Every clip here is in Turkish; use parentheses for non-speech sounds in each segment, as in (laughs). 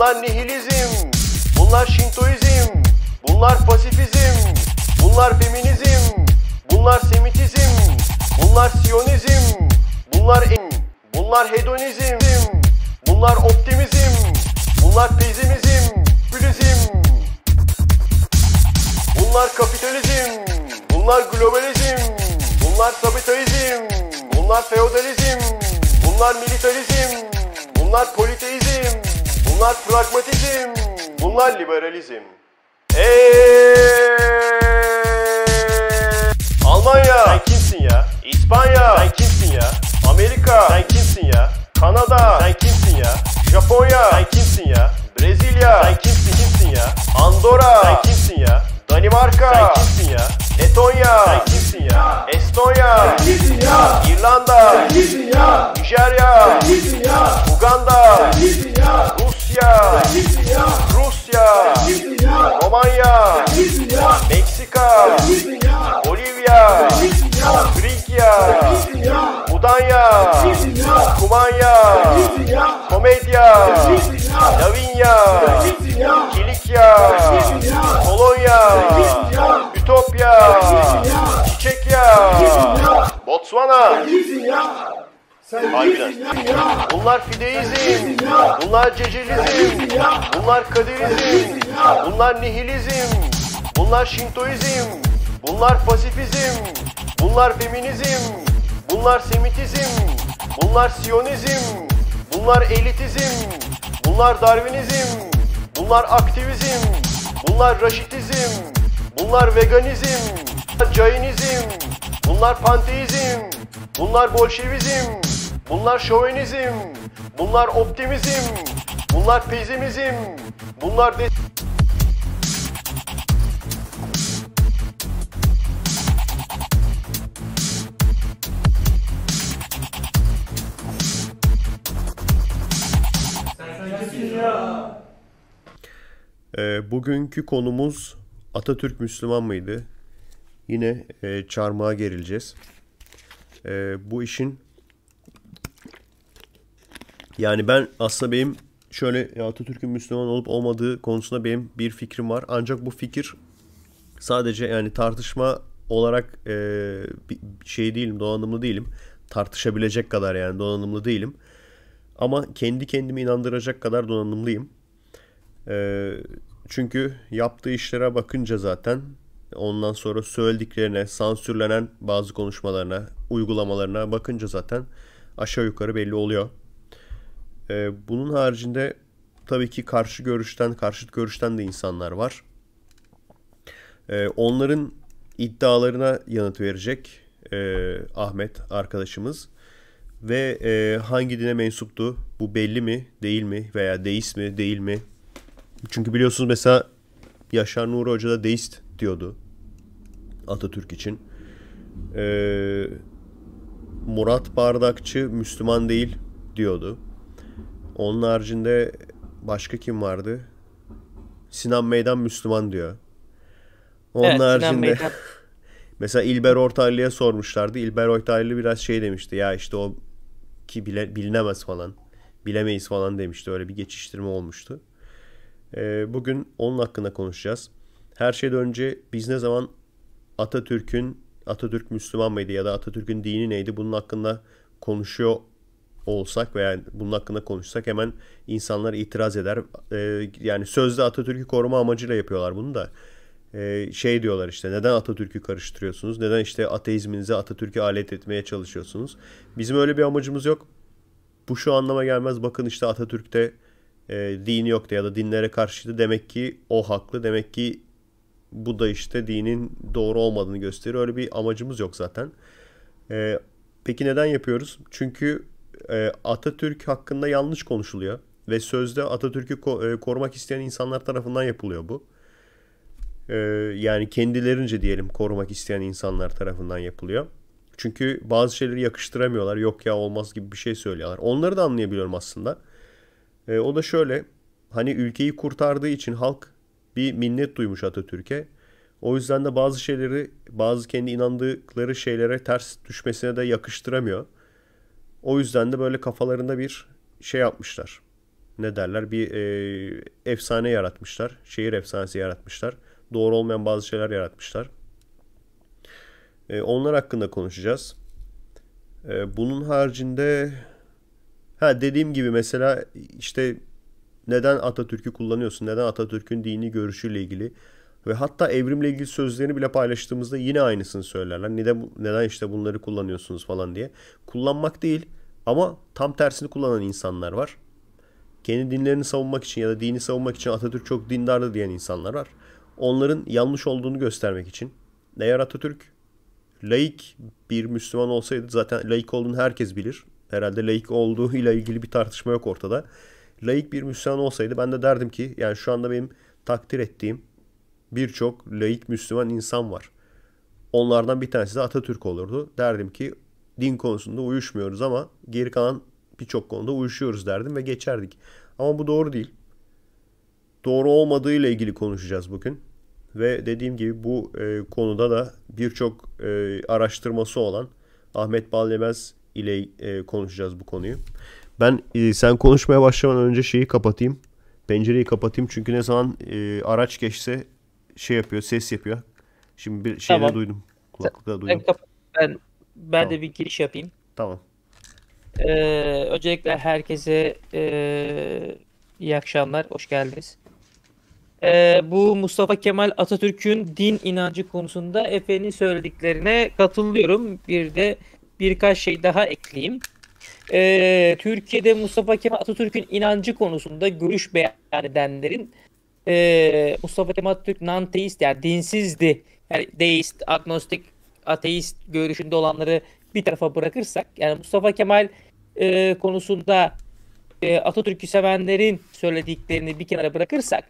Bunlar nihilizm. Şintoizm, bunlar pasifizm, bunlar feminizm, bunlar semitizm, bunlar siyonizm, bunlar elitizm, bunlar darwinizm, bunlar aktivizm, bunlar raşitizm, bunlar veganizm, bunlar cainizm, bunlar panteizm, bunlar bolşevizm, bunlar şovenizm, bunlar optimizm, bunlar pezimizm, bunlar de E, bugünkü konumuz Atatürk Müslüman mıydı? Yine e, çarmıha gerileceğiz. E, bu işin yani ben aslında benim şöyle Atatürk'ün Müslüman olup olmadığı konusunda benim bir fikrim var. Ancak bu fikir sadece yani tartışma olarak e, şey değilim, donanımlı değilim. Tartışabilecek kadar yani donanımlı değilim. Ama kendi kendimi inandıracak kadar donanımlıyım. E, çünkü yaptığı işlere bakınca zaten ondan sonra söylediklerine, sansürlenen bazı konuşmalarına, uygulamalarına bakınca zaten aşağı yukarı belli oluyor. Ee, bunun haricinde tabii ki karşı görüşten, karşıt görüşten de insanlar var. Ee, onların iddialarına yanıt verecek e, Ahmet arkadaşımız ve e, hangi dine mensuptu bu belli mi değil mi veya deist mi değil mi çünkü biliyorsunuz mesela Yaşar Nuri Hoca da deist diyordu Atatürk için. Ee, Murat Bardakçı Müslüman değil diyordu. Onun haricinde başka kim vardı? Sinan Meydan Müslüman diyor. Onun evet, haricinde (laughs) mesela İlber Ortaylı'ya sormuşlardı. İlber Ortaylı biraz şey demişti. Ya işte o ki bile, bilinemez falan. Bilemeyiz falan demişti. Öyle bir geçiştirme olmuştu. Ee, bugün onun hakkında konuşacağız. Her şeyden önce biz ne zaman Atatürk'ün, Atatürk Müslüman mıydı ya da Atatürk'ün dini neydi bunun hakkında konuşuyor olsak veya bunun hakkında konuşsak hemen insanlar itiraz eder. Ee, yani sözde Atatürk'ü koruma amacıyla yapıyorlar bunu da ee, şey diyorlar işte neden Atatürk'ü karıştırıyorsunuz? Neden işte ateizminize Atatürk'ü alet etmeye çalışıyorsunuz? Bizim öyle bir amacımız yok. Bu şu anlama gelmez. Bakın işte Atatürk'te e, din yoktu ya da dinlere karşıydı. Demek ki o haklı. Demek ki bu da işte dinin doğru olmadığını gösteriyor. Öyle bir amacımız yok zaten. E, peki neden yapıyoruz? Çünkü e, Atatürk hakkında yanlış konuşuluyor. Ve sözde Atatürk'ü ko- e, korumak isteyen insanlar tarafından yapılıyor bu. E, yani kendilerince diyelim korumak isteyen insanlar tarafından yapılıyor. Çünkü bazı şeyleri yakıştıramıyorlar. Yok ya olmaz gibi bir şey söylüyorlar. Onları da anlayabiliyorum aslında. E, o da şöyle hani ülkeyi kurtardığı için halk bir minnet duymuş Atatürk'e. O yüzden de bazı şeyleri bazı kendi inandıkları şeylere ters düşmesine de yakıştıramıyor. O yüzden de böyle kafalarında bir şey yapmışlar. Ne derler? Bir e, efsane yaratmışlar. Şehir efsanesi yaratmışlar. Doğru olmayan bazı şeyler yaratmışlar. E, onlar hakkında konuşacağız. E, bunun haricinde Ha dediğim gibi mesela işte neden Atatürk'ü kullanıyorsun? Neden Atatürk'ün dini görüşüyle ilgili ve hatta evrimle ilgili sözlerini bile paylaştığımızda yine aynısını söylerler. Neden neden işte bunları kullanıyorsunuz falan diye. Kullanmak değil ama tam tersini kullanan insanlar var. Kendi dinlerini savunmak için ya da dini savunmak için Atatürk çok dindardı diyen insanlar var. Onların yanlış olduğunu göstermek için. Eğer Atatürk laik bir Müslüman olsaydı zaten laik olduğunu herkes bilir herhalde laik ile ilgili bir tartışma yok ortada. Laik bir Müslüman olsaydı ben de derdim ki yani şu anda benim takdir ettiğim birçok laik Müslüman insan var. Onlardan bir tanesi de Atatürk olurdu. Derdim ki din konusunda uyuşmuyoruz ama geri kalan birçok konuda uyuşuyoruz derdim ve geçerdik. Ama bu doğru değil. Doğru olmadığı ile ilgili konuşacağız bugün. Ve dediğim gibi bu e, konuda da birçok e, araştırması olan Ahmet Balyemez ile e, konuşacağız bu konuyu. Ben e, sen konuşmaya başlamadan önce şeyi kapatayım. Pencereyi kapatayım çünkü ne zaman e, araç geçse şey yapıyor, ses yapıyor. Şimdi bir şeyde tamam. duydum. Kulaklıkta duydum. Ben ben, ben tamam. de bir giriş yapayım. Tamam. Ee, öncelikle herkese e, iyi akşamlar, hoş geldiniz. Ee, bu Mustafa Kemal Atatürk'ün din inancı konusunda Efe'nin söylediklerine katılıyorum. Bir de birkaç şey daha ekleyeyim. Ee, Türkiye'de Mustafa Kemal Atatürk'ün inancı konusunda görüş beyan edenlerin e, Mustafa Kemal Atatürk nanteist yani dinsizdi. Yani deist, agnostik, ateist görüşünde olanları bir tarafa bırakırsak yani Mustafa Kemal e, konusunda e, Atatürk'ü sevenlerin söylediklerini bir kenara bırakırsak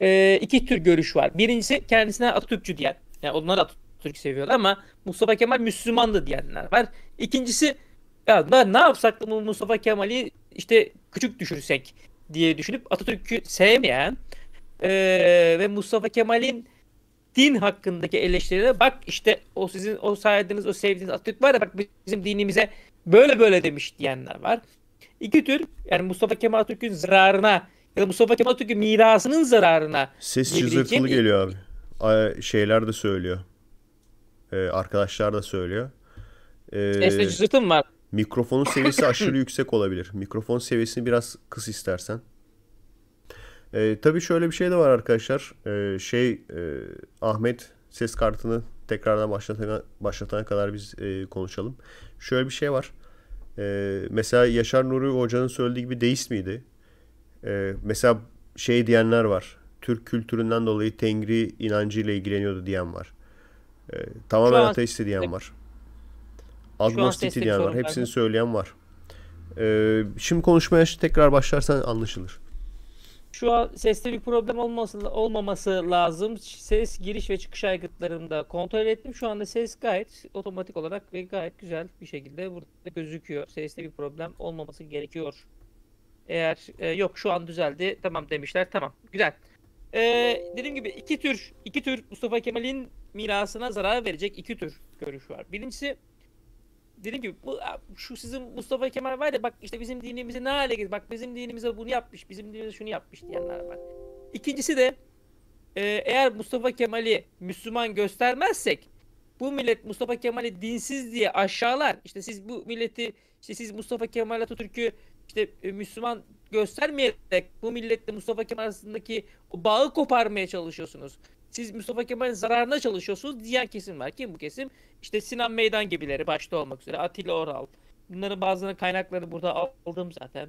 e, iki tür görüş var. Birincisi kendisine Atatürkçü diyen. Yani onlar Atatürk Türk seviyorlar ama Mustafa Kemal Müslümandı diyenler var. İkincisi ya da ne yapsak bu Mustafa Kemal'i işte küçük düşürsek diye düşünüp Atatürk'ü sevmeyen e, ve Mustafa Kemal'in din hakkındaki eleştirilere bak işte o sizin o saydığınız o sevdiğiniz Atatürk var ya bak bizim dinimize böyle böyle demiş diyenler var. İki tür yani Mustafa Kemal Atatürk'ün zararına ya da Mustafa Kemal Atatürk'ün mirasının zararına. Ses cızırtılı geliyor abi. Şeyler de söylüyor. E, arkadaşlar da söylüyor. E, ee, Esne mı var. Mikrofonun seviyesi (laughs) aşırı yüksek olabilir. Mikrofon seviyesini biraz kıs istersen. E, tabii şöyle bir şey de var arkadaşlar. E, şey e, Ahmet ses kartını tekrardan başlatana, başlatana kadar biz e, konuşalım. Şöyle bir şey var. E, mesela Yaşar Nuri Hoca'nın söylediği gibi deist miydi? E, mesela şey diyenler var. Türk kültüründen dolayı Tengri inancıyla ilgileniyordu diyen var. E, tamamen an, ateisti diyen var. Agnostici diyen var. Hepsini söyleyen var. E, şimdi konuşmaya tekrar başlarsan anlaşılır. Şu an seste bir problem olması, olmaması lazım. Ses giriş ve çıkış aygıtlarında kontrol ettim. Şu anda ses gayet otomatik olarak ve gayet güzel bir şekilde burada gözüküyor. Seste bir problem olmaması gerekiyor. Eğer e, yok şu an düzeldi tamam demişler tamam güzel. Ee, dediğim gibi iki tür iki tür Mustafa Kemal'in mirasına zarar verecek iki tür görüş var. Birincisi dediğim gibi bu şu sizin Mustafa Kemal var ya bak işte bizim dinimizi ne hale getirdi. Bak bizim dinimize bunu yapmış, bizim dinimize şunu yapmış diyenler var. İkincisi de e, eğer Mustafa Kemal'i Müslüman göstermezsek bu millet Mustafa Kemal'i dinsiz diye aşağılar. İşte siz bu milleti işte siz Mustafa Kemal Atatürk'ü işte e, Müslüman göstermeyerek bu milletle Mustafa Kemal arasındaki bağı koparmaya çalışıyorsunuz siz Mustafa Kemal'in zararına çalışıyorsunuz. Diğer kesim var. Kim bu kesim? İşte Sinan Meydan gibileri başta olmak üzere. Atilla Oral. Bunların bazıları kaynakları burada aldım zaten.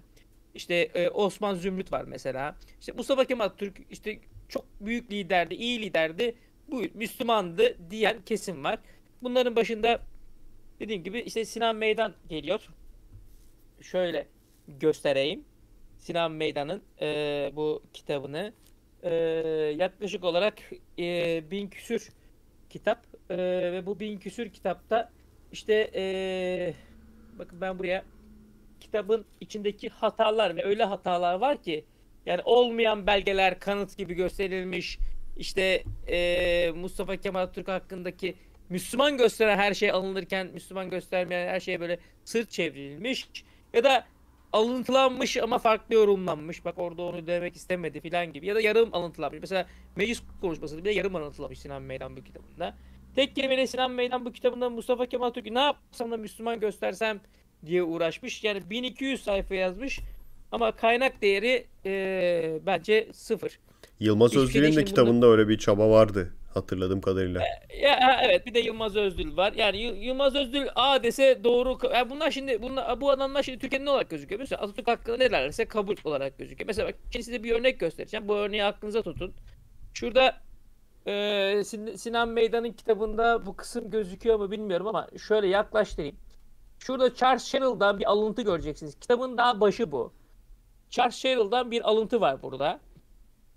İşte e, Osman Zümrüt var mesela. İşte Mustafa Kemal Türk işte çok büyük liderdi, iyi liderdi. Bu Müslümandı diyen kesim var. Bunların başında dediğim gibi işte Sinan Meydan geliyor. Şöyle göstereyim. Sinan Meydan'ın e, bu kitabını e, yaklaşık olarak e, bin küsür kitap e, ve bu bin küsür kitapta işte e, bakın ben buraya kitabın içindeki hatalar ve öyle hatalar var ki yani olmayan belgeler kanıt gibi gösterilmiş işte e, Mustafa Kemal Atatürk hakkındaki Müslüman gösteren her şey alınırken Müslüman göstermeyen her şey böyle sırt çevrilmiş ya da alıntılanmış ama farklı yorumlanmış. Bak orada onu demek istemedi filan gibi. Ya da yarım alıntılanmış. Mesela meclis konuşması bile yarım alıntılamış Sinan Meydan bu kitabında. Tek kelimeyle Sinan Meydan bu kitabında Mustafa Kemal Türk'ü ne yapsam da Müslüman göstersem diye uğraşmış. Yani 1200 sayfa yazmış ama kaynak değeri e, bence sıfır. Yılmaz Özgür'ün de kitabında bunu... öyle bir çaba vardı hatırladığım kadarıyla. E, ya, evet bir de Yılmaz Özdül var. Yani Yılmaz Özdül A dese doğru. Yani bunlar şimdi bunlar, bu adamlar şimdi Türkiye'nin olarak gözüküyor? Mesela Atatürk hakkında ne derlerse kabul olarak gözüküyor. Mesela bak şimdi size bir örnek göstereceğim. Bu örneği aklınıza tutun. Şurada e, Sinan Meydan'ın kitabında bu kısım gözüküyor mu bilmiyorum ama şöyle yaklaştırayım. Şurada Charles Sherrill'dan bir alıntı göreceksiniz. Kitabın daha başı bu. Charles Sherrill'dan bir alıntı var burada.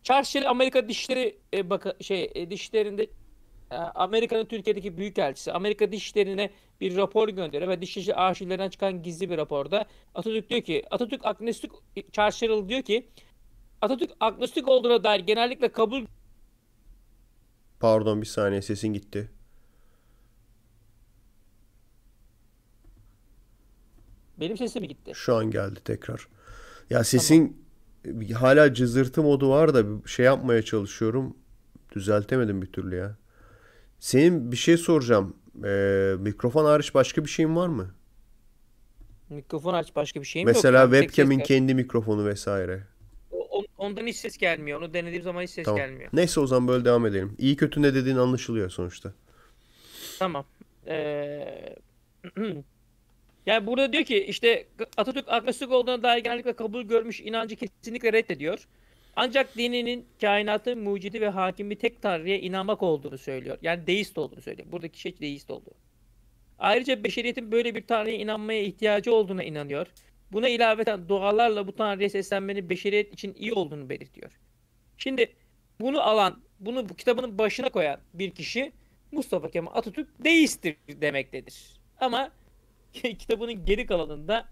Çarşılı Amerika Dişleri e, baka, şey e, dişlerinde e, Amerika'nın Türkiye'deki büyükelçisi Amerika Dişleri'ne bir rapor gönderiyor ve dişçi arşivlerinden çıkan gizli bir raporda Atatürk diyor ki Atatürk agnostik Çarşılı diyor ki Atatürk agnostik olduğuna dair genellikle kabul Pardon bir saniye sesin gitti. Benim sesim mi gitti? Şu an geldi tekrar. Ya sesin hala cızırtı modu var da şey yapmaya çalışıyorum. Düzeltemedim bir türlü ya. Senin bir şey soracağım. Ee, mikrofon hariç başka bir şeyin var mı? Mikrofon hariç başka bir şeyim Mesela yok. Mesela webcam'in kendi mikrofonu vesaire. O, ondan hiç ses gelmiyor. Onu denediğim zaman hiç ses tamam. gelmiyor. Neyse o zaman böyle devam edelim. İyi kötü ne dediğin anlaşılıyor sonuçta. Tamam. Ee... (clears throat) Yani burada diyor ki işte Atatürk agnostik olduğuna dair genellikle kabul görmüş inancı kesinlikle reddediyor. Ancak dininin kainatın mucidi ve hakimi tek tanrıya inanmak olduğunu söylüyor. Yani deist olduğunu söylüyor. Buradaki şey deist oldu. Ayrıca beşeriyetin böyle bir tanrıya inanmaya ihtiyacı olduğuna inanıyor. Buna ilaveten dualarla bu tanrıya seslenmenin beşeriyet için iyi olduğunu belirtiyor. Şimdi bunu alan, bunu bu kitabının başına koyan bir kişi Mustafa Kemal Atatürk deisttir demektedir. Ama kitabının geri kalanında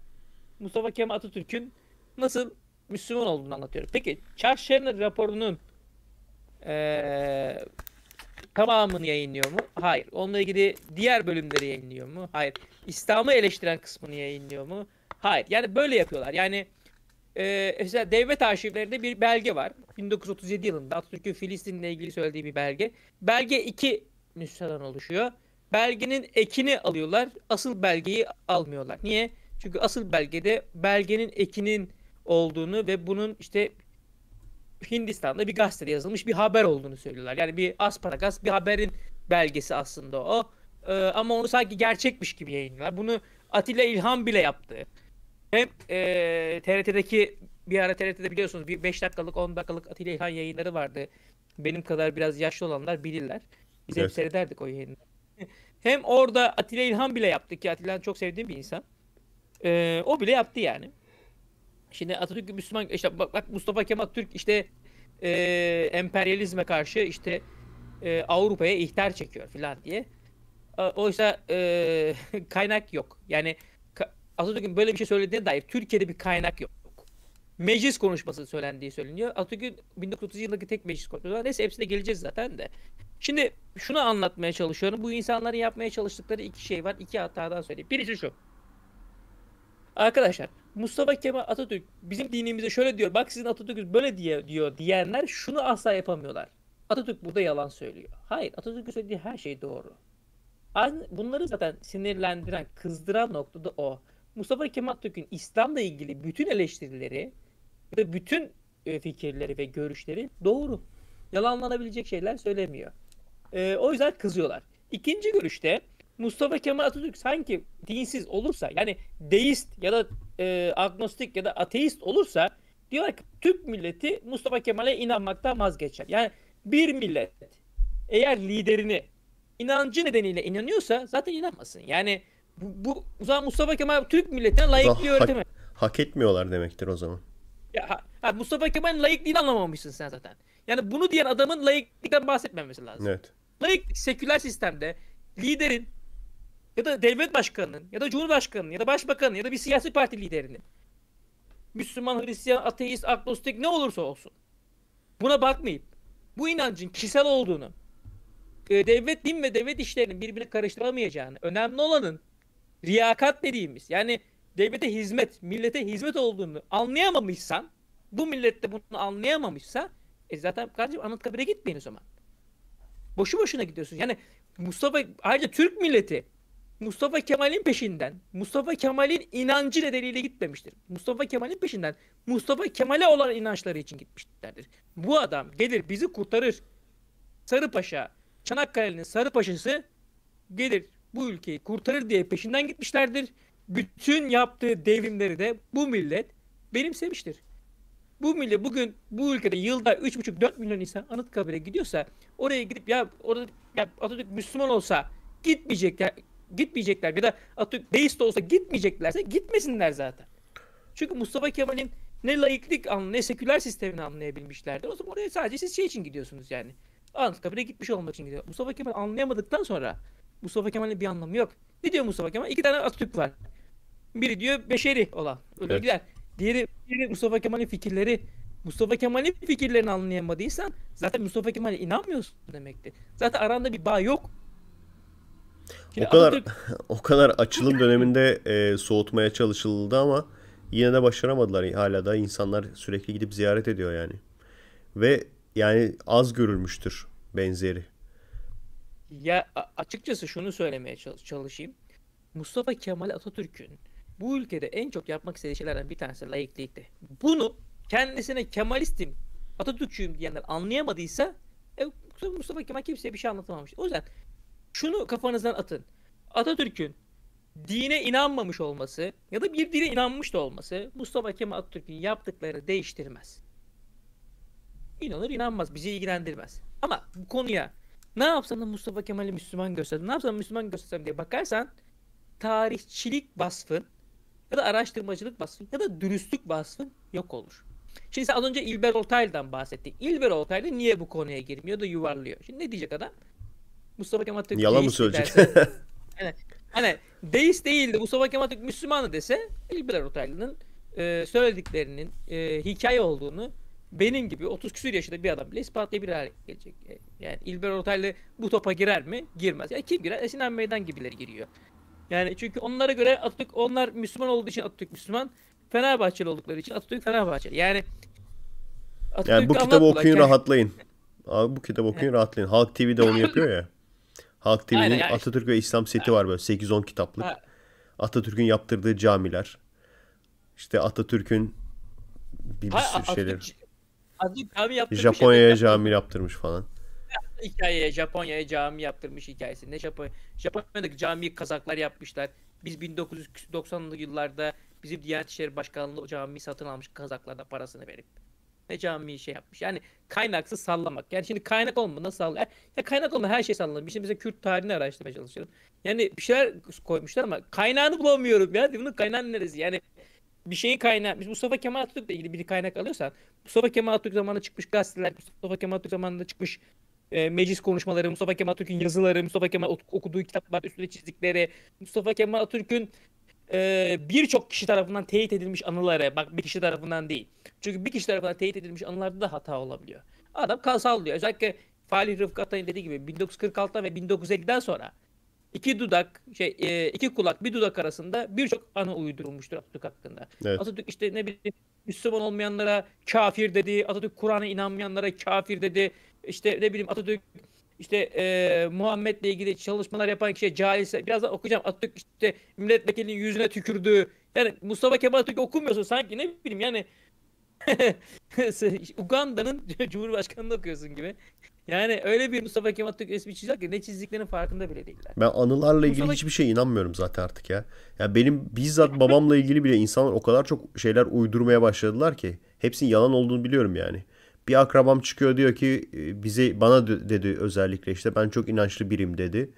Mustafa Kemal Atatürk'ün nasıl Müslüman olduğunu anlatıyor. Peki Çarşener raporunun ee, tamamını yayınlıyor mu? Hayır. Onunla ilgili diğer bölümleri yayınlıyor mu? Hayır. İslam'ı eleştiren kısmını yayınlıyor mu? Hayır. Yani böyle yapıyorlar. Yani e, mesela devlet arşivlerinde bir belge var. 1937 yılında Atatürk'ün Filistin'le ilgili söylediği bir belge. Belge iki müslüman oluşuyor belgenin ekini alıyorlar. Asıl belgeyi almıyorlar. Niye? Çünkü asıl belgede belgenin ekinin olduğunu ve bunun işte Hindistan'da bir gazetede yazılmış bir haber olduğunu söylüyorlar. Yani bir asparagas bir haberin belgesi aslında o. Ee, ama onu sanki gerçekmiş gibi yayınlar. Bunu Atilla İlhan bile yaptı. Hem e, TRT'deki bir ara TRT'de biliyorsunuz bir 5 dakikalık 10 dakikalık Atilla İlhan yayınları vardı. Benim kadar biraz yaşlı olanlar bilirler. Biz evet. hep seyrederdik o yayınları. (laughs) hem orada Atilla İlhan bile yaptı ki Atilla çok sevdiğim bir insan. Ee, o bile yaptı yani. Şimdi Atatürk Müslüman işte bak, bak Mustafa Kemal Türk işte e, emperyalizme karşı işte e, Avrupa'ya ihtar çekiyor filan diye. Oysa e, (laughs) kaynak yok. Yani Atatürk'ün böyle bir şey söylediğine dair Türkiye'de bir kaynak yok. Meclis konuşması söylendiği söyleniyor. Atatürk'ün 1930 yılındaki tek meclis konuşması Neyse hepsine geleceğiz zaten de. Şimdi şunu anlatmaya çalışıyorum. Bu insanların yapmaya çalıştıkları iki şey var. İki hatadan söyleyeyim. Birisi şu. Arkadaşlar Mustafa Kemal Atatürk bizim dinimize şöyle diyor. Bak sizin Atatürk böyle diye diyor diyenler şunu asla yapamıyorlar. Atatürk burada yalan söylüyor. Hayır Atatürk'ün söylediği her şey doğru. Bunları zaten sinirlendiren, kızdıran noktada o. Mustafa Kemal Atatürk'ün İslam'la ilgili bütün eleştirileri ve bütün e, fikirleri ve görüşleri doğru. Yalanlanabilecek şeyler söylemiyor. E, o yüzden kızıyorlar. İkinci görüşte Mustafa Kemal Atatürk sanki dinsiz olursa yani deist ya da e, agnostik ya da ateist olursa diyorlar ki Türk milleti Mustafa Kemal'e inanmaktan vazgeçer. Yani bir millet eğer liderini inancı nedeniyle inanıyorsa zaten inanmasın. Yani bu, bu Mustafa Kemal Türk milletine layıklığı öğretemez. Hak, hak etmiyorlar demektir o zaman. Ya, ha, Mustafa Kemal'in layıklığını anlamamışsın sen zaten. Yani bunu diyen adamın layıklıktan bahsetmemesi lazım. Evet laik seküler sistemde liderin ya da devlet başkanının ya da cumhurbaşkanının ya da başbakanın ya da bir siyasi parti liderinin Müslüman, Hristiyan, ateist, agnostik ne olursa olsun buna bakmayıp bu inancın kişisel olduğunu e, devlet din ve devlet işlerinin birbirine karıştıramayacağını önemli olanın riyakat dediğimiz yani devlete hizmet, millete hizmet olduğunu anlayamamışsan bu millette bunu anlayamamışsa e zaten kardeşim Anıtkabir'e gitmeyin o zaman. Boşu boşuna gidiyorsun. Yani Mustafa ayrıca Türk milleti Mustafa Kemal'in peşinden, Mustafa Kemal'in inancı nedeniyle gitmemiştir. Mustafa Kemal'in peşinden, Mustafa Kemal'e olan inançları için gitmişlerdir. Bu adam gelir bizi kurtarır. Sarıpaşa, Çanakkale'nin Sarıpaşası gelir bu ülkeyi kurtarır diye peşinden gitmişlerdir. Bütün yaptığı devrimleri de bu millet benimsemiştir bu milli bugün bu ülkede yılda 3,5-4 milyon insan Anıtkabir'e gidiyorsa oraya gidip ya orada ya Atatürk Müslüman olsa gitmeyecekler gitmeyecekler ya da Atatürk deist olsa gitmeyeceklerse gitmesinler zaten. Çünkü Mustafa Kemal'in ne laiklik anlı ne seküler sistemini anlayabilmişlerdi. O zaman oraya sadece siz şey için gidiyorsunuz yani. Anıtkabir'e gitmiş olmak için gidiyor. Mustafa Kemal anlayamadıktan sonra Mustafa Kemal'in bir anlamı yok. Ne diyor Mustafa Kemal? İki tane Atatürk var. Biri diyor beşeri olan. Öyle evet. gider. Diğeri, diğeri Mustafa Kemal'in fikirleri. Mustafa Kemal'in fikirlerini anlayamadıysan zaten Mustafa Kemal'e inanmıyorsun demektir. Zaten aranda bir bağ yok. Şimdi o kadar Atatürk... (laughs) o kadar açılım döneminde e, soğutmaya çalışıldı ama yine de başaramadılar. Hala da insanlar sürekli gidip ziyaret ediyor yani. Ve yani az görülmüştür benzeri. Ya açıkçası şunu söylemeye çalışayım. Mustafa Kemal Atatürk'ün bu ülkede en çok yapmak istediği şeylerden bir tanesi laiklikti. Bunu kendisine Kemalistim, Atatürkçüyüm diyenler anlayamadıysa e, Mustafa Kemal kimseye bir şey anlatamamış. O yüzden şunu kafanızdan atın. Atatürk'ün dine inanmamış olması ya da bir dine inanmış da olması Mustafa Kemal Atatürk'ün yaptıklarını değiştirmez. İnanır inanmaz bizi ilgilendirmez. Ama bu konuya ne yapsan da Mustafa Kemal'i Müslüman gösterdim, ne yapsan Müslüman göstersem diye bakarsan tarihçilik vasfın ya da araştırmacılık vasfı ya da dürüstlük vasfı yok olur. Şimdi sen az önce İlber Ortaylı'dan bahsetti. İlber Ortaylı niye bu konuya girmiyor da yuvarlıyor. Şimdi ne diyecek adam? Mustafa Kemal Türk Yalan mı söyleyecek? Derse, (laughs) hani, hani deist değildi Mustafa Kemal Türk Müslümanı dese İlber Ortaylı'nın e, söylediklerinin e, hikaye olduğunu benim gibi 30 küsür yaşında bir adam bile ispatlayabilir hale gelecek. E, yani İlber Ortaylı bu topa girer mi? Girmez. Ya kim girer? E, Meydan gibiler giriyor. Yani çünkü onlara göre Atatürk onlar Müslüman olduğu için Atatürk Müslüman. Fenerbahçeli oldukları için Atatürk Fenerbahçeli. Yani Atatürk yani bu kitabı okuyun yani. rahatlayın. Abi bu kitabı okuyun rahatlayın. Halk TV'de onu yapıyor ya. Halk TV'nin yani. Atatürk ve İslam seti var böyle 8-10 kitaplık. Ha. Atatürk'ün yaptırdığı camiler. İşte Atatürk'ün bir, bir sürü şeyler. Japonya'ya cami yaptırmış falan hikaye Japonya'ya cami yaptırmış hikayesinde. Japonya, Japonya'daki cami kazaklar yapmışlar. Biz 1990'lı yıllarda bizim Diyanet İşleri Başkanlığı o camiyi satın almış Kazaklarda parasını verip. Ne cami şey yapmış. Yani kaynaksız sallamak. Yani şimdi kaynak olmadan sallar. Ya kaynak olma her şey sallanmış. Şimdi bize Kürt tarihini araştırmaya çalışıyorum Yani bir şeyler koymuşlar ama kaynağını bulamıyorum ya. Bunun kaynağı neresi? Yani bir şeyi kaynağı. Biz Mustafa Kemal Atatürk'le ilgili bir kaynak alıyorsan Mustafa Kemal Atatürk zamanında çıkmış gazeteler, Mustafa Kemal Atatürk zamanında çıkmış e, meclis konuşmaları, Mustafa Kemal Atatürk'ün yazıları, Mustafa Kemal okuduğu kitaplar, üstüne çizdikleri, Mustafa Kemal Atatürk'ün e, birçok kişi tarafından teyit edilmiş anıları, bak bir kişi tarafından değil. Çünkü bir kişi tarafından teyit edilmiş anılarda da hata olabiliyor. Adam kalsal diyor. Özellikle Fahri Rıfkı Atay'ın dediği gibi 1946'dan ve 1950'den sonra iki dudak, şey e, iki kulak bir dudak arasında birçok anı uydurulmuştur Atatürk hakkında. Evet. Atatürk işte ne bileyim Müslüman olmayanlara kafir dedi, Atatürk Kur'an'a inanmayanlara kafir dedi işte ne bileyim Atatürk işte e, Muhammed'le ilgili çalışmalar yapan kişiye cahilse birazdan okuyacağım Atatürk işte milletvekilinin yüzüne tükürdü. Yani Mustafa Kemal Atatürk okumuyorsun sanki ne bileyim yani (laughs) Uganda'nın (laughs) Cumhurbaşkanı'nı okuyorsun gibi. Yani öyle bir Mustafa Kemal Atatürk resmi çiziyorlar ki ne çizdiklerinin farkında bile değiller. Ben anılarla ilgili Mustafa... hiçbir şey inanmıyorum zaten artık ya. Ya benim bizzat babamla ilgili bile insanlar o kadar çok şeyler uydurmaya başladılar ki hepsinin yalan olduğunu biliyorum yani bir akrabam çıkıyor diyor ki e, bize bana dedi özellikle işte ben çok inançlı birim dedi.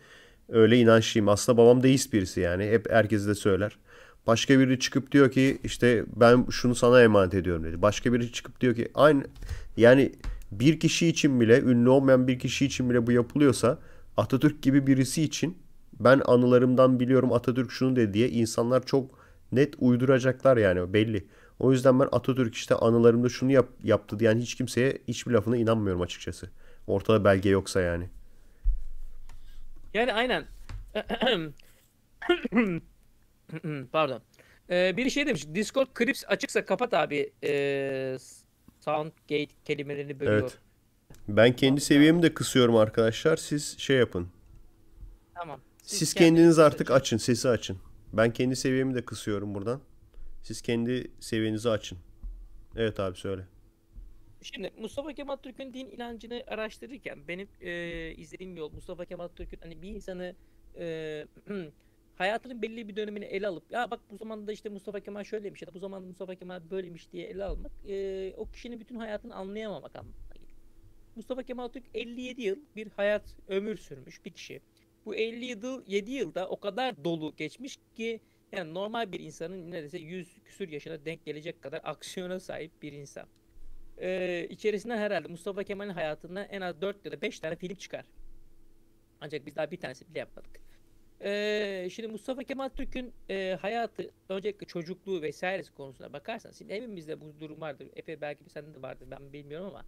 Öyle inançlıyım. Aslında babam deist birisi yani. Hep herkes de söyler. Başka biri çıkıp diyor ki işte ben şunu sana emanet ediyorum dedi. Başka biri çıkıp diyor ki aynı yani bir kişi için bile ünlü olmayan bir kişi için bile bu yapılıyorsa Atatürk gibi birisi için ben anılarımdan biliyorum Atatürk şunu dedi diye insanlar çok net uyduracaklar yani belli. O yüzden ben Atatürk işte anılarımda şunu yap, yaptı diyen hiç kimseye hiçbir lafına inanmıyorum açıkçası. Ortada belge yoksa yani. Yani aynen. (clears throat) Pardon. Ee, biri şey demiş. Discord Crips açıksa kapat abi. Ee, Soundgate kelimelerini bölüyor. Evet. Ben kendi seviyemi de kısıyorum arkadaşlar. Siz şey yapın. Tamam. Siz, Siz kendiniz artık açın. Sesi açın. Ben kendi seviyemi de kısıyorum buradan. Siz kendi seviyenizi açın. Evet abi söyle. Şimdi Mustafa Kemal Türk'ün din inancını araştırırken benim e, izlediğim yol Mustafa Kemal Türk'ün hani bir insanı e, (clears throat) hayatının belli bir dönemini ele alıp ya bak bu zamanda işte Mustafa Kemal şöyleymiş ya da bu zamanda Mustafa Kemal böyleymiş diye ele almak e, o kişinin bütün hayatını anlayamamak anlamına gelir. Mustafa Kemal Türk 57 yıl bir hayat ömür sürmüş bir kişi. Bu 57 yıl, 7 yılda o kadar dolu geçmiş ki yani normal bir insanın neredeyse 100 küsür yaşına denk gelecek kadar aksiyona sahip bir insan. Ee, içerisinden herhalde Mustafa Kemal'in hayatında en az 4 ya da 5 tane film çıkar. Ancak biz daha bir tanesi bile yapmadık. Ee, şimdi Mustafa Kemal Türk'ün e, hayatı, öncelikle çocukluğu vesairesi konusuna bakarsanız, şimdi hepimizde bu durum vardır. Epey belki sende de vardır, ben bilmiyorum ama.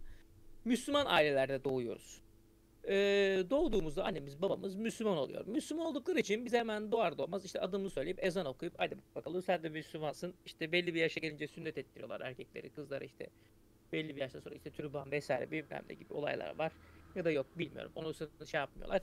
Müslüman ailelerde doğuyoruz e, doğduğumuzda annemiz babamız Müslüman oluyor. Müslüman oldukları için biz hemen doğar doğmaz işte adımını söyleyip ezan okuyup hadi bakalım sen de Müslümansın. İşte belli bir yaşa gelince sünnet ettiriyorlar erkekleri kızları işte belli bir yaşta sonra işte türban vesaire bilmem ne gibi olaylar var. Ya da yok bilmiyorum onu şey yapmıyorlar.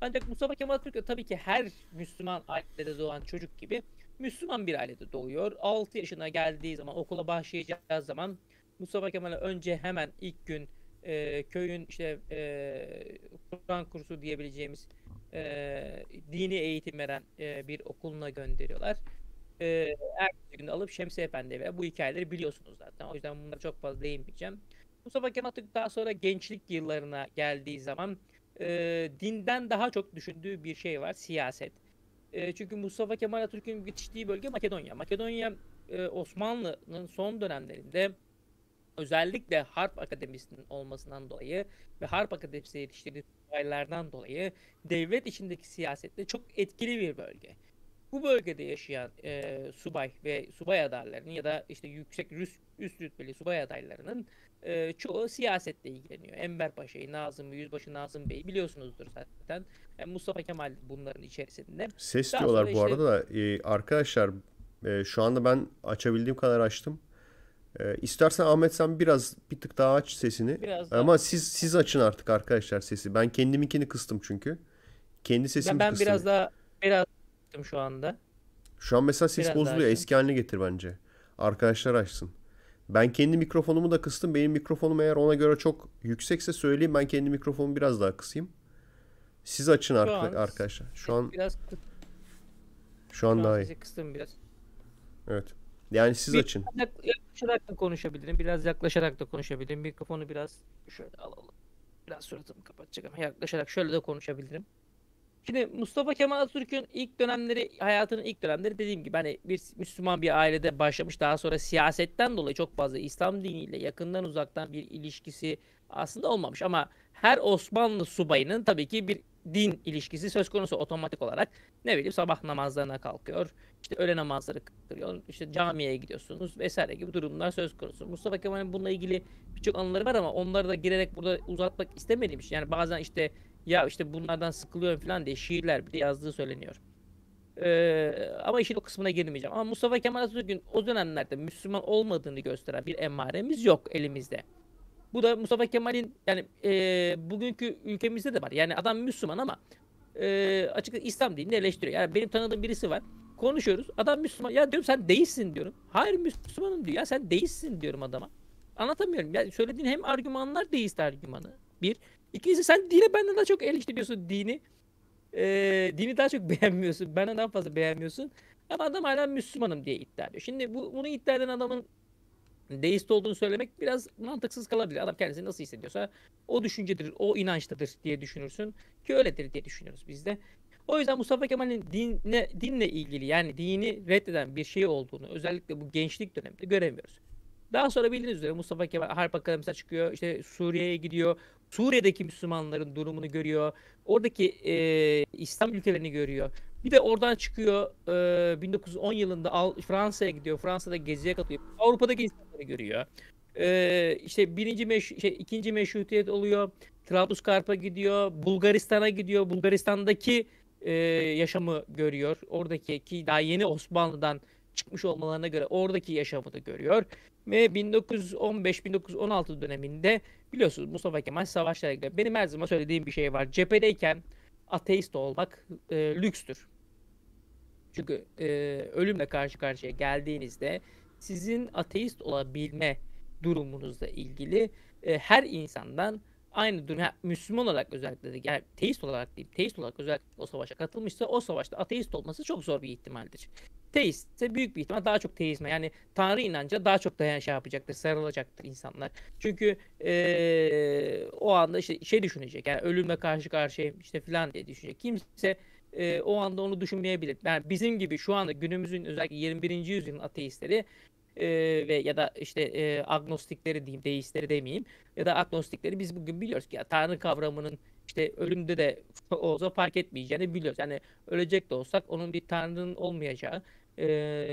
Ancak Mustafa Kemal Türk de tabii ki her Müslüman ailede doğan çocuk gibi Müslüman bir ailede doğuyor. 6 yaşına geldiği zaman okula başlayacağı zaman Mustafa Kemal'e önce hemen ilk gün e, köyün işte e, Kur'an kursu diyebileceğimiz e, dini eğitim veren e, bir okuluna gönderiyorlar. E, ertesi gün alıp Şemsi Efendi ve bu hikayeleri biliyorsunuz zaten. O yüzden bunlara çok fazla değinmeyeceğim. Mustafa Kemal Atatürk daha sonra gençlik yıllarına geldiği zaman e, dinden daha çok düşündüğü bir şey var. Siyaset. E, çünkü Mustafa Kemal Atatürk'ün yetiştiği bölge Makedonya. Makedonya e, Osmanlı'nın son dönemlerinde özellikle Harp Akademisi'nin olmasından dolayı ve Harp Akademisi yetiştirdiği subaylardan dolayı devlet içindeki siyasette çok etkili bir bölge. Bu bölgede yaşayan e, subay ve subay adaylarının ya da işte yüksek üst, üst rütbeli subay adaylarının e, çoğu siyasetle ilgileniyor. Enver Paşa'yı, Nazım, Yüzbaşı Nazım Bey'i biliyorsunuzdur zaten. Yani e, Mustafa Kemal bunların içerisinde. Ses Daha diyorlar bu işte... arada da. Ee, arkadaşlar e, şu anda ben açabildiğim kadar açtım. E, istersen Ahmet sen biraz bir tık daha aç sesini. Biraz daha. Ama siz siz açın artık arkadaşlar sesi. Ben kendiminkini kıstım çünkü. Kendi sesimi ben, ben kıstım. biraz daha biraz kıstım şu anda. Şu an mesela ses biraz bozuluyor. Eski haline getir bence. Arkadaşlar açsın. Ben kendi mikrofonumu da kıstım. Benim mikrofonum eğer ona göre çok yüksekse söyleyeyim. Ben kendi mikrofonumu biraz daha kısayım. Siz açın şu an, arkadaşlar. Şu an biraz şu an, şu an daha iyi. Kıstım biraz. Evet. Yani siz bir, açın. Yaklaşarak da konuşabilirim. Biraz yaklaşarak da konuşabilirim. Mikrofonu biraz şöyle alalım. Biraz suratımı kapatacağım. yaklaşarak şöyle de konuşabilirim. Şimdi Mustafa Kemal Atatürk'ün ilk dönemleri, hayatının ilk dönemleri dediğim gibi hani bir Müslüman bir ailede başlamış. Daha sonra siyasetten dolayı çok fazla İslam diniyle yakından uzaktan bir ilişkisi aslında olmamış. Ama her Osmanlı subayının tabii ki bir din ilişkisi söz konusu otomatik olarak. Ne bileyim sabah namazlarına kalkıyor, işte öğle namazları kılıyor, işte camiye gidiyorsunuz vesaire gibi durumlar söz konusu. Mustafa Kemal'in bununla ilgili birçok anıları var ama onları da girerek burada uzatmak istemediğim için. Yani bazen işte ya işte bunlardan sıkılıyorum falan diye şiirler bile yazdığı söyleniyor. Ee, ama işin o kısmına girmeyeceğim. Ama Mustafa Kemal Atatürk'ün o dönemlerde Müslüman olmadığını gösteren bir emaremiz yok elimizde. Bu da Mustafa Kemal'in yani e, bugünkü ülkemizde de var. Yani adam Müslüman ama e, açıkçası İslam dinini eleştiriyor. Yani benim tanıdığım birisi var. Konuşuyoruz. Adam Müslüman. Ya diyorum sen değilsin diyorum. Hayır Müslümanım diyor. Ya sen değilsin diyorum adama. Anlatamıyorum. Yani söylediğin hem argümanlar deist argümanı. Bir. İkincisi sen dini benden daha çok eleştiriyorsun dini. E, dini daha çok (laughs) beğenmiyorsun. Benden daha fazla beğenmiyorsun. Ama adam hala Müslümanım diye iddia ediyor. Şimdi bu, bunu iddia eden adamın deist olduğunu söylemek biraz mantıksız kalabilir. Adam kendisini nasıl hissediyorsa o düşüncedir, o inançtadır diye düşünürsün ki öyledir diye düşünüyoruz biz de. O yüzden Mustafa Kemal'in dinle, dinle ilgili yani dini reddeden bir şey olduğunu özellikle bu gençlik döneminde göremiyoruz. Daha sonra bildiğiniz üzere Mustafa Kemal Harp Akademisi'ne çıkıyor. işte Suriye'ye gidiyor. Suriye'deki Müslümanların durumunu görüyor. Oradaki e, İslam ülkelerini görüyor. Bir de oradan çıkıyor e, 1910 yılında Fransa'ya gidiyor. Fransa'da geziye katılıyor. Avrupa'daki Avrupa'ya görüyor. Ee, işte birinci meş şey, ikinci meşrutiyet oluyor. Trabluskarp'a gidiyor. Bulgaristan'a gidiyor. Bulgaristan'daki e, yaşamı görüyor. Oradaki ki daha yeni Osmanlı'dan çıkmış olmalarına göre oradaki yaşamı da görüyor. Ve 1915-1916 döneminde biliyorsunuz Mustafa Kemal savaşlara gidiyor. Benim her zaman söylediğim bir şey var. Cephedeyken ateist olmak e, lüktür. Çünkü e, ölümle karşı karşıya geldiğinizde sizin ateist olabilme durumunuzla ilgili e, her insandan aynı durum Müslüman olarak özellikle de yani teist olarak değil teist olarak özellikle o savaşa katılmışsa o savaşta ateist olması çok zor bir ihtimaldir. Teist ise büyük bir ihtimal daha çok teizme yani tanrı inancı daha çok dayan şey yapacaktır sarılacaktır insanlar. Çünkü ee, o anda işte şey düşünecek yani ölümle karşı karşıyayım işte filan diye düşünecek. Kimse e, o anda onu düşünmeyebilir. Yani bizim gibi şu anda günümüzün özellikle 21. yüzyılın ateistleri e, ve ya da işte e, agnostikleri diyeyim, deistleri demeyeyim ya da agnostikleri biz bugün biliyoruz ki ya Tanrı kavramının işte ölümde de (laughs) olsa fark etmeyeceğini biliyoruz. Yani ölecek de olsak onun bir Tanrı'nın olmayacağı e,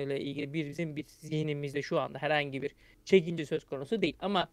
ile ilgili bizim bir zihnimizde şu anda herhangi bir çekince söz konusu değil. Ama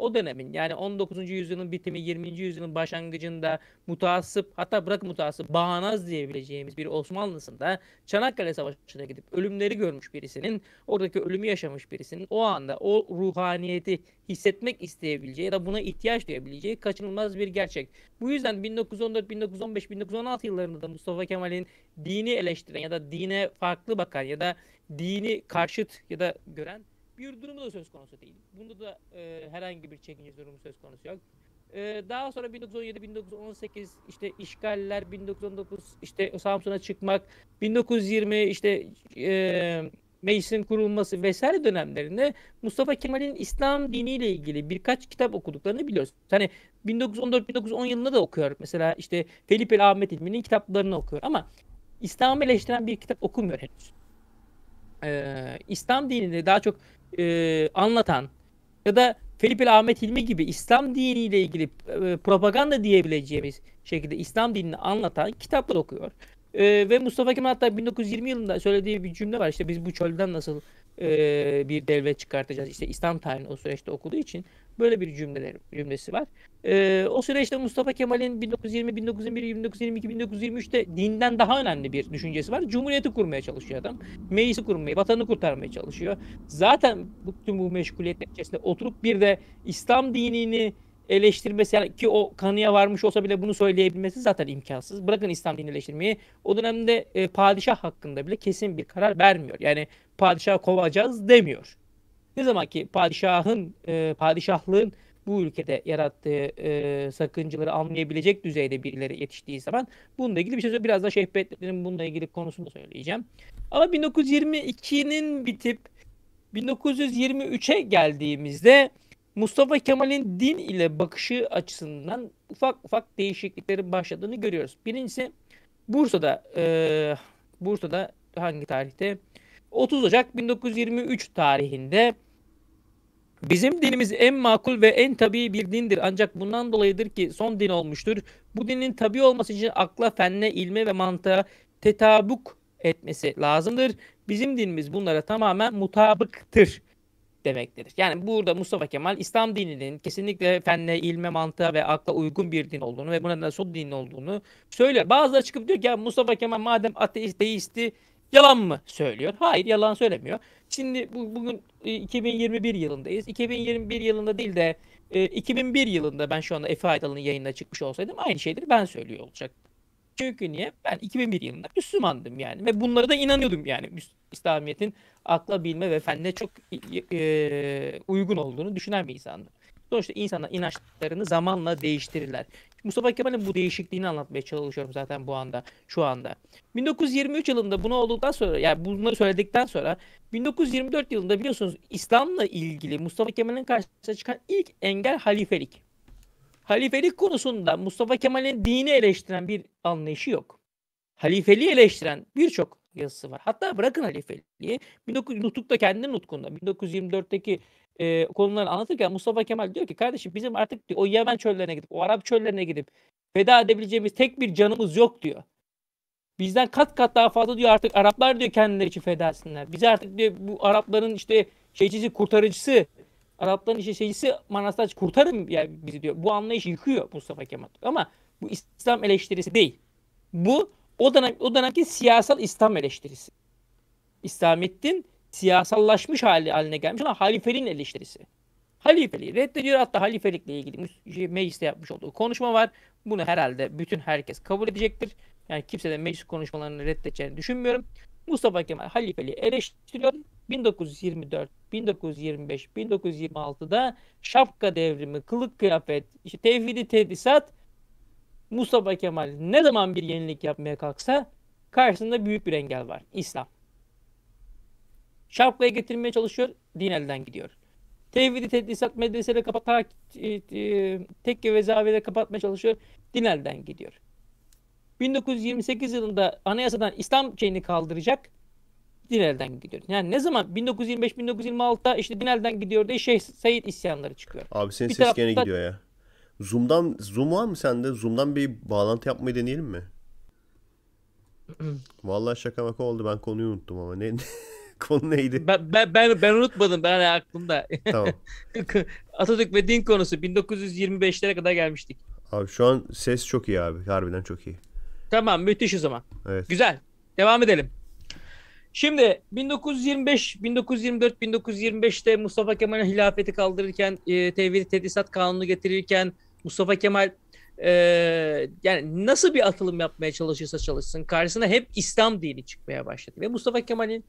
o dönemin yani 19. yüzyılın bitimi 20. yüzyılın başlangıcında mutasip hatta bırak mutasip bağnaz diyebileceğimiz bir Osmanlısında Çanakkale Savaşı'na gidip ölümleri görmüş birisinin oradaki ölümü yaşamış birisinin o anda o ruhaniyeti hissetmek isteyebileceği ya da buna ihtiyaç duyabileceği kaçınılmaz bir gerçek. Bu yüzden 1914, 1915, 1916 yıllarında da Mustafa Kemal'in dini eleştiren ya da dine farklı bakan ya da dini karşıt ya da gören bir durumu da söz konusu değil. Bunda da e, herhangi bir çekince durumu söz konusu yok. E, daha sonra 1917-1918 işte işgaller, 1919 işte Samsun'a çıkmak, 1920 işte e, meclisin kurulması vesaire dönemlerinde Mustafa Kemal'in İslam diniyle ilgili birkaç kitap okuduklarını biliyoruz. Hani 1914-1910 yılında da okuyor. Mesela işte Felipe Ahmet İlmi'nin kitaplarını okuyor ama İslam'ı eleştiren bir kitap okumuyor henüz e, İslam dinini daha çok e, anlatan ya da Felipe Ahmet Hilmi gibi İslam diniyle ilgili e, propaganda diyebileceğimiz şekilde İslam dinini anlatan kitaplar okuyor. E, ve Mustafa Kemal hatta 1920 yılında söylediği bir cümle var işte biz bu çölden nasıl e, bir devlet çıkartacağız. İşte İslam tarihini o süreçte okuduğu için böyle bir cümleler cümlesi var. E, o süreçte Mustafa Kemal'in 1920, 1921, 1922, 1923'te dinden daha önemli bir düşüncesi var. Cumhuriyeti kurmaya çalışıyor adam. Meclisi kurmaya, vatanı kurtarmaya çalışıyor. Zaten bütün bu meşguliyetler içerisinde oturup bir de İslam dinini eleştirmesi yani ki o kanıya varmış olsa bile bunu söyleyebilmesi zaten imkansız. Bırakın İslam dinini eleştirmeyi. O dönemde e, padişah hakkında bile kesin bir karar vermiyor. Yani padişah kovacağız demiyor. Ne zaman ki padişahın e, padişahlığın bu ülkede yarattığı e, sakıncaları anlayabilecek düzeyde birileri yetiştiği zaman bununla ilgili bir şey Biraz da Şeyh Bedrettin'in bununla ilgili konusunu söyleyeceğim. Ama 1922'nin bitip 1923'e geldiğimizde Mustafa Kemal'in din ile bakışı açısından ufak ufak değişikliklerin başladığını görüyoruz. Birincisi Bursa'da e, Bursa'da hangi tarihte? 30 Ocak 1923 tarihinde Bizim dinimiz en makul ve en tabii bir dindir. Ancak bundan dolayıdır ki son din olmuştur. Bu dinin tabii olması için akla, fenne, ilme ve mantığa tetabuk etmesi lazımdır. Bizim dinimiz bunlara tamamen mutabıktır demektir. Yani burada Mustafa Kemal İslam dininin kesinlikle fenle, ilme, mantığa ve akla uygun bir din olduğunu ve buna nasıl din olduğunu söyler. Bazıları çıkıp diyor ki ya Mustafa Kemal madem ateist, deisti yalan mı söylüyor? Hayır yalan söylemiyor. Şimdi bu, bugün 2021 e, yılındayız. 2021 yılında değil de 2001 e, yılında ben şu anda Efe Aydal'ın yayınına çıkmış olsaydım aynı şeydir. ben söylüyor olacaktım. Çünkü niye? Ben 2001 yılında Müslümandım yani ve bunlara da inanıyordum yani İslamiyet'in akla bilme ve fenne çok e, uygun olduğunu düşünen bir insandım. Sonuçta insanlar inançlarını zamanla değiştirirler. Mustafa Kemal'in bu değişikliğini anlatmaya çalışıyorum zaten bu anda, şu anda. 1923 yılında bunu olduktan sonra, yani bunları söyledikten sonra 1924 yılında biliyorsunuz İslam'la ilgili Mustafa Kemal'in karşısına çıkan ilk engel halifelik halifelik konusunda Mustafa Kemal'in dini eleştiren bir anlayışı yok. Halifeliği eleştiren birçok yazısı var. Hatta bırakın halifeliği. 19, Nutuk'ta kendi nutkunda 1924'teki e, konuları anlatırken Mustafa Kemal diyor ki kardeşim bizim artık o Yemen çöllerine gidip o Arap çöllerine gidip feda edebileceğimiz tek bir canımız yok diyor. Bizden kat kat daha fazla diyor artık Araplar diyor kendileri için feda etsinler. Biz artık diyor bu Arapların işte şeycisi kurtarıcısı Arapların işe şeycisi Manastırç kurtarın yani bizi diyor. Bu anlayış yıkıyor Mustafa Kemal. Ama bu İslam eleştirisi değil. Bu o dönem o dönemki siyasal İslam eleştirisi. İslamiyet'in siyasallaşmış hali haline gelmiş ama halifeliğin eleştirisi. Halifeliği reddediyor hatta halifelikle ilgili şey, mecliste yapmış olduğu konuşma var. Bunu herhalde bütün herkes kabul edecektir. Yani kimse de meclis konuşmalarını reddedeceğini düşünmüyorum. Mustafa Kemal halifeliği eleştiriyor. 1924, 1925, 1926'da şapka devrimi, kılık kıyafet, işte tevhidi tedrisat Mustafa Kemal ne zaman bir yenilik yapmaya kalksa karşısında büyük bir engel var. İslam. Şapka'yı getirmeye çalışıyor, din elden gidiyor. Tevhidi tedrisat medreseleri kapatarak e, e, tekke ve zaviyeleri kapatmaya çalışıyor, din elden gidiyor. 1928 yılında anayasadan İslam şeyini kaldıracak Dinel'den gidiyor. Yani ne zaman 1925-1926'da işte Dinel'den gidiyor diye Şeyh Said isyanları çıkıyor. Abi senin bir ses tarafta... gidiyor ya. Zoom'dan Zoom var mı sende? Zoom'dan bir bağlantı yapmayı deneyelim mi? (clears throat) Vallahi şaka maka oldu. Ben konuyu unuttum ama. Ne (laughs) konu neydi? Ben ben ben, ben unutmadım. Ben aklımda. Tamam. (laughs) Atatürk ve din konusu 1925'lere kadar gelmiştik. Abi şu an ses çok iyi abi. Harbiden çok iyi. Tamam müthiş o zaman. Evet. Güzel. Devam edelim. Şimdi 1925, 1924, 1925'te Mustafa Kemal'in hilafeti kaldırırken, e, tevhid tedrisat kanunu getirirken Mustafa Kemal e, yani nasıl bir atılım yapmaya çalışırsa çalışsın karşısına hep İslam dini çıkmaya başladı. Ve Mustafa Kemal'in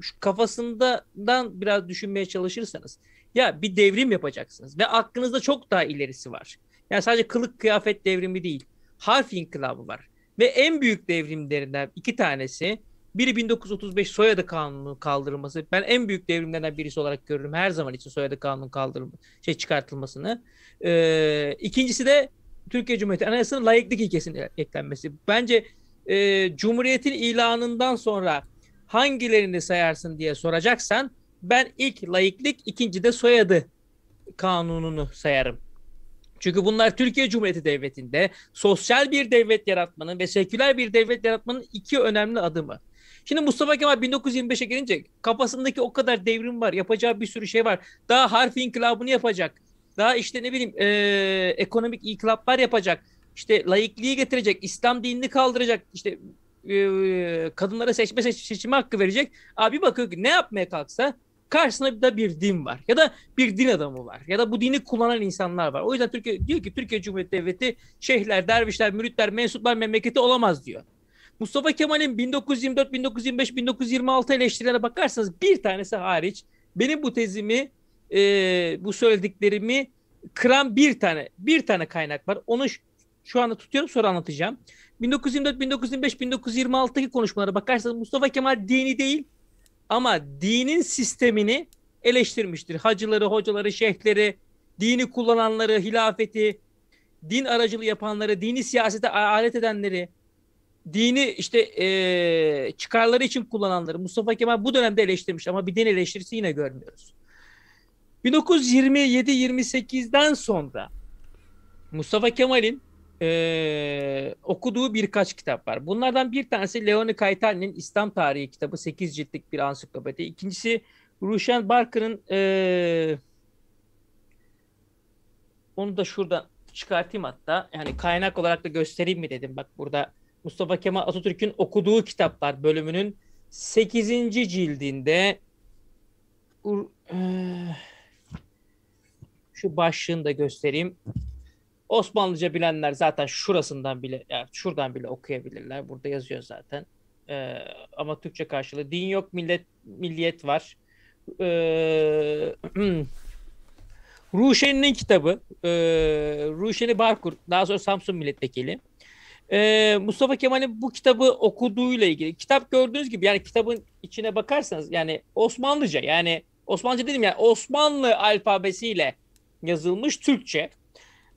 şu kafasından biraz düşünmeye çalışırsanız ya bir devrim yapacaksınız ve aklınızda çok daha ilerisi var. Yani sadece kılık kıyafet devrimi değil, harf inkılabı var. Ve en büyük devrimlerinden iki tanesi biri 1935 soyadı Kanunu kaldırılması. Ben en büyük devrimlerden birisi olarak görürüm her zaman için soyadı Kanunu kaldırılması şey çıkartılmasını. Ee, ikincisi de Türkiye Cumhuriyeti Anayasası'nın layıklık ilkesinin e, eklenmesi. Bence e, Cumhuriyet'in ilanından sonra hangilerini sayarsın diye soracaksan ben ilk layıklık, ikinci de soyadı kanununu sayarım. Çünkü bunlar Türkiye Cumhuriyeti Devleti'nde sosyal bir devlet yaratmanın ve seküler bir devlet yaratmanın iki önemli adımı. Şimdi Mustafa Kemal 1925'e gelince kafasındaki o kadar devrim var. Yapacağı bir sürü şey var. Daha harfi inkılabını yapacak. Daha işte ne bileyim e, ekonomik inkılaplar yapacak. İşte laikliği getirecek. İslam dinini kaldıracak. İşte e, kadınlara seçme seç, seçimi hakkı verecek. Abi bakıyor ki ne yapmaya kalksa karşısında da bir din var ya da bir din adamı var ya da bu dini kullanan insanlar var. O yüzden Türkiye diyor ki Türkiye Cumhuriyeti Devleti şeyhler, dervişler, müritler, mensuplar memleketi olamaz diyor. Mustafa Kemal'in 1924, 1925, 1926 eleştirilerine bakarsanız bir tanesi hariç benim bu tezimi, e, bu söylediklerimi kıran bir tane bir tane kaynak var. Onu şu anda tutuyorum sonra anlatacağım. 1924, 1925, 1926'daki konuşmalara bakarsanız Mustafa Kemal dini değil ama dinin sistemini eleştirmiştir. Hacıları, hocaları, şeyhleri, dini kullananları, hilafeti, din aracılığı yapanları, dini siyasete alet edenleri, dini işte e, çıkarları için kullananları Mustafa Kemal bu dönemde eleştirmiş ama bir din eleştirisi yine görmüyoruz. 1927-28'den sonra Mustafa Kemal'in e, okuduğu birkaç kitap var. Bunlardan bir tanesi Leoni Kaytani'nin İslam Tarihi kitabı 8 ciltlik bir ansiklopedi. İkincisi Ruşen Barker'ın e, onu da şuradan çıkartayım hatta. Yani kaynak olarak da göstereyim mi dedim. Bak burada Mustafa Kemal Atatürk'ün okuduğu kitaplar bölümünün 8. cildinde eh, şu başlığını da göstereyim. Osmanlıca bilenler zaten şurasından bile, yani şuradan bile okuyabilirler. Burada yazıyor zaten. Ee, ama Türkçe karşılığı. Din yok, millet milliyet var. Ee, eh, (clears throat) Ruşen'in kitabı. Ee, Ruşen'i Barkur. Daha sonra Samsun milletvekili e, Mustafa Kemal'in bu kitabı okuduğuyla ilgili. Kitap gördüğünüz gibi yani kitabın içine bakarsanız yani Osmanlıca yani Osmanlıca dedim yani Osmanlı alfabesiyle yazılmış Türkçe.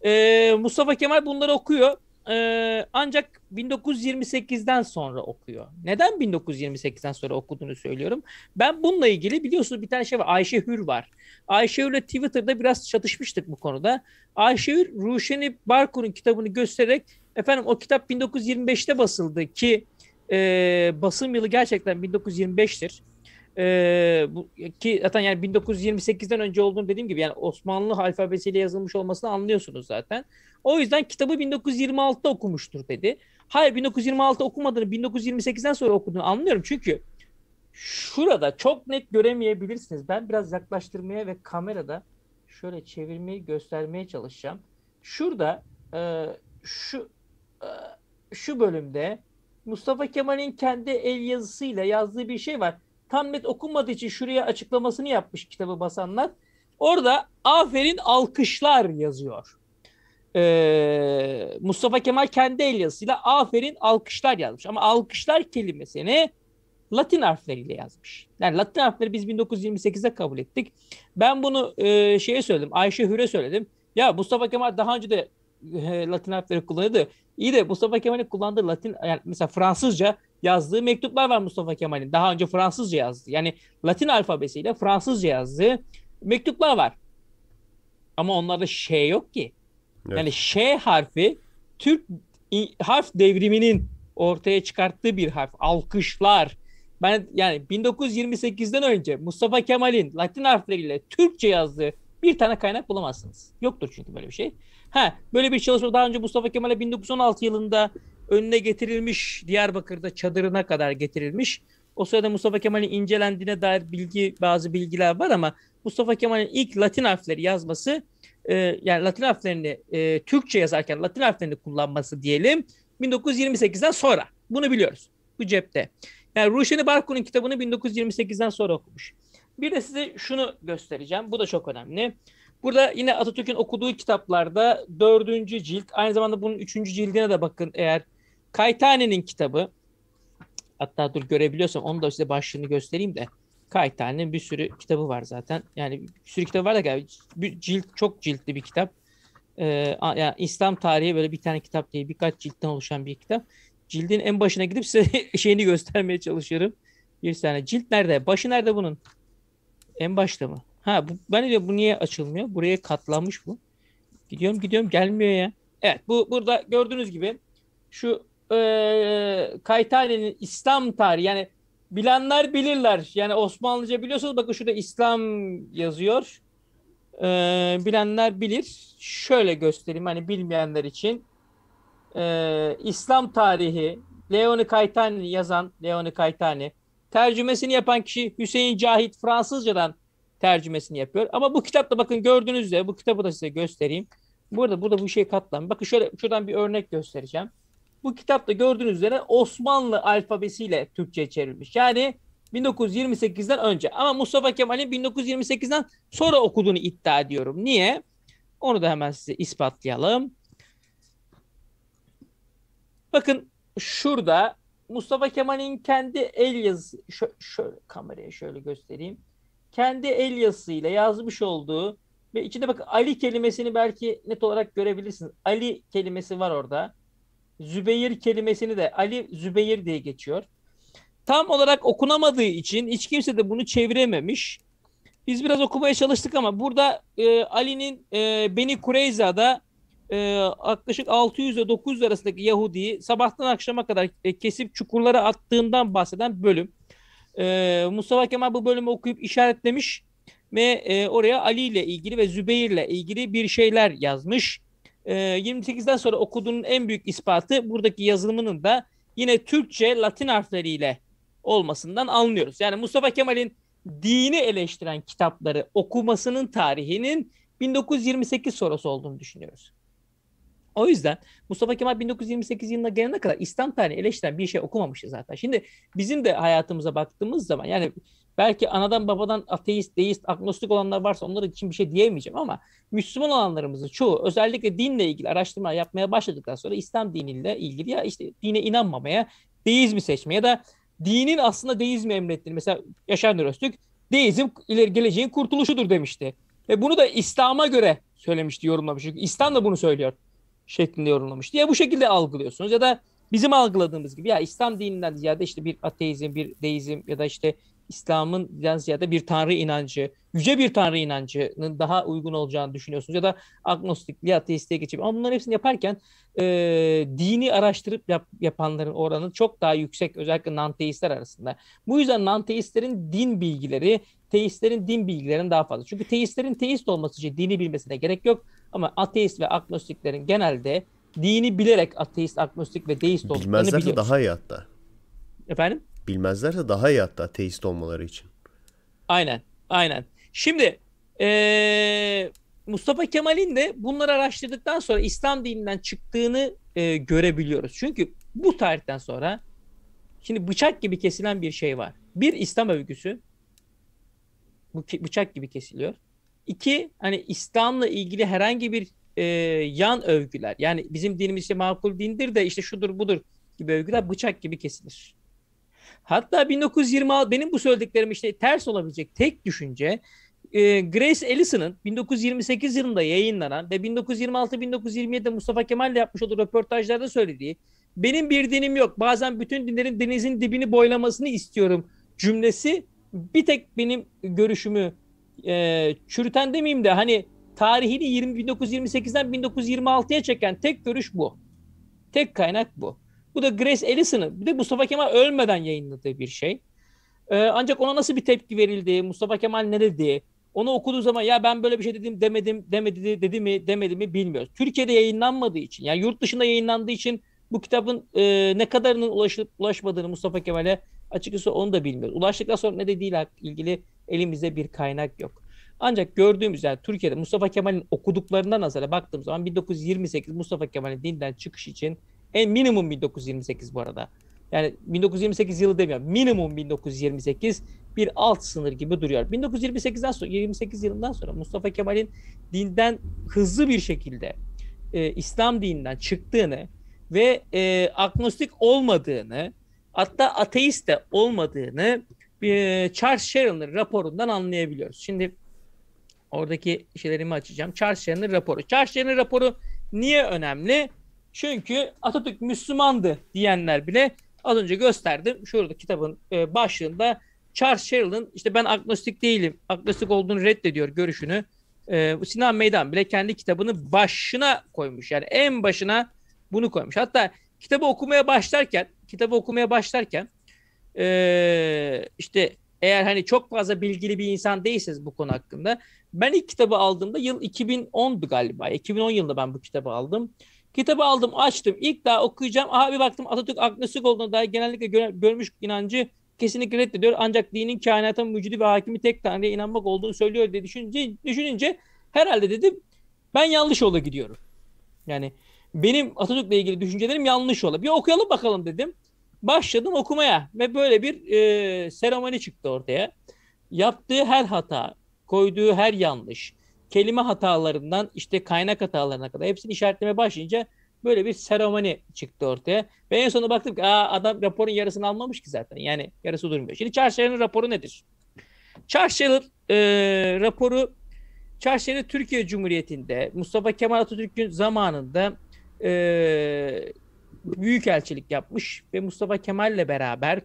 E, Mustafa Kemal bunları okuyor. E, ancak 1928'den sonra okuyor. Neden 1928'den sonra okuduğunu söylüyorum. Ben bununla ilgili biliyorsunuz bir tane şey var. Ayşe Hür var. Ayşe Hür'le Twitter'da biraz çatışmıştık bu konuda. Ayşe Hür, Ruşeni Barkun'un kitabını göstererek Efendim o kitap 1925'te basıldı ki e, basım yılı gerçekten 1925'tir. E, bu, ki zaten yani 1928'den önce olduğunu dediğim gibi yani Osmanlı alfabesiyle yazılmış olmasını anlıyorsunuz zaten. O yüzden kitabı 1926'da okumuştur dedi. Hayır 1926 okumadığını 1928'den sonra okuduğunu anlıyorum çünkü şurada çok net göremeyebilirsiniz. Ben biraz yaklaştırmaya ve kamerada şöyle çevirmeyi göstermeye çalışacağım. Şurada e, şu e, şu bölümde Mustafa Kemal'in kendi el yazısıyla yazdığı bir şey var. Tam net okunmadığı için şuraya açıklamasını yapmış kitabı basanlar. Orada aferin alkışlar yazıyor. Ee, Mustafa Kemal kendi el yazısıyla aferin alkışlar yazmış. Ama alkışlar kelimesini Latin harfleriyle yazmış. Yani Latin harfleri biz 1928'de kabul ettik. Ben bunu e, şeye söyledim, Ayşe Hür'e söyledim. Ya Mustafa Kemal daha önce de e, Latin harfleri kullanıyordu. İyi de Mustafa Kemal'in kullandığı Latin yani mesela Fransızca yazdığı mektuplar var Mustafa Kemal'in. Daha önce Fransızca yazdı. Yani Latin alfabesiyle Fransızca yazdığı mektuplar var. Ama onlarda şey yok ki. Evet. Yani Ş harfi Türk harf devriminin ortaya çıkarttığı bir harf. Alkışlar. Ben yani 1928'den önce Mustafa Kemal'in Latin harfleriyle Türkçe yazdığı bir tane kaynak bulamazsınız. Yoktur çünkü böyle bir şey. Ha, böyle bir çalışma daha önce Mustafa Kemal'e 1916 yılında önüne getirilmiş Diyarbakır'da çadırına kadar getirilmiş. O sırada Mustafa Kemal'in incelendiğine dair bilgi bazı bilgiler var ama Mustafa Kemal'in ilk Latin harfleri yazması e, yani Latin harflerini e, Türkçe yazarken Latin harflerini kullanması diyelim 1928'den sonra. Bunu biliyoruz. Bu cepte. Yani Ruşeni Barkun'un kitabını 1928'den sonra okumuş. Bir de size şunu göstereceğim. Bu da çok önemli. Burada yine Atatürk'ün okuduğu kitaplarda dördüncü cilt, aynı zamanda bunun üçüncü cildine de bakın eğer. Kaytane'nin kitabı, hatta dur görebiliyorsam onu da size başlığını göstereyim de. Kaytane'nin bir sürü kitabı var zaten. Yani bir sürü kitabı var da galiba bir cilt, çok ciltli bir kitap. Ee, yani İslam tarihi böyle bir tane kitap değil, birkaç ciltten oluşan bir kitap. Cildin en başına gidip size (laughs) şeyini göstermeye çalışıyorum. Bir tane cilt nerede? Başı nerede bunun? En başta mı? Ha bu, ben de bu niye açılmıyor? Buraya katlanmış bu. Gidiyorum gidiyorum gelmiyor ya. Evet bu burada gördüğünüz gibi şu e, Kaytane'nin İslam tarihi yani bilenler bilirler. Yani Osmanlıca biliyorsunuz bakın şurada İslam yazıyor. E, bilenler bilir. Şöyle göstereyim hani bilmeyenler için. E, İslam tarihi Leoni Kaytani yazan Leoni Kaytani tercümesini yapan kişi Hüseyin Cahit Fransızcadan tercümesini yapıyor. Ama bu kitapta bakın gördüğünüz üzere bu kitabı da size göstereyim. Burada burada bu şey katlan. Bakın şöyle şuradan bir örnek göstereceğim. Bu kitapta gördüğünüz üzere Osmanlı alfabesiyle Türkçe çevrilmiş. Yani 1928'den önce. Ama Mustafa Kemal'in 1928'den sonra okuduğunu iddia ediyorum. Niye? Onu da hemen size ispatlayalım. Bakın şurada Mustafa Kemal'in kendi el yazısı şöyle, şöyle kameraya şöyle göstereyim kendi el yazısıyla yazmış olduğu ve içinde bak Ali kelimesini belki net olarak görebilirsin. Ali kelimesi var orada. Zübeyir kelimesini de Ali Zübeyir diye geçiyor. Tam olarak okunamadığı için hiç kimse de bunu çevirememiş. Biz biraz okumaya çalıştık ama burada e, Ali'nin e, Beni Kureyza'da e, yaklaşık 600 ile 900 arasındaki Yahudi'yi sabahtan akşama kadar e, kesip çukurlara attığından bahseden bölüm. E, Mustafa Kemal bu bölümü okuyup işaretlemiş ve e, oraya Ali ile ilgili ve Zübeyir ile ilgili bir şeyler yazmış. E, ee, 28'den sonra okuduğunun en büyük ispatı buradaki yazılımının da yine Türkçe Latin harfleriyle olmasından anlıyoruz. Yani Mustafa Kemal'in dini eleştiren kitapları okumasının tarihinin 1928 sonrası olduğunu düşünüyoruz. O yüzden Mustafa Kemal 1928 yılına gelene kadar İslam tarihini eleştiren bir şey okumamıştı zaten. Şimdi bizim de hayatımıza baktığımız zaman yani belki anadan babadan ateist, deist, agnostik olanlar varsa onlar için bir şey diyemeyeceğim ama Müslüman olanlarımızın çoğu özellikle dinle ilgili araştırma yapmaya başladıktan sonra İslam diniyle ilgili ya işte dine inanmamaya, deizmi seçmeye ya da dinin aslında deizmi emrettiğini mesela Yaşar Nur Öztürk deizm ileri geleceğin kurtuluşudur demişti. Ve bunu da İslam'a göre söylemişti, yorumlamış. Çünkü İslam da bunu söylüyor şeklinde yorumlamıştı. diye bu şekilde algılıyorsunuz ya da bizim algıladığımız gibi ya İslam dininden ziyade işte bir ateizm, bir deizm ya da işte İslam'ın ziyade bir tanrı inancı, yüce bir tanrı inancının daha uygun olacağını düşünüyorsunuz ya da agnostik ya ateistliğe geçip ama bunların hepsini yaparken e, dini araştırıp yap, yapanların oranı çok daha yüksek özellikle nanteistler arasında. Bu yüzden nanteistlerin din bilgileri teistlerin din bilgilerinden daha fazla. Çünkü teistlerin teist olması için dini bilmesine gerek yok. Ama ateist ve agnostiklerin genelde dini bilerek ateist, agnostik ve deist olduklarını Bilmezlerse biliyoruz. daha iyi hatta. Efendim? Bilmezlerse daha iyi hatta ateist olmaları için. Aynen, aynen. Şimdi ee, Mustafa Kemal'in de bunları araştırdıktan sonra İslam dininden çıktığını e, görebiliyoruz. Çünkü bu tarihten sonra şimdi bıçak gibi kesilen bir şey var. Bir İslam övgüsü bu bıçak gibi kesiliyor. İki, hani İslam'la ilgili herhangi bir e, yan övgüler. Yani bizim dinimiz işte makul dindir de işte şudur budur gibi övgüler bıçak gibi kesilir. Hatta 1926 benim bu söylediklerim işte ters olabilecek tek düşünce e, Grace Ellison'ın 1928 yılında yayınlanan ve 1926-1927'de Mustafa Kemal ile yapmış olduğu röportajlarda söylediği benim bir dinim yok bazen bütün dinlerin denizin dibini boylamasını istiyorum cümlesi bir tek benim görüşümü e, çürüten demeyeyim de hani tarihini 20, 1928'den 1926'ya çeken tek görüş bu. Tek kaynak bu. Bu da Grace Ellison'ın bir de Mustafa Kemal ölmeden yayınladığı bir şey. E, ancak ona nasıl bir tepki verildi, Mustafa Kemal ne dedi, onu okuduğu zaman ya ben böyle bir şey dedim demedim demedi dedi mi demedi mi bilmiyoruz. Türkiye'de yayınlanmadığı için yani yurt dışında yayınlandığı için bu kitabın e, ne kadarının ulaşıp ulaşmadığını Mustafa Kemal'e Açıkçası onu da bilmiyoruz. Ulaştıktan sonra ne dediğiyle ilgili elimizde bir kaynak yok. Ancak gördüğümüz yani Türkiye'de Mustafa Kemal'in okuduklarından nazara baktığım zaman 1928 Mustafa Kemal'in dinden çıkış için en minimum 1928 bu arada. Yani 1928 yılı demiyorum. Minimum 1928 bir alt sınır gibi duruyor. 1928'den sonra 28 yılından sonra Mustafa Kemal'in dinden hızlı bir şekilde e, İslam dininden çıktığını ve e, agnostik olmadığını hatta ateist de olmadığını e, Charles Sharon'ın raporundan anlayabiliyoruz. Şimdi oradaki şeylerimi açacağım. Charles Sharon'ın raporu. Charles Sharon'ın raporu niye önemli? Çünkü Atatürk Müslümandı diyenler bile az önce gösterdim. Şurada kitabın e, başlığında Charles Sherrill'ın işte ben agnostik değilim, agnostik olduğunu reddediyor görüşünü. E, Sinan Meydan bile kendi kitabını başına koymuş. Yani en başına bunu koymuş. Hatta kitabı okumaya başlarken kitabı okumaya başlarken e, işte eğer hani çok fazla bilgili bir insan değilseniz bu konu hakkında. Ben ilk kitabı aldığımda yıl 2010'du galiba. 2010 yılında ben bu kitabı aldım. Kitabı aldım, açtım. İlk daha okuyacağım. Aha bir baktım Atatürk agnostik olduğuna dair genellikle göre, görmüş inancı kesinlikle reddediyor. Ancak dinin kainatın mücidi ve hakimi tek Tanrı'ya inanmak olduğunu söylüyor diye düşününce, düşününce herhalde dedim ben yanlış yola gidiyorum. Yani benim Atatürk'le ilgili düşüncelerim yanlış olabilir. Bir okuyalım bakalım dedim. Başladım okumaya ve böyle bir e, seremoni çıktı ortaya. Yaptığı her hata, koyduğu her yanlış, kelime hatalarından işte kaynak hatalarına kadar hepsini işaretlemeye başlayınca böyle bir seremoni çıktı ortaya. Ve en sonunda baktım ki Aa, adam raporun yarısını almamış ki zaten. Yani yarısı durmuyor. Şimdi Charles raporu nedir? Charles e, raporu Çarşehir'de Türkiye Cumhuriyeti'nde Mustafa Kemal Atatürk'ün zamanında e, elçilik yapmış ve Mustafa Kemal'le beraber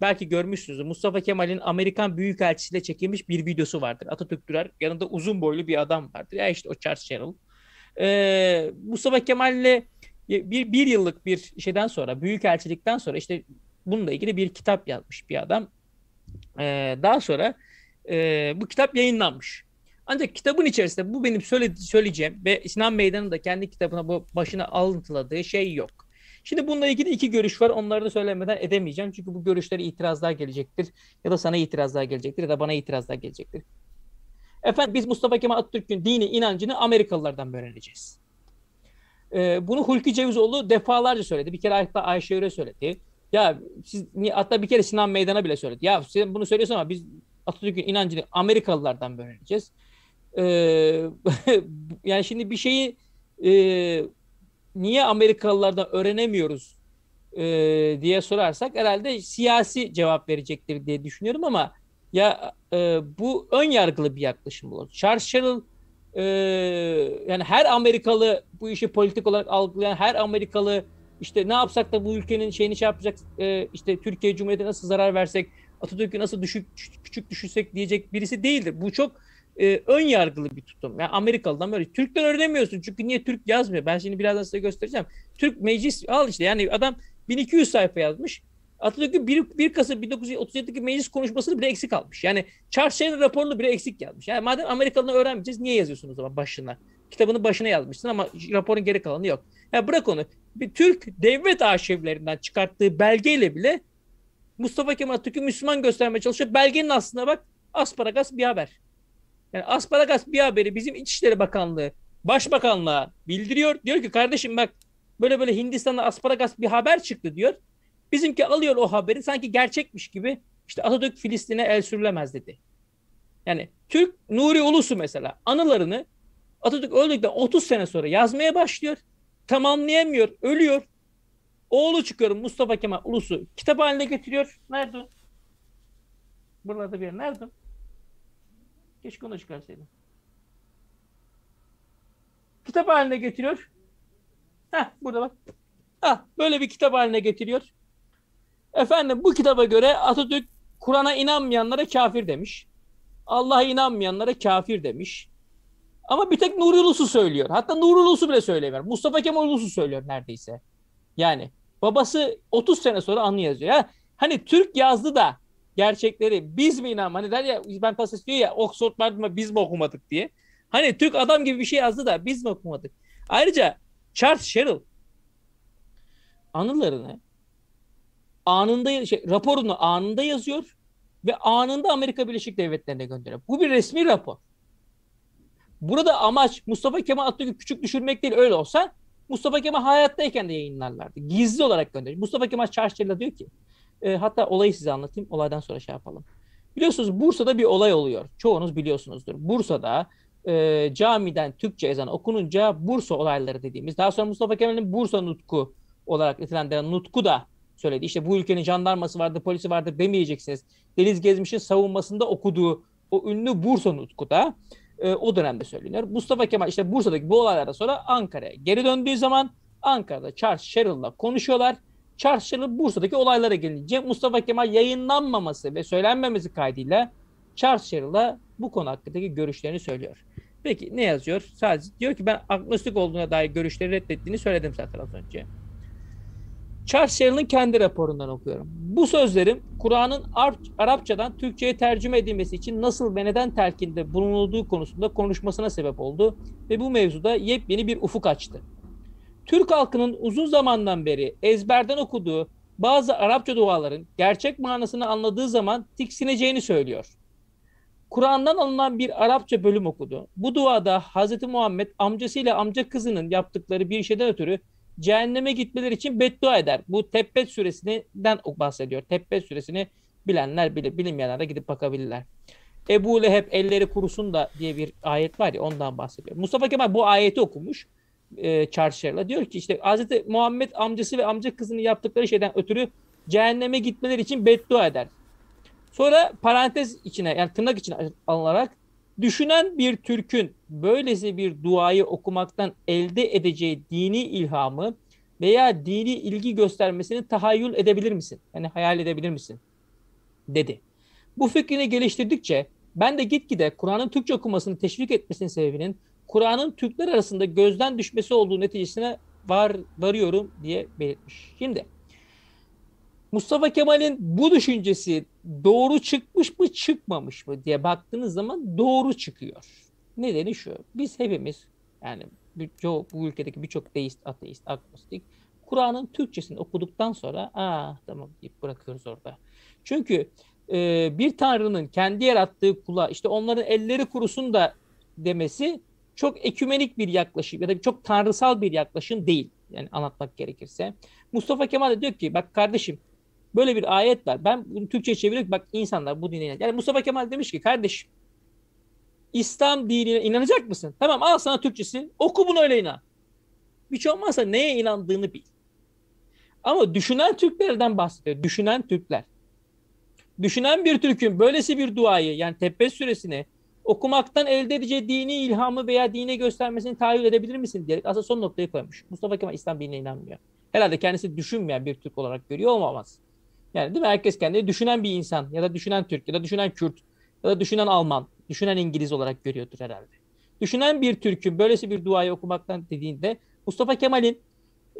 belki görmüşsünüz Mustafa Kemal'in Amerikan büyükelçisiyle çekilmiş bir videosu vardır. Atatürk Dürer yanında uzun boylu bir adam vardır. Ya işte o Charles Cheryl. E, Mustafa Kemal'le bir, bir yıllık bir şeyden sonra büyükelçilikten sonra işte bununla ilgili bir kitap yazmış bir adam. E, daha sonra e, bu kitap yayınlanmış. Ancak kitabın içerisinde bu benim söyleyeceğim ve Sinan Meydan'ın da kendi kitabına bu başına alıntıladığı şey yok. Şimdi bununla ilgili iki görüş var. Onları da söylemeden edemeyeceğim. Çünkü bu görüşlere itirazlar gelecektir. Ya da sana itirazlar gelecektir ya da bana itirazlar gelecektir. Efendim biz Mustafa Kemal Atatürk'ün dini, inancını Amerikalılardan öğreneceğiz. Ee, bunu Hulki Cevizoğlu defalarca söyledi. Bir kere hatta Ayşe Yüre söyledi. Ya siz hatta bir kere Sinan Meydan'a bile söyledi. Ya sen bunu söylüyorsun ama biz Atatürk'ün inancını Amerikalılardan öğreneceğiz. E, (laughs) yani şimdi bir şeyi e, niye Amerikalılardan öğrenemiyoruz e, diye sorarsak herhalde siyasi cevap verecektir diye düşünüyorum ama ya e, bu ön yargılı bir yaklaşım olur. Charles Sherrill e, yani her Amerikalı bu işi politik olarak algılayan her Amerikalı işte ne yapsak da bu ülkenin şeyini şey yapacak e, işte Türkiye Cumhuriyeti nasıl zarar versek Atatürk'ü nasıl düşük küçük düşürsek diyecek birisi değildir. Bu çok e, ön yargılı bir tutum. Yani Amerikalı'dan böyle. Türk'ten öğrenemiyorsun çünkü niye Türk yazmıyor. Ben şimdi birazdan size göstereceğim. Türk meclis al işte yani adam 1200 sayfa yazmış. Atatürk'ün 1, 1 Kasım 1937'deki meclis konuşmasını bile eksik almış. Yani Charles Shannon raporunu bile eksik yazmış. Yani madem Amerikalı'dan öğrenmeyeceğiz niye yazıyorsunuz o zaman başına? Kitabını başına yazmışsın ama raporun geri kalanı yok. Yani bırak onu. Bir Türk devlet arşivlerinden çıkarttığı belgeyle bile Mustafa Kemal Atatürk'ü Müslüman göstermeye çalışıyor. Belgenin aslına bak asparagas bir haber. Yani Asparagas bir haberi bizim İçişleri Bakanlığı Başbakanlığa bildiriyor. Diyor ki kardeşim bak böyle böyle Hindistan'da Asparagas bir haber çıktı diyor. Bizimki alıyor o haberi sanki gerçekmiş gibi işte Atatürk Filistin'e el sürülemez dedi. Yani Türk Nuri Ulusu mesela anılarını Atatürk öldükten 30 sene sonra yazmaya başlıyor. Tamamlayamıyor, ölüyor. Oğlu çıkıyor Mustafa Kemal Ulusu kitap haline getiriyor. Nerede? Buralarda bir yer. Nerede? Keşke onu çıkarsaydım. Kitap haline getiriyor. Heh, burada bak. Heh, böyle bir kitap haline getiriyor. Efendim bu kitaba göre Atatürk Kur'an'a inanmayanlara kafir demiş. Allah'a inanmayanlara kafir demiş. Ama bir tek Nuri Ulus'u söylüyor. Hatta Nuri Ulus'u bile söylemiyor. Mustafa Kemal Ulus'u söylüyor neredeyse. Yani babası 30 sene sonra anı yazıyor. Ha, hani Türk yazdı da gerçekleri biz mi inan? Hani der ya ben pas istiyor ya Oxford Martin'e biz mi okumadık diye. Hani Türk adam gibi bir şey yazdı da biz mi okumadık? Ayrıca Charles Sherrill anılarını anında şey, raporunu anında yazıyor ve anında Amerika Birleşik Devletleri'ne gönderiyor. Bu bir resmi rapor. Burada amaç Mustafa Kemal Atatürk'ü küçük düşürmek değil öyle olsa Mustafa Kemal hayattayken de yayınlarlardı. Gizli olarak gönderiyor. Mustafa Kemal Charles Çarşı'yla diyor ki e, hatta olayı size anlatayım. Olaydan sonra şey yapalım. Biliyorsunuz Bursa'da bir olay oluyor. Çoğunuz biliyorsunuzdur. Bursa'da e, camiden Türkçe ezan okununca Bursa olayları dediğimiz, daha sonra Mustafa Kemal'in Bursa Nutku olarak nitelendiren Nutku da söyledi. İşte bu ülkenin jandarması vardı, polisi vardı demeyeceksiniz. Deniz Gezmiş'in savunmasında okuduğu o ünlü Bursa Nutku da e, o dönemde söyleniyor. Mustafa Kemal işte Bursa'daki bu olaylardan sonra Ankara'ya geri döndüğü zaman Ankara'da Charles Sherrill'la konuşuyorlar çarşılı Bursa'daki olaylara gelince Mustafa Kemal yayınlanmaması ve söylenmemesi kaydıyla Churchill'a bu konu hakkındaki görüşlerini söylüyor. Peki ne yazıyor? Sadece diyor ki ben agnostik olduğuna dair görüşleri reddettiğini söyledim zaten az önce. Churchill'ın kendi raporundan okuyorum. Bu sözlerim Kur'an'ın Arapçadan Türkçe'ye tercüme edilmesi için nasıl ve neden telkinde bulunulduğu konusunda konuşmasına sebep oldu ve bu mevzuda yepyeni bir ufuk açtı. Türk halkının uzun zamandan beri ezberden okuduğu bazı Arapça duaların gerçek manasını anladığı zaman tiksineceğini söylüyor. Kur'an'dan alınan bir Arapça bölüm okudu. Bu duada Hz. Muhammed amcasıyla amca kızının yaptıkları bir şeyden ötürü cehenneme gitmeleri için beddua eder. Bu Tebbet suresinden bahsediyor. Tebbet suresini bilenler bilir, bilinmeyenler de gidip bakabilirler. Ebu Leheb elleri kurusun da diye bir ayet var ya ondan bahsediyor. Mustafa Kemal bu ayeti okumuş e, çarşılarla. Diyor ki işte Hazreti Muhammed amcası ve amca kızının yaptıkları şeyden ötürü cehenneme gitmeleri için beddua eder. Sonra parantez içine yani tırnak içine alınarak düşünen bir Türk'ün böylesi bir duayı okumaktan elde edeceği dini ilhamı veya dini ilgi göstermesini tahayyül edebilir misin? Yani hayal edebilir misin? dedi. Bu fikrini geliştirdikçe ben de gitgide Kur'an'ın Türkçe okumasını teşvik etmesinin sebebinin Kur'an'ın Türkler arasında gözden düşmesi olduğu neticesine var varıyorum diye belirtmiş. Şimdi Mustafa Kemal'in bu düşüncesi doğru çıkmış mı çıkmamış mı diye baktığınız zaman doğru çıkıyor. Nedeni şu. Biz hepimiz yani bu, bu ülkedeki birçok deist, ateist, agnostik Kur'an'ın Türkçesini okuduktan sonra aa ah, tamam deyip bırakıyoruz orada. Çünkü e, bir tanrının kendi yarattığı kula işte onların elleri kurusun da demesi çok ekümenik bir yaklaşım ya da çok tanrısal bir yaklaşım değil. Yani anlatmak gerekirse. Mustafa Kemal de diyor ki bak kardeşim böyle bir ayet var. Ben bunu Türkçe çeviriyorum bak insanlar bu dinine. Yani Mustafa Kemal demiş ki kardeşim İslam dinine inanacak mısın? Tamam al sana Türkçesi oku bunu öyle inan. Hiç olmazsa neye inandığını bil. Ama düşünen Türklerden bahsediyor. Düşünen Türkler. Düşünen bir Türk'ün böylesi bir duayı yani Tebbet suresini okumaktan elde edeceği dini ilhamı veya dine göstermesini tahayyül edebilir misin diyerek aslında son noktayı koymuş. Mustafa Kemal İslam dinine inanmıyor. Herhalde kendisi düşünmeyen bir Türk olarak görüyor olmamaz. Yani değil mi? Herkes kendini düşünen bir insan ya da düşünen Türk ya da düşünen Kürt ya da düşünen Alman, düşünen İngiliz olarak görüyordur herhalde. Düşünen bir Türk'ün böylesi bir duayı okumaktan dediğinde Mustafa Kemal'in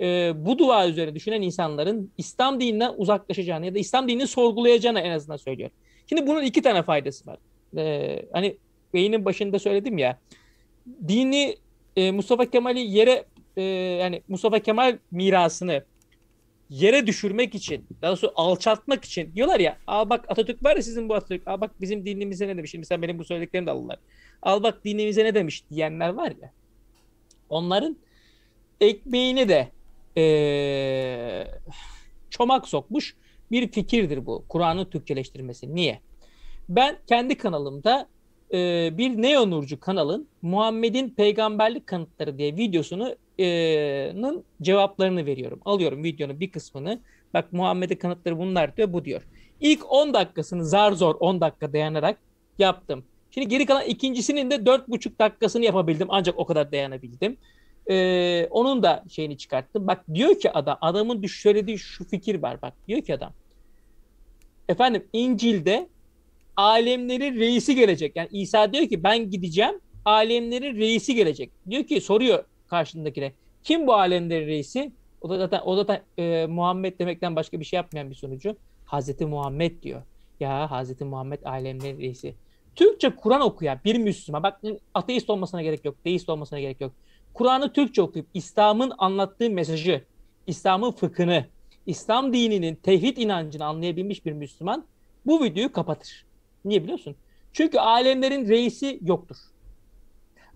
e, bu dua üzerine düşünen insanların İslam dininden uzaklaşacağını ya da İslam dinini sorgulayacağını en azından söylüyor. Şimdi bunun iki tane faydası var. E, hani yayının başında söyledim ya. Dini e, Mustafa Kemal'i yere e, yani Mustafa Kemal mirasını yere düşürmek için, daha doğrusu alçaltmak için diyorlar ya. Al bak Atatürk var ya sizin bu Atatürk. Al bak bizim dinimize ne demiş. Şimdi sen benim bu söylediklerimi de alırlar. Al bak dinimize ne demiş diyenler var ya. Onların ekmeğini de ee, çomak sokmuş bir fikirdir bu. Kur'an'ın Türkçeleştirmesi. Niye? Ben kendi kanalımda e, bir neonurcu kanalın Muhammed'in peygamberlik kanıtları diye videosunun e, cevaplarını veriyorum. Alıyorum videonun bir kısmını. Bak Muhammed'in kanıtları bunlar diyor bu diyor. İlk 10 dakikasını zar zor 10 dakika dayanarak yaptım. Şimdi geri kalan ikincisinin de 4,5 dakikasını yapabildim ancak o kadar dayanabildim. Ee, onun da şeyini çıkarttım. Bak diyor ki adam, adamın söylediği şu fikir var bak. Diyor ki adam, efendim İncil'de alemlerin reisi gelecek. Yani İsa diyor ki ben gideceğim. Alemlerin reisi gelecek. Diyor ki soruyor karşındakine. Kim bu alemlerin reisi? O da zaten o da zaten e, Muhammed demekten başka bir şey yapmayan bir sunucu. Hazreti Muhammed diyor. Ya Hazreti Muhammed alemlerin reisi. Türkçe Kur'an okuyan bir Müslüman, bak ateist olmasına gerek yok, deist olmasına gerek yok. Kur'an'ı Türkçe okuyup İslam'ın anlattığı mesajı, İslam'ın fıkhını, İslam dininin tevhid inancını anlayabilmiş bir Müslüman bu videoyu kapatır. Niye biliyorsun? Çünkü alemlerin reisi yoktur.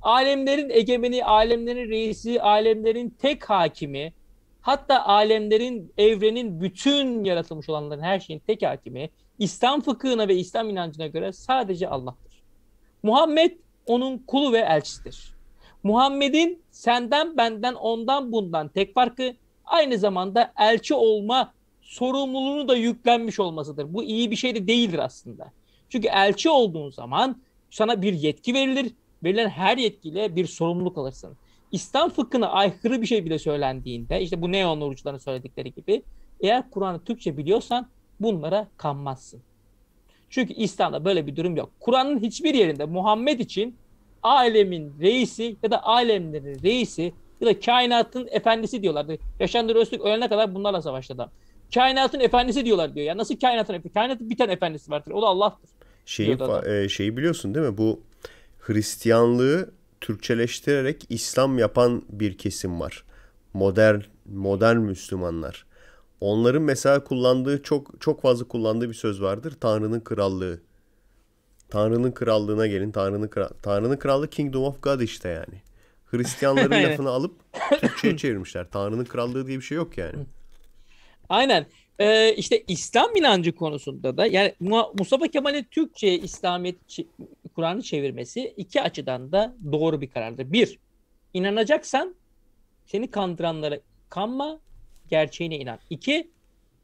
Alemlerin egemeni, alemlerin reisi, alemlerin tek hakimi, hatta alemlerin, evrenin bütün yaratılmış olanların her şeyin tek hakimi, İslam fıkhına ve İslam inancına göre sadece Allah'tır. Muhammed onun kulu ve elçisidir. Muhammed'in senden, benden, ondan, bundan tek farkı aynı zamanda elçi olma sorumluluğunu da yüklenmiş olmasıdır. Bu iyi bir şey de değildir aslında. Çünkü elçi olduğun zaman sana bir yetki verilir. Verilen her yetkiyle bir sorumluluk alırsın. İslam fıkhına aykırı bir şey bile söylendiğinde işte bu neon oruçların söyledikleri gibi eğer Kur'an'ı Türkçe biliyorsan bunlara kanmazsın. Çünkü İslam'da böyle bir durum yok. Kur'an'ın hiçbir yerinde Muhammed için alemin reisi ya da alemlerin reisi ya da kainatın efendisi diyorlardı. Yaşandır Öztürk ölene kadar bunlarla savaştı adam. Kainatın efendisi diyorlar diyor. Ya nasıl kainatın efendisi? Kainatın bir tane efendisi vardır. O da Allah'tır şeyi e, şeyi biliyorsun değil mi? Bu Hristiyanlığı Türkçeleştirerek İslam yapan bir kesim var. Modern modern Müslümanlar. Onların mesela kullandığı çok çok fazla kullandığı bir söz vardır. Tanrı'nın krallığı. Tanrı'nın krallığına gelin. Tanrı'nın kral Tanrı'nın krallığı Kingdom of God işte yani. Hristiyanların (laughs) lafını alıp Türkçe'ye çevirmişler. Tanrı'nın krallığı diye bir şey yok yani. Aynen e, işte İslam inancı konusunda da yani Mustafa Kemal'in Türkçe'ye İslamiyet Kur'an'ı çevirmesi iki açıdan da doğru bir karardır. Bir, inanacaksan seni kandıranlara kanma, gerçeğine inan. İki,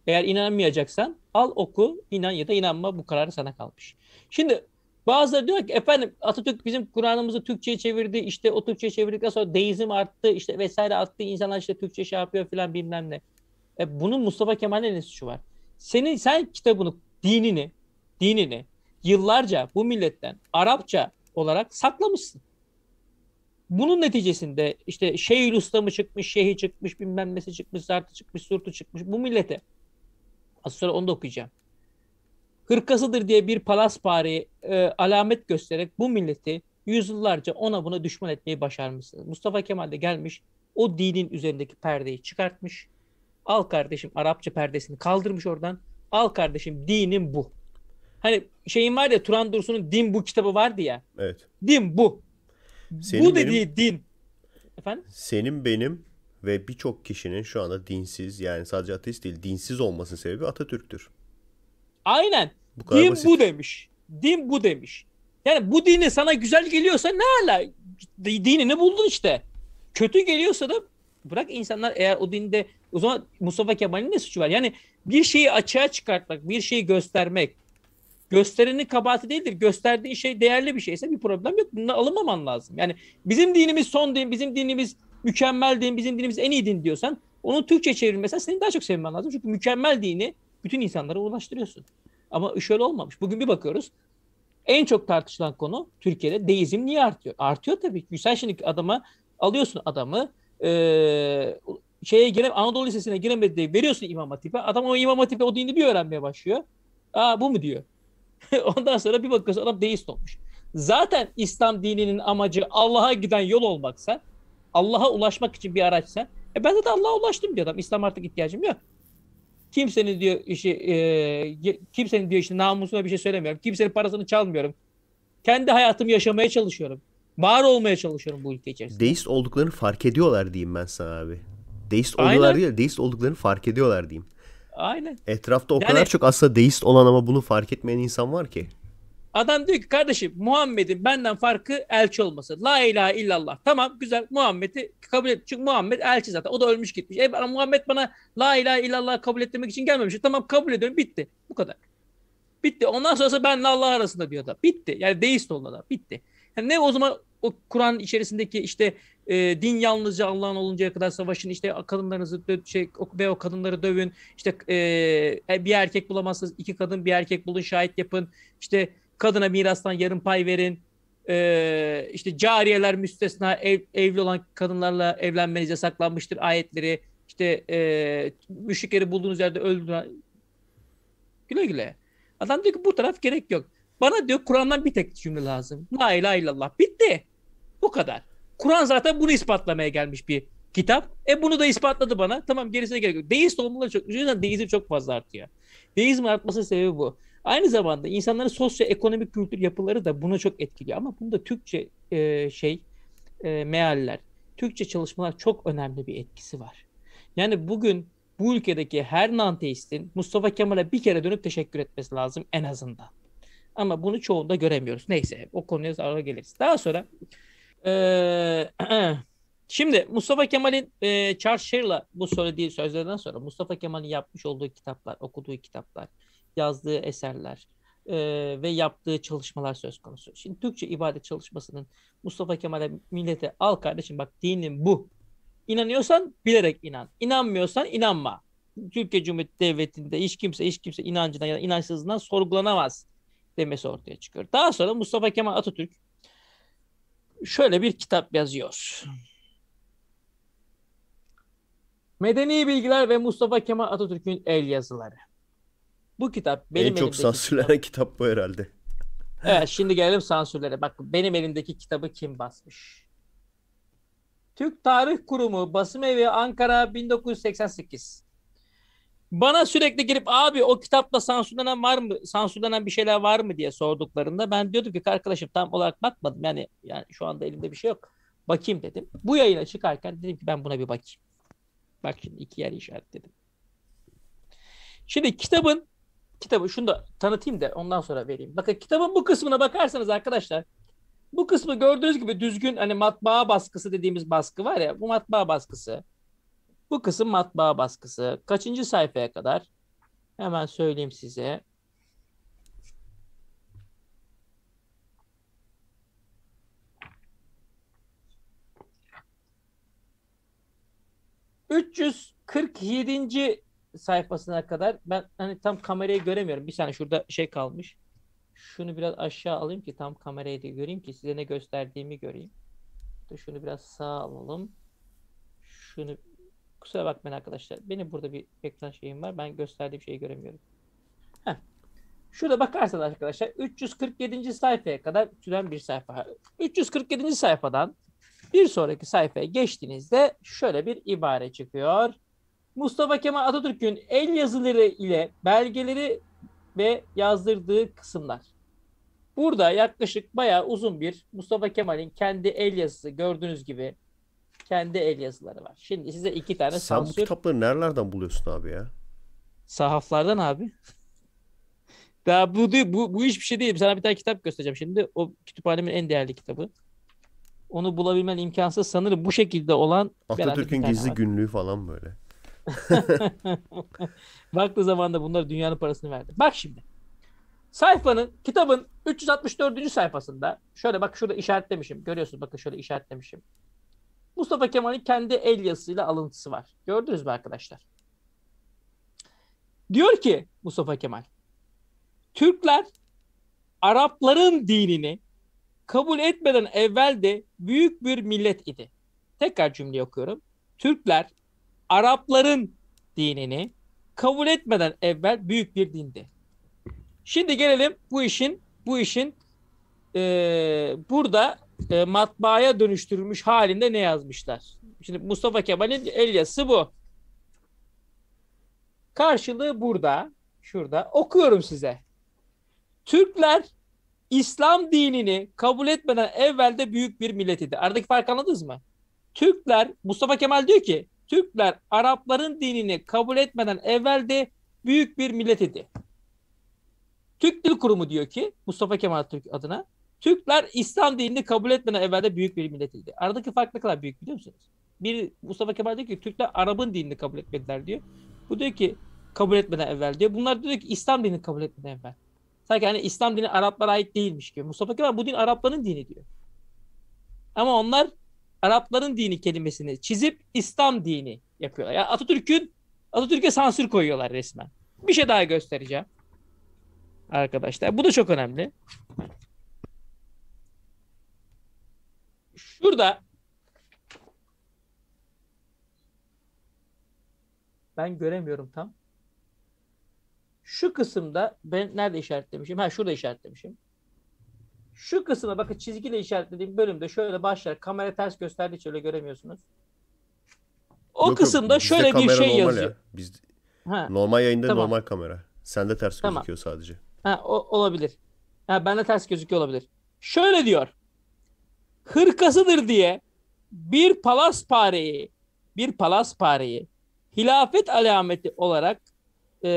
eğer inanmayacaksan al oku, inan ya da inanma bu kararı sana kalmış. Şimdi bazıları diyor ki efendim Atatürk bizim Kur'an'ımızı Türkçe'ye çevirdi. işte o Türkçe'ye çevirdikten sonra deizm arttı. işte vesaire arttı. insanlar işte Türkçe şey yapıyor filan bilmem ne. E, bunun Mustafa Kemal'in ne suçu var? Senin sen kitabını, dinini, dinini yıllarca bu milletten Arapça olarak saklamışsın. Bunun neticesinde işte Şeyhül Usta mı çıkmış, şeyhi çıkmış, bilmem nesi çıkmış, zartı çıkmış, surtu çıkmış bu millete. Az sonra onu da okuyacağım. Hırkasıdır diye bir palaspari e, alamet göstererek bu milleti yüzyıllarca ona buna düşman etmeyi başarmışsınız. Mustafa Kemal de gelmiş o dinin üzerindeki perdeyi çıkartmış Al kardeşim Arapça perdesini kaldırmış oradan. Al kardeşim dinin bu. Hani şeyin var ya Turan Dursun'un din bu kitabı vardı ya. Evet. Din bu. Senin bu dediği benim, din. Efendim? Senin benim ve birçok kişinin şu anda dinsiz yani sadece ateist değil dinsiz olmasının sebebi Atatürk'tür. Aynen. Bu kadar din basit. bu demiş. Din bu demiş. Yani bu dini sana güzel geliyorsa ne hala dinini buldun işte. Kötü geliyorsa da bırak insanlar eğer o dinde o zaman Mustafa Kemal'in ne suçu var? Yani bir şeyi açığa çıkartmak, bir şeyi göstermek, gösterenin kabahati değildir. Gösterdiğin şey değerli bir şeyse bir problem yok. Bundan alınmaman lazım. Yani bizim dinimiz son din, bizim dinimiz mükemmel din, bizim dinimiz en iyi din diyorsan onu Türkçe çevrilmesi senin daha çok sevmen lazım. Çünkü mükemmel dini bütün insanlara ulaştırıyorsun. Ama şöyle olmamış. Bugün bir bakıyoruz. En çok tartışılan konu Türkiye'de deizm niye artıyor? Artıyor tabii ki. Sen şimdi adama alıyorsun adamı e, şeye gire, Anadolu Lisesi'ne giremedi diye veriyorsun İmam Hatip'e. Adam o İmam Hatip'e o dini bir öğrenmeye başlıyor. Aa bu mu diyor. (laughs) Ondan sonra bir bakıyorsun adam deist olmuş. Zaten İslam dininin amacı Allah'a giden yol olmaksa, Allah'a ulaşmak için bir araçsa, e ben zaten Allah'a ulaştım diyor adam. İslam artık ihtiyacım yok. Kimsenin diyor işi, e, kimsenin diyor işi namusuna bir şey söylemiyorum. Kimsenin parasını çalmıyorum. Kendi hayatımı yaşamaya çalışıyorum. Var olmaya çalışıyorum bu ülke içerisinde. Deist olduklarını fark ediyorlar diyeyim ben sana abi. Deist oldular değil, deist olduklarını fark ediyorlar diyeyim. Aynen. Etrafta o yani, kadar çok aslında deist olan ama bunu fark etmeyen insan var ki. Adam diyor ki kardeşim Muhammed'in benden farkı elçi olması. La ilahe illallah. Tamam güzel Muhammed'i kabul et. Çünkü Muhammed elçi zaten. O da ölmüş gitmiş. E, Muhammed bana la ilahe illallah kabul etmek için gelmemiş. Tamam kabul ediyorum bitti. Bu kadar. Bitti. Ondan sonrası benle Allah arasında bir adam. Bitti. Yani deist oldu adam. Bitti. Yani ne o zaman o Kur'an içerisindeki işte e, din yalnızca Allah'ın oluncaya kadar savaşın işte kadınlarınızı dö- şey, ve o kadınları dövün işte e, e bir erkek bulamazsanız iki kadın bir erkek bulun şahit yapın işte kadına mirastan yarım pay verin e, işte cariyeler müstesna ev, evli olan kadınlarla evlenmeniz yasaklanmıştır ayetleri işte e, müşrikleri bulduğunuz yerde öldürün güle güle adam diyor ki bu taraf gerek yok bana diyor Kur'an'dan bir tek cümle lazım la ilahe illallah bitti bu kadar Kur'an zaten bunu ispatlamaya gelmiş bir kitap. E bunu da ispatladı bana. Tamam gerisine gerek yok. Deist olmaları çok, yüzden deizm çok fazla artıyor. Deizm artması sebebi bu. Aynı zamanda insanların sosyoekonomik kültür yapıları da buna çok etkiliyor. Ama bunda Türkçe e, şey, e, mealler, Türkçe çalışmalar çok önemli bir etkisi var. Yani bugün bu ülkedeki her nanteistin Mustafa Kemal'e bir kere dönüp teşekkür etmesi lazım en azından. Ama bunu çoğunda göremiyoruz. Neyse o konuya sonra geliriz. Daha sonra ee, (clears throat) şimdi Mustafa Kemal'in e, Charles Shear'la bu söylediği sözlerden sonra Mustafa Kemal'in yapmış olduğu kitaplar, okuduğu kitaplar, yazdığı eserler e, ve yaptığı çalışmalar söz konusu. Şimdi Türkçe ibadet çalışmasının Mustafa Kemal'e millete al kardeşim bak dinin bu. İnanıyorsan bilerek inan. İnanmıyorsan inanma. Türkiye Cumhuriyeti Devleti'nde hiç kimse hiç kimse inancına ya da inançsızlığından sorgulanamaz demesi ortaya çıkıyor. Daha sonra Mustafa Kemal Atatürk şöyle bir kitap yazıyor. Medeni Bilgiler ve Mustafa Kemal Atatürk'ün El Yazıları. Bu kitap benim en çok sansürlenen kitap. kitap bu herhalde. Evet şimdi gelelim sansürlere. Bak benim elimdeki kitabı kim basmış? Türk Tarih Kurumu Basım Evi Ankara 1988. Bana sürekli girip abi o kitapta sansürlenen var mı? Sansürlenen bir şeyler var mı diye sorduklarında ben diyordum ki arkadaşım tam olarak bakmadım. Yani yani şu anda elimde bir şey yok. Bakayım dedim. Bu yayına çıkarken dedim ki ben buna bir bakayım. Bak şimdi iki yer işaretledim. Şimdi kitabın kitabı şunu da tanıtayım da ondan sonra vereyim. Bakın kitabın bu kısmına bakarsanız arkadaşlar bu kısmı gördüğünüz gibi düzgün hani matbaa baskısı dediğimiz baskı var ya bu matbaa baskısı. Bu kısım matbaa baskısı. Kaçıncı sayfaya kadar? Hemen söyleyeyim size. ...347. sayfasına kadar... ...ben hani tam kamerayı göremiyorum... ...bir saniye şurada şey kalmış... ...şunu biraz aşağı alayım ki tam kamerayı da göreyim ki... ...size ne gösterdiğimi göreyim... ...şunu biraz sağ alalım... ...şunu Kusura bakmayın arkadaşlar. Benim burada bir ekran şeyim var. Ben gösterdiğim şeyi göremiyorum. Heh. Şurada bakarsanız arkadaşlar 347. sayfaya kadar süren bir sayfa. 347. sayfadan bir sonraki sayfaya geçtiğinizde şöyle bir ibare çıkıyor. Mustafa Kemal Atatürk'ün el yazıları ile belgeleri ve yazdırdığı kısımlar. Burada yaklaşık bayağı uzun bir Mustafa Kemal'in kendi el yazısı gördüğünüz gibi kendi el yazıları var. Şimdi size iki tane Sen sansür... bu kitapları nerelerden buluyorsun abi ya? Sahaflardan abi. (laughs) Daha bu, bu, bu hiçbir şey değil. Sana bir tane kitap göstereceğim şimdi. O kütüphanemin en değerli kitabı. Onu bulabilmen imkansız sanırım. Bu şekilde olan... Atatürk'ün gizli var. günlüğü falan böyle. (laughs) zaman da bunlar dünyanın parasını verdi. Bak şimdi. Sayfanın, kitabın 364. sayfasında şöyle bak şurada işaretlemişim. Görüyorsunuz bakın şöyle işaretlemişim. Mustafa Kemal'in kendi el yazısıyla alıntısı var. Gördünüz mü arkadaşlar? Diyor ki Mustafa Kemal, Türkler Arapların dinini kabul etmeden evvel de büyük bir millet idi. Tekrar cümle okuyorum. Türkler Arapların dinini kabul etmeden evvel büyük bir dindi. Şimdi gelelim bu işin bu işin e, burada e, matbaaya dönüştürülmüş halinde ne yazmışlar? Şimdi Mustafa Kemal'in elyası bu. Karşılığı burada, şurada. Okuyorum size. Türkler İslam dinini kabul etmeden evvelde büyük bir millet idi. Aradaki fark anladınız mı? Türkler, Mustafa Kemal diyor ki, Türkler Arapların dinini kabul etmeden evvelde büyük bir millet idi. Türk Dil Kurumu diyor ki, Mustafa Kemal Türk adına, Türkler İslam dinini kabul etmeden evvel de büyük bir milletiydi. Aradaki fark ne kadar büyük biliyor musunuz? Bir Mustafa Kemal diyor ki Türkler Arap'ın dinini kabul etmediler diyor. Bu diyor ki kabul etmeden evvel diyor. Bunlar diyor ki İslam dinini kabul etmeden evvel. Sanki hani İslam dini Araplara ait değilmiş gibi. Mustafa Kemal bu din Arapların dini diyor. Ama onlar Arapların dini kelimesini çizip İslam dini yapıyorlar. Yani Atatürk'ün Atatürk'e sansür koyuyorlar resmen. Bir şey daha göstereceğim. Arkadaşlar bu da çok önemli. Şurada ben göremiyorum tam. Şu kısımda ben nerede işaretlemişim? Ha şurada işaretlemişim. Şu kısımda bakın çizgiyle işaretlediğim bölümde şöyle başlar. Kamera ters gösterdi, şöyle göremiyorsunuz. O yok, kısımda yok, şöyle bir şey yazıyor. Ya. Biz ha, normal yayında tamam. normal kamera. Sende ters tamam. gözüküyor sadece. Ha o, olabilir. Ha de ters gözüküyor olabilir. Şöyle diyor hırkasıdır diye bir palas pareyi bir palas pareyi hilafet alameti olarak e,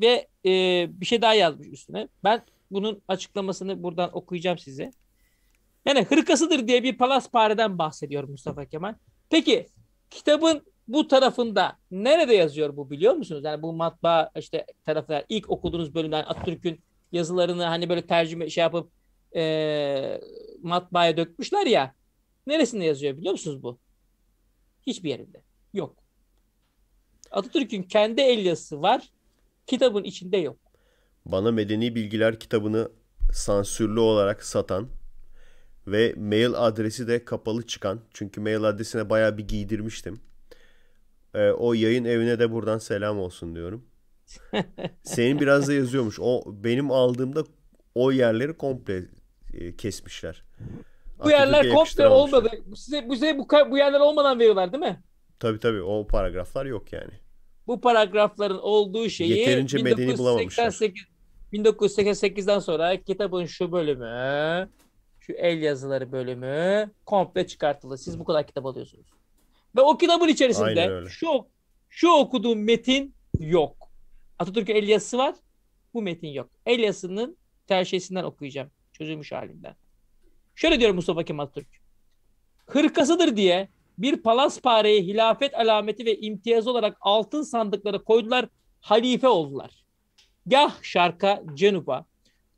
ve e, bir şey daha yazmış üstüne. Ben bunun açıklamasını buradan okuyacağım size. Yani hırkasıdır diye bir palas pareden bahsediyor Mustafa Kemal. Peki kitabın bu tarafında nerede yazıyor bu biliyor musunuz? Yani bu matbaa işte taraflar ilk okuduğunuz bölümden Atatürk'ün yazılarını hani böyle tercüme şey yapıp e, matbaaya dökmüşler ya. Neresinde yazıyor biliyor musunuz bu? Hiçbir yerinde. Yok. Atatürk'ün kendi el yazısı var. Kitabın içinde yok. Bana Medeni Bilgiler kitabını sansürlü olarak satan ve mail adresi de kapalı çıkan. Çünkü mail adresine bayağı bir giydirmiştim. E, o yayın evine de buradan selam olsun diyorum. (laughs) Senin biraz da yazıyormuş. O benim aldığımda o yerleri komple e, kesmişler. Bu yerler komple olmadı. Şey. Size, bize bu, bu yerler olmadan veriyorlar değil mi? Tabii tabii o paragraflar yok yani. Bu paragrafların olduğu şeyi Yeterince 1988, 1988'den sonra kitabın şu bölümü, şu el yazıları bölümü komple çıkartıldı. Siz bu kadar kitap alıyorsunuz. Ve o kitabın içerisinde şu şu okuduğum metin yok. Atatürk'ün el yazısı var. Bu metin yok. El yazısının terşesinden okuyacağım çözülmüş halinden. Şöyle diyor Mustafa Kemal Türk. Hırkasıdır diye bir palaspareye hilafet alameti ve imtiyaz olarak altın sandıklara koydular, halife oldular. Gah şarka, cenuba,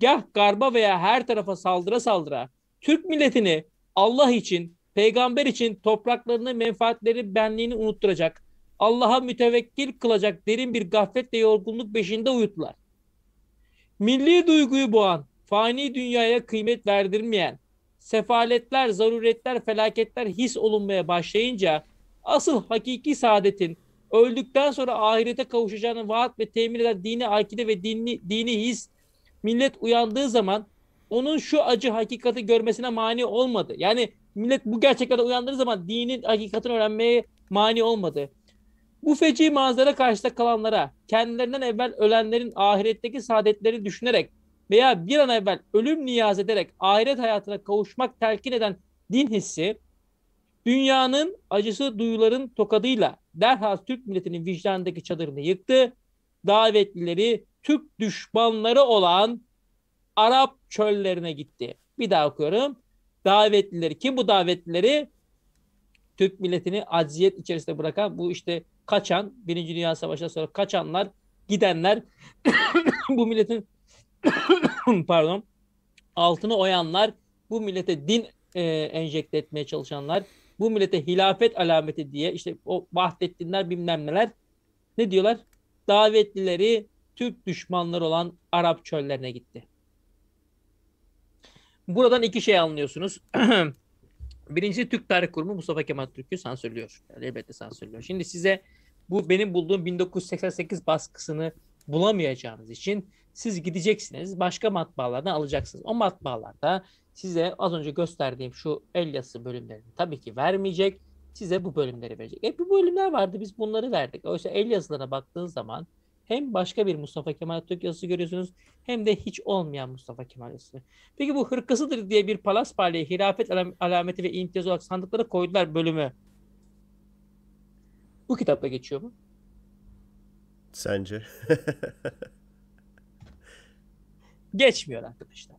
gah garba veya her tarafa saldıra saldıra Türk milletini Allah için, peygamber için topraklarını, menfaatleri, benliğini unutturacak, Allah'a mütevekkil kılacak derin bir gaflet ve yorgunluk beşinde uyuttular. Milli duyguyu boğan, fani dünyaya kıymet verdirmeyen, sefaletler, zaruretler, felaketler his olunmaya başlayınca asıl hakiki saadetin öldükten sonra ahirete kavuşacağını vaat ve temin eden dini akide ve dini, dini his millet uyandığı zaman onun şu acı hakikati görmesine mani olmadı. Yani millet bu gerçeklerde uyandığı zaman dinin hakikatini öğrenmeye mani olmadı. Bu feci manzara karşıda kalanlara, kendilerinden evvel ölenlerin ahiretteki saadetlerini düşünerek veya bir an evvel ölüm niyaz ederek ahiret hayatına kavuşmak telkin eden din hissi, dünyanın acısı duyuların tokadıyla derhal Türk milletinin vicdanındaki çadırını yıktı. Davetlileri Türk düşmanları olan Arap çöllerine gitti. Bir daha okuyorum. Davetlileri, kim bu davetlileri? Türk milletini acziyet içerisinde bırakan bu işte kaçan, Birinci Dünya Savaşı'ndan sonra kaçanlar, gidenler (coughs) bu milletin (coughs) pardon altını oyanlar, bu millete din e, enjekte etmeye çalışanlar, bu millete hilafet alameti diye işte o Vahdettinler bilmem neler ne diyorlar? Davetlileri Türk düşmanları olan Arap çöllerine gitti. Buradan iki şey anlıyorsunuz. (coughs) Birincisi Türk Tarih Kurumu Mustafa Kemal Türk'ü sansürlüyor. Yani elbette sansürlüyor. Şimdi size bu benim bulduğum 1988 baskısını bulamayacağınız için siz gideceksiniz başka matbaalardan alacaksınız. O matbaalarda size az önce gösterdiğim şu el yazısı bölümlerini tabii ki vermeyecek. Size bu bölümleri verecek. Hep bu bölümler vardı biz bunları verdik. Oysa el yazılarına baktığınız zaman hem başka bir Mustafa Kemal Atatürk yazısı görüyorsunuz hem de hiç olmayan Mustafa Kemal yazısı. Peki bu hırkasıdır diye bir palas palye hilafet alameti ve imtiyaz olarak sandıklara koydular bölümü. Bu kitapta geçiyor mu? Sence? (laughs) Geçmiyor arkadaşlar.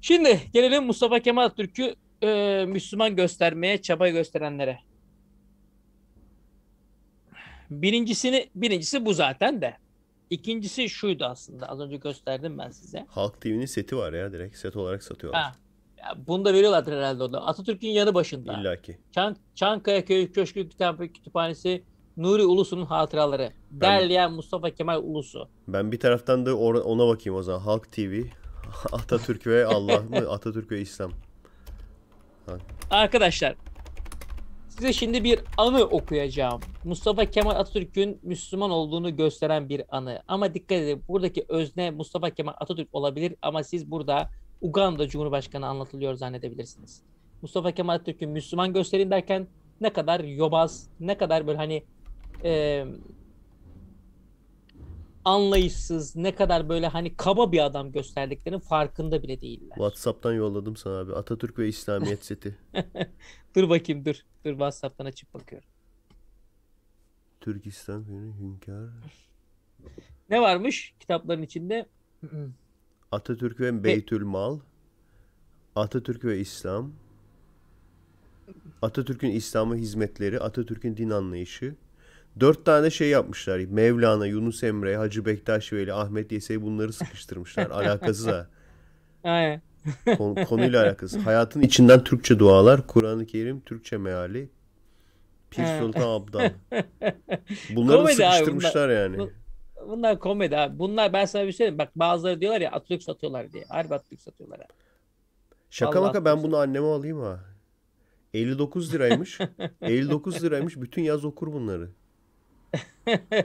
Şimdi gelelim Mustafa Kemal Türkü e, Müslüman göstermeye çaba gösterenlere. Birincisini, birincisi bu zaten de. İkincisi şuydu aslında. Az önce gösterdim ben size. Halk TV'nin seti var ya direkt. Set olarak satıyorlar. Ha. Ya bunu da veriyorlardır herhalde orada. Atatürk'ün yanı başında. İlla ki. Çan Çankaya Köy Köşkü Kütüphanesi, Nuri Ulusu'nun hatıraları. Ben... Derleyen Mustafa Kemal Ulusu. Ben bir taraftan da ona bakayım o zaman. Halk TV, (laughs) Atatürk ve Allah mı? (laughs) Atatürk ve İslam. Ha. Arkadaşlar size şimdi bir anı okuyacağım. Mustafa Kemal Atatürk'ün Müslüman olduğunu gösteren bir anı. Ama dikkat edin buradaki özne Mustafa Kemal Atatürk olabilir ama siz burada Uganda Cumhurbaşkanı anlatılıyor zannedebilirsiniz. Mustafa Kemal Atatürk'ün Müslüman gösterin derken ne kadar yobaz, ne kadar böyle hani e, anlayışsız, ne kadar böyle hani kaba bir adam gösterdiklerinin farkında bile değiller. WhatsApp'tan yolladım sana abi. Atatürk ve İslamiyet seti. (laughs) dur bakayım dur. Dur WhatsApp'tan açıp bakıyorum. Türkistan günü hünkâr. Ne varmış kitapların içinde? (clears throat) Atatürk ve Beytül Mal. Atatürk ve İslam. Atatürk'ün İslam'a hizmetleri, Atatürk'ün din anlayışı, Dört tane şey yapmışlar. Mevlana, Yunus Emre, Hacı Bektaş Veli, Ahmet Yesevi bunları sıkıştırmışlar. (laughs) alakası ha. Aynen. Kon, konuyla alakası. Hayatın içinden Türkçe dualar, Kur'an-ı Kerim, Türkçe meali, Pir Sultan Abdal. (laughs) Bunları komedi sıkıştırmışlar abi, bunlar, yani. Bu, bunlar komedi abi. Bunlar ben sana bir şey söyleyeyim. Bak bazıları diyorlar ya atılık satıyorlar diye. Harbi Atatürk satıyorlar abi. Şaka Allah maka ben bunu anneme alayım ha. 59 liraymış. 59 (laughs) liraymış. Bütün yaz okur bunları.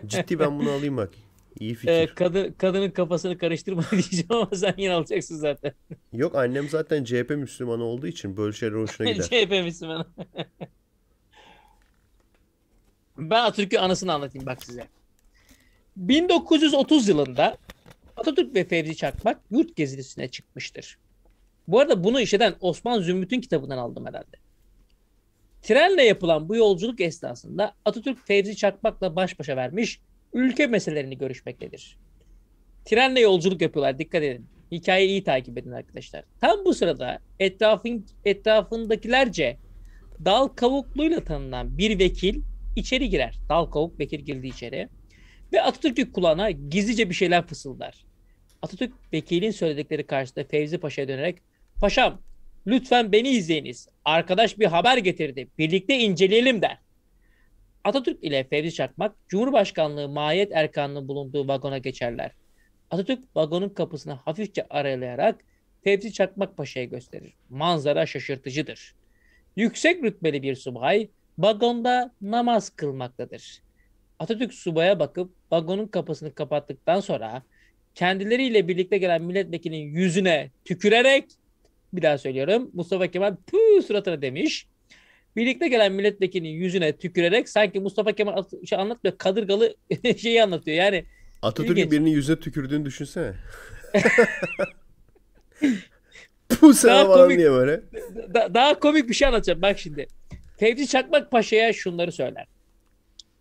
Ciddi ben bunu alayım bak. İyi fikir. Ee, kadın, kadının kafasını karıştırma (laughs) diyeceğim ama sen yine alacaksın zaten. Yok annem zaten CHP Müslümanı olduğu için böyle şeyler hoşuna (laughs) gider. CHP Müslümanı. (laughs) ben Atatürk'ün anısını anlatayım bak size. 1930 yılında Atatürk ve Fevzi Çakmak yurt gezisine çıkmıştır. Bu arada bunu işeden Osman Zümrüt'ün kitabından aldım herhalde. Trenle yapılan bu yolculuk esnasında Atatürk Fevzi Çakmak'la baş başa vermiş ülke meselelerini görüşmektedir. Trenle yolculuk yapıyorlar dikkat edin. Hikayeyi iyi takip edin arkadaşlar. Tam bu sırada etrafın, etrafındakilerce dal kavukluyla tanınan bir vekil içeri girer. Dal kavuk vekil girdi içeri. Ve Atatürk'ün kulağına gizlice bir şeyler fısıldar. Atatürk vekilin söyledikleri karşısında Fevzi Paşa'ya dönerek Paşam Lütfen beni izleyiniz. Arkadaş bir haber getirdi. Birlikte inceleyelim der. Atatürk ile Fevzi Çakmak, Cumhurbaşkanlığı Mahiyet Erkan'ın bulunduğu vagona geçerler. Atatürk vagonun kapısını hafifçe aralayarak Fevzi Çakmak Paşa'ya gösterir. Manzara şaşırtıcıdır. Yüksek rütbeli bir subay vagonda namaz kılmaktadır. Atatürk subaya bakıp vagonun kapısını kapattıktan sonra kendileriyle birlikte gelen milletvekilinin yüzüne tükürerek bir daha söylüyorum. Mustafa Kemal püh suratına demiş. Birlikte gelen milletvekilinin yüzüne tükürerek sanki Mustafa Kemal şey anlatmıyor. Kadırgalı (laughs) şeyi anlatıyor. Yani Atatürk'ün birinin yüzüne tükürdüğünü düşünsene. Bu (laughs) sana daha komik, diye böyle. Da, daha komik bir şey anlatacağım. Bak şimdi. Fevzi Çakmak Paşa'ya şunları söyler.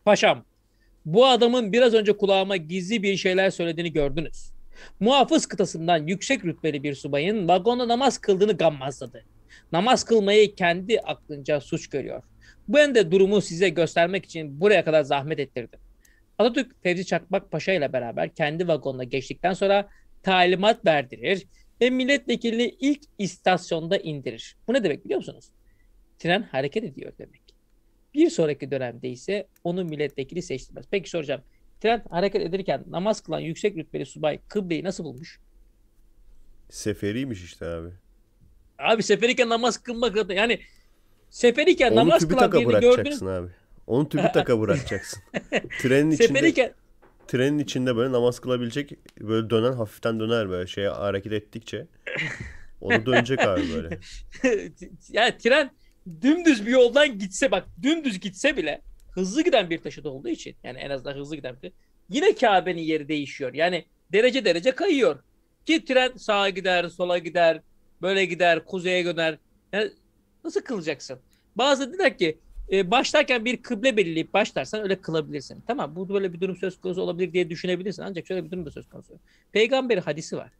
Paşam, bu adamın biraz önce kulağıma gizli bir şeyler söylediğini gördünüz. Muhafız kıtasından yüksek rütbeli bir subayın vagonda namaz kıldığını gammazladı. Namaz kılmayı kendi aklınca suç görüyor. Ben de durumu size göstermek için buraya kadar zahmet ettirdim. Atatürk Fevzi Çakmak Paşa ile beraber kendi vagonuna geçtikten sonra talimat verdirir ve milletvekilini ilk istasyonda indirir. Bu ne demek biliyor musunuz? Tren hareket ediyor demek. Bir sonraki dönemde ise onu milletvekili seçtirmez. Peki soracağım. Trent hareket ederken namaz kılan yüksek rütbeli subay kıbleyi nasıl bulmuş? Seferiymiş işte abi. Abi seferiyken namaz kılmak zaten yani seferiyken Onu namaz kılan birini bırakacaksın gördünüz. abi. Onu taka (laughs) bırakacaksın. trenin içinde seferiyken... trenin içinde böyle namaz kılabilecek böyle dönen hafiften döner böyle şey hareket ettikçe. Onu dönecek abi böyle. (laughs) yani tren dümdüz bir yoldan gitse bak dümdüz gitse bile hızlı giden bir taşıt olduğu için yani en azından hızlı giden bir yine Kabe'nin yeri değişiyor. Yani derece derece kayıyor. Ki tren sağa gider, sola gider, böyle gider, kuzeye döner. Yani nasıl kılacaksın? Bazı dediler ki e, başlarken bir kıble belirleyip başlarsan öyle kılabilirsin. Tamam bu böyle bir durum söz konusu olabilir diye düşünebilirsin. Ancak şöyle bir durum da söz konusu. Peygamber hadisi var.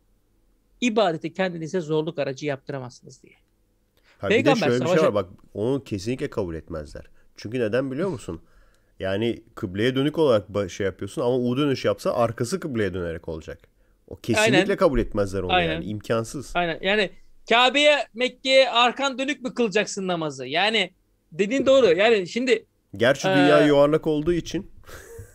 İbadeti kendinize zorluk aracı yaptıramazsınız diye. Ha, Peygamber bir de şöyle savaşa... bir şey var bak onu kesinlikle kabul etmezler. Çünkü neden biliyor musun? Yani kıbleye dönük olarak şey yapıyorsun ama U dönüş yapsa arkası kıbleye dönerek olacak. O kesinlikle Aynen. kabul etmezler onu Aynen. yani imkansız. Aynen yani Kabe'ye Mekke'ye arkan dönük mü kılacaksın namazı? Yani dediğin doğru yani şimdi. Gerçi e, dünya ee... yuvarlak olduğu için.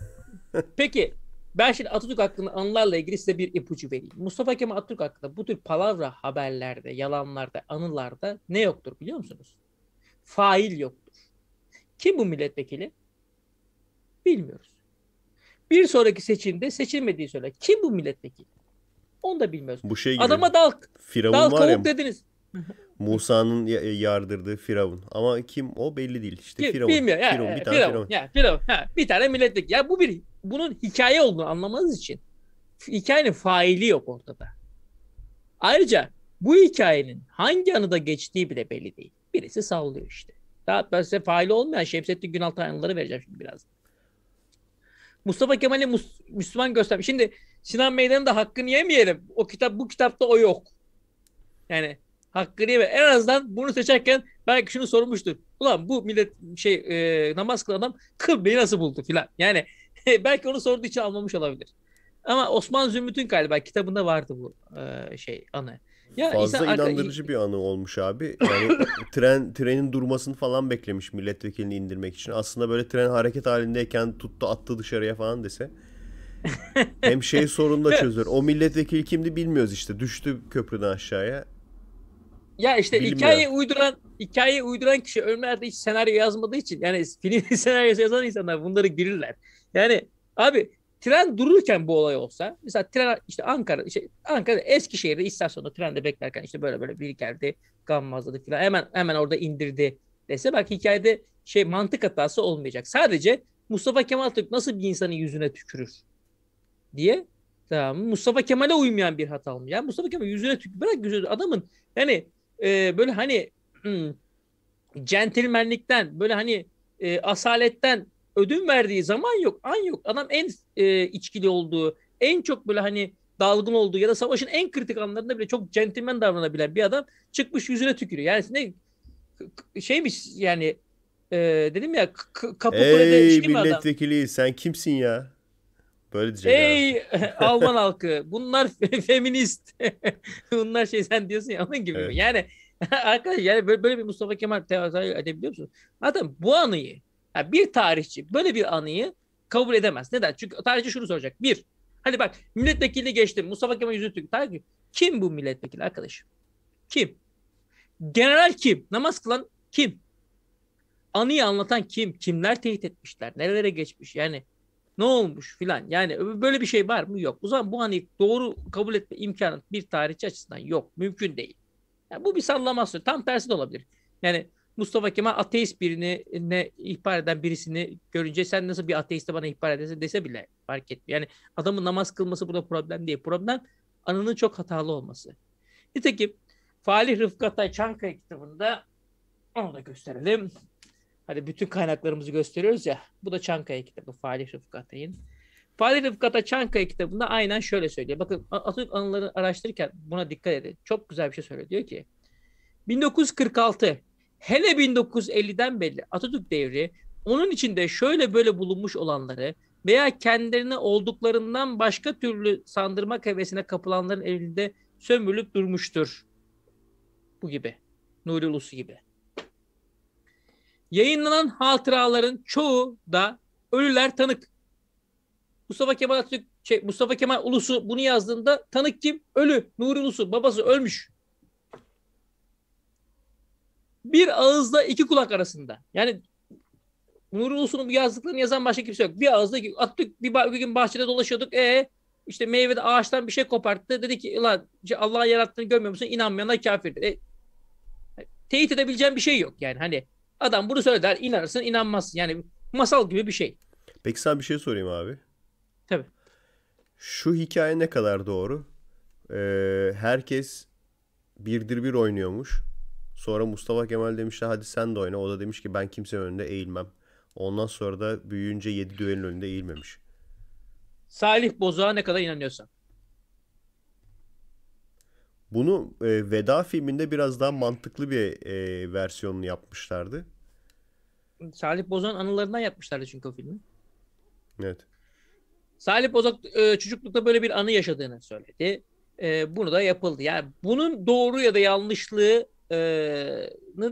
(laughs) Peki ben şimdi Atatürk hakkında anılarla ilgili size bir ipucu vereyim. Mustafa Kemal Atatürk hakkında bu tür palavra haberlerde, yalanlarda, anılarda ne yoktur biliyor musunuz? Fail yok. Kim bu milletvekili? Bilmiyoruz. Bir sonraki seçimde seçilmediği söyle. Kim bu milletvekili? Onu da bilmiyoruz. Bu şey gibi, Adama dalk. Firavun dalk var ya, dediniz. Musa'nın yardırdığı Firavun. Ama kim o belli değil. İşte kim, Firavun. Bilmiyor. Ya, Firavun, bir tane Firavun. Firavun. Ya, Firavun. Ha, bir tane milletvekili. Ya bu bir bunun hikaye olduğunu anlamanız için hikayenin faili yok ortada. Ayrıca bu hikayenin hangi anıda geçtiği bile belli değil. Birisi sallıyor işte. Hatta ben size faili olmayan Şemsettin Günal Tanrıları vereceğim şimdi biraz. Mustafa Kemal'i Mus- Müslüman göstermiş. Şimdi Sinan Meydan'ın da hakkını yemeyelim. O kitap bu kitapta o yok. Yani hakkını yeme. En azından bunu seçerken belki şunu sormuştur. Ulan bu millet şey e, namaz kılan adam kıbleyi nasıl buldu filan. Yani (laughs) belki onu sorduğu için almamış olabilir. Ama Osman Zümrüt'ün galiba kitabında vardı bu e, şey anı. Ya Fazla insan inandırıcı bir anı olmuş abi. Yani (laughs) tren trenin durmasını falan beklemiş milletvekilini indirmek için. Aslında böyle tren hareket halindeyken tuttu attı dışarıya falan dese. (laughs) hem şey sorunu da çözülür. O (laughs) milletvekili kimdi bilmiyoruz işte. Düştü köprüden aşağıya. Ya işte Bilmiyorum. hikaye uyduran hikaye uyduran kişi Ömer de hiç senaryo yazmadığı için yani film senaryosu yazan insanlar bunları bilirler. Yani abi tren dururken bu olay olsa mesela tren işte Ankara işte Ankara Eskişehir'de istasyonda trende beklerken işte böyle böyle biri geldi gammazladı falan hemen hemen orada indirdi dese bak hikayede şey mantık hatası olmayacak. Sadece Mustafa Kemal Atatürk nasıl bir insanın yüzüne tükürür diye tamam Mustafa Kemal'e uymayan bir hata olmuyor. Yani Mustafa Kemal yüzüne tükür bırak yüzüne adamın yani e, böyle hani hmm, centilmenlikten böyle hani e, asaletten ödün verdiği zaman yok, an yok. Adam en e, içkili olduğu, en çok böyle hani dalgın olduğu ya da savaşın en kritik anlarında bile çok centilmen davranabilen bir adam çıkmış yüzüne tükürüyor. Yani ne şeymiş yani e, dedim ya Kapıkule'de Ey milletvekili adam. sen kimsin ya? Böyle diyecek Ey (laughs) Alman halkı bunlar feminist. (laughs) bunlar şey sen diyorsun ya onun gibi. Evet. Yani (laughs) arkadaş yani böyle, böyle bir Mustafa Kemal teori edebiliyor musun? Adam bu anıyı yani bir tarihçi böyle bir anıyı kabul edemez. Neden? Çünkü tarihçi şunu soracak. Bir, hani bak milletvekili geçtim. Mustafa Kemal Yüzütürk. Tarihçi. Kim bu milletvekili arkadaşım? Kim? General kim? Namaz kılan kim? Anıyı anlatan kim? Kimler tehdit etmişler? Nerelere geçmiş? Yani ne olmuş filan. Yani böyle bir şey var mı? Yok. O zaman bu hani doğru kabul etme imkanı bir tarihçi açısından yok. Mümkün değil. Yani bu bir sallaması. Tam tersi de olabilir. Yani Mustafa Kemal ateist birini ne ihbar eden birisini görünce sen nasıl bir ateiste bana ihbar edersin dese bile fark etmiyor. Yani adamın namaz kılması burada problem değil. Problem anının çok hatalı olması. Nitekim Falih Rıfkı Atay Çankaya kitabında onu da gösterelim. Hadi bütün kaynaklarımızı gösteriyoruz ya. Bu da Çankaya kitabı Falih Rıfkatay'ın. Atay'ın. Falih Rıfkı Çankaya kitabında aynen şöyle söylüyor. Bakın Atatürk anıları araştırırken buna dikkat edin. Çok güzel bir şey söylüyor. Diyor ki 1946 Hele 1950'den belli Atatürk devri onun içinde şöyle böyle bulunmuş olanları veya kendilerine olduklarından başka türlü sandırma hevesine kapılanların elinde sömürülüp durmuştur. Bu gibi. Nuri Ulusu gibi. Yayınlanan hatıraların çoğu da ölüler tanık. Mustafa Kemal Atatürk, şey, Mustafa Kemal Ulusu bunu yazdığında tanık kim? Ölü. Nuri Ulusu. Babası ölmüş. Bir ağızda iki kulak arasında. Yani Nuri Ulusu'nun yazdıklarını yazan başka kimse yok. Bir ağızda iki, attık bir, bir gün bahçede dolaşıyorduk. E işte meyvede ağaçtan bir şey koparttı. Dedi ki Allah'ın yarattığını görmüyor musun? İnanmayanlar kafirdir. E, teyit edebileceğim bir şey yok yani. Hani adam bunu söyler inanırsın inanmazsın. Yani masal gibi bir şey. Peki sana bir şey sorayım abi. Tabii. Şu hikaye ne kadar doğru? Ee, herkes birdir bir oynuyormuş. Sonra Mustafa Kemal demişti hadi sen de oyna. O da demiş ki ben kimsenin önünde eğilmem. Ondan sonra da büyüyünce 7 düelin önünde eğilmemiş. Salih Bozuğa ne kadar inanıyorsan. Bunu e, Veda filminde biraz daha mantıklı bir e, versiyonunu yapmışlardı. Salih Bozan anılarından yapmışlardı çünkü o filmi. Evet. Salih Bozak e, çocuklukta böyle bir anı yaşadığını söyledi. E, bunu da yapıldı. Yani bunun doğru ya da yanlışlığı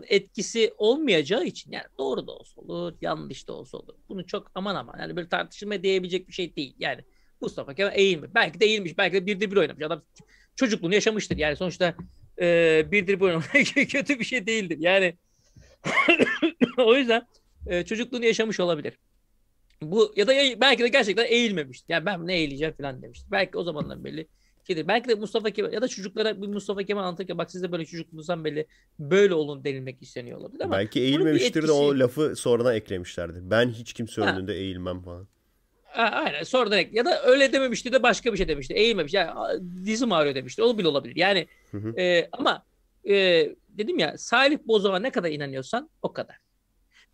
etkisi olmayacağı için yani doğru da olsa olur, yanlış da olsa olur. Bunu çok aman aman yani böyle tartışılmaya değebilecek bir şey değil. Yani Mustafa Kemal eğilmiş. Belki de eğilmiş. Belki de birdir bir oynamış. Adam çocukluğunu yaşamıştır. Yani sonuçta e, birdir bir oynamak (laughs) kötü bir şey değildir. Yani (coughs) o yüzden e, çocukluğunu yaşamış olabilir. Bu ya da belki de gerçekten eğilmemişti. Yani ben ne eğileceğim falan demişti. Belki o zamanlar belli gelir. Belki de Mustafa Kemal ya da çocuklara bir Mustafa Kemal anlatırken bak siz de böyle çocukluğunuzdan belli böyle olun denilmek isteniyor olabilir ama. Belki eğilmemiştir etkisi... de o lafı sonradan eklemişlerdir. Ben hiç kimse önünde ha. eğilmem falan. Ha, aynen sonradan ek. Ya da öyle dememişti de başka bir şey demişti. Eğilmemiş. Yani, dizim ağrıyor demişti. O bile olabilir. Yani hı hı. E, ama e, dedim ya Salih Bozova ne kadar inanıyorsan o kadar.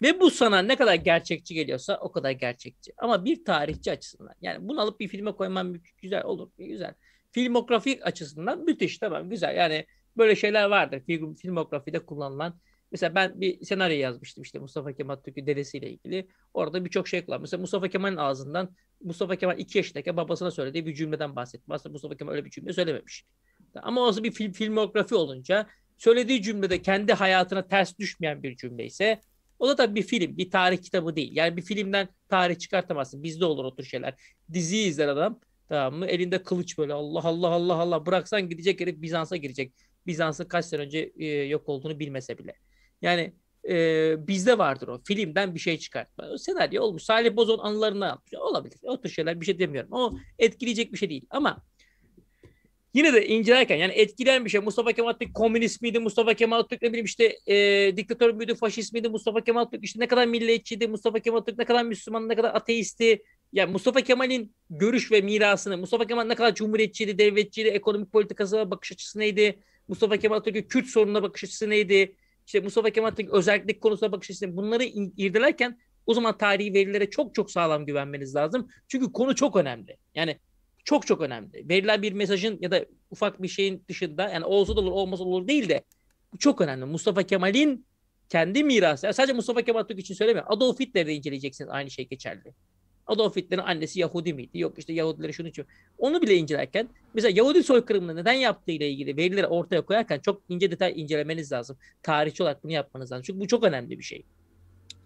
Ve bu sana ne kadar gerçekçi geliyorsa o kadar gerçekçi. Ama bir tarihçi açısından yani bunu alıp bir filme koyman güzel olur. Güzel filmografik açısından müthiş tamam güzel. Yani böyle şeyler vardır film, filmografide kullanılan. Mesela ben bir senaryo yazmıştım işte Mustafa Kemal Türk'ün dedesiyle ilgili. Orada birçok şey kullanmış. Mesela Mustafa Kemal'in ağzından Mustafa Kemal 2 yaşındayken babasına söylediği bir cümleden bahsettim. Aslında Mustafa Kemal öyle bir cümle söylememiş. Ama o bir film, filmografi olunca söylediği cümlede kendi hayatına ters düşmeyen bir cümle ise o da tabii bir film, bir tarih kitabı değil. Yani bir filmden tarih çıkartamazsın. Bizde olur o tür şeyler. Dizi izler adam. Tamam mı? Elinde kılıç böyle Allah Allah Allah Allah bıraksan gidecek herif Bizans'a girecek. Bizans'ın kaç sene önce e, yok olduğunu bilmese bile. Yani e, bizde vardır o. Filmden bir şey çıkartma. O senaryo olmuş. Salih Bozon anılarına yapmış. Olabilir. O tür şeyler bir şey demiyorum. o etkileyecek bir şey değil. Ama yine de incelerken yani etkilen bir şey. Mustafa Kemal Atatürk komünist miydi? Mustafa Kemal Atatürk ne bileyim işte e, diktatör müydü? Faşist miydi? Mustafa Kemal Atatürk işte ne kadar milliyetçiydi? Mustafa Kemal Atatürk ne kadar Müslüman, ne kadar ateisti? yani Mustafa Kemal'in görüş ve mirasını, Mustafa Kemal ne kadar cumhuriyetçiydi, devletçiydi, ekonomik politikasına bakış açısı neydi? Mustafa Kemal Atatürk'ün Kürt sorununa bakış açısı neydi? İşte Mustafa Kemal Atatürk özellik konusuna bakış açısı bunları irdelerken o zaman tarihi verilere çok çok sağlam güvenmeniz lazım. Çünkü konu çok önemli. Yani çok çok önemli. Verilen bir mesajın ya da ufak bir şeyin dışında yani olsa da olur olmasa da olur değil de bu çok önemli. Mustafa Kemal'in kendi mirası. Yani sadece Mustafa Kemal Atatürk için söylemiyorum. Adolf Hitler'de inceleyeceksiniz aynı şey geçerli. Adolf Hitler'in annesi Yahudi miydi? Yok işte Yahudileri şunu için. Onu bile incelerken mesela Yahudi soykırımını neden yaptığıyla ilgili verileri ortaya koyarken çok ince detay incelemeniz lazım. Tarihçi olarak bunu yapmanız lazım. Çünkü bu çok önemli bir şey.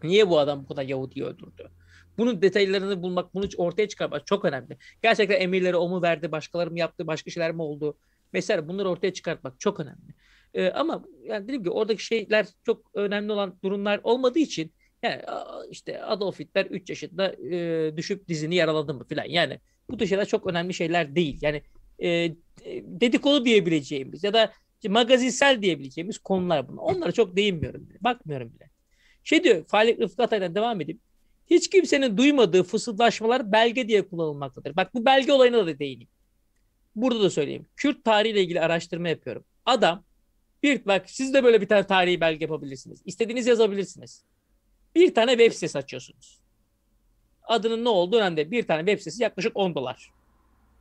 Niye bu adam bu kadar Yahudi'yi öldürdü? Bunun detaylarını bulmak, bunu ortaya çıkarmak çok önemli. Gerçekten emirleri o mu verdi, başkaları mı yaptı, başka şeyler mi oldu? Mesela bunları ortaya çıkartmak çok önemli. Ee, ama yani dedim ki oradaki şeyler çok önemli olan durumlar olmadığı için yani işte Adolf Hitler 3 yaşında e, düşüp dizini yaraladı mı filan. Yani bu tür çok önemli şeyler değil. Yani e, e, dedikodu diyebileceğimiz ya da magazinsel diyebileceğimiz konular bunlar. Onlara çok değinmiyorum bile. Bakmıyorum bile. Şey diyor Falik Rıfkı Atay'dan devam edeyim. Hiç kimsenin duymadığı fısıldaşmalar belge diye kullanılmaktadır. Bak bu belge olayına da değineyim. Burada da söyleyeyim. Kürt tarihiyle ilgili araştırma yapıyorum. Adam bir bak siz de böyle bir tane tarihi belge yapabilirsiniz. İstediğiniz yazabilirsiniz. Bir tane web sitesi açıyorsunuz. Adının ne olduğu önemli değil. Bir tane web sitesi yaklaşık 10 dolar.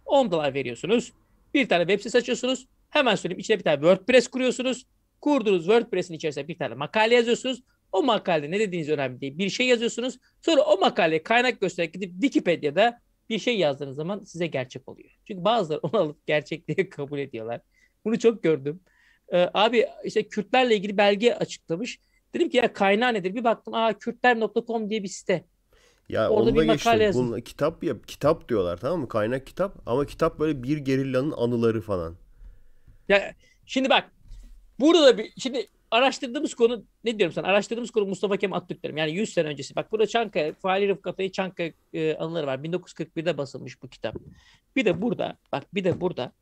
10 dolar veriyorsunuz. Bir tane web sitesi açıyorsunuz. Hemen söyleyeyim içine bir tane WordPress kuruyorsunuz. Kurduğunuz WordPress'in içerisine bir tane makale yazıyorsunuz. O makalede ne dediğiniz önemli değil. Bir şey yazıyorsunuz. Sonra o makaleye kaynak göstererek gidip Wikipedia'da bir şey yazdığınız zaman size gerçek oluyor. Çünkü bazıları onu alıp gerçek kabul ediyorlar. Bunu çok gördüm. Ee, abi işte Kürtlerle ilgili belge açıklamış. Dedim ki ya kaynağı nedir? Bir baktım aa kürtler.com diye bir site. Ya Orada bir makale geçtim. Bunun, kitap ya kitap diyorlar tamam mı? Kaynak kitap ama kitap böyle bir gerillanın anıları falan. Ya şimdi bak burada da bir şimdi araştırdığımız konu ne diyorum sana? Araştırdığımız konu Mustafa Kemal Atatürk'lerim. Yani 100 sene öncesi. Bak burada Çankaya, Fahri Rıfkı Çankaya e, anıları var. 1941'de basılmış bu kitap. Bir de burada bak bir de burada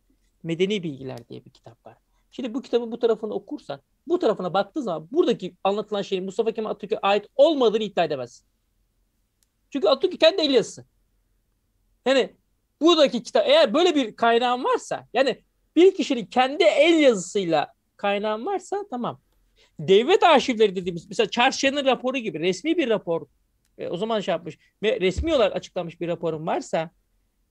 Medeni Bilgiler diye bir kitap var. Şimdi bu kitabı bu tarafını okursan, bu tarafına baktığı zaman buradaki anlatılan şeyin Mustafa Kemal Atatürk'e ait olmadığını iddia edemezsin. Çünkü Atatürk kendi el yazısı. Yani buradaki kitap eğer böyle bir kaynağın varsa yani bir kişinin kendi el yazısıyla kaynağın varsa tamam. Devlet arşivleri dediğimiz mesela Çarşen'in raporu gibi resmi bir rapor e, o zaman şey yapmış ve resmi olarak açıklanmış bir raporun varsa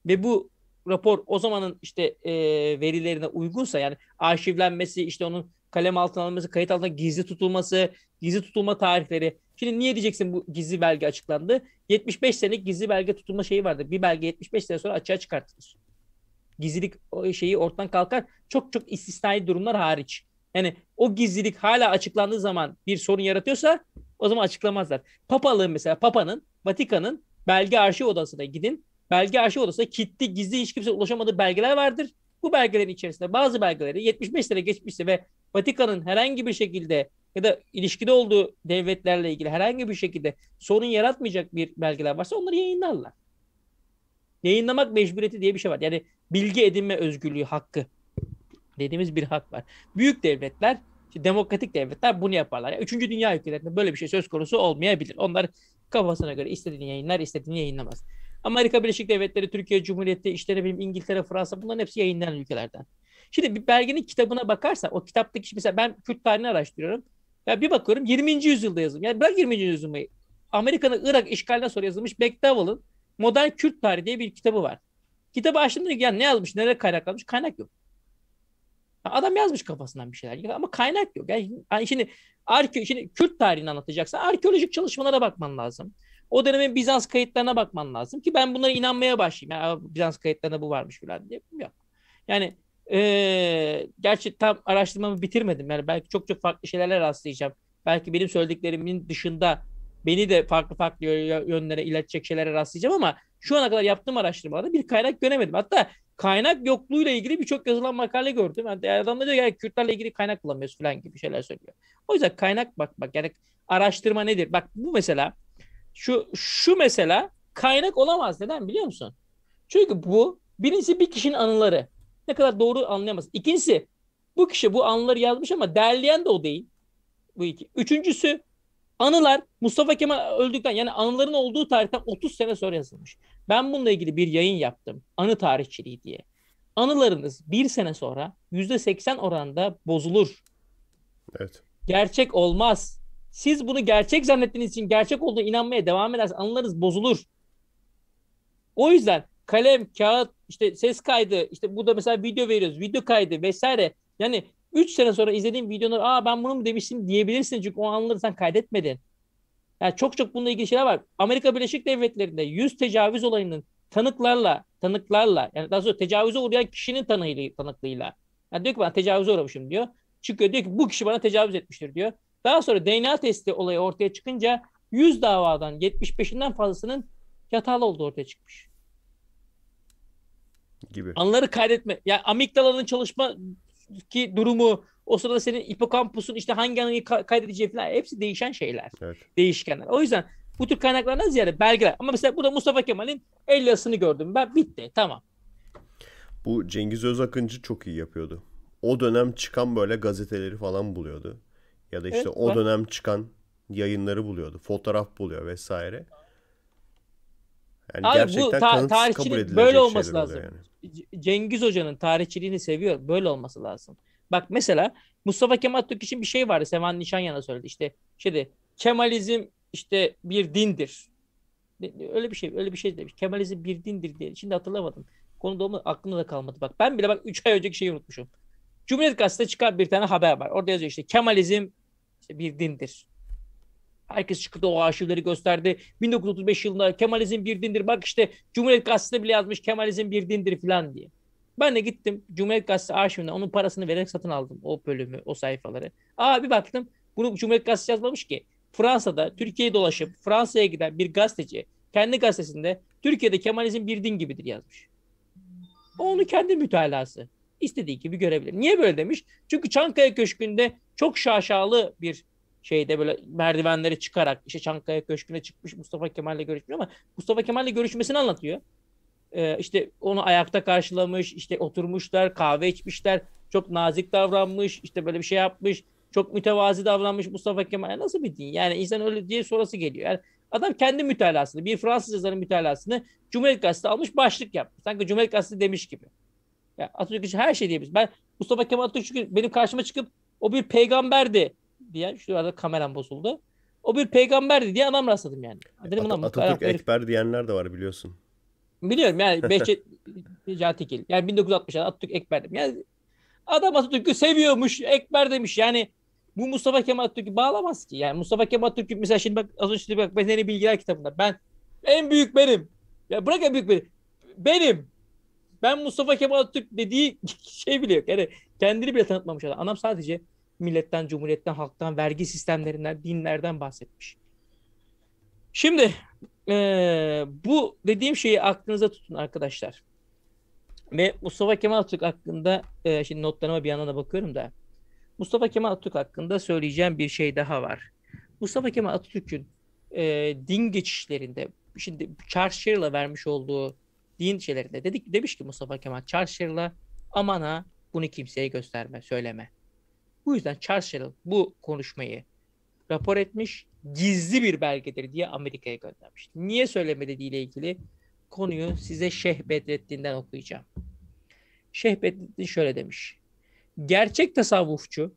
ve bu rapor o zamanın işte e, verilerine uygunsa yani arşivlenmesi işte onun kalem altına alınması, kayıt altına gizli tutulması, gizli tutulma tarihleri. Şimdi niye diyeceksin bu gizli belge açıklandı? 75 senelik gizli belge tutulma şeyi vardı. Bir belge 75 sene sonra açığa çıkartılır. Gizlilik şeyi ortadan kalkar. Çok çok istisnai durumlar hariç. Yani o gizlilik hala açıklandığı zaman bir sorun yaratıyorsa o zaman açıklamazlar. Papalığın mesela Papa'nın, Vatikan'ın belge arşiv odasına gidin belge arşiv odasında kitli, gizli hiç kimse ulaşamadığı belgeler vardır. Bu belgelerin içerisinde bazı belgeleri 75 sene geçmişse ve Vatikan'ın herhangi bir şekilde ya da ilişkide olduğu devletlerle ilgili herhangi bir şekilde sorun yaratmayacak bir belgeler varsa onları yayınlarlar. Yayınlamak mecburiyeti diye bir şey var. Yani bilgi edinme özgürlüğü hakkı dediğimiz bir hak var. Büyük devletler, işte demokratik devletler bunu yaparlar. Yani üçüncü dünya ülkelerinde böyle bir şey söz konusu olmayabilir. Onlar kafasına göre istediğini yayınlar, istediğini yayınlamaz. Amerika Birleşik Devletleri, Türkiye Cumhuriyeti, işte ne bileyim İngiltere, Fransa bunların hepsi yayınlanan ülkelerden. Şimdi bir belgenin kitabına bakarsa o kitaptaki mesela ben Kürt tarihini araştırıyorum. Ya bir bakıyorum 20. yüzyılda yazılmış. Yani bırak 20. yüzyılmayı. Amerika'nın Irak işgalinden sonra yazılmış McDowell'ın Modern Kürt Tarihi diye bir kitabı var. Kitabı açtım dedim ya ne yazmış, nereye kaynaklanmış? Kaynak yok. Adam yazmış kafasından bir şeyler ama kaynak yok. Yani şimdi arke şimdi Kürt tarihini anlatacaksan arkeolojik çalışmalara bakman lazım. O dönemin Bizans kayıtlarına bakman lazım ki ben bunlara inanmaya başlayayım. Yani Bizans kayıtlarında bu varmış falan diye. Yok. Yani ee, gerçi tam araştırmamı bitirmedim. Yani belki çok çok farklı şeylerle rastlayacağım. Belki benim söylediklerimin dışında beni de farklı farklı yönlere iletecek şeylere rastlayacağım ama şu ana kadar yaptığım araştırmalarda bir kaynak göremedim. Hatta kaynak yokluğuyla ilgili birçok yazılan makale gördüm. Yani adam da diyor ki Kürtlerle ilgili kaynak bulamıyoruz falan gibi şeyler söylüyor. O yüzden kaynak bak bak yani araştırma nedir? Bak bu mesela şu şu mesela kaynak olamaz. Neden biliyor musun? Çünkü bu birincisi bir kişinin anıları. Ne kadar doğru anlayamaz. İkincisi bu kişi bu anıları yazmış ama derleyen de o değil. Bu iki. Üçüncüsü anılar Mustafa Kemal öldükten yani anıların olduğu tarihten 30 sene sonra yazılmış. Ben bununla ilgili bir yayın yaptım. Anı tarihçiliği diye. Anılarınız bir sene sonra %80 oranda bozulur. Evet. Gerçek olmaz. Siz bunu gerçek zannettiğiniz için gerçek olduğunu inanmaya devam ederseniz anılarınız bozulur. O yüzden kalem, kağıt, işte ses kaydı, işte burada mesela video veriyoruz, video kaydı vesaire. Yani 3 sene sonra izlediğim videoları aa ben bunu mu demiştim diyebilirsin çünkü o anları sen kaydetmedin. Yani çok çok bununla ilgili şeyler var. Amerika Birleşik Devletleri'nde yüz tecavüz olayının tanıklarla, tanıklarla yani daha sonra tecavüze uğrayan kişinin tanığıyla, tanıklığıyla. Yani diyor ki ben tecavüze uğramışım diyor. Çıkıyor diyor ki bu kişi bana tecavüz etmiştir diyor. Daha sonra DNA testi olayı ortaya çıkınca 100 davadan 75'inden fazlasının yatalı olduğu ortaya çıkmış. Gibi. Anları kaydetme. Yani amigdalanın çalışma ki durumu o sırada senin hipokampusun işte hangi anıyı kaydedeceği falan hepsi değişen şeyler. Evet. Değişkenler. O yüzden bu tür kaynaklardan ziyade belgeler. Ama mesela burada Mustafa Kemal'in el yazısını gördüm ben bitti tamam. Bu Cengiz Özakıncı çok iyi yapıyordu. O dönem çıkan böyle gazeteleri falan buluyordu. Ya da işte evet, o ben... dönem çıkan yayınları buluyordu. Fotoğraf buluyor vesaire. Yani Abi gerçekten bu ta- tarihçilik böyle olması lazım. Yani. Cengiz Hoca'nın tarihçiliğini seviyor. Böyle olması lazım. Bak mesela Mustafa Kemal Türk için bir şey vardı. Sevan Nişanyan'a söyledi. İşte şeydi Kemalizm işte bir dindir. Öyle bir şey, öyle bir şey demiş. Kemalizm bir dindir diye. Şimdi hatırlamadım. Konu da aklımda da kalmadı. Bak ben bile bak 3 ay önceki şeyi unutmuşum. Cumhuriyet Gazetesi'de çıkar bir tane haber var. Orada yazıyor işte Kemalizm işte bir dindir. Herkes çıktı o arşivleri gösterdi. 1935 yılında Kemalizm bir dindir. Bak işte Cumhuriyet Gazetesi bile yazmış Kemalizm bir dindir falan diye. Ben de gittim Cumhuriyet Gazetesi arşivinden onun parasını vererek satın aldım o bölümü, o sayfaları. Aa bir baktım bunu Cumhuriyet Gazetesi yazmamış ki. Fransa'da Türkiye'yi dolaşıp Fransa'ya giden bir gazeteci kendi gazetesinde Türkiye'de Kemalizm bir din gibidir yazmış. O onun kendi mütalası istediği gibi görebilir. Niye böyle demiş? Çünkü Çankaya Köşkü'nde çok şaşalı bir şeyde böyle merdivenleri çıkarak işte Çankaya Köşkü'ne çıkmış Mustafa Kemal'le görüşmüyor ama Mustafa Kemal'le görüşmesini anlatıyor. Ee, işte onu ayakta karşılamış, işte oturmuşlar, kahve içmişler, çok nazik davranmış, işte böyle bir şey yapmış, çok mütevazi davranmış Mustafa Kemal'e nasıl bir din? Yani insan öyle diye sorası geliyor. Yani adam kendi mütalasını, bir Fransız yazarın mütalasını Cumhuriyet Gazetesi almış başlık yapmış. Sanki Cumhuriyet Gazetesi demiş gibi. Yani Atatürk için her şey diyebiliriz. Ben Mustafa Kemal Atatürk çünkü benim karşıma çıkıp o bir peygamberdi diye şu arada kameram bozuldu. O bir peygamberdi diye adam rastladım yani. E, dedim, At- Atatürk, Atatürk herif. Ekber diyenler de var biliyorsun. Biliyorum yani (laughs) Behçet Catikil. Yani 1960'da Atatürk Ekber dedim. Yani adam Atatürk'ü seviyormuş. Ekber demiş. Yani bu Mustafa Kemal Atatürk'ü bağlamaz ki. Yani Mustafa Kemal Atatürk mesela şimdi bak az önce bak ben yeni bilgiler kitabında. Ben en büyük benim. Ya bırak en büyük benim. Benim ben Mustafa Kemal Atatürk dediği (laughs) şey bile yok. Yani kendini bile tanıtmamış adam. Anam sadece milletten, cumhuriyetten, halktan, vergi sistemlerinden, dinlerden bahsetmiş. Şimdi ee, bu dediğim şeyi aklınıza tutun arkadaşlar. Ve Mustafa Kemal Atatürk hakkında e, şimdi notlarıma bir yandan da bakıyorum da Mustafa Kemal Atatürk hakkında söyleyeceğim bir şey daha var. Mustafa Kemal Atatürk'ün e, din geçişlerinde şimdi Charles Churchill'a vermiş olduğu din şeylerinde dedik demiş ki Mustafa Kemal Churchill'a aman ha bunu kimseye gösterme, söyleme. Bu yüzden Churchill bu konuşmayı rapor etmiş, gizli bir belgedir diye Amerika'ya göndermiş. Niye söylemedi ile ilgili konuyu size Şeyh Bedrettin'den okuyacağım. Şeyh Bedrettin şöyle demiş. Gerçek tasavvufçu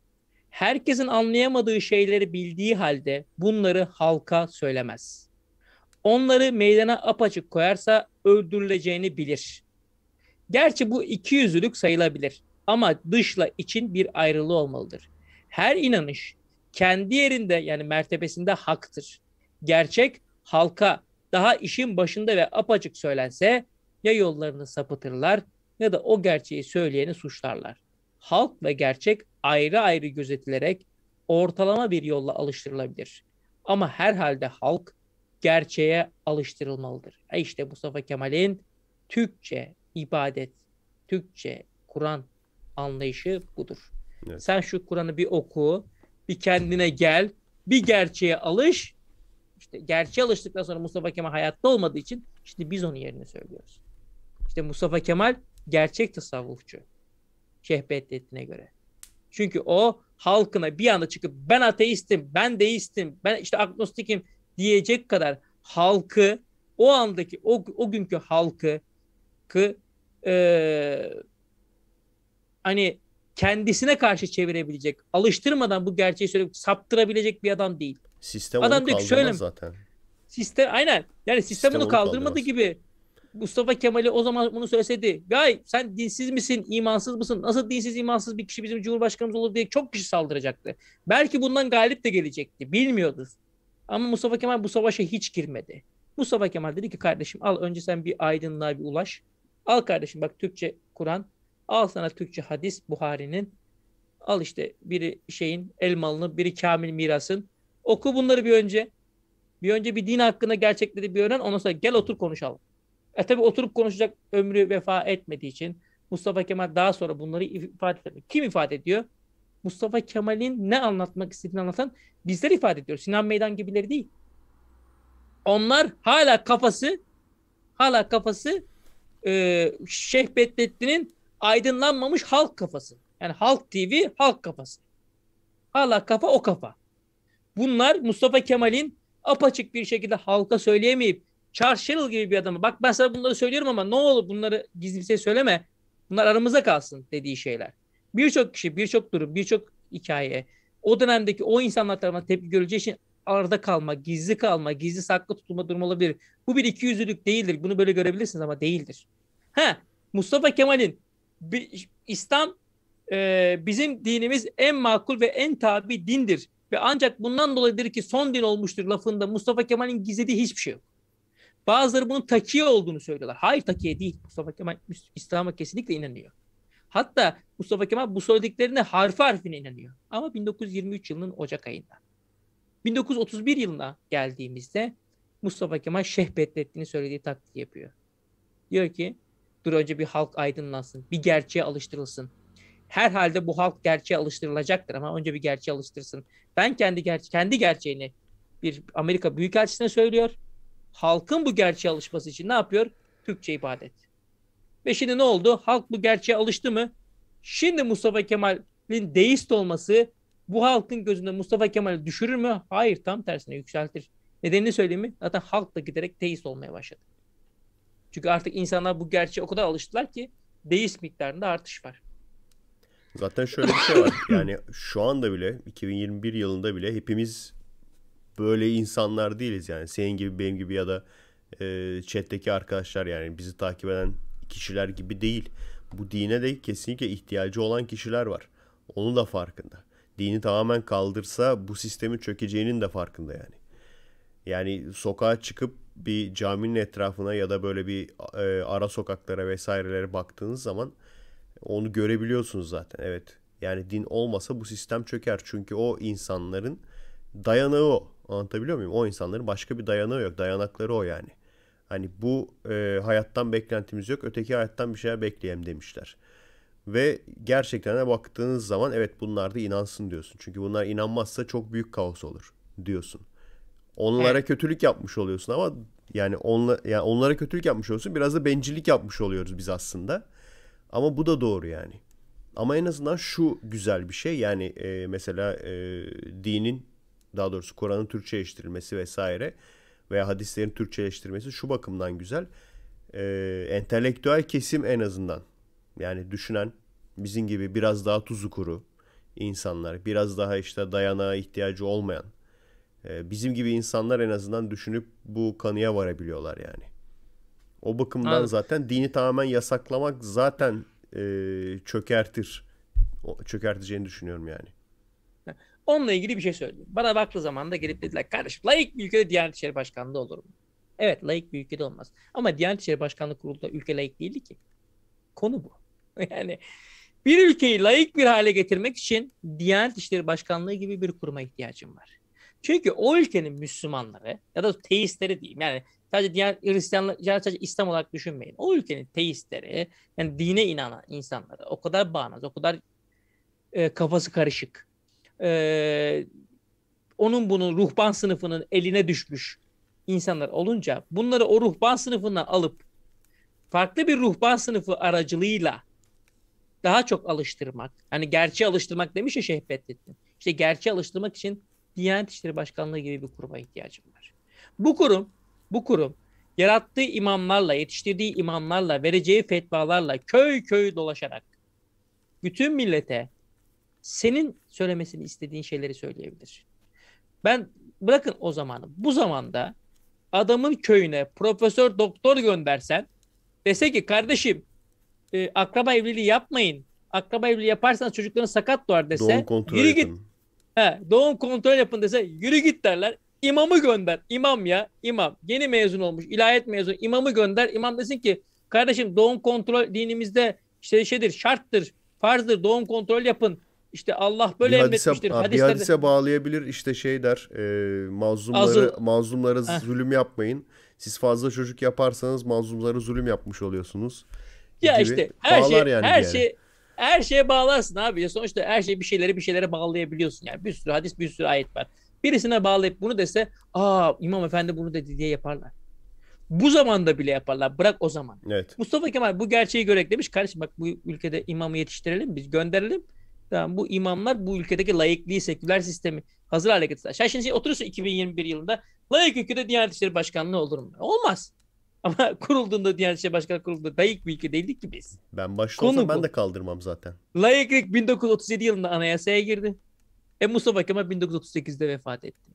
herkesin anlayamadığı şeyleri bildiği halde bunları halka söylemez. Onları meydana apaçık koyarsa öldürüleceğini bilir. Gerçi bu iki ikiyüzlülük sayılabilir ama dışla için bir ayrılığı olmalıdır. Her inanış kendi yerinde yani mertebesinde haktır. Gerçek halka daha işin başında ve apacık söylense ya yollarını sapıtırlar ya da o gerçeği söyleyeni suçlarlar. Halk ve gerçek ayrı ayrı gözetilerek ortalama bir yolla alıştırılabilir. Ama herhalde halk gerçeğe alıştırılmalıdır. E işte Mustafa Kemal'in Türkçe ibadet, Türkçe Kur'an anlayışı budur. Evet. Sen şu Kur'an'ı bir oku, bir kendine gel, bir gerçeğe alış. İşte gerçeğe alıştıktan sonra Mustafa Kemal hayatta olmadığı için şimdi biz onun yerini söylüyoruz. İşte Mustafa Kemal gerçek tasavvufçu. Şehbetlettin'e göre. Çünkü o halkına bir anda çıkıp ben ateistim, ben deistim, ben işte agnostikim, diyecek kadar halkı o andaki o, o günkü halkı kı, e, hani kendisine karşı çevirebilecek, alıştırmadan bu gerçeği söyleyip saptırabilecek bir adam değil. Sistem adam onu diyor ki şöyle zaten. Sistem aynen. Yani sistem, sistem onu kaldırmadı gibi. Mustafa Kemal'i o zaman bunu söyleseydi. Gay sen dinsiz misin, imansız mısın? Nasıl dinsiz, imansız bir kişi bizim cumhurbaşkanımız olur diye çok kişi saldıracaktı. Belki bundan galip de gelecekti. Bilmiyoruz. Ama Mustafa Kemal bu savaşa hiç girmedi. Mustafa Kemal dedi ki kardeşim al önce sen bir aydınlığa bir ulaş. Al kardeşim bak Türkçe Kur'an. Al sana Türkçe hadis Buhari'nin. Al işte biri şeyin Elmalı'nın biri Kamil Miras'ın. Oku bunları bir önce. Bir önce bir din hakkında gerçekleri bir öğren. Ondan sonra gel otur konuşalım. E tabi oturup konuşacak ömrü vefa etmediği için Mustafa Kemal daha sonra bunları ifade etmiyor. Kim ifade ediyor? Mustafa Kemal'in ne anlatmak istediğini anlatan bizler ifade ediyoruz. Sinan Meydan gibileri değil. Onlar hala kafası hala kafası e, Şeyh Bedrettin'in aydınlanmamış halk kafası. Yani Halk TV halk kafası. Hala kafa o kafa. Bunlar Mustafa Kemal'in apaçık bir şekilde halka söyleyemeyip Churchill gibi bir adamı bak ben sana bunları söylüyorum ama ne olur bunları gizlimize şey söyleme bunlar aramıza kalsın dediği şeyler birçok kişi, birçok durum, birçok hikaye o dönemdeki o insanlar tarafından tepki göreceği için arada kalma, gizli kalma, gizli saklı tutulma durumu olabilir. Bu bir ikiyüzlülük değildir. Bunu böyle görebilirsiniz ama değildir. Ha, Mustafa Kemal'in İslam e, bizim dinimiz en makul ve en tabi dindir. Ve ancak bundan dolayıdır ki son din olmuştur lafında Mustafa Kemal'in gizlediği hiçbir şey yok. Bazıları bunun takiye olduğunu söylüyorlar. Hayır takiye değil. Mustafa Kemal İslam'a kesinlikle inanıyor. Hatta Mustafa Kemal bu söylediklerine harfi harfine inanıyor. Ama 1923 yılının Ocak ayında. 1931 yılına geldiğimizde Mustafa Kemal Şeyh Bedrettin'in söylediği taklit yapıyor. Diyor ki dur önce bir halk aydınlansın, bir gerçeğe alıştırılsın. Herhalde bu halk gerçeğe alıştırılacaktır ama önce bir gerçeğe alıştırsın. Ben kendi gerçe kendi gerçeğini bir Amerika Büyükelçisi'ne söylüyor. Halkın bu gerçeğe alışması için ne yapıyor? Türkçe ibadet. Ve şimdi ne oldu? Halk bu gerçeğe alıştı mı? Şimdi Mustafa Kemal'in deist olması bu halkın gözünde Mustafa Kemal'i düşürür mü? Hayır tam tersine yükseltir. Nedenini söyleyeyim mi? Zaten halk da giderek teist olmaya başladı. Çünkü artık insanlar bu gerçeğe o kadar alıştılar ki deist miktarında artış var. Zaten şöyle bir şey var. (coughs) Yani şu anda bile 2021 yılında bile hepimiz böyle insanlar değiliz yani. Senin gibi benim gibi ya da e, chatteki arkadaşlar yani bizi takip eden kişiler gibi değil. Bu dine de kesinlikle ihtiyacı olan kişiler var. Onu da farkında. Dini tamamen kaldırsa bu sistemin çökeceğinin de farkında yani. Yani sokağa çıkıp bir caminin etrafına ya da böyle bir e, ara sokaklara vesairelere baktığınız zaman onu görebiliyorsunuz zaten. Evet. Yani din olmasa bu sistem çöker. Çünkü o insanların dayanağı o. Anlatabiliyor muyum? O insanların başka bir dayanağı yok. Dayanakları o yani. Hani bu e, hayattan beklentimiz yok. Öteki hayattan bir şeyler bekleyem demişler. Ve gerçekten de baktığınız zaman evet bunlar da inansın diyorsun. Çünkü bunlar inanmazsa çok büyük kaos olur diyorsun. Onlara evet. kötülük yapmış oluyorsun ama yani onla, yani onlara kötülük yapmış oluyorsun Biraz da bencillik yapmış oluyoruz biz aslında. Ama bu da doğru yani. Ama en azından şu güzel bir şey yani e, mesela e, dinin daha doğrusu Kur'an'ın Türkçeleştirilmesi vesaire veya hadislerin Türkçeleştirmesi şu bakımdan güzel. E, entelektüel kesim en azından yani düşünen bizim gibi biraz daha tuzu kuru insanlar, biraz daha işte dayanağa ihtiyacı olmayan e, bizim gibi insanlar en azından düşünüp bu kanıya varabiliyorlar yani. O bakımdan Anladım. zaten dini tamamen yasaklamak zaten e, çökertir. O, çökerteceğini düşünüyorum yani. Onunla ilgili bir şey söyledim. Bana baktığı zaman da gelip dediler kardeşim layık bir ülkede Diyanet İşleri Başkanlığı olur mu? Evet layık bir ülkede olmaz. Ama Diyanet İşleri Başkanlığı kurulunda ülke layık değildi ki. Konu bu. (laughs) Yani bir ülkeyi layık bir hale getirmek için Diyanet İşleri Başkanlığı gibi bir kuruma ihtiyacım var. Çünkü o ülkenin Müslümanları ya da teistleri diyeyim yani sadece diğer Hristiyanlar sadece İslam olarak düşünmeyin. O ülkenin teistleri yani dine inanan insanları o kadar bağnaz, o kadar e, kafası karışık, e, onun bunun ruhban sınıfının eline düşmüş insanlar olunca bunları o ruhban sınıfından alıp farklı bir ruhban sınıfı aracılığıyla daha çok alıştırmak. Hani gerçi alıştırmak demiş ya Şeyh Bedrettin. İşte gerçi alıştırmak için Diyanet İşleri Başkanlığı gibi bir kuruma ihtiyacım var. Bu kurum, bu kurum yarattığı imamlarla, yetiştirdiği imamlarla, vereceği fetvalarla köy köy dolaşarak bütün millete senin söylemesini istediğin şeyleri söyleyebilir. Ben bırakın o zamanı. Bu zamanda adamın köyüne profesör doktor göndersen dese ki kardeşim e, akraba evliliği yapmayın. Akraba evliliği yaparsanız çocukların sakat doğar dese doğum kontrol yürü git. Yapın. He, doğum kontrol yapın dese yürü git derler. İmamı gönder. İmam ya imam. Yeni mezun olmuş. ilahiyat mezun. İmamı gönder. İmam desin ki kardeşim doğum kontrol dinimizde işte şeydir şarttır. Farzdır. Doğum kontrol yapın. İşte Allah böyle bir hadise, emretmiştir. bir hadise bağlayabilir işte şey der e, mazlumları, mazlumlara Heh. zulüm yapmayın. Siz fazla çocuk yaparsanız mazlumlara zulüm yapmış oluyorsunuz. Ya gibi. işte her Bağlar şey yani her şey. yani. şey her şeye bağlarsın abi. Sonuçta her şey bir şeylere bir şeylere bağlayabiliyorsun. Yani bir sürü hadis bir sürü ayet var. Birisine bağlayıp bunu dese aa imam efendi bunu dedi diye yaparlar. Bu zamanda bile yaparlar. Bırak o zaman. Evet. Mustafa Kemal bu gerçeği demiş Kardeşim bak bu ülkede imamı yetiştirelim biz gönderelim. Tamam, bu imamlar bu ülkedeki laikliği, seküler sistemi hazır hale getirdiler. Şimdi şey oturursun 2021 yılında laik ülkede Diyanet İşleri Başkanlığı olur mu? Olmaz. (laughs) Ama kurulduğunda Diyanet İşleri Başkanı kurulduğunda layık bir ülke değildik ki biz. Ben başta Konu olsam ben bu. de kaldırmam zaten. Layıklık 1937 yılında anayasaya girdi. E Mustafa Kemal 1938'de vefat etti.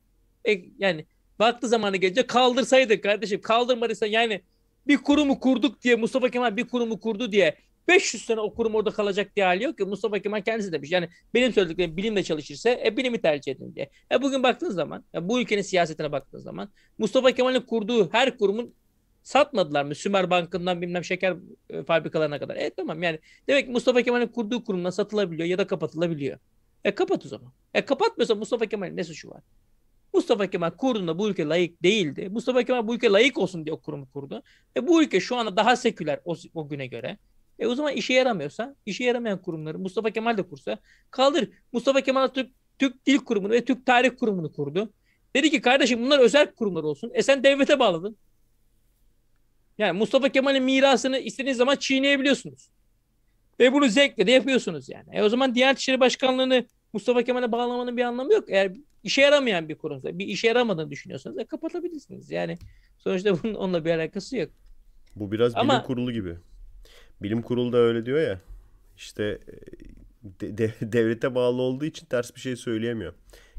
E, yani vakti zamanı gelince kaldırsaydık kardeşim. Kaldırmadıysan yani bir kurumu kurduk diye Mustafa Kemal bir kurumu kurdu diye 500 sene okurum orada kalacak diye hali yok ki. Mustafa Kemal kendisi demiş. Yani benim söylediklerim bilimle çalışırsa e, bilimi tercih edin diye. E, bugün baktığınız zaman, e, bu ülkenin siyasetine baktığınız zaman Mustafa Kemal'in kurduğu her kurumun satmadılar mı? Sümer Bankı'ndan bilmem şeker e, fabrikalarına kadar. Evet tamam yani. Demek ki Mustafa Kemal'in kurduğu kurumdan satılabiliyor ya da kapatılabiliyor. E kapat o zaman. E kapatmıyorsa Mustafa Kemal'in ne suçu var? Mustafa Kemal kurduğunda bu ülke layık değildi. Mustafa Kemal bu ülke layık olsun diye o kurumu kurdu. E bu ülke şu anda daha seküler o, o güne göre. E o zaman işe yaramıyorsa, işe yaramayan kurumları Mustafa Kemal de kursa kaldır. Mustafa Kemal Atatürk Türk Dil Kurumu'nu ve Türk Tarih Kurumu'nu kurdu. Dedi ki kardeşim bunlar özel kurumlar olsun. E sen devlete bağladın. Yani Mustafa Kemal'in mirasını istediğiniz zaman çiğneyebiliyorsunuz. Ve bunu zevkle de yapıyorsunuz yani. E o zaman Diyanet İşleri Başkanlığı'nı Mustafa Kemal'e bağlamanın bir anlamı yok. Eğer işe yaramayan bir kurumsa, bir işe yaramadığını düşünüyorsanız e, kapatabilirsiniz. Yani sonuçta bunun onunla bir alakası yok. Bu biraz bilim Ama, kurulu gibi bilim kurulu da öyle diyor ya. İşte e, de, de, (laughs) devlete bağlı olduğu için ters bir şey söyleyemiyor.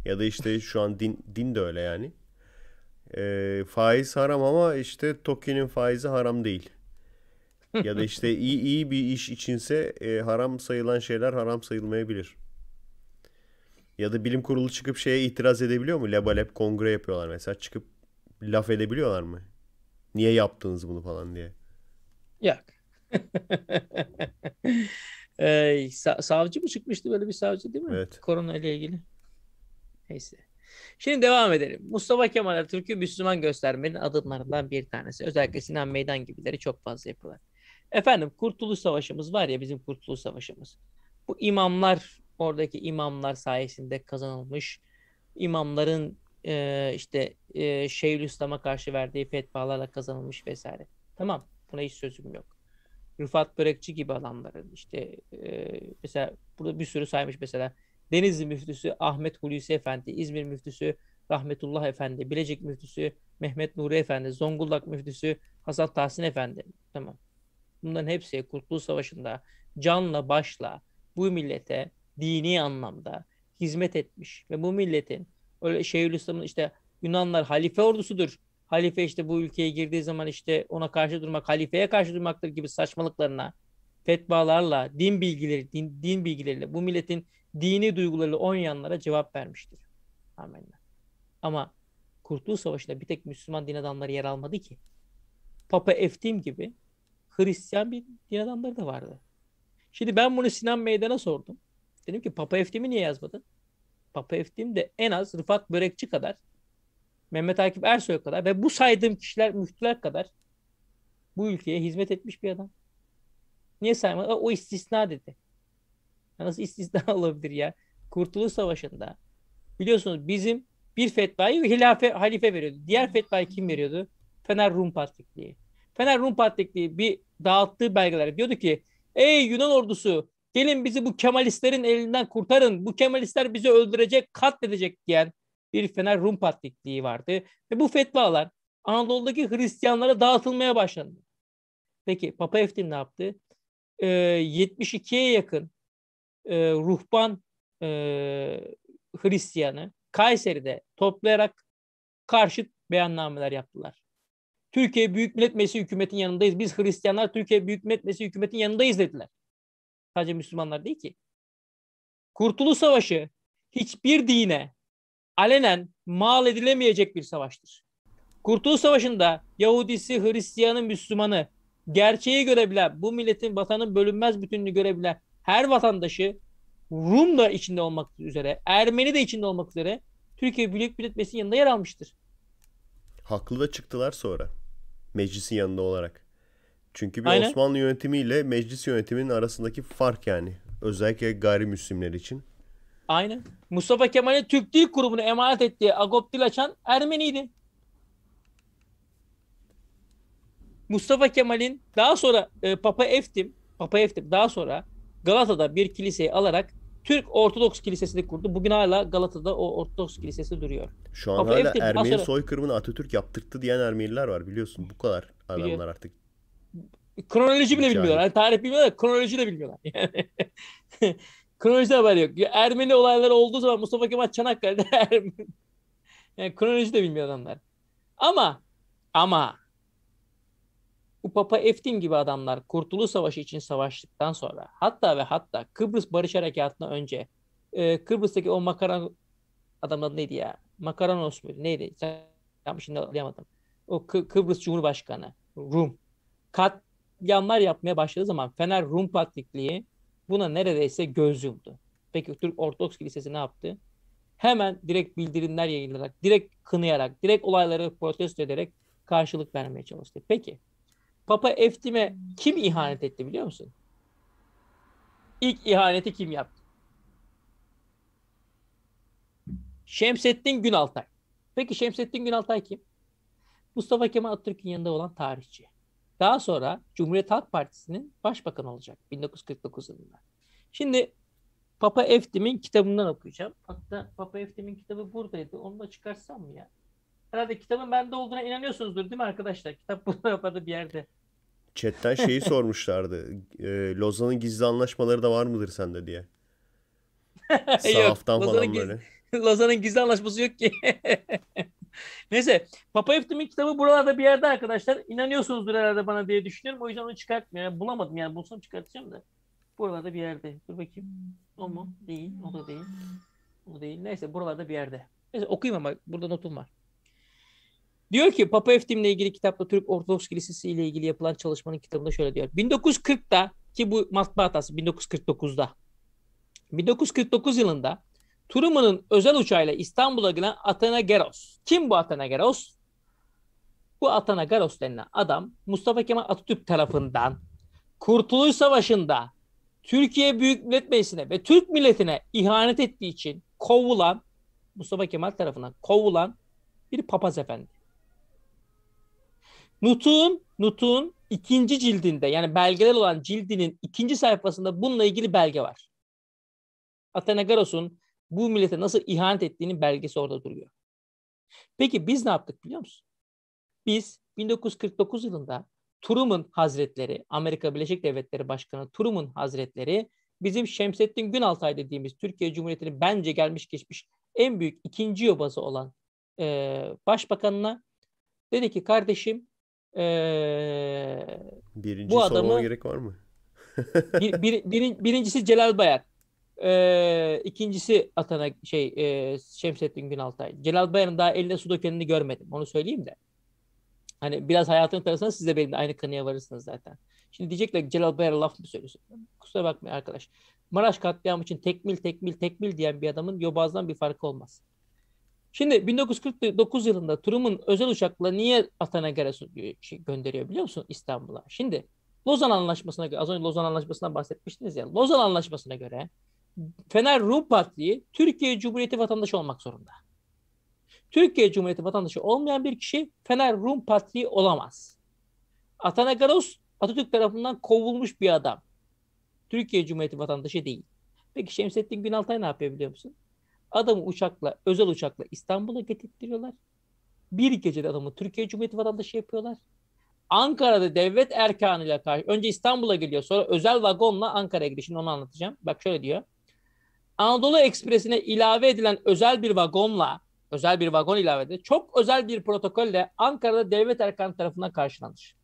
Ya da işte şu an din din de öyle yani. E, faiz haram ama işte Tokyo'nun faizi haram değil. ya da işte (laughs) iyi iyi bir iş içinse e, haram sayılan şeyler haram sayılmayabilir. Ya da bilim kurulu çıkıp şeye itiraz edebiliyor mu? Lebalep kongre yapıyorlar mesela. Çıkıp laf edebiliyorlar mı? Niye yaptınız bunu falan diye. Yok ee, (laughs) sa- savcı mı çıkmıştı böyle bir savcı değil mi? Evet. Korona ile ilgili. Neyse. Şimdi devam edelim. Mustafa Kemal Atatürk'ü Müslüman göstermenin adımlarından bir tanesi. Özellikle Sinan Meydan gibileri çok fazla yapıyorlar. Efendim Kurtuluş Savaşımız var ya bizim Kurtuluş Savaşımız. Bu imamlar oradaki imamlar sayesinde kazanılmış imamların e, işte e, Şeyhülislam'a karşı verdiği fetvalarla kazanılmış vesaire. Tamam buna hiç sözüm yok. Rıfat Börekçi gibi adamların işte e, mesela burada bir sürü saymış mesela Denizli müftüsü Ahmet Hulusi Efendi, İzmir müftüsü Rahmetullah Efendi, Bilecik müftüsü Mehmet Nuri Efendi, Zonguldak müftüsü Hasan Tahsin Efendi. Tamam. Bunların hepsi Kurtuluş Savaşı'nda canla başla bu millete dini anlamda hizmet etmiş ve bu milletin öyle Şeyhülislam'ın işte Yunanlar halife ordusudur halife işte bu ülkeye girdiği zaman işte ona karşı durmak, halifeye karşı durmaktır gibi saçmalıklarına, fetvalarla, din bilgileri, din, din bilgileriyle bu milletin dini duygularıyla oynayanlara cevap vermiştir. Amenna. Ama Kurtuluş Savaşı'nda bir tek Müslüman din adamları yer almadı ki. Papa Eftim gibi Hristiyan bir din adamları da vardı. Şimdi ben bunu Sinan Meydan'a sordum. Dedim ki Papa Eftim'i niye yazmadın? Papa Eftim de en az Rıfat Börekçi kadar Mehmet Akif Ersoy kadar ve bu saydığım kişiler müftüler kadar bu ülkeye hizmet etmiş bir adam. Niye saymadı? O istisna dedi. nasıl istisna (laughs) olabilir ya? Kurtuluş Savaşı'nda biliyorsunuz bizim bir fetvayı hilafe, halife veriyordu. Diğer fetvayı kim veriyordu? Fener Rum Patrikliği. Fener Rum Patrikliği bir dağıttığı belgeler diyordu ki ey Yunan ordusu gelin bizi bu Kemalistlerin elinden kurtarın. Bu Kemalistler bizi öldürecek, katledecek diyen bir Fener Rum Patrikliği vardı. Ve bu fetvalar Anadolu'daki Hristiyanlara dağıtılmaya başlandı. Peki Papa Eftim ne yaptı? E, ee, 72'ye yakın e, ruhban e, Hristiyanı Kayseri'de toplayarak karşıt beyannameler yaptılar. Türkiye Büyük Millet Meclisi hükümetin yanındayız. Biz Hristiyanlar Türkiye Büyük Millet Meclisi hükümetin yanındayız dediler. Sadece Müslümanlar değil ki. Kurtuluş Savaşı hiçbir dine alenen mal edilemeyecek bir savaştır. Kurtuluş Savaşı'nda Yahudisi, Hristiyanı, Müslümanı gerçeği görebilen, bu milletin vatanın bölünmez bütününü görebilen her vatandaşı Rum da içinde olmak üzere, Ermeni de içinde olmak üzere Türkiye Büyük Millet Meclisi'nin yanında yer almıştır. Haklı da çıktılar sonra. Meclisin yanında olarak. Çünkü bir Aynen. Osmanlı yönetimiyle meclis yönetiminin arasındaki fark yani. Özellikle gayrimüslimler için. Aynen. Mustafa Kemal'e Türk Dil Kurumu'nu emanet ettiği Agop Dilaçan Ermeniydi. Mustafa Kemal'in daha sonra e, Papa Eftim, Papa Eftim daha sonra Galata'da bir kiliseyi alarak Türk Ortodoks Kilisesi'ni kurdu. Bugün hala Galata'da o Ortodoks Kilisesi duruyor. Şu an Papa hala Eftim, Ermeni sonra... soykırımını Atatürk yaptırttı diyen Ermeniler var biliyorsun. Bu kadar adamlar Biliyor. artık. Kronoloji bile Hiç bilmiyorlar. Yani tarih bilmiyorlar, kronoloji de bilmiyorlar. Yani (laughs) Kronoloji de haber yok. Ermeni olayları olduğu zaman Mustafa Kemal Çanakkale'de (laughs) Ermeni. Yani kronoloji de bilmiyor adamlar. Ama ama bu Papa Eftim gibi adamlar Kurtuluş Savaşı için savaştıktan sonra hatta ve hatta Kıbrıs Barış Harekatı'na önce e, Kıbrıs'taki o makaron adam adı neydi ya? Makaronos muydu? Neydi? Tam şimdi hatırlayamadım. O Kı- Kıbrıs Cumhurbaşkanı Rum. Katliamlar yapmaya başladığı zaman Fener Rum Patrikliği buna neredeyse göz yumdu. Peki Türk Ortodoks Kilisesi ne yaptı? Hemen direkt bildirimler yayınlayarak, direkt kınayarak, direkt olayları protesto ederek karşılık vermeye çalıştı. Peki Papa Eftim'e kim ihanet etti biliyor musun? İlk ihaneti kim yaptı? Şemsettin Günaltay. Peki Şemsettin Günaltay kim? Mustafa Kemal Atatürk'ün yanında olan tarihçi. Daha sonra Cumhuriyet Halk Partisi'nin başbakanı olacak 1949 yılında. Şimdi Papa Eftim'in kitabından okuyacağım. Hatta Papa Eftim'in kitabı buradaydı. Onu da çıkarsam mı ya? Herhalde kitabın bende olduğuna inanıyorsunuzdur değil mi arkadaşlar? Kitap (laughs) burada bir yerde. Chatten şeyi (laughs) sormuşlardı. E, Lozan'ın gizli anlaşmaları da var mıdır sende diye. (laughs) Sahaftan falan gizli, böyle. Lozan'ın gizli anlaşması yok ki. (laughs) Neyse Papa Eftim'in kitabı buralarda bir yerde arkadaşlar. İnanıyorsunuzdur herhalde bana diye düşünüyorum. O yüzden onu çıkartmıyorum. Yani bulamadım yani bulsam çıkartacağım da. Buralarda bir yerde. Dur bakayım. O mu? Değil. O da değil. O da değil. Neyse buralarda bir yerde. Neyse okuyayım ama burada notum var. Diyor ki Papa Eftim ilgili kitapta Türk Ortodoks Kilisesi ile ilgili yapılan çalışmanın kitabında şöyle diyor. 1940'da ki bu matbaatası 1949'da. 1949 yılında Truman'ın özel uçağıyla İstanbul'a giden Athena Geros. Kim bu Athena Geros? Bu Athena Geros denilen adam Mustafa Kemal Atatürk tarafından Kurtuluş Savaşı'nda Türkiye Büyük Millet Meclisi'ne ve Türk milletine ihanet ettiği için kovulan Mustafa Kemal tarafından kovulan bir papaz efendi. Nutuk'un Nutuk'un ikinci cildinde yani belgeler olan cildinin ikinci sayfasında bununla ilgili belge var. Athena Athenagaros'un bu millete nasıl ihanet ettiğinin belgesi orada duruyor. Peki biz ne yaptık biliyor musun? Biz 1949 yılında Truman Hazretleri, Amerika Birleşik Devletleri Başkanı Truman Hazretleri bizim Şemsettin Günaltay dediğimiz Türkiye Cumhuriyeti'nin bence gelmiş geçmiş en büyük ikinci yobazı olan e, başbakanına dedi ki kardeşim e, Birinci bu adamı gerek var mı? bir, bir, bir, birincisi Celal Bayar. E, ikincisi atana şey e, Şemsettin Günaltay. Celal Bayar'ın daha eline su dökenini görmedim. Onu söyleyeyim de. Hani biraz hayatını tanırsanız siz de benimle aynı kanıya varırsınız zaten. Şimdi diyecekler Celal Bayar'a laf mı söylüyorsun? Kusura bakmayın arkadaş. Maraş katliamı için tekmil tekmil tekmil diyen bir adamın yobazdan bir farkı olmaz. Şimdi 1949 yılında Turum'un özel uçakla niye Atanagar'a e, şey, gönderiyor biliyor musun İstanbul'a? Şimdi Lozan Anlaşması'na göre, az önce Lozan Anlaşması'ndan bahsetmiştiniz ya. Lozan Anlaşması'na göre Fener Rum Partili Türkiye Cumhuriyeti vatandaşı olmak zorunda. Türkiye Cumhuriyeti vatandaşı olmayan bir kişi Fener Rum Partili olamaz. Atanagaros Atatürk tarafından kovulmuş bir adam. Türkiye Cumhuriyeti vatandaşı değil. Peki Şemsettin Günaltay ne yapıyor biliyor musun? Adamı uçakla, özel uçakla İstanbul'a getirtiyorlar. Bir gecede adamı Türkiye Cumhuriyeti vatandaşı yapıyorlar. Ankara'da devlet erkanıyla karşı önce İstanbul'a geliyor sonra özel vagonla Ankara'ya gidiyor. Şimdi onu anlatacağım. Bak şöyle diyor. Anadolu Ekspresi'ne ilave edilen özel bir vagonla, özel bir vagon ilave edilir, çok özel bir protokolle Ankara'da devlet erkanı tarafından karşılanır.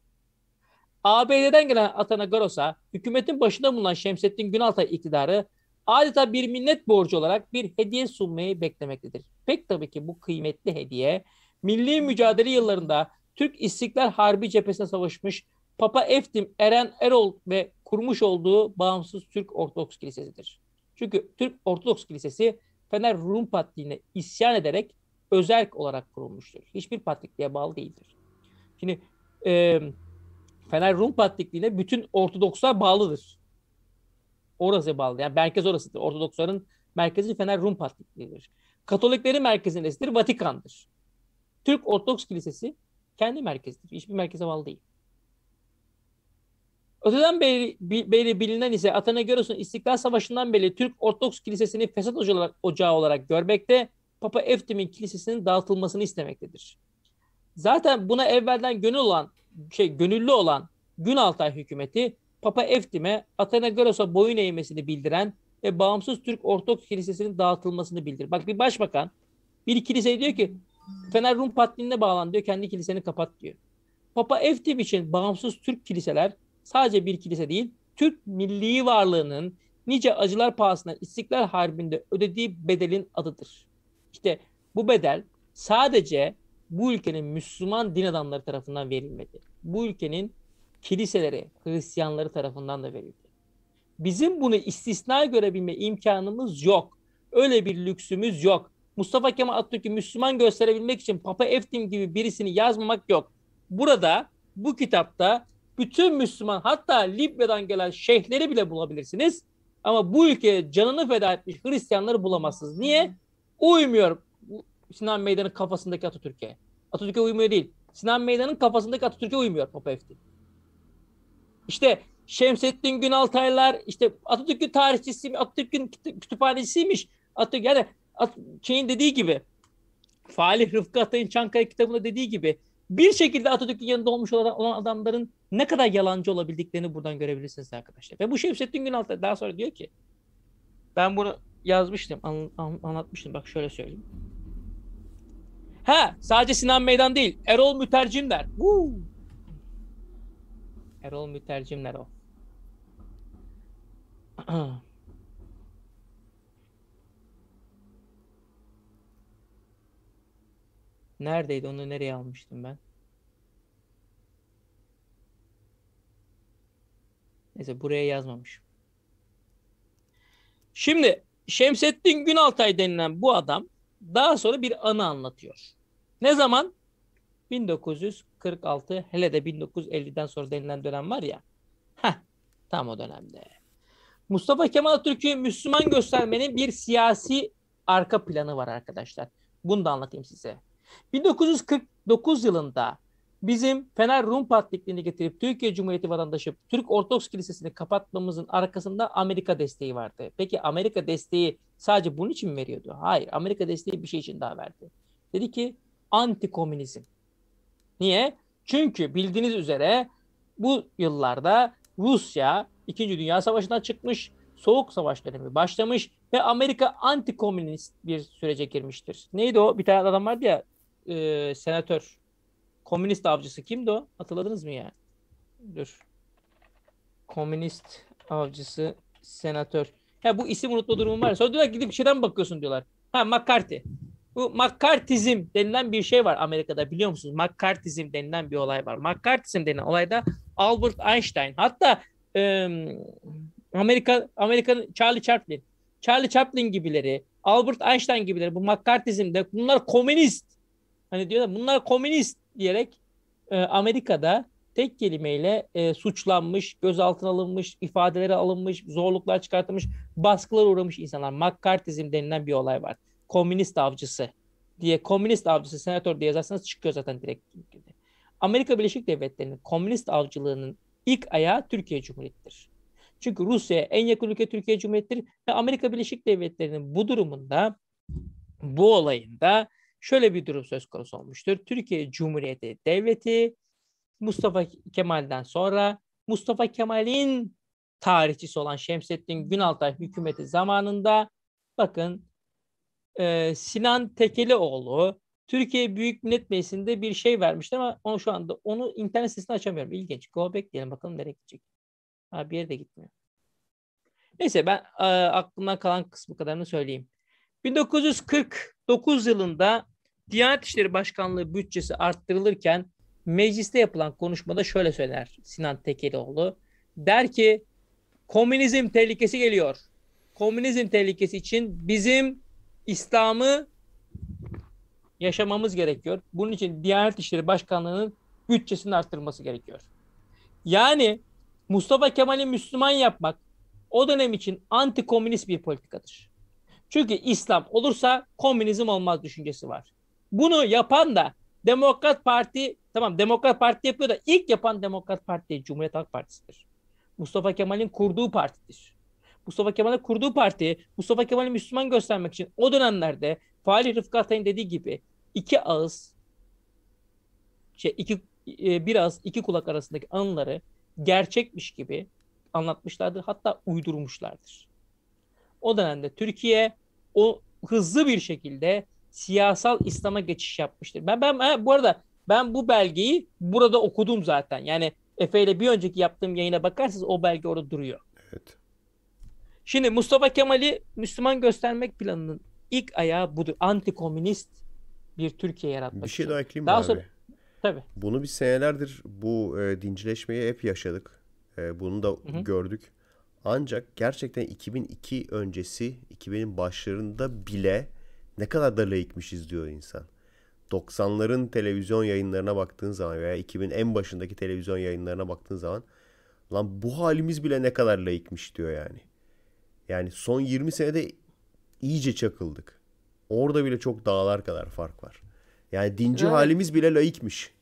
ABD'den gelen garosa, hükümetin başında bulunan Şemsettin Günaltay iktidarı adeta bir minnet borcu olarak bir hediye sunmayı beklemektedir. Pek tabii ki bu kıymetli hediye milli mücadele yıllarında Türk İstiklal Harbi cephesine savaşmış Papa Eftim Eren Erol ve kurmuş olduğu bağımsız Türk Ortodoks Kilisesi'dir. Çünkü Türk Ortodoks Kilisesi Fener Rum Patriğine isyan ederek özerk olarak kurulmuştur. Hiçbir patrikliğe bağlı değildir. Şimdi e, Fener Rum Patrikliğine bütün Ortodokslar bağlıdır. Orası bağlı. Yani merkez orasıdır. Ortodoksların merkezi Fener Rum Patrikliğidir. Katoliklerin merkezi nesidir? Vatikan'dır. Türk Ortodoks Kilisesi kendi merkezidir. Hiçbir merkeze bağlı değil. Öteden beri, beri bilinen ise Atanagoras'ın İstiklal Savaşı'ndan beri Türk Ortodoks Kilisesi'ni fesat ocağı olarak görmekte, Papa Eftim'in kilisesinin dağıtılmasını istemektedir. Zaten buna evvelden gönül olan, şey, gönüllü olan Günaltay hükümeti Papa Eftim'e Atanagoras'a boyun eğmesini bildiren ve bağımsız Türk Ortodoks Kilisesi'nin dağıtılmasını bildir. Bak bir başbakan bir kiliseye diyor ki Fener Rum Patriğine bağlan diyor kendi kiliseni kapat diyor. Papa Eftim için bağımsız Türk kiliseler sadece bir kilise değil, Türk milli varlığının nice acılar pahasına İstiklal Harbi'nde ödediği bedelin adıdır. İşte bu bedel sadece bu ülkenin Müslüman din adamları tarafından verilmedi. Bu ülkenin kiliseleri, Hristiyanları tarafından da verildi. Bizim bunu istisna görebilme imkanımız yok. Öyle bir lüksümüz yok. Mustafa Kemal Atatürk'ü Müslüman gösterebilmek için Papa Eftim gibi birisini yazmamak yok. Burada, bu kitapta bütün Müslüman hatta Libya'dan gelen şeyhleri bile bulabilirsiniz. Ama bu ülkeye canını feda etmiş Hristiyanları bulamazsınız. Niye? Uymuyor Sinan Meydan'ın kafasındaki Atatürk'e. Atatürk'e uymuyor değil. Sinan Meydan'ın kafasındaki Atatürk'e uymuyor Papa Efti. İşte Şemsettin Günaltaylar, işte Atatürk'ün tarihçisi, Atatürk'ün kütüphanecisiymiş. Atatürk yani At şeyin dediği gibi Falih Rıfkı Atay'ın Çankaya kitabında dediği gibi bir şekilde Atatürk'ün yanında olmuş olan adamların ne kadar yalancı olabildiklerini buradan görebilirsiniz arkadaşlar. Ve bu Şemsettin Günal daha sonra diyor ki ben bunu yazmıştım, an, an, anlatmıştım. Bak şöyle söyleyeyim. Ha, sadece Sinan Meydan değil. Erol Mütercimler. Woo! Erol Mütercimler o. (clears throat) Neredeydi? Onu nereye almıştım ben? Neyse buraya yazmamış. Şimdi Şemsettin Günaltay denilen bu adam daha sonra bir anı anlatıyor. Ne zaman? 1946 hele de 1950'den sonra denilen dönem var ya. Heh, tam o dönemde. Mustafa Kemal Atatürk'ü Müslüman göstermenin bir siyasi arka planı var arkadaşlar. Bunu da anlatayım size. 1949 yılında bizim Fener Rum Patrikliğini getirip Türkiye Cumhuriyeti vatandaşı Türk Ortodoks Kilisesi'ni kapatmamızın arkasında Amerika desteği vardı. Peki Amerika desteği sadece bunun için mi veriyordu? Hayır. Amerika desteği bir şey için daha verdi. Dedi ki anti komünizm. Niye? Çünkü bildiğiniz üzere bu yıllarda Rusya 2. Dünya Savaşı'na çıkmış, Soğuk Savaş dönemi başlamış ve Amerika anti komünist bir sürece girmiştir. Neydi o? Bir tane adam vardı ya e, senatör Komünist avcısı kimdi o? Hatırladınız mı ya? Dur. Komünist avcısı senatör. Ya bu isim unutma durumu var. Sonra diyorlar gidip şeyden bakıyorsun diyorlar. Ha McCarthy. Bu McCarthyzm denilen bir şey var Amerika'da biliyor musunuz? McCarthyzm denilen bir olay var. McCarthyzm denilen olayda Albert Einstein hatta e, Amerika Amerika'nın Charlie Chaplin, Charlie Chaplin gibileri, Albert Einstein gibileri bu McCarthyzm'de bunlar komünist. Hani diyorlar bunlar komünist diyerek e, Amerika'da tek kelimeyle e, suçlanmış, gözaltına alınmış, ifadeleri alınmış, zorluklar çıkartılmış, baskılar uğramış insanlar. McCarthyizm denilen bir olay var. Komünist avcısı diye, komünist avcısı senatör diye yazarsanız çıkıyor zaten direkt. Amerika Birleşik Devletleri'nin komünist avcılığının ilk ayağı Türkiye Cumhuriyeti'dir. Çünkü Rusya en yakın ülke Türkiye Cumhuriyeti'dir ve Amerika Birleşik Devletleri'nin bu durumunda, bu olayında şöyle bir durum söz konusu olmuştur. Türkiye Cumhuriyeti Devleti Mustafa Kemal'den sonra Mustafa Kemal'in tarihçisi olan Şemsettin Günaltay hükümeti zamanında bakın e, Sinan Tekelioğlu Türkiye Büyük Millet Meclisi'nde bir şey vermişti ama onu şu anda onu internet sitesini açamıyorum. İlginç. Go back diyelim bakalım nereye gidecek. Ha, bir yere de gitmiyor. Neyse ben e, aklımdan kalan kısmı kadarını söyleyeyim. 1949 yılında Diyanet İşleri Başkanlığı bütçesi arttırılırken mecliste yapılan konuşmada şöyle söyler Sinan Tekelioğlu. Der ki komünizm tehlikesi geliyor. Komünizm tehlikesi için bizim İslam'ı yaşamamız gerekiyor. Bunun için Diyanet İşleri Başkanlığı'nın bütçesini arttırılması gerekiyor. Yani Mustafa Kemal'i Müslüman yapmak o dönem için anti komünist bir politikadır. Çünkü İslam olursa komünizm olmaz düşüncesi var. Bunu yapan da Demokrat Parti tamam Demokrat Parti yapıyor da ilk yapan Demokrat Parti Cumhuriyet Halk Partisi'dir. Mustafa Kemal'in kurduğu partidir. Mustafa Kemal'in kurduğu parti Mustafa Kemal'i Müslüman göstermek için o dönemlerde Fahri Rıfkı Atay'ın dediği gibi iki ağız şey iki e, iki kulak arasındaki anıları gerçekmiş gibi anlatmışlardır. Hatta uydurmuşlardır. O dönemde Türkiye o hızlı bir şekilde siyasal İslam'a geçiş yapmıştır. Ben ben ha, bu arada ben bu belgeyi burada okudum zaten. Yani Efe ile bir önceki yaptığım yayına bakarsanız o belge orada duruyor. Evet. Şimdi Mustafa Kemal'i Müslüman göstermek planının ilk ayağı budur. Antikomünist bir Türkiye yaratmak. Bir şey daha ekleyeyim daha abi? Sonra... Tabii. Bunu bir senelerdir bu e, dincileşmeyi hep yaşadık. E, bunu da hı hı. gördük. Ancak gerçekten 2002 öncesi, 2000'in başlarında bile ne kadar da laikmişiz diyor insan. 90'ların televizyon yayınlarına baktığın zaman veya 2000 en başındaki televizyon yayınlarına baktığın zaman lan bu halimiz bile ne kadar laikmiş diyor yani. Yani son 20 senede iyice çakıldık. Orada bile çok dağlar kadar fark var. Yani dinci evet. halimiz bile laikmiş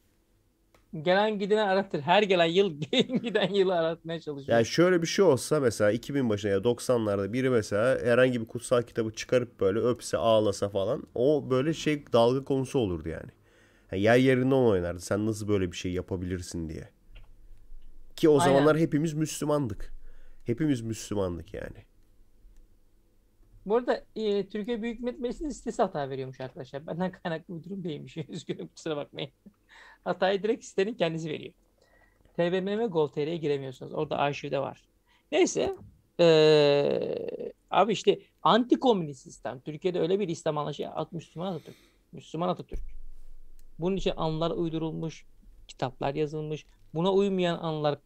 gelen gideni aratır. Her gelen yıl (laughs) giden yılı aratmaya çalışıyor. Yani şöyle bir şey olsa mesela 2000 başına ya 90'larda biri mesela herhangi bir kutsal kitabı çıkarıp böyle öpse ağlasa falan o böyle şey dalga konusu olurdu yani. yani yer yerinden oynardı. Sen nasıl böyle bir şey yapabilirsin diye. Ki o Aynen. zamanlar hepimiz Müslümandık. Hepimiz Müslümandık yani. Bu arada e, Türkiye Büyük Millet Meclisi sitesi hata veriyormuş arkadaşlar. Benden kaynaklı bir durum değilmiş. (laughs) Üzgünüm kusura bakmayın. Hatayı direkt sitenin kendisi veriyor. TBMM Gol.tr'ye giremiyorsunuz. Orada arşivde var. Neyse. Ee, abi işte anti komünist sistem. Türkiye'de öyle bir İslam anlayışı. Müslüman Atatürk. Müslüman Atatürk. Bunun için anlar uydurulmuş. Kitaplar yazılmış. Buna uymayan anlar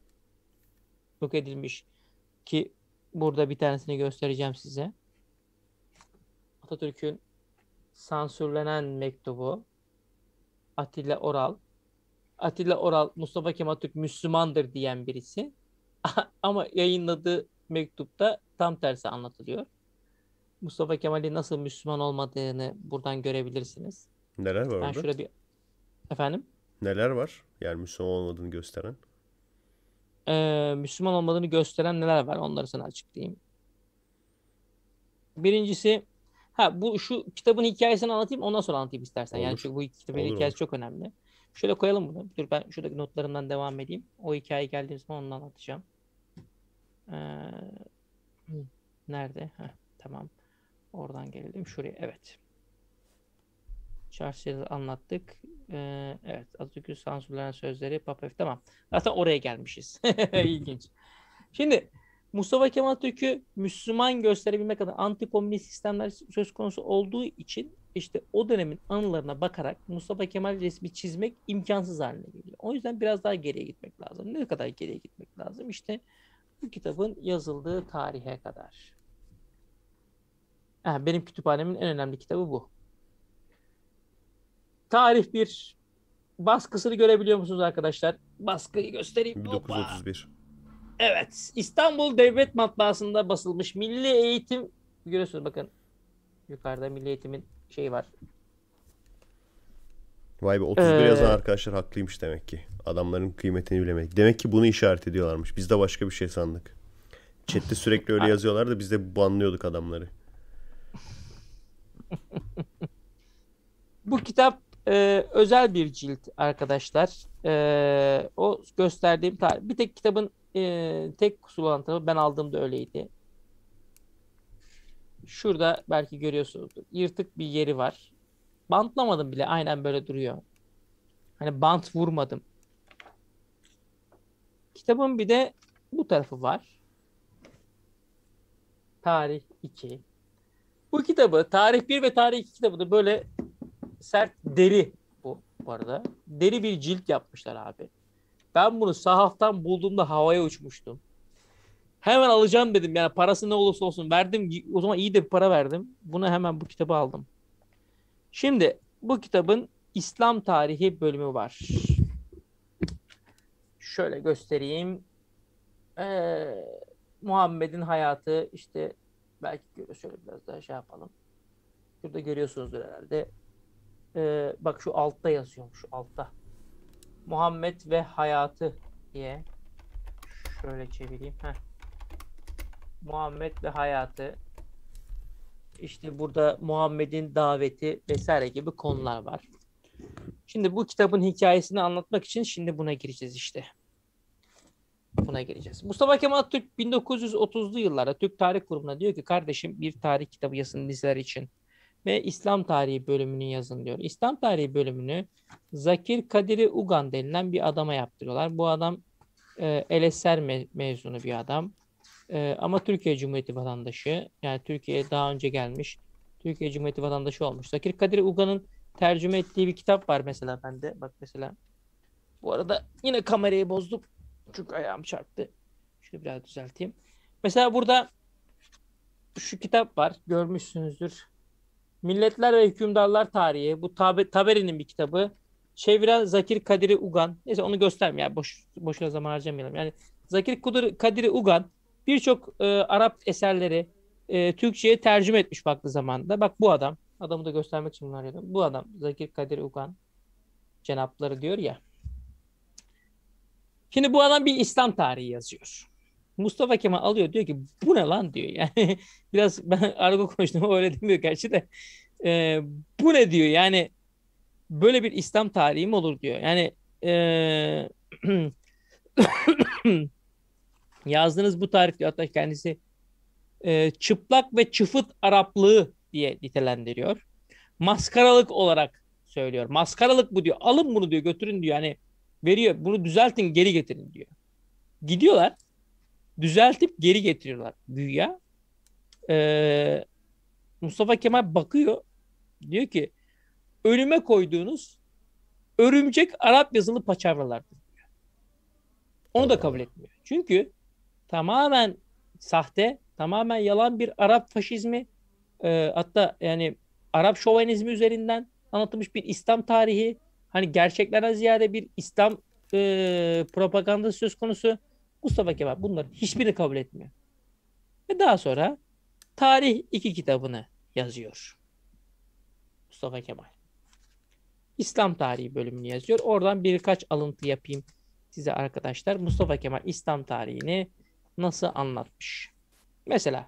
yok edilmiş. Ki burada bir tanesini göstereceğim size. Atatürk'ün sansürlenen mektubu Atilla Oral. Atilla Oral Mustafa Kemal Atatürk Müslümandır diyen birisi. (laughs) Ama yayınladığı mektupta tam tersi anlatılıyor. Mustafa Kemal'in nasıl Müslüman olmadığını buradan görebilirsiniz. Neler var ben orada? Şöyle bir... Efendim? Neler var? Yani Müslüman olmadığını gösteren. Ee, Müslüman olmadığını gösteren neler var? Onları sana açıklayayım. Birincisi Ha bu şu kitabın hikayesini anlatayım ondan sonra anlatayım istersen. Olur. Yani çünkü bu kitabın olur, hikayesi çok önemli. Şöyle koyalım bunu. Dur ben şuradaki notlarından devam edeyim. O hikaye geldiğim zaman onu anlatacağım. Ee, nerede? Heh, tamam. Oradan gelelim. Şuraya. Evet. Çarşıda anlattık. Ee, evet. Atatürk'ün sansürlenen sözleri. Papef. Tamam. Zaten oraya gelmişiz. (laughs) İlginç. Şimdi Mustafa Kemal Atatürk'ü Müslüman gösterebilmek adına antikomünist sistemler söz konusu olduğu için işte o dönemin anılarına bakarak Mustafa Kemal resmi çizmek imkansız haline geliyor. O yüzden biraz daha geriye gitmek lazım. Ne kadar geriye gitmek lazım? İşte bu kitabın yazıldığı tarihe kadar. benim kütüphanemin en önemli kitabı bu. Tarih bir baskısını görebiliyor musunuz arkadaşlar? Baskıyı göstereyim. 1931. Opa. Evet. İstanbul Devlet Matbaasında basılmış Milli Eğitim görüyorsunuz bakın. Yukarıda Milli Eğitim'in şeyi var. Vay be 31 ee... yazan arkadaşlar haklıymış demek ki. Adamların kıymetini bilemedik. Demek ki bunu işaret ediyorlarmış. Biz de başka bir şey sandık. Chat'te sürekli öyle (laughs) yazıyorlar da biz de banlıyorduk adamları. Bu kitap e, özel bir cilt arkadaşlar. E, o gösterdiğim tarih. Bir tek kitabın e, tek kusur tarafı ben aldığımda öyleydi. Şurada belki görüyorsunuzdur. Yırtık bir yeri var. Bantlamadım bile. Aynen böyle duruyor. Hani bant vurmadım. Kitabın bir de bu tarafı var. Tarih 2. Bu kitabı, Tarih 1 ve Tarih 2 kitabı da böyle sert deri bu, bu arada. Deri bir cilt yapmışlar abi. Ben bunu sahaftan bulduğumda havaya uçmuştum. Hemen alacağım dedim. Yani parası ne olursa olsun verdim. O zaman iyi de bir para verdim. Buna hemen bu kitabı aldım. Şimdi bu kitabın İslam tarihi bölümü var. Şöyle göstereyim. Ee, Muhammed'in hayatı işte belki Şöyle biraz daha şey yapalım. Şurada görüyorsunuzdur herhalde. Ee, bak şu altta yazıyormuş. Altta. Muhammed ve hayatı diye şöyle çevireyim. Heh. Muhammed ve hayatı işte burada Muhammed'in daveti vesaire gibi konular var. Şimdi bu kitabın hikayesini anlatmak için şimdi buna gireceğiz işte. Buna gireceğiz. Mustafa Kemal Türk 1930'lu yıllarda Türk Tarih Kurumu'na diyor ki kardeşim bir tarih kitabı yazın bizler için ve İslam tarihi bölümünü yazın diyor. İslam tarihi bölümünü Zakir Kadiri Ugan denilen bir adama yaptırıyorlar. Bu adam e, LSR me- mezunu bir adam. E, ama Türkiye Cumhuriyeti vatandaşı. Yani Türkiye'ye daha önce gelmiş. Türkiye Cumhuriyeti vatandaşı olmuş. Zakir Kadir Ugan'ın tercüme ettiği bir kitap var mesela bende. Bak mesela. Bu arada yine kamerayı bozdum. Çünkü ayağım çarptı. Şunu biraz düzelteyim. Mesela burada şu kitap var. Görmüşsünüzdür. Milletler ve Hükümdarlar Tarihi. Bu Taberi'nin bir kitabı. Çeviren şey, Zakir Kadiri Ugan. Neyse onu göstermeyeyim. Yani boş, boşuna zaman harcamayalım. Yani Zakir Kudur, Kadiri Ugan birçok e, Arap eserleri e, Türkçe'ye tercüme etmiş baktığı zamanda. Bak bu adam. Adamı da göstermek için arıyordum. Bu adam Zakir Kadir Ugan Cenapları diyor ya. Şimdi bu adam bir İslam tarihi yazıyor. Mustafa Kemal alıyor diyor ki bu ne lan diyor yani (laughs) biraz ben argo konuştum öyle demiyor gerçi de e, bu ne diyor yani böyle bir İslam tarihi mi olur diyor yani e, (clears throat) yazdığınız bu tarif diyor hatta kendisi e, çıplak ve çıfıt Araplığı diye nitelendiriyor maskaralık olarak söylüyor maskaralık bu diyor alın bunu diyor götürün diyor yani veriyor bunu düzeltin geri getirin diyor gidiyorlar düzeltip geri getiriyorlar güya. Ee, Mustafa Kemal bakıyor. Diyor ki önüme koyduğunuz örümcek Arap yazılı paçavralardır. Onu da kabul etmiyor. Çünkü tamamen sahte, tamamen yalan bir Arap faşizmi e, hatta yani Arap şovenizmi üzerinden anlatılmış bir İslam tarihi. Hani gerçeklerden ziyade bir İslam e, propaganda söz konusu. Mustafa Kemal bunların hiçbirini kabul etmiyor. Ve daha sonra Tarih iki kitabını yazıyor. Mustafa Kemal. İslam tarihi bölümünü yazıyor. Oradan birkaç alıntı yapayım size arkadaşlar. Mustafa Kemal İslam tarihini nasıl anlatmış? Mesela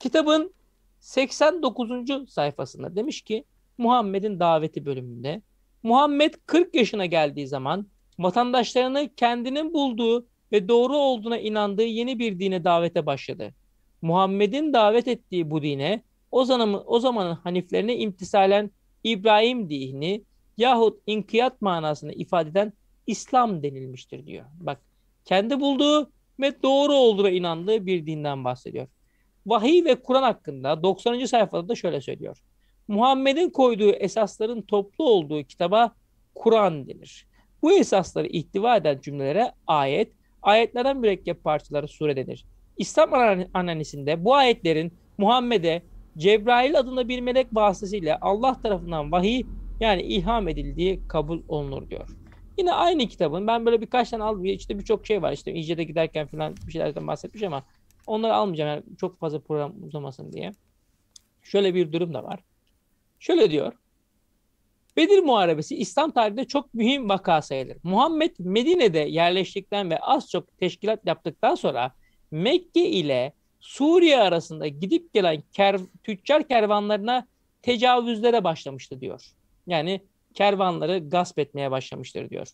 kitabın 89. sayfasında demiş ki Muhammed'in daveti bölümünde Muhammed 40 yaşına geldiği zaman vatandaşlarını kendinin bulduğu ve doğru olduğuna inandığı yeni bir dine davete başladı. Muhammed'in davet ettiği bu dine o, zaman, o zamanın haniflerine imtisalen İbrahim dini yahut inkiyat manasını ifade eden İslam denilmiştir diyor. Bak kendi bulduğu ve doğru olduğuna inandığı bir dinden bahsediyor. Vahiy ve Kur'an hakkında 90. sayfada da şöyle söylüyor. Muhammed'in koyduğu esasların toplu olduğu kitaba Kur'an denir. Bu esasları ihtiva eden cümlelere ayet ayetlerden mürekkep parçaları sure denir. İslam analizinde bu ayetlerin Muhammed'e Cebrail adında bir melek vasıtasıyla Allah tarafından vahiy yani ilham edildiği kabul olunur diyor. Yine aynı kitabın ben böyle birkaç tane aldım. İşte birçok şey var. İşte İce'de giderken falan bir şeylerden bahsetmiş ama onları almayacağım. Yani çok fazla program uzamasın diye. Şöyle bir durum da var. Şöyle diyor. Bedir Muharebesi İslam tarihinde çok mühim vaka sayılır. Muhammed Medine'de yerleştikten ve az çok teşkilat yaptıktan sonra Mekke ile Suriye arasında gidip gelen kerv, tüccar kervanlarına tecavüzlere başlamıştı diyor. Yani kervanları gasp etmeye başlamıştır diyor.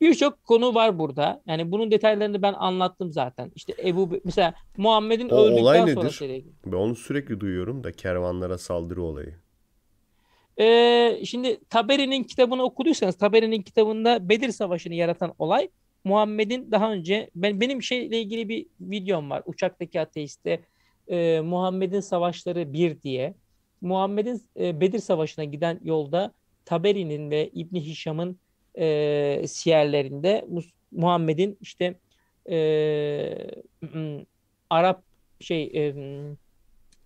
Birçok konu var burada. Yani bunun detaylarını ben anlattım zaten. İşte Ebu mesela Muhammed'in öldükten olay sonra nedir? Ben onu sürekli duyuyorum da kervanlara saldırı olayı. Ee, şimdi Taberi'nin kitabını okuduysanız Taberi'nin kitabında Bedir Savaşı'nı yaratan olay Muhammed'in daha önce ben benim şeyle ilgili bir videom var. Uçaktaki ateiste e, Muhammed'in savaşları bir diye. Muhammed'in e, Bedir Savaşı'na giden yolda Taberi'nin ve İbni Hişam'ın e, siyerlerinde Muhammed'in işte e, Arap şey e,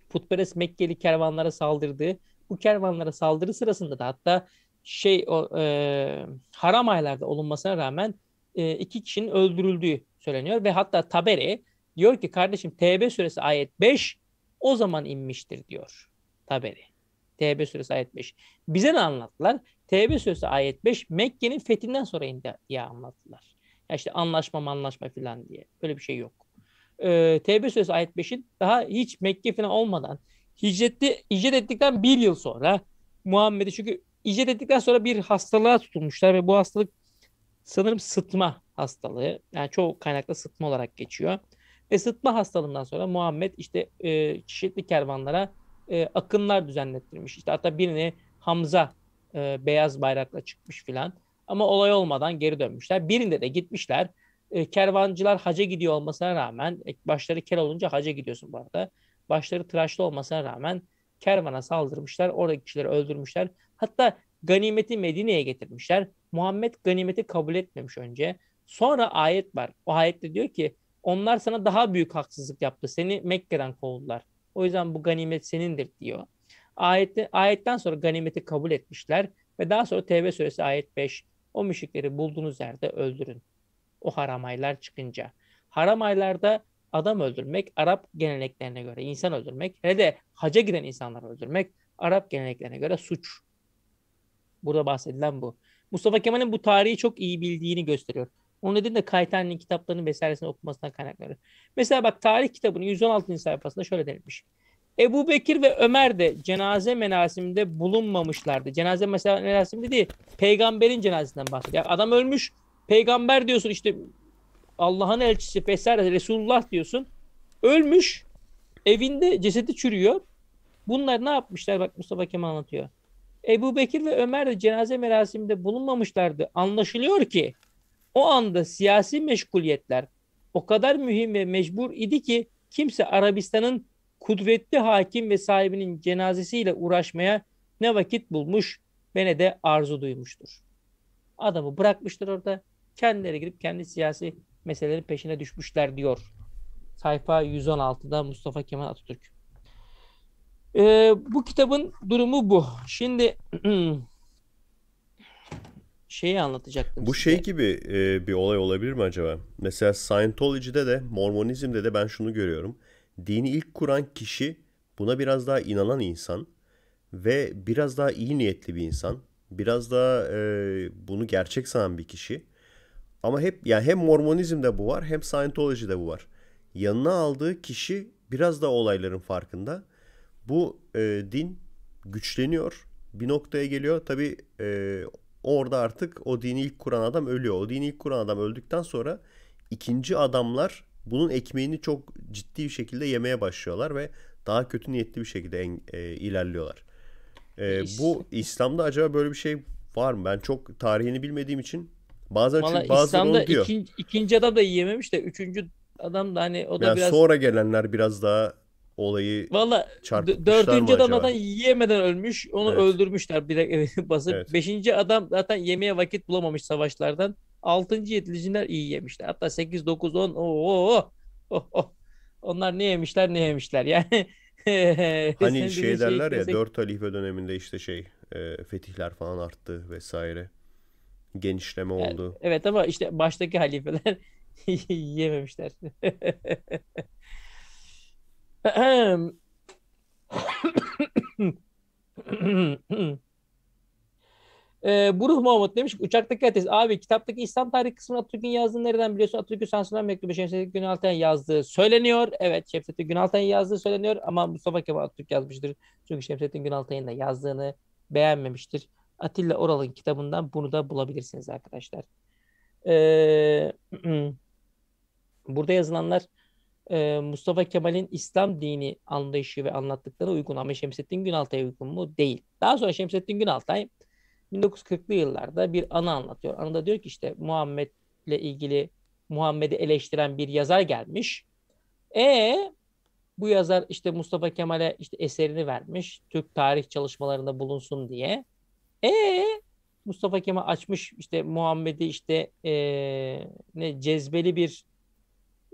putperest Mekkeli kervanlara saldırdığı bu kervanlara saldırı sırasında da hatta şey o, e, haram aylarda olunmasına rağmen e, iki kişinin öldürüldüğü söyleniyor ve hatta Taberi diyor ki kardeşim TB suresi ayet 5 o zaman inmiştir diyor Taberi. TB suresi ayet 5. Bize de anlattılar. TB suresi ayet 5 Mekke'nin fethinden sonra indi diye anlattılar. Ya işte anlaşma anlaşma filan diye. Böyle bir şey yok. Ee, TB suresi ayet 5'in daha hiç Mekke falan olmadan hicrette icret ettikten bir yıl sonra Muhammed'i çünkü icret ettikten sonra bir hastalığa tutulmuşlar ve bu hastalık sanırım sıtma hastalığı. Yani çoğu kaynakta sıtma olarak geçiyor. Ve sıtma hastalığından sonra Muhammed işte e, çeşitli kervanlara e, akınlar düzenlettirmiş. İşte hatta birini Hamza e, beyaz bayrakla çıkmış filan. Ama olay olmadan geri dönmüşler. Birinde de gitmişler. E, kervancılar haca gidiyor olmasına rağmen e, başları kel olunca haca gidiyorsun bu arada başları tıraşlı olmasına rağmen kervana saldırmışlar. Oradaki kişileri öldürmüşler. Hatta ganimeti Medine'ye getirmişler. Muhammed ganimeti kabul etmemiş önce. Sonra ayet var. O ayette diyor ki onlar sana daha büyük haksızlık yaptı. Seni Mekke'den kovdular. O yüzden bu ganimet senindir diyor. Ayette, ayetten sonra ganimeti kabul etmişler ve daha sonra Tevbe suresi ayet 5 o müşrikleri bulduğunuz yerde öldürün. O haram aylar çıkınca. Haram aylarda adam öldürmek Arap geleneklerine göre insan öldürmek hele de haca giden insanları öldürmek Arap geleneklerine göre suç. Burada bahsedilen bu. Mustafa Kemal'in bu tarihi çok iyi bildiğini gösteriyor. Onun nedeni de Kaytani'nin kitaplarının vesairesini okumasından kaynaklanıyor. Mesela bak tarih kitabının 116. sayfasında şöyle denilmiş. Ebu Bekir ve Ömer de cenaze menasiminde bulunmamışlardı. Cenaze mesela menasiminde değil, peygamberin cenazesinden bahsediyor. Yani adam ölmüş, peygamber diyorsun işte Allah'ın elçisi vesaire Resulullah diyorsun. Ölmüş. Evinde cesedi çürüyor. Bunlar ne yapmışlar? Bak Mustafa Kemal anlatıyor. Ebu Bekir ve Ömer de cenaze merasiminde bulunmamışlardı. Anlaşılıyor ki o anda siyasi meşguliyetler o kadar mühim ve mecbur idi ki kimse Arabistan'ın kudretli hakim ve sahibinin cenazesiyle uğraşmaya ne vakit bulmuş ve ne de arzu duymuştur. Adamı bırakmıştır orada. Kendileri girip kendi siyasi meselelerin peşine düşmüşler diyor. Sayfa 116'da Mustafa Kemal Atatürk. Ee, bu kitabın durumu bu. Şimdi (clears throat) şeyi anlatacaktım. Bu size. şey gibi e, bir olay olabilir mi acaba? Mesela Scientology'de de Mormonizm'de de ben şunu görüyorum. Dini ilk kuran kişi buna biraz daha inanan insan ve biraz daha iyi niyetli bir insan. Biraz daha e, bunu gerçek sanan bir kişi ama hep yani hem Mormonizm'de bu var hem Scientology'de bu var. Yanına aldığı kişi biraz da olayların farkında. Bu e, din güçleniyor. Bir noktaya geliyor. Tabi e, orada artık o dini ilk kuran adam ölüyor. O dini ilk kuran adam öldükten sonra ikinci adamlar bunun ekmeğini çok ciddi bir şekilde yemeye başlıyorlar ve daha kötü niyetli bir şekilde en, e, ilerliyorlar. E, bu İslam'da acaba böyle bir şey var mı? Ben çok tarihini bilmediğim için Bazen çünkü bazıları İslam'da Ikinci, ikinci adam da yiyememiş de üçüncü adam da hani o da yani biraz... Sonra gelenler biraz daha olayı Valla dördüncü adam zaten yiyemeden ölmüş. Onu evet. öldürmüşler Bir (laughs) basıp. Evet. Beşinci adam zaten yemeye vakit bulamamış savaşlardan. Altıncı yeticiler iyi yemişler. Hatta sekiz, dokuz, on. Oo, oh oh, oh, oh, oh. Onlar ne yemişler ne yemişler yani. (laughs) hani şey, şey derler şey, ya dört halife döneminde işte şey e, fetihler falan arttı vesaire genişleme yani, e, oldu. Evet ama işte baştaki halifeler yiyememişler. (laughs) e, Buruh Muhammed demiş ki uçaktaki ateist. Abi kitaptaki İslam tarihi kısmını Atatürk'ün yazdığını nereden biliyorsun? Atatürk'ün sansürden mektubu Şemsettin Günaltay'ın yazdığı söyleniyor. Evet Şemsettin Günaltay'ın yazdığı söyleniyor ama Mustafa Kemal Atatürk yazmıştır. Çünkü Şemsettin Günaltay'ın da yazdığını beğenmemiştir. Atilla Oral'ın kitabından bunu da bulabilirsiniz arkadaşlar. Ee, (clears throat) burada yazılanlar e, Mustafa Kemal'in İslam dini anlayışı ve anlattıkları uygun ama Şemsettin Günaltay'a uygun mu? Değil. Daha sonra Şemsettin Günaltay 1940'lı yıllarda bir anı anlatıyor. Anında diyor ki işte Muhammed'le ilgili Muhammed'i eleştiren bir yazar gelmiş. E bu yazar işte Mustafa Kemal'e işte eserini vermiş. Türk tarih çalışmalarında bulunsun diye. E Mustafa Kemal açmış işte Muhammed'i işte e, ne cezbeli bir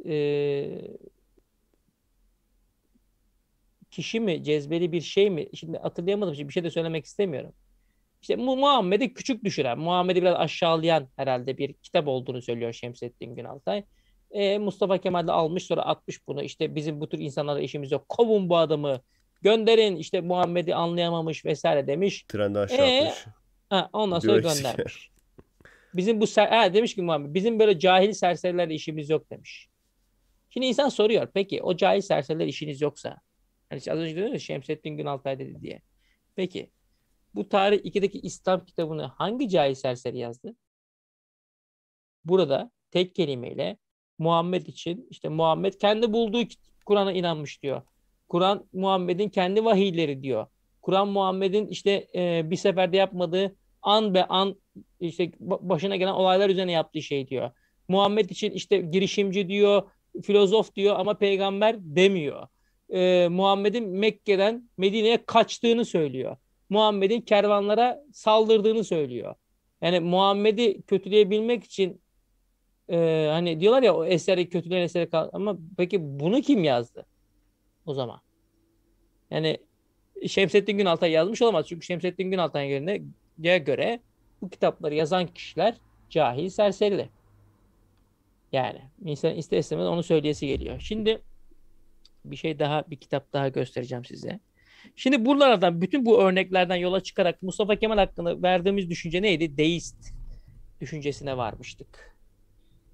e, kişi mi cezbeli bir şey mi şimdi hatırlayamadım şimdi bir şey de söylemek istemiyorum. İşte Muhammed'i küçük düşüren, Muhammed'i biraz aşağılayan herhalde bir kitap olduğunu söylüyor Şemsettin Günaltay. E, Mustafa Kemal de almış sonra atmış bunu. İşte bizim bu tür insanlarla işimiz yok. Kovun bu adamı Gönderin işte Muhammed'i anlayamamış vesaire demiş. Trende aşağı ee, Ha, ondan sonra Diyor göndermiş. Bizim bu ser ha, demiş ki Muhammed bizim böyle cahil serserilerle işimiz yok demiş. Şimdi insan soruyor peki o cahil serseriler işiniz yoksa hani az önce dediniz Şemsettin Günaltay dedi diye. Peki bu tarih 2'deki İslam kitabını hangi cahil serseri yazdı? Burada tek kelimeyle Muhammed için işte Muhammed kendi bulduğu Kur'an'a inanmış diyor. Kur'an Muhammed'in kendi vahiyleri diyor. Kur'an Muhammed'in işte e, bir seferde yapmadığı an be an işte başına gelen olaylar üzerine yaptığı şey diyor. Muhammed için işte girişimci diyor, filozof diyor ama peygamber demiyor. E, Muhammed'in Mekke'den Medine'ye kaçtığını söylüyor. Muhammed'in kervanlara saldırdığını söylüyor. Yani Muhammed'i kötüleyebilmek için e, hani diyorlar ya o eseri kötüleyen eseri kaldı ama peki bunu kim yazdı? o zaman. Yani Şemsettin Günaltay yazmış olamaz. Çünkü Şemsettin Günaltay'a göre, göre bu kitapları yazan kişiler cahil serserili. Yani insan ister istemez onu söyleyesi geliyor. Şimdi bir şey daha, bir kitap daha göstereceğim size. Şimdi buralardan, bütün bu örneklerden yola çıkarak Mustafa Kemal hakkında verdiğimiz düşünce neydi? Deist düşüncesine varmıştık.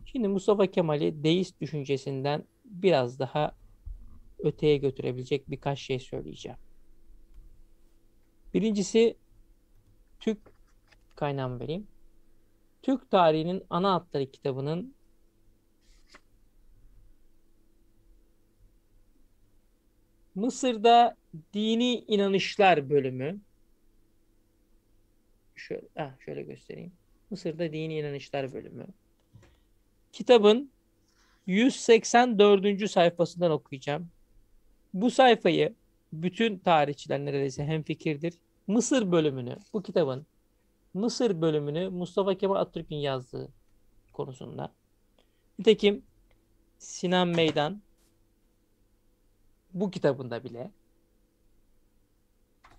Şimdi Mustafa Kemal'i deist düşüncesinden biraz daha öteye götürebilecek birkaç şey söyleyeceğim. Birincisi Türk kaynağımı vereyim. Türk tarihinin ana hatları kitabının Mısır'da dini inanışlar bölümü şöyle, ah, şöyle göstereyim. Mısır'da dini inanışlar bölümü. Kitabın 184. sayfasından okuyacağım. Bu sayfayı bütün tarihçiler neredeyse hemfikirdir. Mısır bölümünü, bu kitabın Mısır bölümünü Mustafa Kemal Atatürk'ün yazdığı konusunda. Nitekim Sinan Meydan bu kitabında bile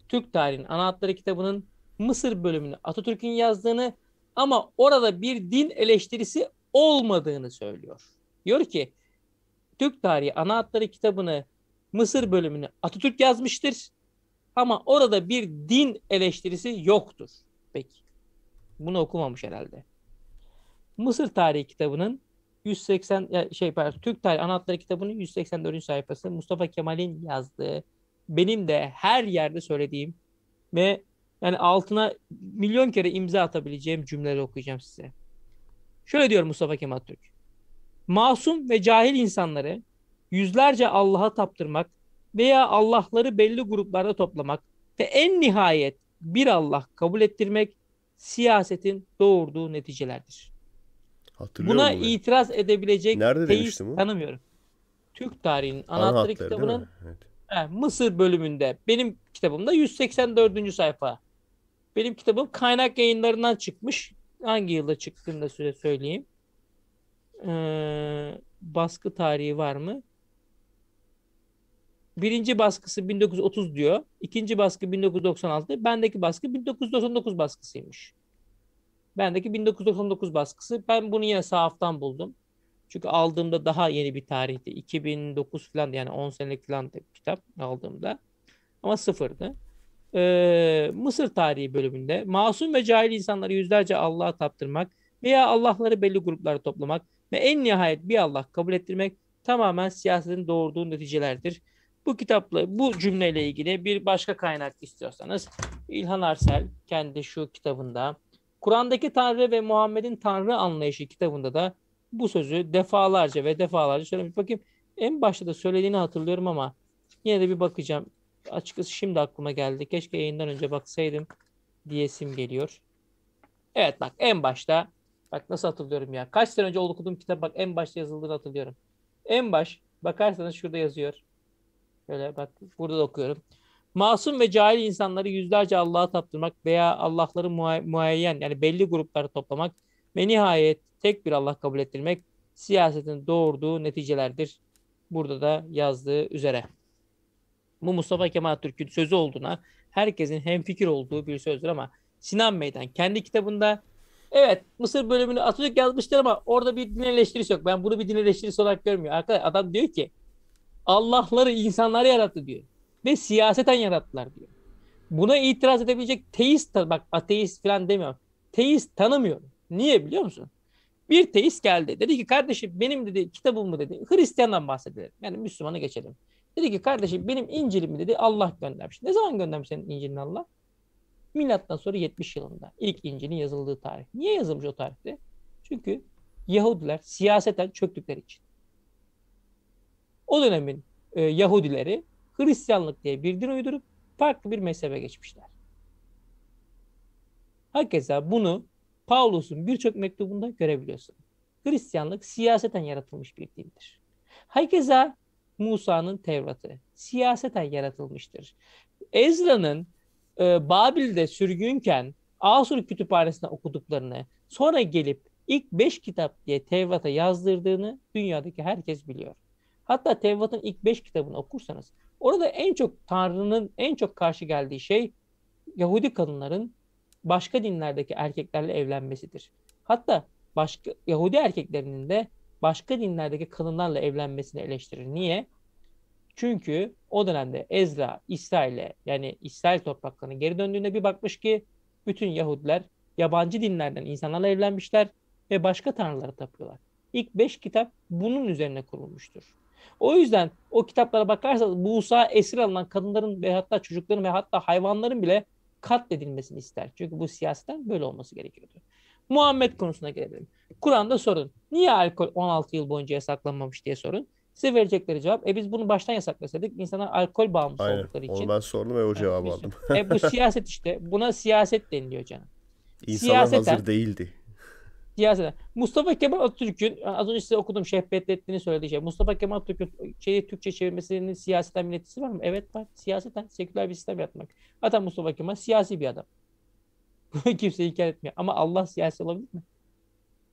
Türk tarihin ana hatları kitabının Mısır bölümünü Atatürk'ün yazdığını ama orada bir din eleştirisi olmadığını söylüyor. Diyor ki Türk tarihi ana hatları kitabını Mısır bölümünü Atatürk yazmıştır. Ama orada bir din eleştirisi yoktur. Peki. Bunu okumamış herhalde. Mısır tarihi kitabının 180 şey pardon Türk tarihi anahtarı kitabının 184. sayfası Mustafa Kemal'in yazdığı benim de her yerde söylediğim ve yani altına milyon kere imza atabileceğim cümleleri okuyacağım size. Şöyle diyor Mustafa Kemal Türk. Masum ve cahil insanları yüzlerce Allah'a taptırmak veya Allah'ları belli gruplarda toplamak ve en nihayet bir Allah kabul ettirmek siyasetin doğurduğu neticelerdir. Hatırlıyor Buna bunu? itiraz edebilecek Nerede teist tanımıyorum. Türk tarihinin anahtarı kitabının evet. Mısır bölümünde benim kitabımda 184. sayfa. Benim kitabım kaynak yayınlarından çıkmış. Hangi yılda çıktığını da süre söyleyeyim. Ee, baskı tarihi var mı? Birinci baskısı 1930 diyor. ikinci baskı 1996. Bendeki baskı 1999 baskısıymış. Bendeki 1999 baskısı. Ben bunu yine sahaftan buldum. Çünkü aldığımda daha yeni bir tarihti. 2009 falan yani 10 senelik falan kitap aldığımda. Ama sıfırdı. Ee, Mısır tarihi bölümünde masum ve cahil insanları yüzlerce Allah'a taptırmak veya Allah'ları belli gruplara toplamak ve en nihayet bir Allah kabul ettirmek tamamen siyasetin doğurduğu neticelerdir. Bu kitapla, bu cümleyle ilgili bir başka kaynak istiyorsanız İlhan Arsel kendi şu kitabında Kur'an'daki Tanrı ve Muhammed'in Tanrı anlayışı kitabında da bu sözü defalarca ve defalarca söylemiş. Bakayım en başta da söylediğini hatırlıyorum ama yine de bir bakacağım. Açıkçası şimdi aklıma geldi. Keşke yayından önce baksaydım diyesim geliyor. Evet bak en başta bak nasıl hatırlıyorum ya. Kaç sene önce okuduğum kitap bak en başta yazıldığını hatırlıyorum. En baş bakarsanız şurada yazıyor. Şöyle bak burada da okuyorum. Masum ve cahil insanları yüzlerce Allah'a taptırmak veya Allah'ları muayyen yani belli gruplara toplamak ve nihayet tek bir Allah kabul ettirmek siyasetin doğurduğu neticelerdir. Burada da yazdığı üzere. Bu Mustafa Kemal Türk'ün sözü olduğuna herkesin hemfikir olduğu bir sözdür ama Sinan Meydan kendi kitabında evet Mısır bölümünü Atatürk yazmıştır ama orada bir din eleştirisi yok. Ben bunu bir din eleştirisi olarak görmüyorum. Arkadaş adam diyor ki Allah'ları insanları yarattı diyor. Ve siyaseten yarattılar diyor. Buna itiraz edebilecek teist, bak ateist falan demiyorum. Teist tanımıyorum. Niye biliyor musun? Bir teist geldi. Dedi ki kardeşim benim dedi kitabımı dedi Hristiyan'dan bahsedelim. Yani Müslüman'a geçelim. Dedi ki kardeşim benim İncil'imi dedi Allah göndermiş. Ne zaman göndermiş senin İncil'ini Allah? Milattan sonra 70 yılında. ilk İncil'in yazıldığı tarih. Niye yazılmış o tarihte? Çünkü Yahudiler siyaseten çöktükleri için o dönemin e, Yahudileri Hristiyanlık diye bir din uydurup farklı bir mezhebe geçmişler. Herkese bunu Paulus'un birçok mektubunda görebiliyorsun. Hristiyanlık siyaseten yaratılmış bir dindir. Herkese Musa'nın Tevrat'ı siyaseten yaratılmıştır. Ezra'nın e, Babil'de sürgünken Asur kütüphanesinde okuduklarını sonra gelip ilk beş kitap diye Tevrat'a yazdırdığını dünyadaki herkes biliyor. Hatta Tevrat'ın ilk beş kitabını okursanız orada en çok Tanrı'nın en çok karşı geldiği şey Yahudi kadınların başka dinlerdeki erkeklerle evlenmesidir. Hatta başka Yahudi erkeklerinin de başka dinlerdeki kadınlarla evlenmesini eleştirir. Niye? Çünkü o dönemde Ezra İsrail'e yani İsrail topraklarına geri döndüğünde bir bakmış ki bütün Yahudiler yabancı dinlerden insanlarla evlenmişler ve başka tanrılara tapıyorlar. İlk beş kitap bunun üzerine kurulmuştur. O yüzden o kitaplara bakarsanız Musa esir alınan kadınların ve hatta çocukların ve hatta hayvanların bile katledilmesini ister. Çünkü bu siyasetten böyle olması gerekiyordu. Muhammed konusuna gelelim. Kur'an'da sorun. Niye alkol 16 yıl boyunca yasaklanmamış diye sorun. Size verecekleri cevap e biz bunu baştan yasaklasaydık insanlar alkol bağımlısı Aynen. oldukları için. Onu ben sordum ve o cevabı evet, aldım. e bu siyaset işte. Buna siyaset deniliyor canım. İnsanlar Siyaseten, hazır değildi siyaseten. Mustafa Kemal Atatürk'ün az önce size okudum şehbetlettiğini söylediği şey. Mustafa Kemal Atatürk'ün şeyi Türkçe çevirmesinin siyaseten bir etkisi var mı? Evet var. Siyasetten seküler bir sistem yaratmak. Zaten Mustafa Kemal siyasi bir adam. (laughs) Kimse inkar etmiyor. Ama Allah siyasi olabilir mi?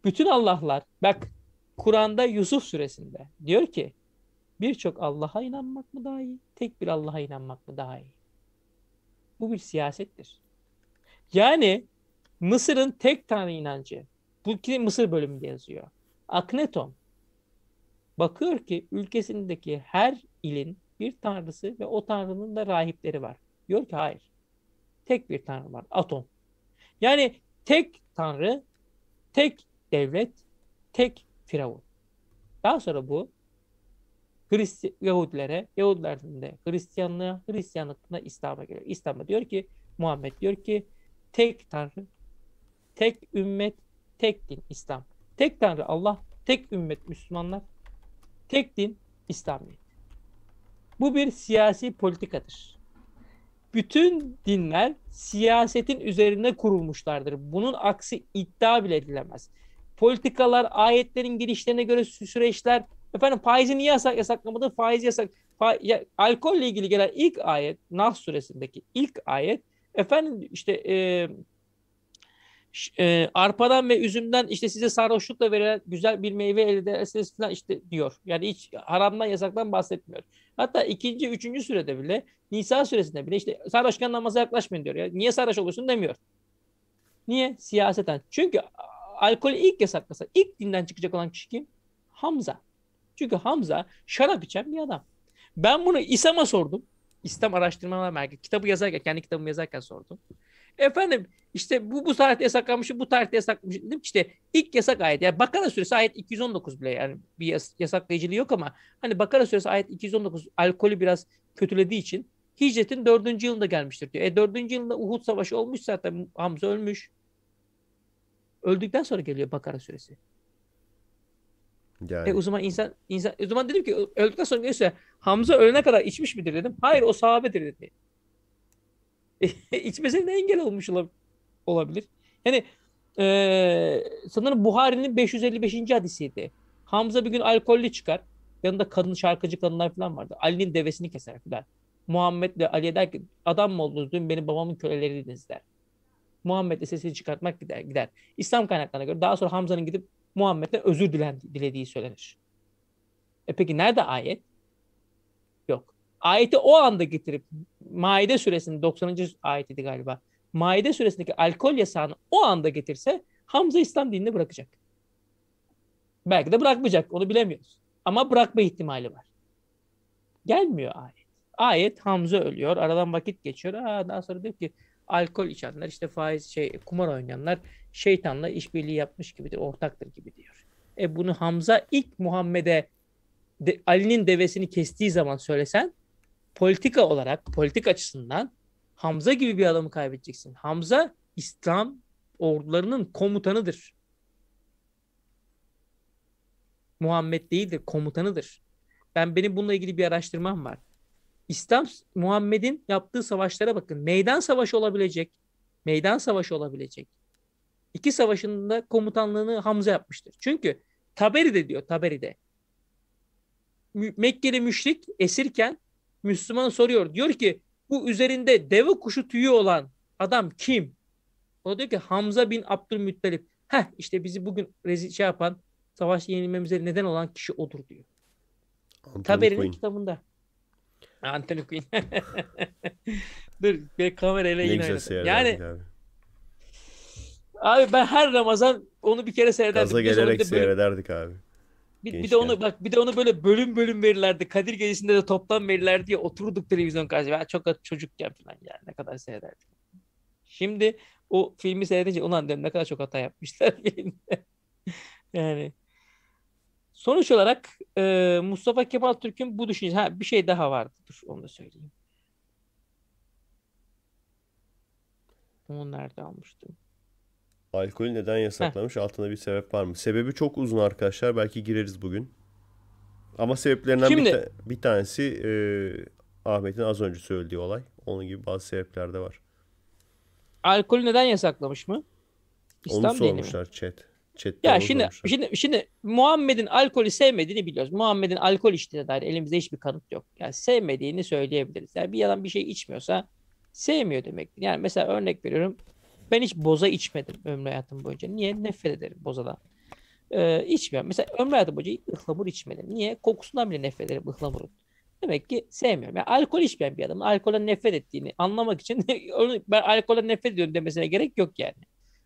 Bütün Allah'lar bak Kur'an'da Yusuf suresinde diyor ki birçok Allah'a inanmak mı daha iyi? Tek bir Allah'a inanmak mı daha iyi? Bu bir siyasettir. Yani Mısır'ın tek tanrı inancı, bu Bulki Mısır bölümünde yazıyor. Akneton bakıyor ki ülkesindeki her ilin bir tanrısı ve o tanrının da rahipleri var. Diyor ki hayır. Tek bir tanrı var. Atom. Yani tek tanrı, tek devlet, tek firavun. Daha sonra bu Hristi Yahudilere, Yahudilerden de Hristiyanlığa, Hristiyanlıktan İslam'a geliyor. İslam'a diyor ki, Muhammed diyor ki, tek tanrı, tek ümmet, Tek din İslam. Tek Tanrı Allah, tek ümmet Müslümanlar, tek din İslamiyet. Bu bir siyasi politikadır. Bütün dinler siyasetin üzerine kurulmuşlardır. Bunun aksi iddia bile edilemez. Politikalar, ayetlerin girişlerine göre süreçler, efendim faizi niye yasak, yasaklamadı, faiz yasak, fa, ya, alkolle ilgili gelen ilk ayet, Nas suresindeki ilk ayet, efendim işte e, e, arpadan ve üzümden işte size sarhoşlukla verilen güzel bir meyve elde ederseniz falan işte diyor. Yani hiç haramdan yasaktan bahsetmiyor. Hatta ikinci, üçüncü sürede bile Nisa suresinde bile işte sarhoşken namaza yaklaşmayın diyor. Yani niye sarhoş olursun demiyor. Niye? Siyaseten. Çünkü alkolü ilk yasaklasa ilk dinden çıkacak olan kişi kim? Hamza. Çünkü Hamza şarap içen bir adam. Ben bunu İslam'a sordum. İslam Araştırmalar Merkezi. Kitabı yazarken, kendi kitabımı yazarken sordum. Efendim işte bu bu tarihte yasaklanmış, bu tarihte yasaklanmış. Dedim işte ilk yasak ayet. Yani Bakara suresi ayet 219 bile yani bir yas- yasaklayıcılığı yok ama hani Bakara suresi ayet 219 alkolü biraz kötülediği için Hicret'in dördüncü yılında gelmiştir diyor. E dördüncü yılında Uhud Savaşı olmuş zaten Hamza ölmüş. Öldükten sonra geliyor Bakara suresi. E, yani. E o zaman insan, insan o zaman dedim ki öldükten sonra neyse Hamza ölene kadar içmiş midir dedim. Hayır o sahabedir dedi. (laughs) içmesine engel olmuş olabilir. Yani e, sanırım Buhari'nin 555. hadisiydi. Hamza bir gün alkollü çıkar. Yanında kadın şarkıcı kadınlar falan vardı. Ali'nin devesini keser falan. Muhammed de Ali'ye der ki adam mı oldunuz dün benim babamın köleleriydiniz der. Muhammed'le sesini çıkartmak gider. gider. İslam kaynaklarına göre daha sonra Hamza'nın gidip Muhammed'den özür dilediği söylenir. E peki nerede ayet? ayeti o anda getirip Maide suresinin 90. ayetiydi galiba. Maide suresindeki alkol yasağını o anda getirse Hamza İslam dinini bırakacak. Belki de bırakmayacak. Onu bilemiyoruz. Ama bırakma ihtimali var. Gelmiyor ayet. Ayet Hamza ölüyor. Aradan vakit geçiyor. Aa, daha sonra diyor ki alkol içenler işte faiz şey kumar oynayanlar şeytanla işbirliği yapmış gibidir. Ortaktır gibi diyor. E bunu Hamza ilk Muhammed'e de, Ali'nin devesini kestiği zaman söylesen politika olarak, politik açısından Hamza gibi bir adamı kaybedeceksin. Hamza İslam ordularının komutanıdır. Muhammed değildir, komutanıdır. Ben benim bununla ilgili bir araştırmam var. İslam Muhammed'in yaptığı savaşlara bakın. Meydan savaşı olabilecek, meydan savaşı olabilecek. İki savaşında komutanlığını Hamza yapmıştır. Çünkü taberi de diyor, taberi de Mekkeli müşrik esirken Müslüman soruyor. Diyor ki bu üzerinde deve kuşu tüyü olan adam kim? O diyor ki Hamza bin Abdülmuttalip. Heh işte bizi bugün rezil şey yapan savaş yenilmemize neden olan kişi odur diyor. Taberi'nin kitabında. Anthony Quinn. (laughs) Dur bir kamerayla yine oynadım. Yani abi. abi ben her Ramazan onu bir kere seyrederdim. Gaza gelerek seyrederdik böyle... abi. Bir, bir de onu bak bir de onu böyle bölüm bölüm verirlerdi. Kadir gecesinde de toplam verirlerdi ya oturduk televizyon karşısında. Ben çok çocukken falan yani ne kadar seyrederdim. Şimdi o filmi seyredince ulan dedim ne kadar çok hata yapmışlar (laughs) filmde. yani sonuç olarak e, Mustafa Kemal Türk'ün bu düşüncesi ha bir şey daha vardı. Dur onu da söyleyeyim. Onu nerede almıştım? Alkolü neden yasaklamış? Heh. Altında bir sebep var mı? Sebebi çok uzun arkadaşlar. Belki gireriz bugün. Ama sebeplerinden Şimdi... bir, ta- bir tanesi e, Ahmet'in az önce söylediği olay. Onun gibi bazı sebepler de var. Alkolü neden yasaklamış mı? İslam Onu sormuşlar mi? chat. Chat'te ya şimdi, sormuşlar. şimdi şimdi Muhammed'in alkolü sevmediğini biliyoruz. Muhammed'in alkol içtiğine dair elimizde hiçbir kanıt yok. Yani sevmediğini söyleyebiliriz. Yani bir yalan bir şey içmiyorsa sevmiyor demek. Yani mesela örnek veriyorum ben hiç boza içmedim ömrü hayatım boyunca. Niye? Nefret ederim bozadan. Ee, içmiyorum. Mesela ömrü hayatım boyunca ıhlamur içmedim. Niye? Kokusundan bile nefret ederim ıhlamurun. Demek ki sevmiyorum. Yani alkol içmeyen bir adamın alkolden nefret ettiğini anlamak için (laughs) ben alkolden nefret ediyorum demesine gerek yok yani.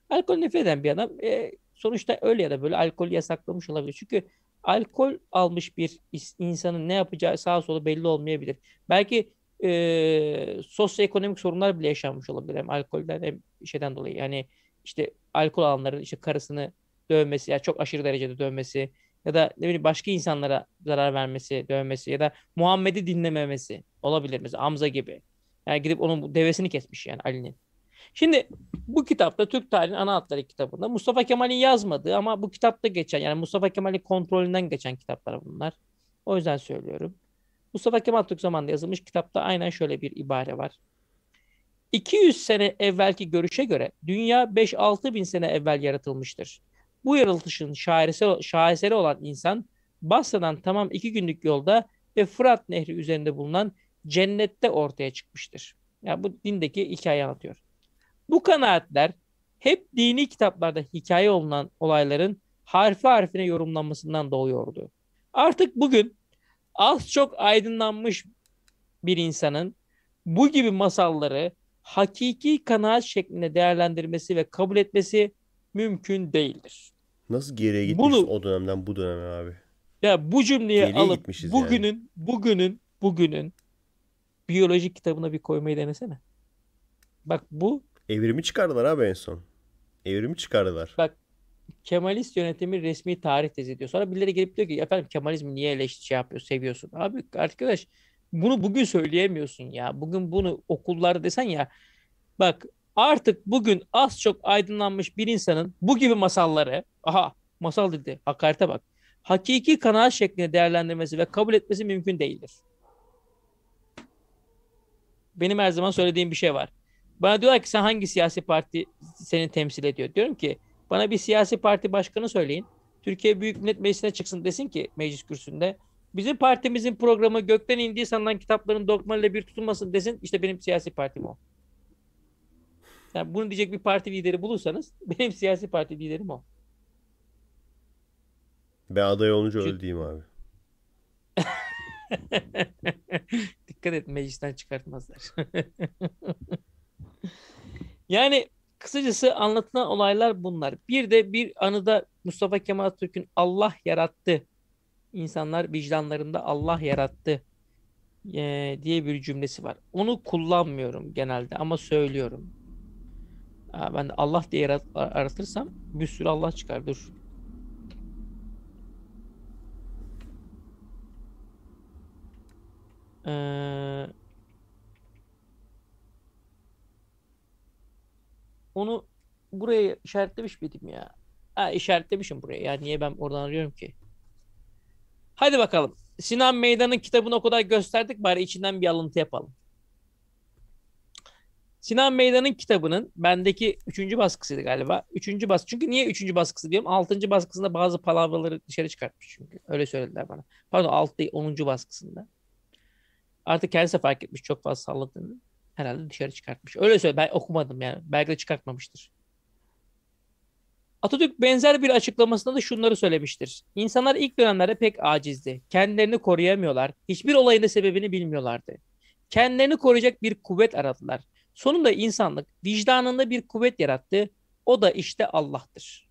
Alkol nefret eden bir adam e, sonuçta öyle ya da böyle alkol yasaklamış olabilir. Çünkü alkol almış bir insanın ne yapacağı sağa sola belli olmayabilir. Belki e, sosyoekonomik sorunlar bile yaşanmış olabilir. Hem alkolden hem şeyden dolayı. Yani işte alkol alanların işte karısını dövmesi, yani çok aşırı derecede dövmesi ya da ne bileyim başka insanlara zarar vermesi, dövmesi ya da Muhammed'i dinlememesi olabilir. Mesela Amza gibi. Yani gidip onun devesini kesmiş yani Ali'nin. Şimdi bu kitapta Türk tarihinin ana hatları kitabında Mustafa Kemal'in yazmadığı ama bu kitapta geçen yani Mustafa Kemal'in kontrolünden geçen kitaplar bunlar. O yüzden söylüyorum. Mustafa Kemal Atatürk zamanında yazılmış kitapta aynen şöyle bir ibare var. 200 sene evvelki görüşe göre dünya 5-6 bin sene evvel yaratılmıştır. Bu yaratılışın şairesi, şaheseri olan insan Basra'dan tamam iki günlük yolda ve Fırat Nehri üzerinde bulunan cennette ortaya çıkmıştır. Yani bu dindeki hikaye anlatıyor. Bu kanaatler hep dini kitaplarda hikaye olunan olayların harfi harfine yorumlanmasından doğuyordu. Artık bugün az çok aydınlanmış bir insanın bu gibi masalları hakiki kanaat şeklinde değerlendirmesi ve kabul etmesi mümkün değildir. Nasıl geriye gitmiş Bunu, o dönemden bu döneme abi? Ya bu cümleyi geriye alıp bugünün yani. bugünün bugünün biyoloji kitabına bir koymayı denesene. Bak bu evrimi çıkardılar abi en son. Evrimi çıkardılar. Bak Kemalist yönetimi resmi tarih tezi diyor. Sonra birileri gelip diyor ki efendim Kemalizmi niye eleştiri şey yapıyor, seviyorsun? Abi arkadaş bunu bugün söyleyemiyorsun ya. Bugün bunu okullarda desen ya. Bak artık bugün az çok aydınlanmış bir insanın bu gibi masalları, aha masal dedi hakarete bak. Hakiki kanaat şeklinde değerlendirmesi ve kabul etmesi mümkün değildir. Benim her zaman söylediğim bir şey var. Bana diyorlar ki sen hangi siyasi parti seni temsil ediyor? Diyorum ki bana bir siyasi parti başkanı söyleyin. Türkiye Büyük Millet Meclisi'ne çıksın desin ki meclis kürsüsünde. Bizim partimizin programı gökten indiği sanılan kitapların dogmalarıyla bir tutulmasın desin. İşte benim siyasi partim o. Yani bunu diyecek bir parti lideri bulursanız (laughs) benim siyasi parti liderim o. Ben aday olunca Çünkü... öyle diyeyim abi. (laughs) Dikkat et meclisten çıkartmazlar. (laughs) yani Kısacası anlatılan olaylar bunlar. Bir de bir anıda Mustafa Kemal Atatürk'ün Allah yarattı. İnsanlar vicdanlarında Allah yarattı e, diye bir cümlesi var. Onu kullanmıyorum genelde ama söylüyorum. Ben de Allah diye yarat, aratırsam bir sürü Allah çıkar. Dur. Ee, onu buraya işaretlemiş miydim ya? Ha işaretlemişim buraya. Yani niye ben oradan arıyorum ki? Hadi bakalım. Sinan Meydan'ın kitabını o kadar gösterdik bari içinden bir alıntı yapalım. Sinan Meydan'ın kitabının bendeki üçüncü baskısıydı galiba. Üçüncü baskı. Çünkü niye üçüncü baskısı diyorum? Altıncı baskısında bazı palavraları dışarı çıkartmış çünkü. Öyle söylediler bana. Pardon altı değil, onuncu baskısında. Artık kendisi fark etmiş çok fazla salladığını herhalde dışarı çıkartmış. Öyle söyle ben okumadım yani. Belki de çıkartmamıştır. Atatürk benzer bir açıklamasında da şunları söylemiştir. İnsanlar ilk dönemlerde pek acizdi. Kendilerini koruyamıyorlar. Hiçbir olayın da sebebini bilmiyorlardı. Kendilerini koruyacak bir kuvvet aradılar. Sonunda insanlık vicdanında bir kuvvet yarattı. O da işte Allah'tır.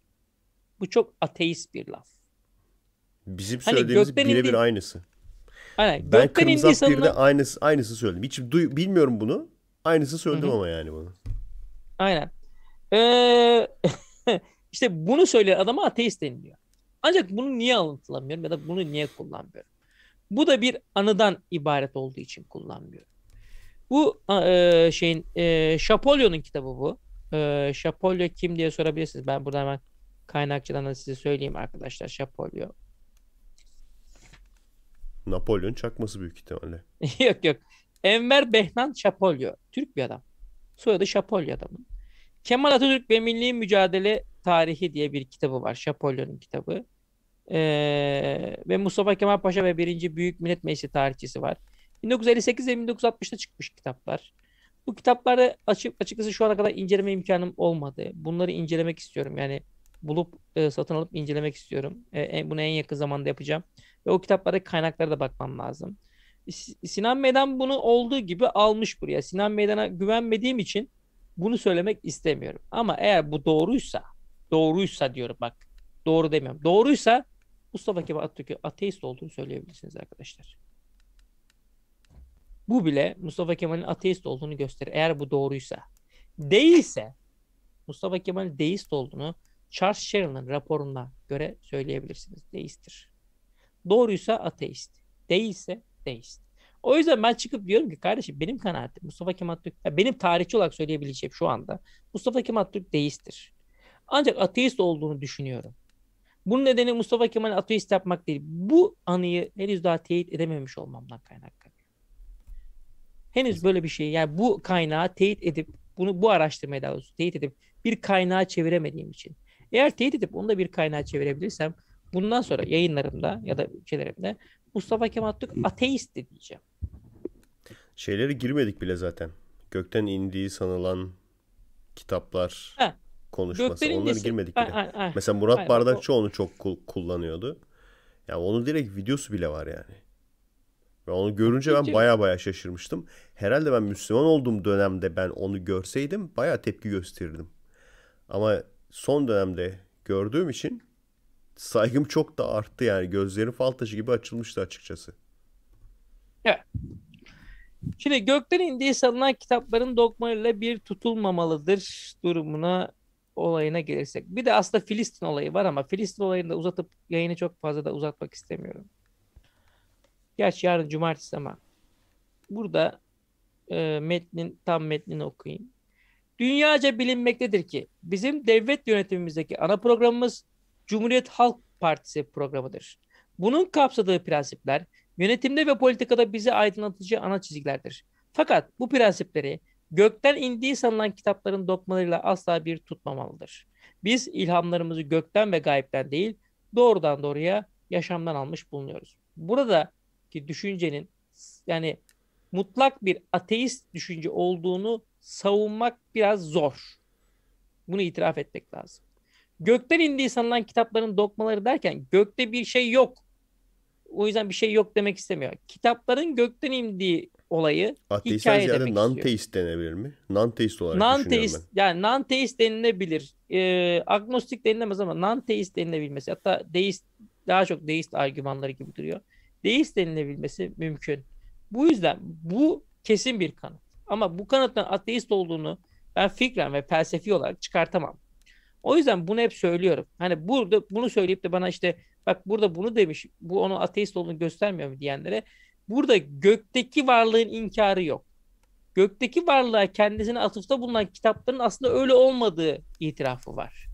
Bu çok ateist bir laf. Bizim hani söylediğimiz hani birebir aynısı. Aynen. Ben Gökten Kırmızı At 1'de aynısı, aynısı söyledim. Hiç duy, bilmiyorum bunu. Aynısı söyledim Hı-hı. ama yani bunu. Aynen. Ee, (laughs) işte bunu söyleyen adama ateist deniliyor. Ancak bunu niye alıntılamıyorum ya da bunu niye kullanmıyorum? Bu da bir anıdan ibaret olduğu için kullanmıyorum. Bu e, şeyin e, Şapolyon'un kitabı bu. E, Şapolyo kim diye sorabilirsiniz. Ben buradan hemen kaynakçıdan da size söyleyeyim arkadaşlar. Şapolyo Napolyon çakması büyük ihtimalle. (laughs) yok yok. Enver Behnan Şapolyo. Türk bir adam. Soyadı Şapolyo adamın. Kemal Atatürk ve Milli Mücadele Tarihi diye bir kitabı var. Şapolyo'nun kitabı. Ee, ve Mustafa Kemal Paşa ve birinci Büyük Millet Meclisi tarihçisi var. 1958 ve 1960'ta çıkmış kitaplar. Bu kitapları açık, açıkçası şu ana kadar inceleme imkanım olmadı. Bunları incelemek istiyorum. Yani bulup e, satın alıp incelemek istiyorum. E, en, bunu en yakın zamanda yapacağım. Ve o kitaplardaki kaynaklara da bakmam lazım. Sinan Meydan bunu olduğu gibi almış buraya. Sinan Meydan'a güvenmediğim için bunu söylemek istemiyorum. Ama eğer bu doğruysa, doğruysa diyorum bak, doğru demiyorum. Doğruysa Mustafa Kemal Atatürk'ün ateist olduğunu söyleyebilirsiniz arkadaşlar. Bu bile Mustafa Kemal'in ateist olduğunu gösterir eğer bu doğruysa. Değilse Mustafa Kemal'in deist olduğunu Charles Sherrill'ın raporuna göre söyleyebilirsiniz. Deisttir. Doğruysa ateist. Değilse deist. O yüzden ben çıkıp diyorum ki kardeşim benim kanaatim Mustafa Kemal Türk, benim tarihçi olarak söyleyebileceğim şu anda Mustafa Kemal Türk deisttir. Ancak ateist olduğunu düşünüyorum. Bunun nedeni Mustafa Kemal'i ateist yapmak değil. Bu anıyı henüz daha teyit edememiş olmamdan kaynaklanıyor. Henüz böyle bir şey yani bu kaynağı teyit edip bunu bu araştırmaya daha doğrusu teyit edip bir kaynağı çeviremediğim için. Eğer teyit edip onu da bir kaynağı çevirebilirsem bundan sonra yayınlarımda ya da ülkelerimde Mustafa Kemal Türk ateist diyeceğim. Şeylere girmedik bile zaten. Gökten indiği sanılan kitaplar ha. konuşması. Gökten Onlara girmedik bile. Ha, ha, Mesela Murat Hayır, Bardakçı o... onu çok kullanıyordu. Yani onun direkt videosu bile var yani. Ve onu görünce ben baya baya şaşırmıştım. Herhalde ben Müslüman olduğum dönemde ben onu görseydim baya tepki gösterirdim. Ama son dönemde gördüğüm için saygım çok da arttı yani. Gözlerim fal taşı gibi açılmıştı açıkçası. Evet. Şimdi gökten indiği sanılan kitapların dogmalarıyla bir tutulmamalıdır durumuna olayına gelirsek. Bir de aslında Filistin olayı var ama Filistin olayını da uzatıp yayını çok fazla da uzatmak istemiyorum. Gerçi yarın cumartesi ama burada e, metnin tam metnini okuyayım. Dünyaca bilinmektedir ki bizim devlet yönetimimizdeki ana programımız Cumhuriyet Halk Partisi programıdır. Bunun kapsadığı prensipler yönetimde ve politikada bizi aydınlatıcı ana çizgilerdir. Fakat bu prensipleri gökten indiği sanılan kitapların dokmalarıyla asla bir tutmamalıdır. Biz ilhamlarımızı gökten ve gayipten değil doğrudan doğruya yaşamdan almış bulunuyoruz. Burada ki düşüncenin yani mutlak bir ateist düşünce olduğunu savunmak biraz zor. Bunu itiraf etmek lazım. Gökten indiği sanılan kitapların dokmaları derken gökte bir şey yok. O yüzden bir şey yok demek istemiyor. Kitapların gökten indiği olayı Ateistten hikaye demek non teist denebilir mi? Non teist olarak düşünüyorum. teist yani non denilebilir. E, agnostik denilemez ama non denilebilmesi. Hatta deist daha çok deist argümanları gibi duruyor. Deist denilebilmesi mümkün. Bu yüzden bu kesin bir kanıt. Ama bu kanıttan ateist olduğunu ben fikren ve felsefi olarak çıkartamam. O yüzden bunu hep söylüyorum. Hani burada bunu söyleyip de bana işte bak burada bunu demiş, bu onu ateist olduğunu göstermiyor mu diyenlere burada gökteki varlığın inkarı yok. Gökteki varlığa kendisine atıfta bulunan kitapların aslında öyle olmadığı itirafı var.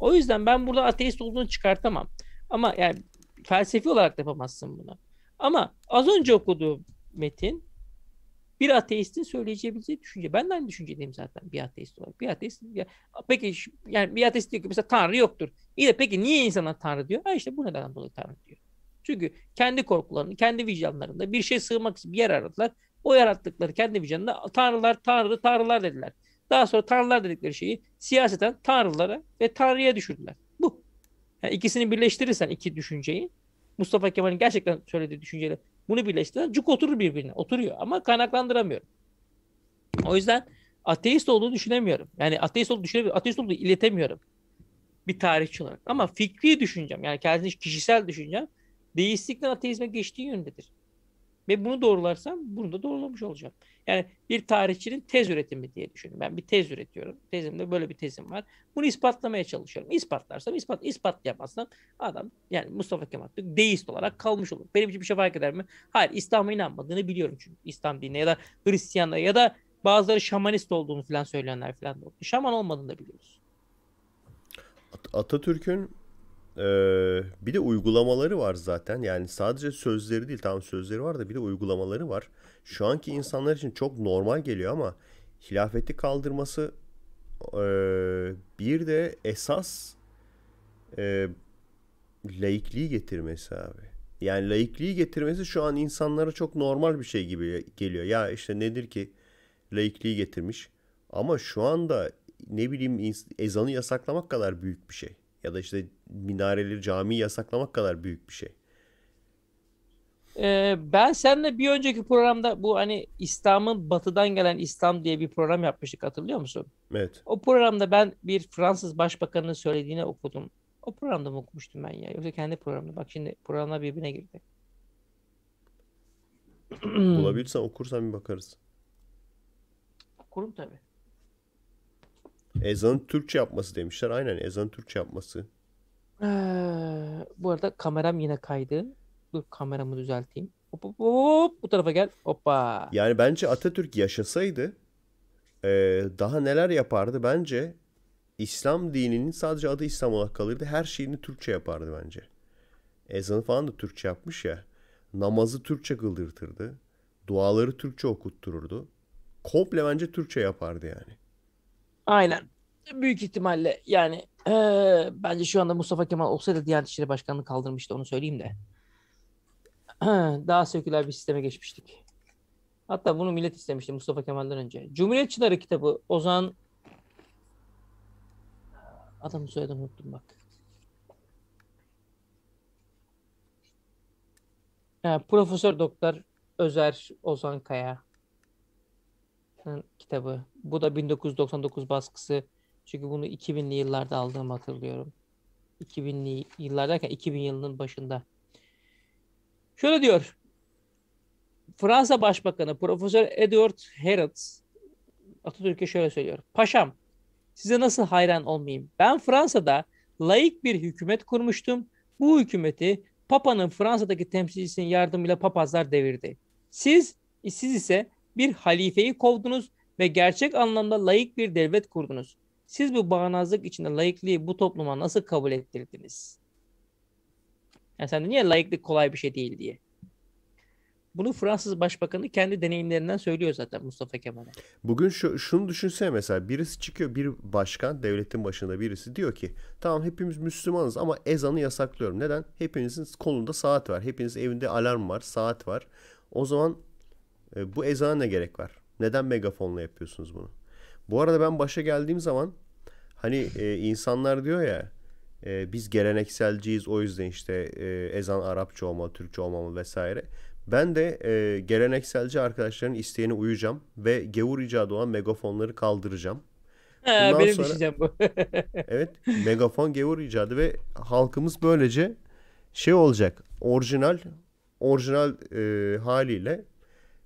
O yüzden ben burada ateist olduğunu çıkartamam. Ama yani felsefi olarak da yapamazsın bunu. Ama az önce okuduğum metin bir ateistin söyleyebileceği düşünce. Ben de aynı düşüncedeyim zaten bir ateist olarak. Bir ateist ya, peki yani bir ateist diyor ki mesela Tanrı yoktur. İyi de peki niye insanlar Tanrı diyor? Ha işte bu neden dolayı Tanrı diyor. Çünkü kendi korkularını, kendi vicdanlarında bir şey sığmak için bir yer aradılar. O yarattıkları kendi vicdanında tanrılar, tanrı, tanrılar dediler. Daha sonra tanrılar dedikleri şeyi siyaseten tanrılara ve tanrıya düşürdüler. Bu. Yani ikisini birleştirirsen iki düşünceyi Mustafa Kemal'in gerçekten söylediği düşünceyle bunu birleştiren cuk oturur birbirine. Oturuyor ama kaynaklandıramıyorum. O yüzden ateist olduğunu düşünemiyorum. Yani ateist olduğunu düşünemiyorum. Ateist olduğunu iletemiyorum. Bir tarihçi olarak. Ama fikri düşüncem yani kendi kişisel düşüncem deistlikten ateizme geçtiği yönündedir. Ve bunu doğrularsam bunu da doğrulamış olacağım. Yani bir tarihçinin tez üretimi diye düşünün. Ben bir tez üretiyorum. Tezimde böyle bir tezim var. Bunu ispatlamaya çalışıyorum. İspatlarsam ispat, ispatlayamazsam adam yani Mustafa Kemal Türk deist olarak kalmış olur. Benim için bir şey fark eder mi? Hayır İslam'a inanmadığını biliyorum çünkü. İslam dinine ya da Hristiyanlığa ya da bazıları şamanist olduğunu falan söyleyenler falan da oldu. Şaman olmadığını da biliyoruz. At- Atatürk'ün e, bir de uygulamaları var zaten. Yani sadece sözleri değil tam sözleri var da bir de uygulamaları var. Şu anki insanlar için çok normal geliyor ama hilafeti kaldırması e, bir de esas e, laikliği getirmesi abi. Yani laikliği getirmesi şu an insanlara çok normal bir şey gibi geliyor. Ya işte nedir ki laikliği getirmiş. Ama şu anda ne bileyim ezanı yasaklamak kadar büyük bir şey. Ya da işte minareleri, camiyi yasaklamak kadar büyük bir şey. Ee, ben seninle bir önceki programda bu hani İslam'ın batıdan gelen İslam diye bir program yapmıştık hatırlıyor musun? Evet. O programda ben bir Fransız başbakanının söylediğini okudum. O programda mı okumuştum ben ya? Yoksa kendi programda. Bak şimdi programlar birbirine girdi. Bulabilirsen okursan bir bakarız. Okurum tabii. Ezan'ın Türkçe yapması demişler. Aynen Ezan'ın Türkçe yapması. Ee, bu arada kameram yine kaydı. Dur kameramı düzelteyim. Hop hop hop bu tarafa gel. Hoppa. Yani bence Atatürk yaşasaydı e, daha neler yapardı bence İslam dininin sadece adı İslam olarak kalırdı. Her şeyini Türkçe yapardı bence. Ezanı falan da Türkçe yapmış ya. Namazı Türkçe kıldırtırdı. Duaları Türkçe okuttururdu. Komple bence Türkçe yapardı yani. Aynen. Büyük ihtimalle yani ee, bence şu anda Mustafa Kemal olsaydı Diyanet İşleri Başkanlığı kaldırmıştı onu söyleyeyim de. Daha seküler bir sisteme geçmiştik. Hatta bunu millet istemişti Mustafa Kemal'den önce. Cumhuriyetçileri kitabı Ozan adamı soyadını unuttum bak. Yani Profesör Doktor Özer Ozan Kaya. Stan kitabı. Bu da 1999 baskısı. Çünkü bunu 2000'li yıllarda aldığımı hatırlıyorum. 2000'li yıllar 2000 yılının başında. Şöyle diyor. Fransa Başbakanı Profesör Edward Herod Atatürk'e şöyle söylüyor. Paşam size nasıl hayran olmayayım? Ben Fransa'da layık bir hükümet kurmuştum. Bu hükümeti Papa'nın Fransa'daki temsilcisinin yardımıyla papazlar devirdi. Siz siz ise bir halifeyi kovdunuz ve gerçek anlamda layık bir devlet kurdunuz. Siz bu bağnazlık içinde layıklığı bu topluma nasıl kabul ettirdiniz? Yani sen de niye layıklık kolay bir şey değil diye. Bunu Fransız Başbakanı kendi deneyimlerinden söylüyor zaten Mustafa Kemal'e. Bugün şu, şunu düşünsene mesela birisi çıkıyor bir başkan devletin başında birisi diyor ki tamam hepimiz Müslümanız ama ezanı yasaklıyorum. Neden? Hepinizin kolunda saat var. Hepiniz evinde alarm var, saat var. O zaman e, bu ezana ne gerek var? Neden megafonla yapıyorsunuz bunu? Bu arada ben başa geldiğim zaman hani e, insanlar diyor ya e, biz gelenekselciyiz o yüzden işte e, ezan Arapça olmalı, Türkçe olmalı vesaire. Ben de e, gelenekselci arkadaşların isteğine uyacağım ve gevur icadı olan megafonları kaldıracağım. Ha, benim sonra, düşüncem bu. (laughs) evet megafon gevur icadı ve halkımız böylece şey olacak orijinal orijinal e, haliyle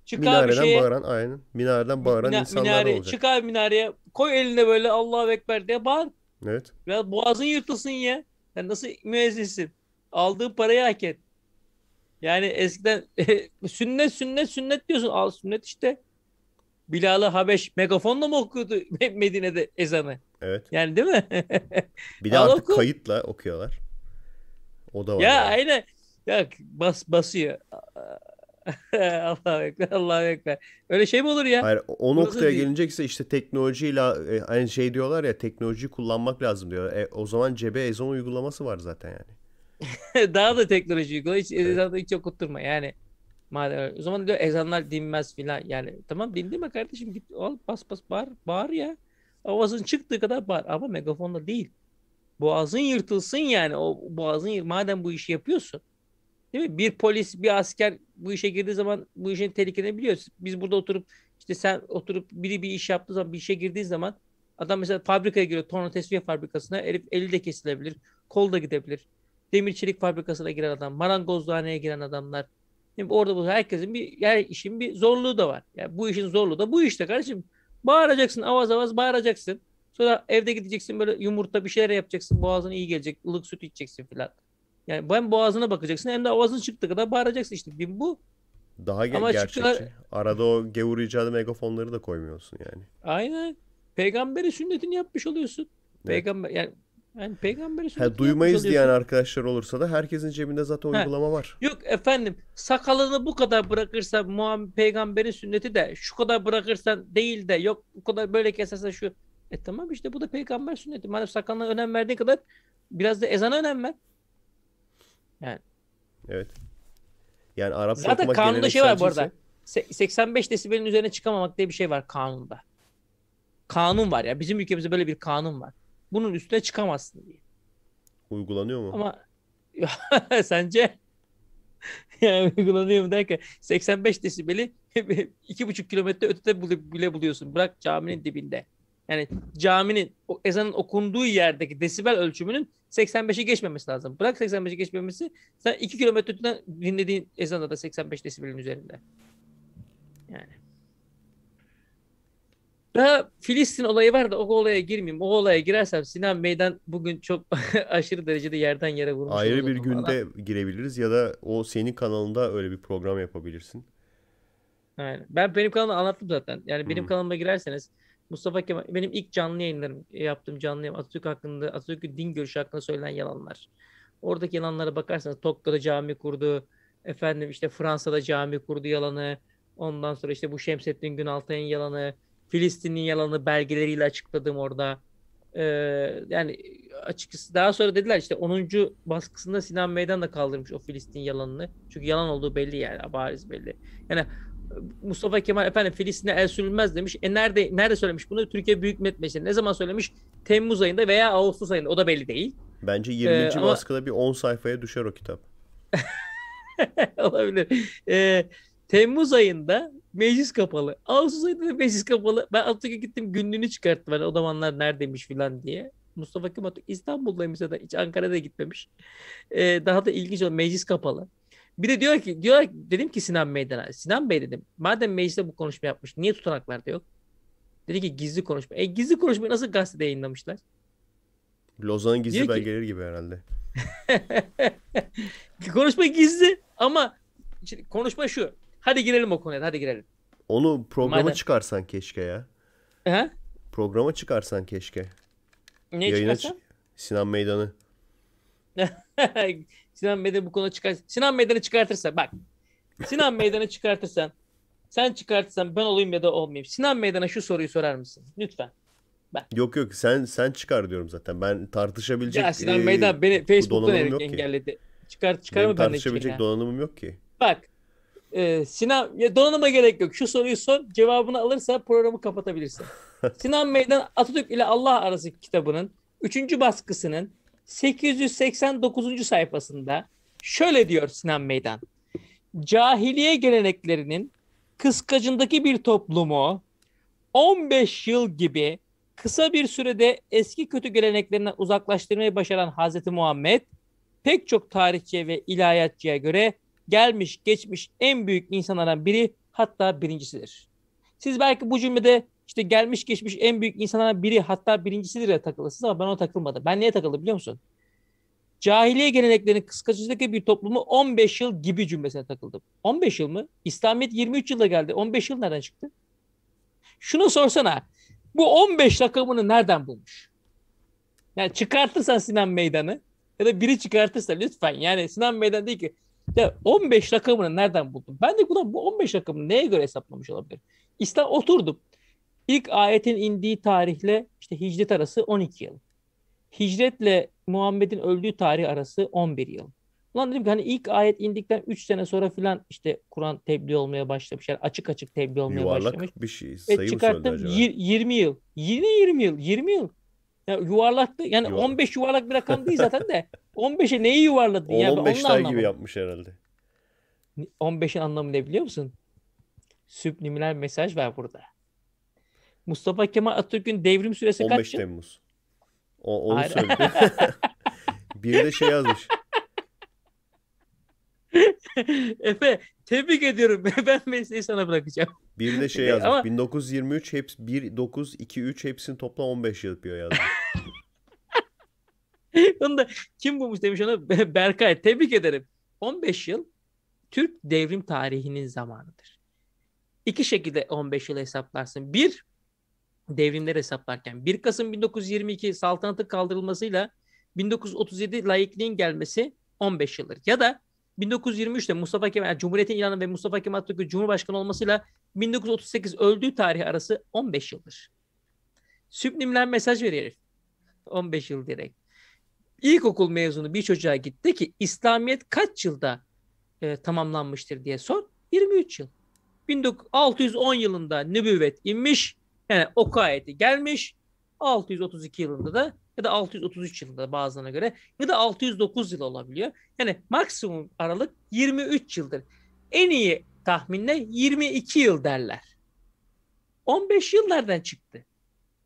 Çık minareden abi şeye, bağıran aynen. Minareden bağıran mina, insanlar minare, olacak. Çık abi minareye koy eline böyle Allahu Ekber diye bağır. Evet. Ya boğazın yırtılsın ya. Sen nasıl müezzinsin? Aldığı parayı hak et. Yani eskiden (laughs) sünnet sünnet sünnet diyorsun. Al sünnet işte. Bilal-ı Habeş megafonla mı okuyordu (laughs) Medine'de ezanı? Evet. Yani değil mi? (laughs) bir de Al artık oku. kayıtla okuyorlar. O da var. Ya yani. aynen. Ya bas basıyor. (laughs) Allahu ekber, Allahu ekber. Öyle şey mi olur ya? Hayır, o Burası noktaya gelinecekse işte teknolojiyle e, aynı şey diyorlar ya teknoloji kullanmak lazım diyor. E, o zaman cebe ezon uygulaması var zaten yani. (laughs) Daha da teknoloji uygula. Hiç evet. ezanı hiç okutturma yani. Madem öyle. O zaman diyor ezanlar dinmez filan. Yani tamam mi kardeşim git al bas bas bağır, bağır ya. Avazın çıktığı kadar bağır ama megafonla değil. Boğazın yırtılsın yani. O boğazın madem bu işi yapıyorsun Değil mi? Bir polis, bir asker bu işe girdiği zaman bu işin tehlikelerini biliyoruz. Biz burada oturup işte sen oturup biri bir iş yaptığı zaman bir işe girdiği zaman adam mesela fabrikaya giriyor. Torna tesviye fabrikasına erip eli de kesilebilir. Kol da gidebilir. Demir çelik fabrikasına giren adam, marangozluhaneye giren adamlar. Şimdi orada bu herkesin bir her işin bir zorluğu da var. Yani bu işin zorluğu da bu işte kardeşim. Bağıracaksın avaz avaz bağıracaksın. Sonra evde gideceksin böyle yumurta bir şeyler yapacaksın. Boğazına iyi gelecek. ılık süt içeceksin filan. Yani hem boğazına bakacaksın hem de avazın çıktı kadar bağıracaksın işte. Bin bu. Daha ge- Ama gerçekçi. Çıktılar... Arada o gevur icadı megafonları da koymuyorsun yani. Aynen. Peygamberi sünnetini yapmış oluyorsun. Peygamber yani yani peygamberi sünnetini ha, Duymayız diyen arkadaşlar olursa da herkesin cebinde zaten ha. var. Yok efendim sakalını bu kadar bırakırsan muam. peygamberin sünneti de şu kadar bırakırsan değil de yok bu kadar böyle kesersen şu. E tamam işte bu da peygamber sünneti. Madem sakalına önem verdiğin kadar biraz da ezana önem ver. Yani. Evet. Yani arap. Zaten kanunda şey var bu arada. 85 desibelin üzerine çıkamamak diye bir şey var kanunda. Kanun var ya. Bizim ülkemizde böyle bir kanun var. Bunun üstüne çıkamazsın diye. Uygulanıyor mu? Ama (laughs) sence (laughs) yani uygulanıyor mu derken 85 desibeli 2,5 (laughs) kilometre ötede bile buluyorsun. Bırak caminin dibinde yani caminin ezanın okunduğu yerdeki desibel ölçümünün 85'i geçmemesi lazım. Bırak 85'i geçmemesi sen 2 kilometre öteden dinlediğin ezanda da 85 desibelin üzerinde. Yani. Daha Filistin olayı var da o olaya girmeyeyim. O olaya girersem Sinan Meydan bugün çok (laughs) aşırı derecede yerden yere vurmuş. Ayrı bir günde falan. girebiliriz ya da o senin kanalında öyle bir program yapabilirsin. Aynen. Ben benim kanalımda anlattım zaten. Yani benim hmm. kanalıma girerseniz Mustafa Kemal benim ilk canlı yayınlarım e, yaptığım canlı yayın Atatürk hakkında Atatürk'ün din görüşü hakkında söylenen yalanlar. Oradaki yalanlara bakarsanız Tokyo'da cami kurdu. Efendim işte Fransa'da cami kurdu yalanı. Ondan sonra işte bu Şemsettin Günaltay'ın yalanı. Filistin'in yalanı belgeleriyle açıkladım orada. Ee, yani açıkçası daha sonra dediler işte 10. baskısında Sinan Meydan da kaldırmış o Filistin yalanını. Çünkü yalan olduğu belli yani bariz belli. Yani Mustafa Kemal Efendim Filistin'e el sürülmez demiş. E nerede nerede söylemiş bunu? Türkiye Büyük Millet Meclisi. Ne zaman söylemiş? Temmuz ayında veya Ağustos ayında. O da belli değil. Bence 20. Ee, ama... baskıda bir 10 sayfaya düşer o kitap. (laughs) Olabilir. Ee, Temmuz ayında meclis kapalı. Ağustos ayında da meclis kapalı. Ben Atatürk'e gittim günlüğünü çıkarttım. Ben o zamanlar neredeymiş filan diye. Mustafa Kemal Atatürk İstanbul'daymış zaten. Hiç Ankara'da gitmemiş. Ee, daha da ilginç olan meclis kapalı. Bir de diyor ki diyor dedim ki Sinan Meydan'a. Sinan Bey dedim. Madem mecliste bu konuşma yapmış niye tutanaklarda yok? Dedi ki gizli konuşma. E gizli konuşma nasıl gazetede yayınlamışlar? Lozan gizli diyor belgeleri ki, gibi herhalde. (laughs) konuşma gizli ama konuşma şu. Hadi girelim o konuya hadi girelim. Onu programa Madem. çıkarsan keşke ya. Ha? Programa çıkarsan keşke. Niye çıkarsan? Sinan Meydan'ı. (laughs) Sinan Meydan'ı bu konuda çıkar. Sinan Meydan'ı çıkartırsa bak. Sinan Meydan'ı çıkartırsan sen çıkartırsan ben olayım ya da olmayayım. Sinan meydanı şu soruyu sorar mısın? Lütfen. Ben. Yok yok sen sen çıkar diyorum zaten. Ben tartışabilecek Ya Sinan e, Meydan beni Facebook'tan engelledi. Ki. Çıkar çıkar mı tartışabilecek ben donanımım yok ki. Bak. E, Sinan ya donanıma gerek yok. Şu soruyu sor, cevabını alırsa programı kapatabilirsin. (laughs) Sinan Meydan Atatürk ile Allah arası kitabının 3. baskısının 889. sayfasında şöyle diyor Sinan Meydan. Cahiliye geleneklerinin kıskacındaki bir toplumu 15 yıl gibi kısa bir sürede eski kötü geleneklerinden uzaklaştırmayı başaran Hazreti Muhammed pek çok tarihçiye ve ilahiyatçıya göre gelmiş geçmiş en büyük insanlardan biri hatta birincisidir. Siz belki bu cümlede işte gelmiş geçmiş en büyük insanlara biri hatta birincisidir ya takılısız ama ben ona takılmadım. Ben niye takıldım biliyor musun? Cahiliye geleneklerinin kıskacılıktaki bir toplumu 15 yıl gibi cümlesine takıldım. 15 yıl mı? İslamiyet 23 yılda geldi. 15 yıl nereden çıktı? Şunu sorsana. Bu 15 rakamını nereden bulmuş? Yani çıkartırsan Sinan Meydan'ı ya da biri çıkartırsa lütfen. Yani Sinan Meydan değil ki ya 15 rakamını nereden buldun? Ben de buna bu 15 rakamını neye göre hesaplamış olabilir? İslam oturdum. İlk ayetin indiği tarihle işte hicret arası 12 yıl. Hicretle Muhammed'in öldüğü tarih arası 11 yıl. Ulan dedim ki hani ilk ayet indikten 3 sene sonra filan işte Kur'an tebliğ olmaya başlamış. Yani açık açık tebliğ olmaya Yuvarlak başlamış. bir şey. Sayı Ve çıkarttım mı 20 yıl. Yine 20 yıl. 20 yıl. Yani yuvarlaktı. Yani Yuvarlak. 15 yuvarlak bir rakam değil zaten de. 15'e (laughs) neyi yuvarladın? 10, yani 15 tay gibi yapmış herhalde. 15'in anlamı ne biliyor musun? Sübliminal mesaj var burada. Mustafa Kemal Atatürk'ün devrim süresi kaç 15 Temmuz. O, onu Hayır. söyledi. (laughs) bir de şey yazmış. Efe tebrik ediyorum. (laughs) Ben mesleği sana bırakacağım. Bir de şey ee, yazmış. Ama... 1923 heps 1923 hepsini toplam 15 yıl yapıyor yazmış. Onu (laughs) da kim bulmuş demiş ona Berkay tebrik ederim. 15 yıl Türk devrim tarihinin zamanıdır. İki şekilde 15 yıl hesaplarsın. Bir, devrimleri hesaplarken. 1 Kasım 1922 saltanatın kaldırılmasıyla 1937 laikliğin gelmesi 15 yıldır. Ya da 1923'te Mustafa Kemal Cumhuriyet'in ilanı ve Mustafa Kemal Atatürk'ün Cumhurbaşkanı olmasıyla 1938 öldüğü tarih arası 15 yıldır. Sübnimler mesaj verir. 15 yıl direkt. İlkokul mezunu bir çocuğa gitti ki İslamiyet kaç yılda e, tamamlanmıştır diye sor. 23 yıl. 1610 yılında nübüvvet inmiş. Yani oku ayeti gelmiş 632 yılında da ya da 633 yılında bazılarına göre ya da 609 yıl olabiliyor. Yani maksimum aralık 23 yıldır. En iyi tahminle 22 yıl derler. 15 yıl nereden çıktı?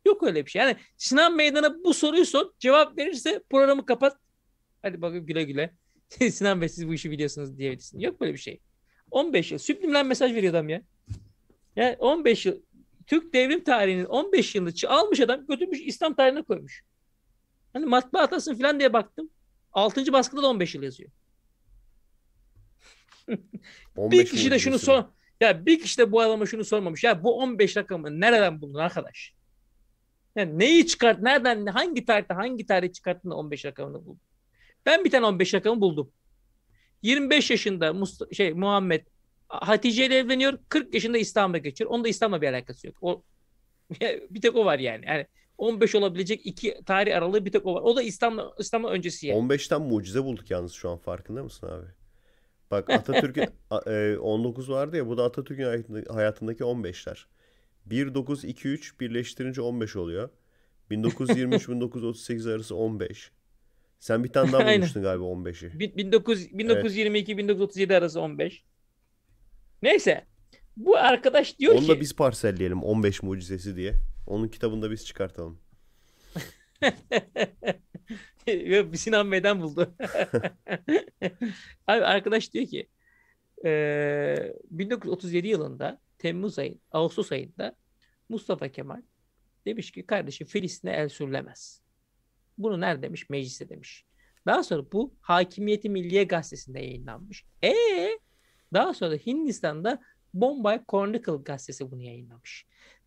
Yok öyle bir şey. Yani Sinan Meydan'a bu soruyu sor. Cevap verirse programı kapat. Hadi bakın güle güle. (laughs) Sinan Bey siz bu işi biliyorsunuz diyebilirsin. Yok böyle bir şey. 15 yıl. Sübliminal mesaj veriyor adam ya. Ya yani 15 yıl Türk devrim tarihinin 15 yılını almış adam götürmüş İslam tarihine koymuş. Hani matbaatasın falan diye baktım. 6. baskıda da 15 yıl yazıyor. 15 (laughs) bir kişi de şunu sor. Ya bir kişi de bu adama şunu sormamış. Ya bu 15 rakamı nereden buldun arkadaş? Yani neyi çıkart, nereden, hangi tarihte, hangi tarih çıkarttın da 15 rakamını buldun? Ben bir tane 15 rakamı buldum. 25 yaşında Mustafa, şey Muhammed Hatice ile evleniyor. 40 yaşında İstanbul'a geçiyor. Onun da İstanbul'la bir alakası yok. O (laughs) bir tek o var yani. Yani 15 olabilecek iki tarih aralığı bir tek o var. O da İslam İslam'ın öncesi yani. 15'ten mucize bulduk yalnız şu an farkında mısın abi? Bak (laughs) Atatürk'ün 19 e, vardı ya bu da Atatürk'ün hayatındaki 15'ler. 1 9 2 3 birleştirince 15 oluyor. 1923 1938 (laughs) arası 15. Sen bir tane daha bulmuştun galiba 15'i. 1922 evet. 1937 arası 15. Neyse. Bu arkadaş diyor Onu ki. Onu da biz parselleyelim 15 mucizesi diye. Onun kitabında biz çıkartalım. (laughs) Yok Sinan Bey'den buldu. (laughs) Abi arkadaş diyor ki 1937 yılında Temmuz ayı, Ağustos ayında Mustafa Kemal demiş ki kardeşi Filistin'e el sürülemez. Bunu nerede demiş? Mecliste demiş. Daha sonra bu Hakimiyeti Milliye Gazetesi'nde yayınlanmış. E daha sonra Hindistan'da Bombay Chronicle gazetesi bunu yayınlamış.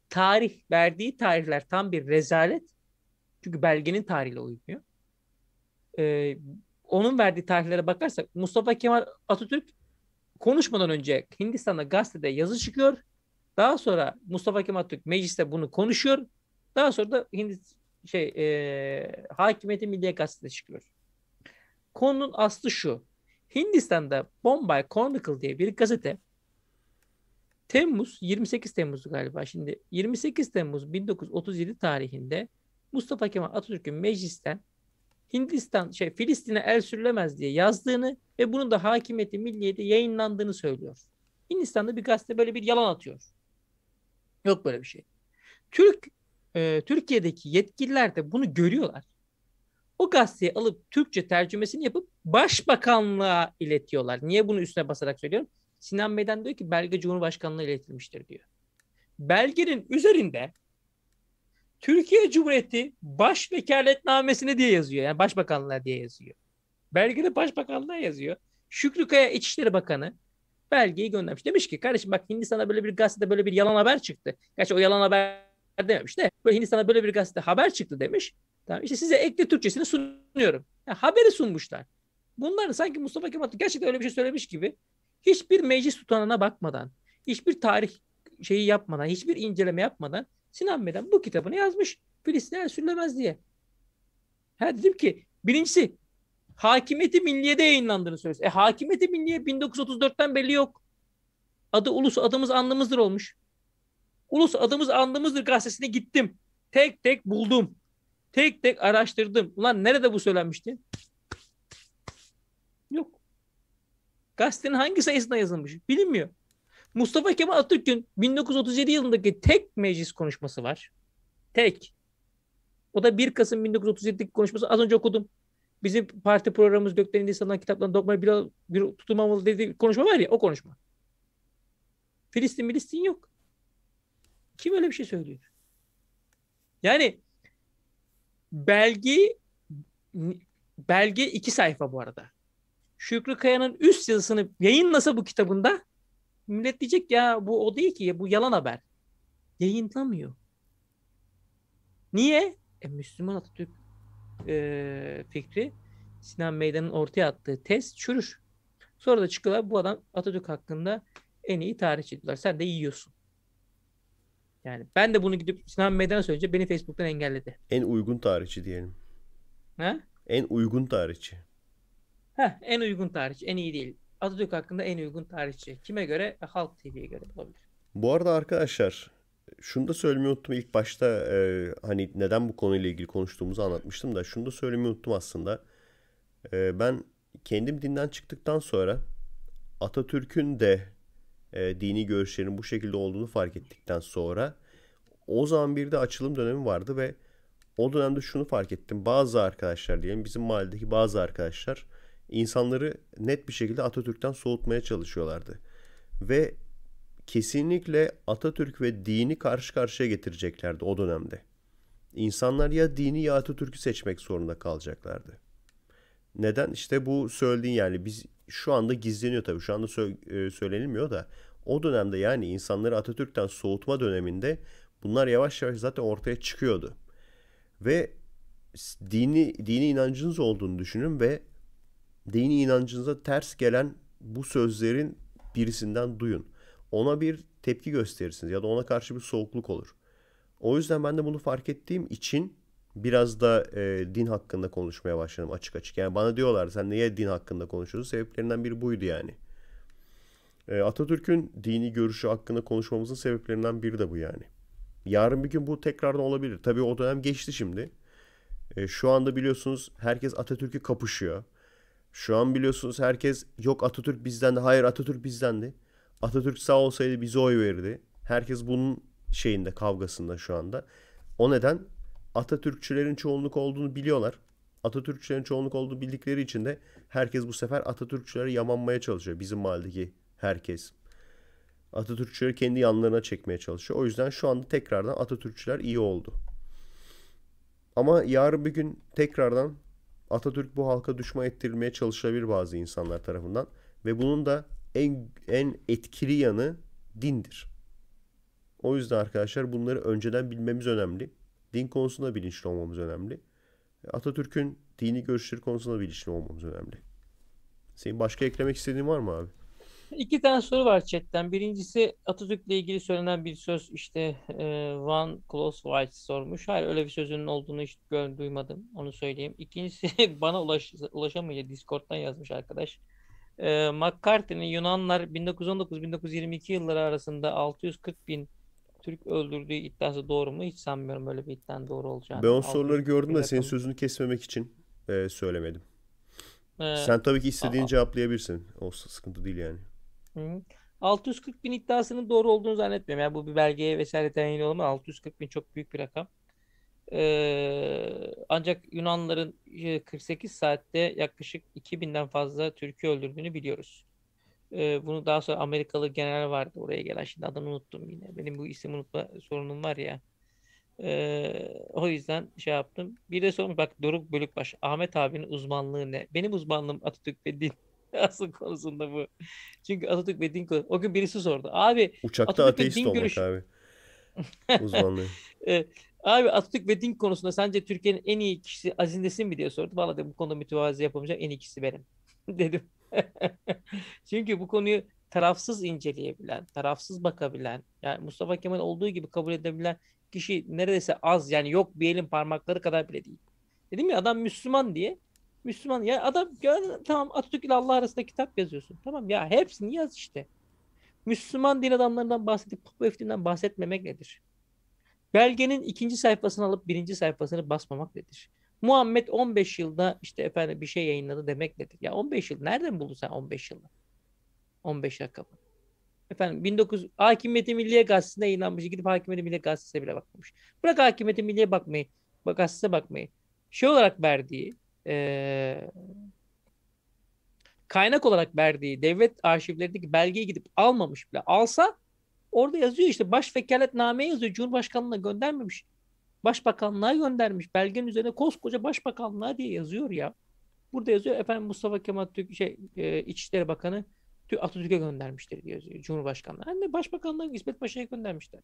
Tarih, verdiği tarihler tam bir rezalet. Çünkü belgenin tarihiyle uymuyor. Ee, onun verdiği tarihlere bakarsak Mustafa Kemal Atatürk konuşmadan önce Hindistan'da gazetede yazı çıkıyor. Daha sonra Mustafa Kemal Atatürk mecliste bunu konuşuyor. Daha sonra da Hindistan şey e, ee, Hakimiyeti Milliye Gazetesi çıkıyor. Konunun aslı şu. Hindistan'da Bombay Chronicle diye bir gazete Temmuz 28 Temmuz galiba şimdi 28 Temmuz 1937 tarihinde Mustafa Kemal Atatürk'ün meclisten Hindistan şey Filistin'e el sürülemez diye yazdığını ve bunun da hakimiyeti milliyeti yayınlandığını söylüyor. Hindistan'da bir gazete böyle bir yalan atıyor. Yok böyle bir şey. Türk e, Türkiye'deki yetkililer de bunu görüyorlar. O gazeteyi alıp Türkçe tercümesini yapıp başbakanlığa iletiyorlar. Niye bunu üstüne basarak söylüyorum? Sinan Meydan diyor ki belge Cumhurbaşkanlığı iletilmiştir diyor. Belgenin üzerinde Türkiye Cumhuriyeti baş vekaletnamesine diye yazıyor. Yani başbakanlığa diye yazıyor. Belgede başbakanlığa yazıyor. Şükrü Kaya İçişleri Bakanı belgeyi göndermiş. Demiş ki kardeşim bak Hindistan'a böyle bir gazetede böyle bir yalan haber çıktı. Gerçi o yalan haber dememiş de böyle Hindistan'da böyle bir gazete haber çıktı demiş. Tamam, işte size ekli Türkçesini sunuyorum. Yani haberi sunmuşlar. Bunları sanki Mustafa Kemal gerçekten öyle bir şey söylemiş gibi hiçbir meclis tutanına bakmadan, hiçbir tarih şeyi yapmadan, hiçbir inceleme yapmadan Sinan Meydan bu kitabını yazmış. Filistinler sürülemez diye. Ha dedim ki birincisi Hakimiyeti Milliye'de yayınlandığını söylüyorsun. E Hakimiyeti Milliye 1934'ten belli yok. Adı Ulus Adımız Andımızdır olmuş. Ulus Adımız Andımızdır gazetesine gittim. Tek tek buldum. Tek tek araştırdım. Ulan nerede bu söylenmişti? Yok. Gazetenin hangi sayısına yazılmış? Bilinmiyor. Mustafa Kemal Atatürk'ün 1937 yılındaki tek meclis konuşması var. Tek. O da 1 Kasım 1937'deki konuşması. Az önce okudum. Bizim parti programımız gökten satılan kitapların dogma bir, bir tutulmamalı dediği konuşma var ya o konuşma. Filistin Filistin yok. Kim öyle bir şey söylüyor? Yani Belge belge iki sayfa bu arada. Şükrü Kaya'nın üst yazısını yayınlasa bu kitabında millet diyecek ya bu o değil ki bu yalan haber. Yayınlamıyor. Niye? E, Müslüman Atatürk e, fikri Sinan Meydan'ın ortaya attığı test çürür. Sonra da çıkıyorlar bu adam Atatürk hakkında en iyi tarihçi diyorlar. Sen de yiyorsun. Yani ben de bunu gidip Sinan meydana söyleyince beni Facebook'tan engelledi. En uygun tarihçi diyelim. Ha? En uygun tarihçi. Ha, en uygun tarihçi. En iyi değil. Atatürk hakkında en uygun tarihçi. Kime göre? Halk TV'ye göre olabilir. Bu arada arkadaşlar şunu da söylemeyi unuttum ilk başta e, hani neden bu konuyla ilgili konuştuğumuzu anlatmıştım da şunu da söylemeyi unuttum aslında. E, ben kendim dinden çıktıktan sonra Atatürk'ün de e, dini görüşlerin bu şekilde olduğunu fark ettikten sonra o zaman bir de açılım dönemi vardı ve o dönemde şunu fark ettim. Bazı arkadaşlar diyelim bizim mahalledeki bazı arkadaşlar insanları net bir şekilde Atatürk'ten soğutmaya çalışıyorlardı. Ve kesinlikle Atatürk ve dini karşı karşıya getireceklerdi o dönemde. İnsanlar ya dini ya Atatürk'ü seçmek zorunda kalacaklardı. Neden? İşte bu söylediğin yani biz şu anda gizleniyor tabii. Şu anda sö- e, söylenilmiyor da o dönemde yani insanları Atatürk'ten soğutma döneminde bunlar yavaş yavaş zaten ortaya çıkıyordu. Ve dini dini inancınız olduğunu düşünün ve dini inancınıza ters gelen bu sözlerin birisinden duyun. Ona bir tepki gösterirsiniz ya da ona karşı bir soğukluk olur. O yüzden ben de bunu fark ettiğim için biraz da e, din hakkında konuşmaya başladım açık açık. Yani bana diyorlar sen niye din hakkında konuşuyorsun? Sebeplerinden biri buydu yani. E, Atatürk'ün dini görüşü hakkında konuşmamızın sebeplerinden biri de bu yani. Yarın bir gün bu tekrardan olabilir. Tabii o dönem geçti şimdi. E, şu anda biliyorsunuz herkes Atatürk'ü kapışıyor. Şu an biliyorsunuz herkes yok Atatürk bizden de Hayır Atatürk bizden de Atatürk sağ olsaydı bize oy verdi Herkes bunun şeyinde kavgasında şu anda. O neden Atatürkçülerin çoğunluk olduğunu biliyorlar. Atatürkçülerin çoğunluk olduğunu bildikleri için de herkes bu sefer Atatürkçülere yamanmaya çalışıyor. Bizim mahalledeki herkes. Atatürkçüleri kendi yanlarına çekmeye çalışıyor. O yüzden şu anda tekrardan Atatürkçüler iyi oldu. Ama yarın bir gün tekrardan Atatürk bu halka düşman ettirilmeye çalışabilir bazı insanlar tarafından. Ve bunun da en, en etkili yanı dindir. O yüzden arkadaşlar bunları önceden bilmemiz önemli din konusunda bilinçli olmamız önemli. Atatürk'ün dini görüşleri konusunda bilinçli olmamız önemli. Senin başka eklemek istediğin var mı abi? İki tane soru var chatten. Birincisi Atatürk'le ilgili söylenen bir söz işte e, Close White sormuş. Hayır öyle bir sözünün olduğunu hiç gör, duymadım. Onu söyleyeyim. İkincisi (laughs) bana ulaş, ulaşamayınca Discord'dan yazmış arkadaş. E, McCarthy'nin Yunanlar 1919-1922 yılları arasında 640 bin Atatürk öldürdüğü iddiası doğru mu? Hiç sanmıyorum öyle bir iddian doğru olacağını. Ben o soruları gördüm de senin sözünü kesmemek için e, söylemedim. Ee, Sen tabii ki istediğin cevaplayabilirsin. O sıkıntı değil yani. Hı. 640 bin iddiasının doğru olduğunu zannetmiyorum. Yani bu bir belgeye vesaire dayanıyor olma. 640 bin çok büyük bir rakam. Ee, ancak Yunanların 48 e, saatte yaklaşık 2000'den fazla Türk'ü öldürdüğünü biliyoruz bunu daha sonra Amerikalı general vardı oraya gelen. Şimdi adını unuttum yine. Benim bu isim unutma sorunum var ya. E, o yüzden şey yaptım. Bir de sormuş bak Doruk Bölükbaş. Ahmet abinin uzmanlığı ne? Benim uzmanlığım Atatürk ve din. (laughs) Asıl konusunda bu. Çünkü Atatürk ve din konusunda. O gün birisi sordu. Abi Uçakta Atatürk ateist ve din olmak görüşü... abi. (laughs) Uzmanlığı. e, Abi Atatürk ve din konusunda sence Türkiye'nin en iyi kişisi Aziz Nesin mi diye sordu. Valla bu konuda mütevazı yapamayacağım. En iyi kişisi benim. (laughs) dedim. (laughs) Çünkü bu konuyu tarafsız inceleyebilen, tarafsız bakabilen, yani Mustafa Kemal olduğu gibi kabul edebilen kişi neredeyse az yani yok bir elin parmakları kadar bile değil. Dedim ya adam Müslüman diye. Müslüman ya adam ya, tamam Atatürk ile Allah arasında kitap yazıyorsun. Tamam ya hepsini yaz işte. Müslüman din adamlarından bahsedip Papa Eftin'den bahsetmemek nedir? Belgenin ikinci sayfasını alıp birinci sayfasını basmamak nedir? Muhammed 15 yılda işte efendim bir şey yayınladı demek nedir? Ya 15 yıl nereden buldun sen 15 yılda? 15 rakamı. Efendim 19 Hakimiyeti Milliye Gazetesi'ne yayınlanmış. Gidip Hakimiyeti Milliye Gazetesi'ne bile bakmamış. Bırak Hakimiyeti Milliye bakmayı. Bak gazetesine bakmayı. Şey olarak verdiği ee, kaynak olarak verdiği devlet arşivlerindeki belgeyi gidip almamış bile. Alsa orada yazıyor işte baş vekaletnameye yazıyor. Cumhurbaşkanlığına göndermemiş. Başbakanlığa göndermiş. Belgenin üzerine koskoca başbakanlığa diye yazıyor ya. Burada yazıyor efendim Mustafa Kemal Türk şey e, İçişleri Bakanı Atatürk'e göndermiştir diyor Cumhurbaşkanlığı. Hem de Başbakanlığı İsmet Paşa'ya göndermişler.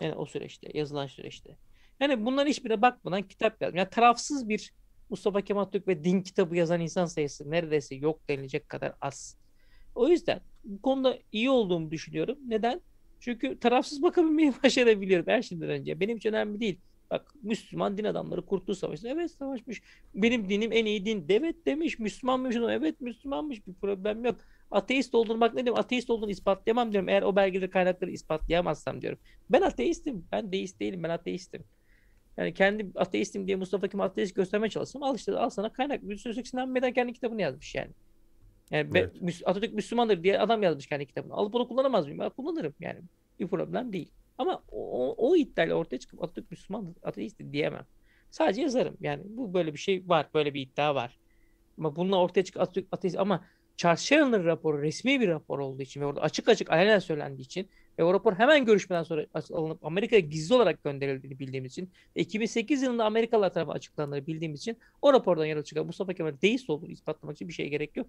Yani o süreçte, yazılan süreçte. Yani bunların hiçbirine bakmadan kitap yazmış. Yani tarafsız bir Mustafa Kemal Türk ve din kitabı yazan insan sayısı neredeyse yok denilecek kadar az. O yüzden bu konuda iyi olduğumu düşünüyorum. Neden? Çünkü tarafsız bakabilmeyi (laughs) başarabiliyorum her şeyden önce. Benim için önemli değil. Bak Müslüman din adamları Kurtuluş Savaşı'nda evet savaşmış. Benim dinim en iyi din. Evet demiş. Müslümanmış. Evet Müslümanmış. Bir problem yok. Ateist olduğunu bak ne diyorum. Ateist olduğunu ispatlayamam diyorum. Eğer o belgeleri kaynakları ispatlayamazsam diyorum. Ben ateistim. Ben deist değilim. Ben ateistim. Yani kendi ateistim diye Mustafa Kemal ateist göstermeye çalışsam al işte al sana kaynak. 1980'den beri kendi kitabını yazmış yani. Yani evet. Müs Atatürk Müslümandır diye adam yazmış kendi kitabını. Alıp onu kullanamaz mıyım? Ben kullanırım yani. Bir problem değil. Ama o, o iddiayla ortaya çıkıp Atatürk Müslümandır, ateisttir diyemem. Sadece yazarım. Yani bu böyle bir şey var, böyle bir iddia var. Ama bununla ortaya çık Atatürk ateist ama Charles Sharon'ın raporu resmi bir rapor olduğu için ve orada açık açık alenen söylendiği için ve o rapor hemen görüşmeden sonra alınıp Amerika'ya gizli olarak gönderildiğini bildiğimiz için 2008 yılında Amerikalılar tarafından açıklandığını bildiğimiz için o rapordan yola çıkan Mustafa Kemal deist olduğunu ispatlamak için bir şey gerek yok.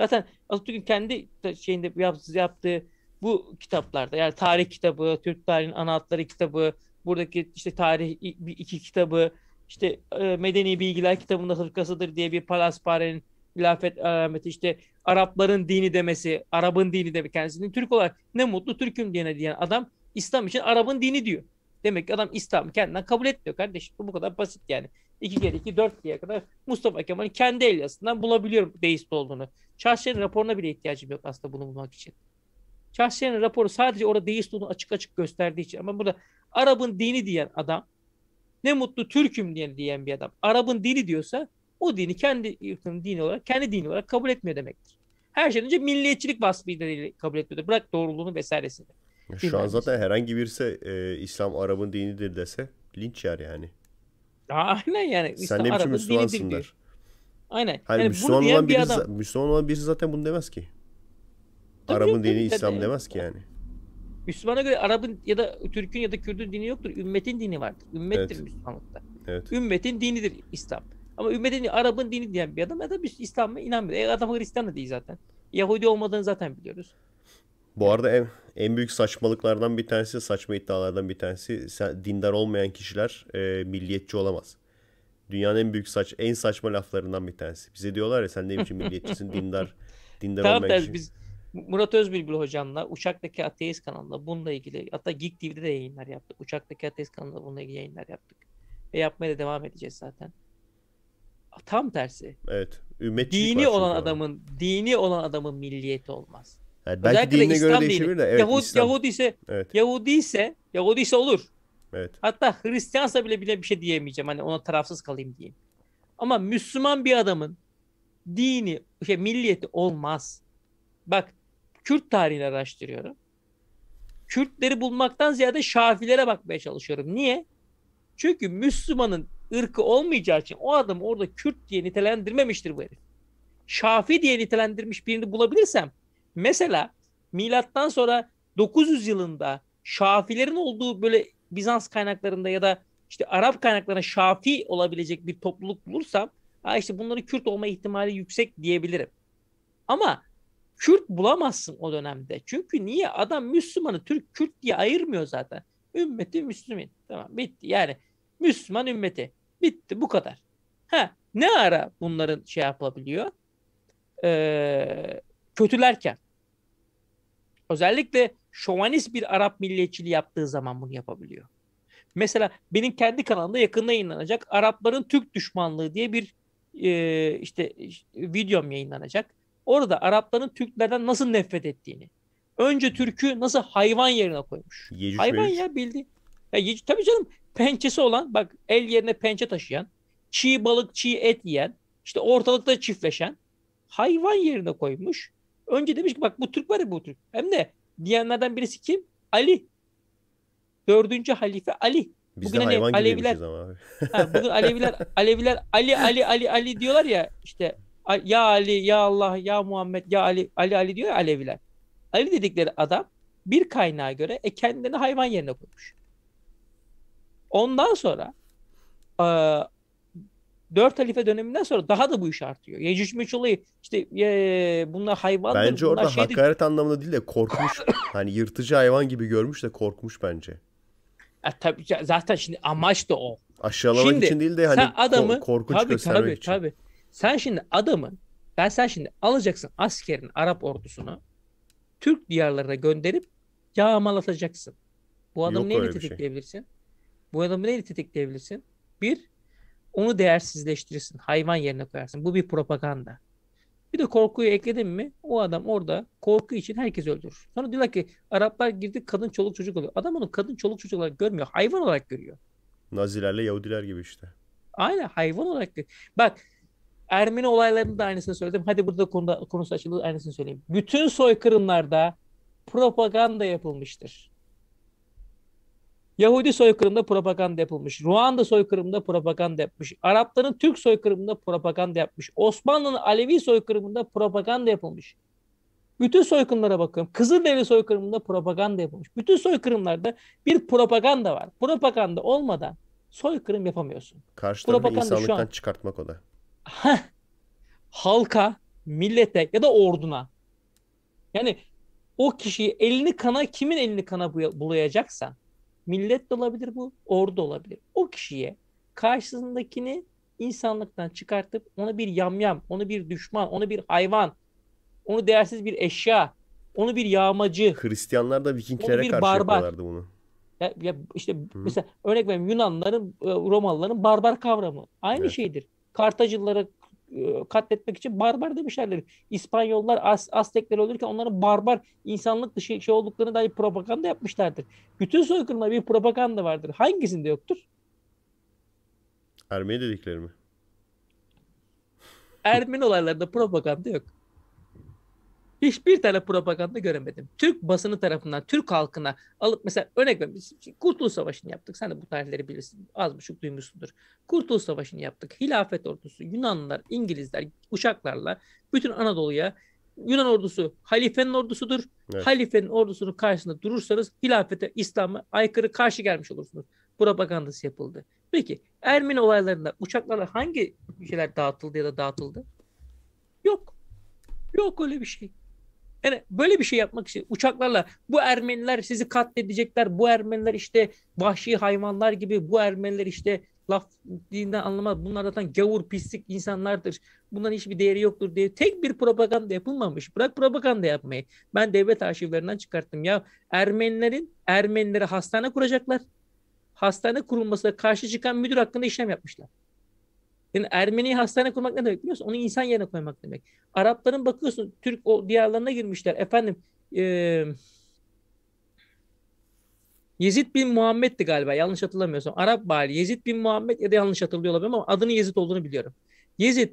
Zaten Atatürk'ün kendi şeyinde yaptığı bu kitaplarda yani tarih kitabı, Türk tarihinin ana hatları kitabı, buradaki işte tarih iki kitabı, işte e, medeni bilgiler kitabında hırkasıdır diye bir palasparenin hilafet e, alameti işte Arapların dini demesi, Arap'ın dini de kendisinin Türk olarak ne mutlu Türk'üm diyene diyen adam İslam için Arap'ın dini diyor. Demek ki adam İslam'ı kendinden kabul etmiyor kardeşim. Bu kadar basit yani. 2 kere 2 4 diye kadar Mustafa Kemal'in kendi elyasından bulabiliyorum deist olduğunu. Çarşı'nın raporuna bile ihtiyacım yok aslında bunu bulmak için. Çarşı'nın raporu sadece orada deist olduğunu açık açık gösterdiği için. Ama burada Arap'ın dini diyen adam ne mutlu Türk'üm diyen, diyen bir adam. Arap'ın dini diyorsa o dini kendi ırkının dini olarak kendi dini olarak kabul etmiyor demektir. Her şeyden önce milliyetçilik vasfıyla kabul etmiyordu. Bırak doğruluğunu vesairesini. Şu an zaten herhangi birisi e, İslam Arap'ın dinidir dese linç yer yani. (laughs) Aynen yani. İşte Sen ne biçim Müslümansın der. Aynen. Hayır, yani Müslüman, olan birisi, adam... Müslüman olan birisi zaten bunu demez ki. Tabii Arap'ın dini İslam demez ki yani. Müslümana göre Arap'ın ya da Türk'ün ya da Kürt'ün dini yoktur. Ümmetin dini vardır. Ümmettir evet. Müslümanlıkta. Evet. Ümmetin dinidir İslam. Ama ümmetin Arap'ın dini diyen bir adam ya da bir İslam'a inanmıyor. E adam Hristiyan da değil zaten. Yahudi olmadığını zaten biliyoruz. Bu arada en, en büyük saçmalıklardan bir tanesi, saçma iddialardan bir tanesi sen, dindar olmayan kişiler e, milliyetçi olamaz. Dünyanın en büyük saç, en saçma laflarından bir tanesi. Bize diyorlar ya sen ne biçim milliyetçisin, dindar, (laughs) dindar tamam, olmayan kişi. Biz Murat Özbilgil hocamla Uçaktaki Ateist kanalında bununla ilgili hatta Geek TV'de de yayınlar yaptık. Uçaktaki Ateist kanalında bununla ilgili yayınlar yaptık. Ve yapmaya da devam edeceğiz zaten. Tam tersi. Evet. Ümmetçilik dini olan adamın dini olan adamın milliyeti olmaz. Yani belki Özellikle dinine İslam göre değişebilir dini. de. Evet, Yahudi, İslam. Yahudi ise evet. Yahudi ise Yahudi ise olur. Evet. Hatta Hristiyansa bile bile bir şey diyemeyeceğim. Hani ona tarafsız kalayım diyeyim. Ama Müslüman bir adamın dini, şey, milliyeti olmaz. Bak Kürt tarihini araştırıyorum. Kürtleri bulmaktan ziyade Şafilere bakmaya çalışıyorum. Niye? Çünkü Müslümanın ırkı olmayacağı için o adam orada Kürt diye nitelendirmemiştir bu herif. Şafi diye nitelendirmiş birini bulabilirsem Mesela milattan sonra 900 yılında Şafilerin olduğu böyle Bizans kaynaklarında ya da işte Arap kaynaklarına Şafi olabilecek bir topluluk bulursam ha işte bunları Kürt olma ihtimali yüksek diyebilirim. Ama Kürt bulamazsın o dönemde. Çünkü niye? Adam Müslümanı Türk Kürt diye ayırmıyor zaten. Ümmeti Müslümin. Tamam bitti. Yani Müslüman ümmeti. Bitti bu kadar. Ha ne ara bunların şey yapabiliyor? Ee, kötülerken. Özellikle şovanist bir Arap milliyetçiliği yaptığı zaman bunu yapabiliyor. Mesela benim kendi kanalımda yakında yayınlanacak Arapların Türk düşmanlığı diye bir e, işte, videom yayınlanacak. Orada Arapların Türklerden nasıl nefret ettiğini. Önce Türk'ü nasıl hayvan yerine koymuş. Yecüc hayvan mevcut. ya bildi. Ya Yecüc, tabii canım pençesi olan bak el yerine pençe taşıyan, çiğ balık, çiğ et yiyen, işte ortalıkta çiftleşen hayvan yerine koymuş. Önce demiş ki bak bu Türk var ya bu Türk. Hem de diyenlerden birisi kim? Ali. Dördüncü halife Ali. Biz bugün de hani Aleviler, ama abi. (laughs) ha, bugün Aleviler, Aleviler Ali Ali Ali Ali diyorlar ya işte ya Ali ya Allah ya Muhammed ya Ali Ali Ali diyor ya Aleviler. Ali dedikleri adam bir kaynağa göre e, kendini hayvan yerine koymuş. Ondan sonra 4 halife döneminden sonra daha da bu iş artıyor. Yecüc Meculayı işte e, bunlar hayvandır. Bence bunlar orada şeydir. hakaret anlamında değil de korkmuş. (laughs) hani yırtıcı hayvan gibi görmüş de korkmuş bence. E, tabii zaten şimdi amaç da o. Aşağılamak şimdi, için değil de hani adamı, korkunç tabii, göstermek tabii, için. Tabii. Sen şimdi adamın ben sen şimdi alacaksın askerin Arap ordusunu Türk diyarlarına gönderip yağmalatacaksın. Bu adamı Yok neyle şey. tetikleyebilirsin? Şey. Bu adamı neyle tetikleyebilirsin? Bir, onu değersizleştirirsin. Hayvan yerine koyarsın. Bu bir propaganda. Bir de korkuyu ekledin mi o adam orada korku için herkes öldürür. Sonra diyorlar ki Araplar girdi kadın çoluk çocuk oluyor. Adam onu kadın çoluk çocuk olarak görmüyor. Hayvan olarak görüyor. Nazilerle Yahudiler gibi işte. Aynen hayvan olarak görüyor. Bak Ermeni olaylarında aynısını söyledim. Hadi burada konuda, konusu açıldı aynısını söyleyeyim. Bütün soykırımlarda propaganda yapılmıştır. Yahudi soykırımında propaganda yapılmış. Ruanda soykırımında propaganda yapmış. Arapların Türk soykırımında propaganda yapmış. Osmanlı'nın Alevi soykırımında propaganda yapılmış. Bütün soykırımlara bakıyorum. Kızılderili soykırımında propaganda yapılmış. Bütün soykırımlarda bir propaganda var. Propaganda olmadan soykırım yapamıyorsun. Karşı tarafı insanlıktan an... çıkartmak o da. Halka, millete ya da orduna. Yani o kişiyi elini kana kimin elini kana bulayacaksan millet de olabilir bu, ordu olabilir. O kişiye karşısındakini insanlıktan çıkartıp onu bir yamyam, onu bir düşman, onu bir hayvan, onu değersiz bir eşya, onu bir yağmacı. Hristiyanlar da Vikinglere karşı barbar. yapıyorlardı bunu. Ya, ya işte hı mesela örnek vereyim Yunanların, e, Romalıların barbar kavramı aynı evet. şeydir. Kartacılılara e, katletmek için barbar demişlerdir. İspanyollar As Aztekler olurken onların barbar insanlık dışı şey olduklarını dair propaganda yapmışlardır. Bütün soykırımda bir propaganda vardır. Hangisinde yoktur? Ermeni dedikleri mi? Ermeni olaylarında propaganda yok hiçbir tane propaganda göremedim. Türk basını tarafından, Türk halkına alıp mesela örnek veriyorum. Kurtuluş Savaşı'nı yaptık. Sen de bu tarihleri bilirsin. Az buçuk duymuşsundur. Kurtuluş Savaşı'nı yaptık. Hilafet ordusu, Yunanlılar, İngilizler, uçaklarla bütün Anadolu'ya Yunan ordusu halifenin ordusudur. Evet. Halifenin ordusunun karşısında durursanız hilafete, İslam'a aykırı karşı gelmiş olursunuz. Propagandası yapıldı. Peki Ermeni olaylarında uçaklarla hangi şeyler dağıtıldı ya da dağıtıldı? Yok. Yok öyle bir şey. Yani böyle bir şey yapmak için uçaklarla bu Ermeniler sizi katledecekler. Bu Ermeniler işte vahşi hayvanlar gibi. Bu Ermeniler işte laf dinden anlamaz. Bunlar zaten gavur pislik insanlardır. bundan hiçbir değeri yoktur diye tek bir propaganda yapılmamış. Bırak propaganda yapmayı. Ben devlet arşivlerinden çıkarttım ya. Ermenilerin Ermenilere hastane kuracaklar. Hastane kurulmasına karşı çıkan müdür hakkında işlem yapmışlar. Yani Ermeni'yi hastane kurmak ne demek biliyorsun? Onu insan yerine koymak demek. Arapların bakıyorsun Türk o diyarlarına girmişler. Efendim e, Yezid bin Muhammed'ti galiba yanlış hatırlamıyorsam. Arap bali Yezid bin Muhammed ya da yanlış hatırlıyor olabilirim ama adının Yezid olduğunu biliyorum. Yezid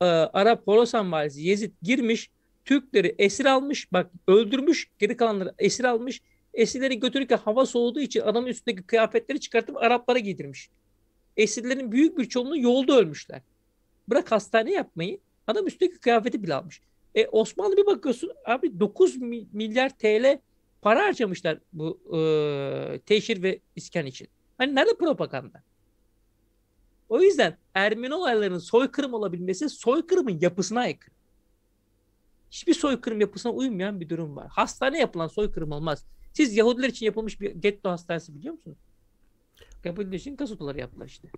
e, Arap Holosan valisi Yezid girmiş Türkleri esir almış bak öldürmüş geri kalanları esir almış esirleri götürürken hava soğuduğu için adamın üstündeki kıyafetleri çıkartıp Araplara giydirmiş esirlerin büyük bir çoğunluğu yolda ölmüşler. Bırak hastane yapmayı. Adam üstteki kıyafeti bile almış. E Osmanlı bir bakıyorsun abi 9 milyar TL para harcamışlar bu e, teşhir ve iskan için. Hani nerede propaganda? O yüzden Ermeni olaylarının soykırım olabilmesi soykırımın yapısına aykırı. Hiçbir soykırım yapısına uymayan bir durum var. Hastane yapılan soykırım olmaz. Siz Yahudiler için yapılmış bir getto hastanesi biliyor musunuz? Kabul için kasıtlar yaptılar işte.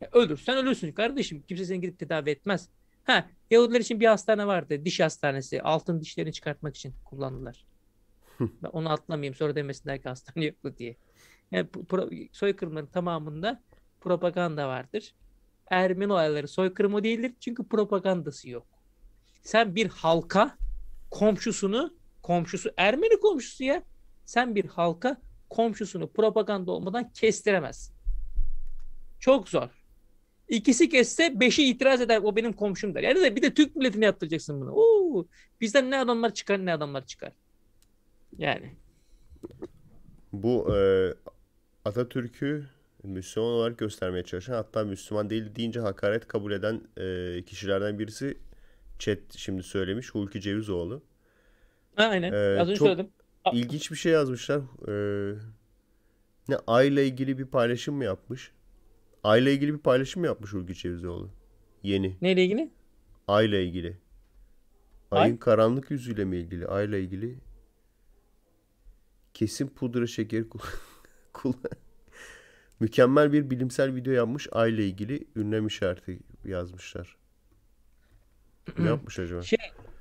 Ya ölürsen ölürsün kardeşim. Kimse seni gidip tedavi etmez. Ha, Yahudiler için bir hastane vardı. Diş hastanesi. Altın dişlerini çıkartmak için kullandılar. (laughs) ben onu atlamayayım. Sonra demesinler ki hastane yoktu diye. Yani soykırımların tamamında propaganda vardır. Ermeni olayları soykırımı değildir. Çünkü propagandası yok. Sen bir halka komşusunu komşusu Ermeni komşusu ya sen bir halka komşusunu propaganda olmadan kestiremez. Çok zor. İkisi kesse beşi itiraz eder. O benim komşum der. Yani de bir de Türk milletini yaptıracaksın bunu. Oo, bizden ne adamlar çıkar ne adamlar çıkar. Yani. Bu e, Atatürk'ü Müslüman olarak göstermeye çalışan hatta Müslüman değil deyince hakaret kabul eden e, kişilerden birisi chat şimdi söylemiş Hulki Cevizoğlu. Ha, aynen. Ee, Az önce çok, söyledim. İlginç bir şey yazmışlar. Ee, ne Ay'la ilgili bir paylaşım mı yapmış? Ay'la ilgili bir paylaşım mı yapmış Urgi Çevzioğlu? Yeni. Neyle ilgili? Ay'la ilgili. Ay'ın Ay? karanlık yüzüyle mi ilgili? Ay'la ilgili kesin pudra şeker. kullan. (laughs) Mükemmel bir bilimsel video yapmış Ay'la ilgili ünlem işareti yazmışlar. ne yapmış acaba? Şey,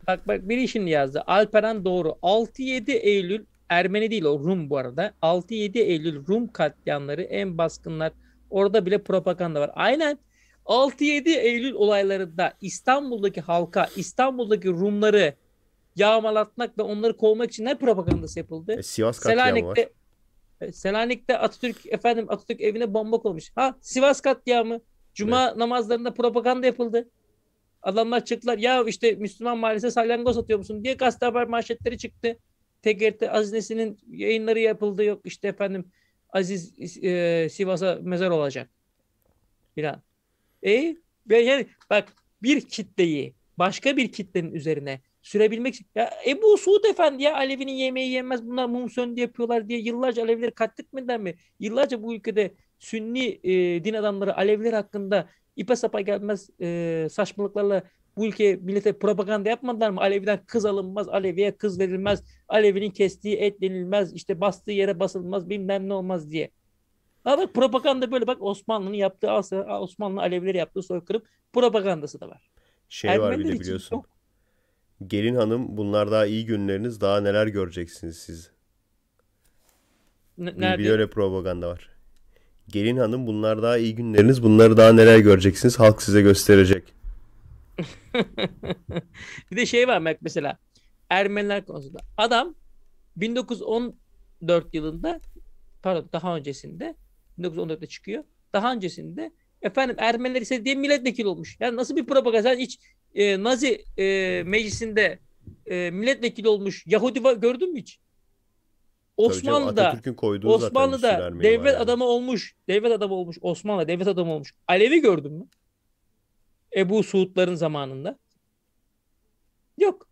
Bak bak biri işin yazdı. Alperen doğru. 6-7 Eylül Ermeni değil o Rum bu arada. 6-7 Eylül Rum katliamları en baskınlar. Orada bile propaganda var. Aynen 6-7 Eylül olaylarında İstanbul'daki halka, İstanbul'daki Rumları yağmalatmak ve onları kovmak için ne propagandası yapıldı? E, Sivas katliamı var. E, Selanik'te Atatürk efendim Atatürk evine bomba koymuş. Ha Sivas katliamı. Cuma evet. namazlarında propaganda yapıldı. Adamlar çıktılar ya işte Müslüman mahallesi salyangoz atıyor musun diye gazete haber manşetleri çıktı. TGRT Aziz Nesin'in yayınları yapıldı yok işte efendim Aziz e, Sivas'a mezar olacak filan. E ben yani bak bir kitleyi başka bir kitlenin üzerine sürebilmek için. Ya Ebu Suud Efendi ya Alevi'nin yemeği yenmez bunlar mum söndü yapıyorlar diye yıllarca Alevileri katletmeden mi? Yıllarca bu ülkede Sünni e, din adamları Aleviler hakkında ipe sapa gelmez e, saçmalıklarla bu ülke millete propaganda yapmadılar mı? Alevi'den kız alınmaz, Alevi'ye kız verilmez, Alevi'nin kestiği et denilmez, işte bastığı yere basılmaz, bilmem ne olmaz diye. Ama bak propaganda böyle bak Osmanlı'nın yaptığı aslında Osmanlı Alevileri yaptığı soykırım propagandası da var. Şey Ermeniler var bir de biliyorsun. Gelin hanım bunlar daha iyi günleriniz daha neler göreceksiniz siz. N- Bir, bir öyle propaganda var. Gelin hanım bunlar daha iyi günleriniz. Bunları daha neler göreceksiniz. Halk size gösterecek. (laughs) bir de şey var bak mesela Ermeniler konusunda. Adam 1914 yılında pardon daha öncesinde 1914'te çıkıyor. Daha öncesinde efendim Ermeniler ise diye milletvekili olmuş. Yani nasıl bir propaganda? Sen hiç e, Nazi e, meclisinde e, milletvekili olmuş Yahudi var, gördün mü hiç? Osmanlı'da Osmanlı'da devlet yani. adamı olmuş. Devlet adamı olmuş. Osmanlı devlet adamı olmuş. Alevi gördün mü? Ebu Suudların zamanında. Yok.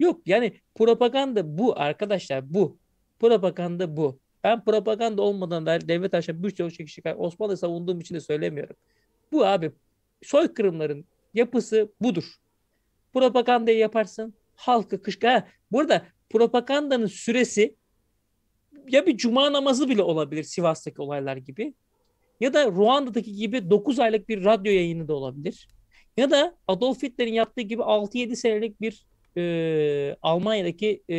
Yok yani propaganda bu arkadaşlar bu. Propaganda bu. Ben propaganda olmadan da devlet aşağı birçok şey şikayet Osmanlı savunduğum için de söylemiyorum. Bu abi soykırımların yapısı budur. Propagandayı yaparsın halkı kışkı. burada propagandanın süresi ya bir cuma namazı bile olabilir Sivas'taki olaylar gibi ya da Ruanda'daki gibi 9 aylık bir radyo yayını da olabilir. Ya da Adolf Hitler'in yaptığı gibi 6-7 senelik bir e, Almanya'daki e,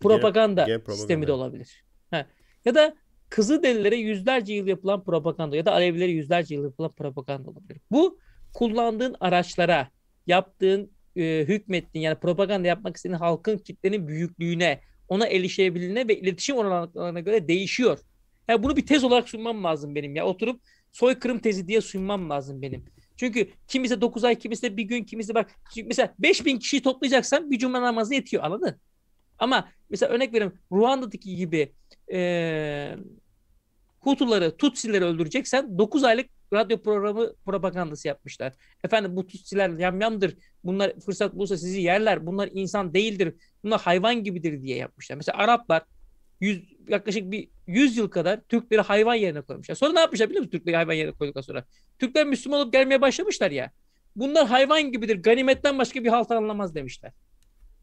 propaganda G, G propaganda. sistemi de olabilir. Ha. Ya da Kızılderililere yüzlerce yıl yapılan propaganda ya da Alevilere yüzlerce yıl yapılan propaganda olabilir. Bu kullandığın araçlara, yaptığın e, hükmettiğin yani propaganda yapmak istediğin halkın kitlenin büyüklüğüne, ona erişebilene ve iletişim oranlarına göre değişiyor. Yani bunu bir tez olarak sunmam lazım benim ya. Oturup soykırım tezi diye sunmam lazım benim. Çünkü kimisi 9 ay, kimisi bir gün, kimisi bak. Çünkü mesela 5000 kişiyi toplayacaksan bir cümle namazı yetiyor anladın? Ama mesela örnek vereyim Ruanda'daki gibi e, Hutuları, Tutsileri öldüreceksen 9 aylık radyo programı propagandası yapmışlar. Efendim bu tutsiler yamdır. Bunlar fırsat bulsa sizi yerler. Bunlar insan değildir. Bunlar hayvan gibidir diye yapmışlar. Mesela Araplar 100, yaklaşık bir 100 yıl kadar Türkleri hayvan yerine koymuşlar. Sonra ne yapmışlar biliyor musun Türkleri hayvan yerine koyduktan sonra? Türkler Müslüman olup gelmeye başlamışlar ya. Bunlar hayvan gibidir. Ganimetten başka bir halt anlamaz demişler.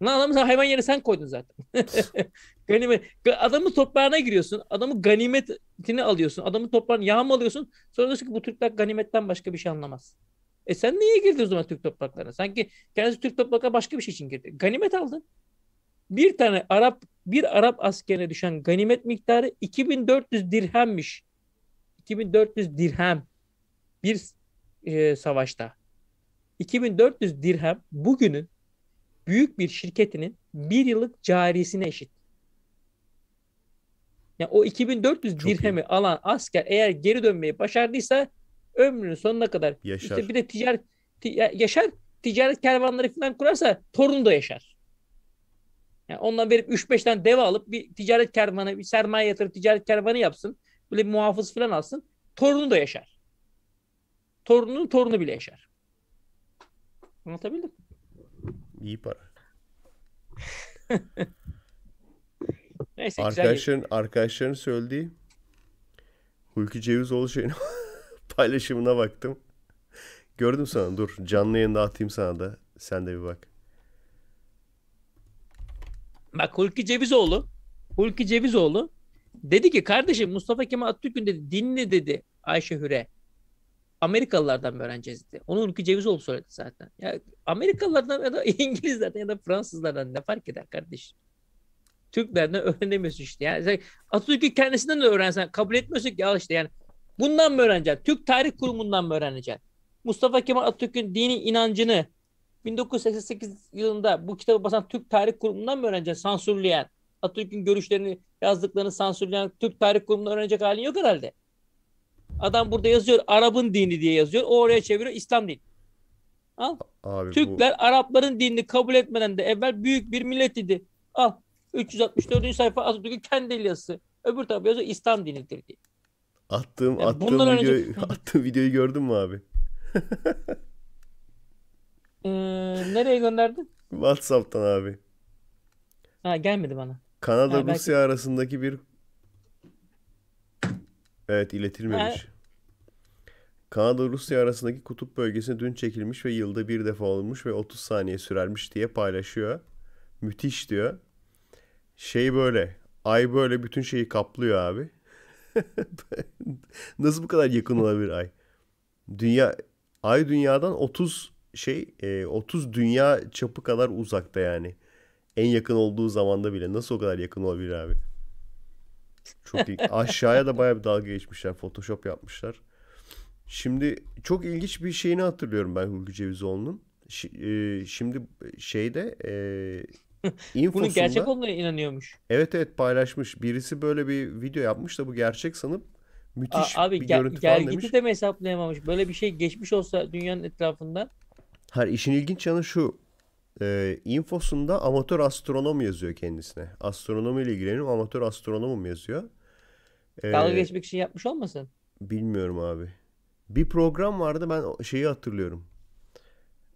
Lan adamı sen hayvan yerine sen koydun zaten. (laughs) ganimet, adamın toprağına giriyorsun. adamın ganimetini alıyorsun. Adamın toprağını yağmalıyorsun. Sonra diyorsun ki bu Türkler ganimetten başka bir şey anlamaz. E sen niye girdin o zaman Türk topraklarına? Sanki kendisi Türk topraklarına başka bir şey için girdi. Ganimet aldın. Bir tane Arap bir Arap askerine düşen ganimet miktarı 2400 dirhemmiş. 2400 dirhem bir e, savaşta. 2400 dirhem bugünün büyük bir şirketinin bir yıllık carisine eşit. Yani o 2400 Çok dirhemi iyi. alan asker eğer geri dönmeyi başardıysa ömrünün sonuna kadar yaşar. İşte bir de ticaret ti, yaşar ticaret kervanları falan kurarsa torun da yaşar. Yani ondan verip 3-5 tane deve alıp bir ticaret kervanı, bir sermaye yatırıp ticaret kervanı yapsın. Böyle bir muhafız falan alsın. Torunu da yaşar. Torunun torunu bile yaşar. Anlatabildim mi? İyi para. (laughs) Neyse, arkadaşların, arkadaşların söylediği Hulki Cevizoğlu şeyini (laughs) paylaşımına baktım. Gördüm sana dur. Canlı yayında atayım sana da. Sen de bir bak. Bak Hulki Cevizoğlu. Hulki Cevizoğlu dedi ki kardeşim Mustafa Kemal Atatürk'ün dedi dinle dedi Ayşe Hüre. Amerikalılardan mı öğreneceğiz dedi. Onu Ülkü Cevizoğlu söyledi zaten. Ya Amerikalılardan ya da (laughs) İngilizlerden ya da Fransızlardan ne fark eder kardeş? Türklerden öğrenemiyorsun işte. Yani Atatürk'ü kendisinden de öğrensen kabul etmiyorsun ki ya işte yani bundan mı öğreneceksin? Türk Tarih Kurumu'ndan mı öğreneceksin? Mustafa Kemal Atatürk'ün dini inancını 1988 yılında bu kitabı basan Türk Tarih Kurumu'ndan mı öğreneceksin? Sansürleyen, Atatürk'ün görüşlerini, yazdıklarını sansürleyen Türk Tarih Kurumu'ndan öğrenecek halin yok herhalde. Adam burada yazıyor Arap'ın dini diye yazıyor. O oraya çeviriyor İslam dini. Al. Abi Türkler bu... Arapların dinini kabul etmeden de evvel büyük bir millet idi. Al. 364. sayfa Atatürk'ün kendi yazısı. Öbür tarafı yazıyor İslam dinidir diye. Attığım, yani attığım, video, önce... (laughs) attığım videoyu gördün mü abi? ee, nereye gönderdin? (laughs) WhatsApp'tan abi. Ha gelmedi bana. Kanada Rusya belki... arasındaki bir Evet iletilmemiş. Kanada Rusya arasındaki kutup bölgesine dün çekilmiş ve yılda bir defa olmuş ve 30 saniye sürermiş diye paylaşıyor. Müthiş diyor. Şey böyle. Ay böyle bütün şeyi kaplıyor abi. (laughs) Nasıl bu kadar yakın olabilir ay? Dünya ay dünyadan 30 şey 30 e, dünya çapı kadar uzakta yani. En yakın olduğu zamanda bile nasıl o kadar yakın olabilir abi? Çok iyi. Aşağıya da bayağı bir dalga geçmişler. Photoshop yapmışlar. Şimdi çok ilginç bir şeyini hatırlıyorum ben Hulki Cevizoğlu'nun. E, şimdi şeyde e, (laughs) infosunda... Bunun gerçek olduğuna inanıyormuş. Evet evet paylaşmış. Birisi böyle bir video yapmış da bu gerçek sanıp müthiş A- abi, bir ger- görüntü falan demiş. de mi hesaplayamamış? Böyle bir şey geçmiş olsa dünyanın etrafında. Hayır işin ilginç yanı şu. E, infosunda amatör astronom yazıyor kendisine. Astronomiyle ilgileniyorum amatör astronomum yazıyor. E, Dalga geçmek için yapmış olmasın? Bilmiyorum abi. Bir program vardı ben şeyi hatırlıyorum.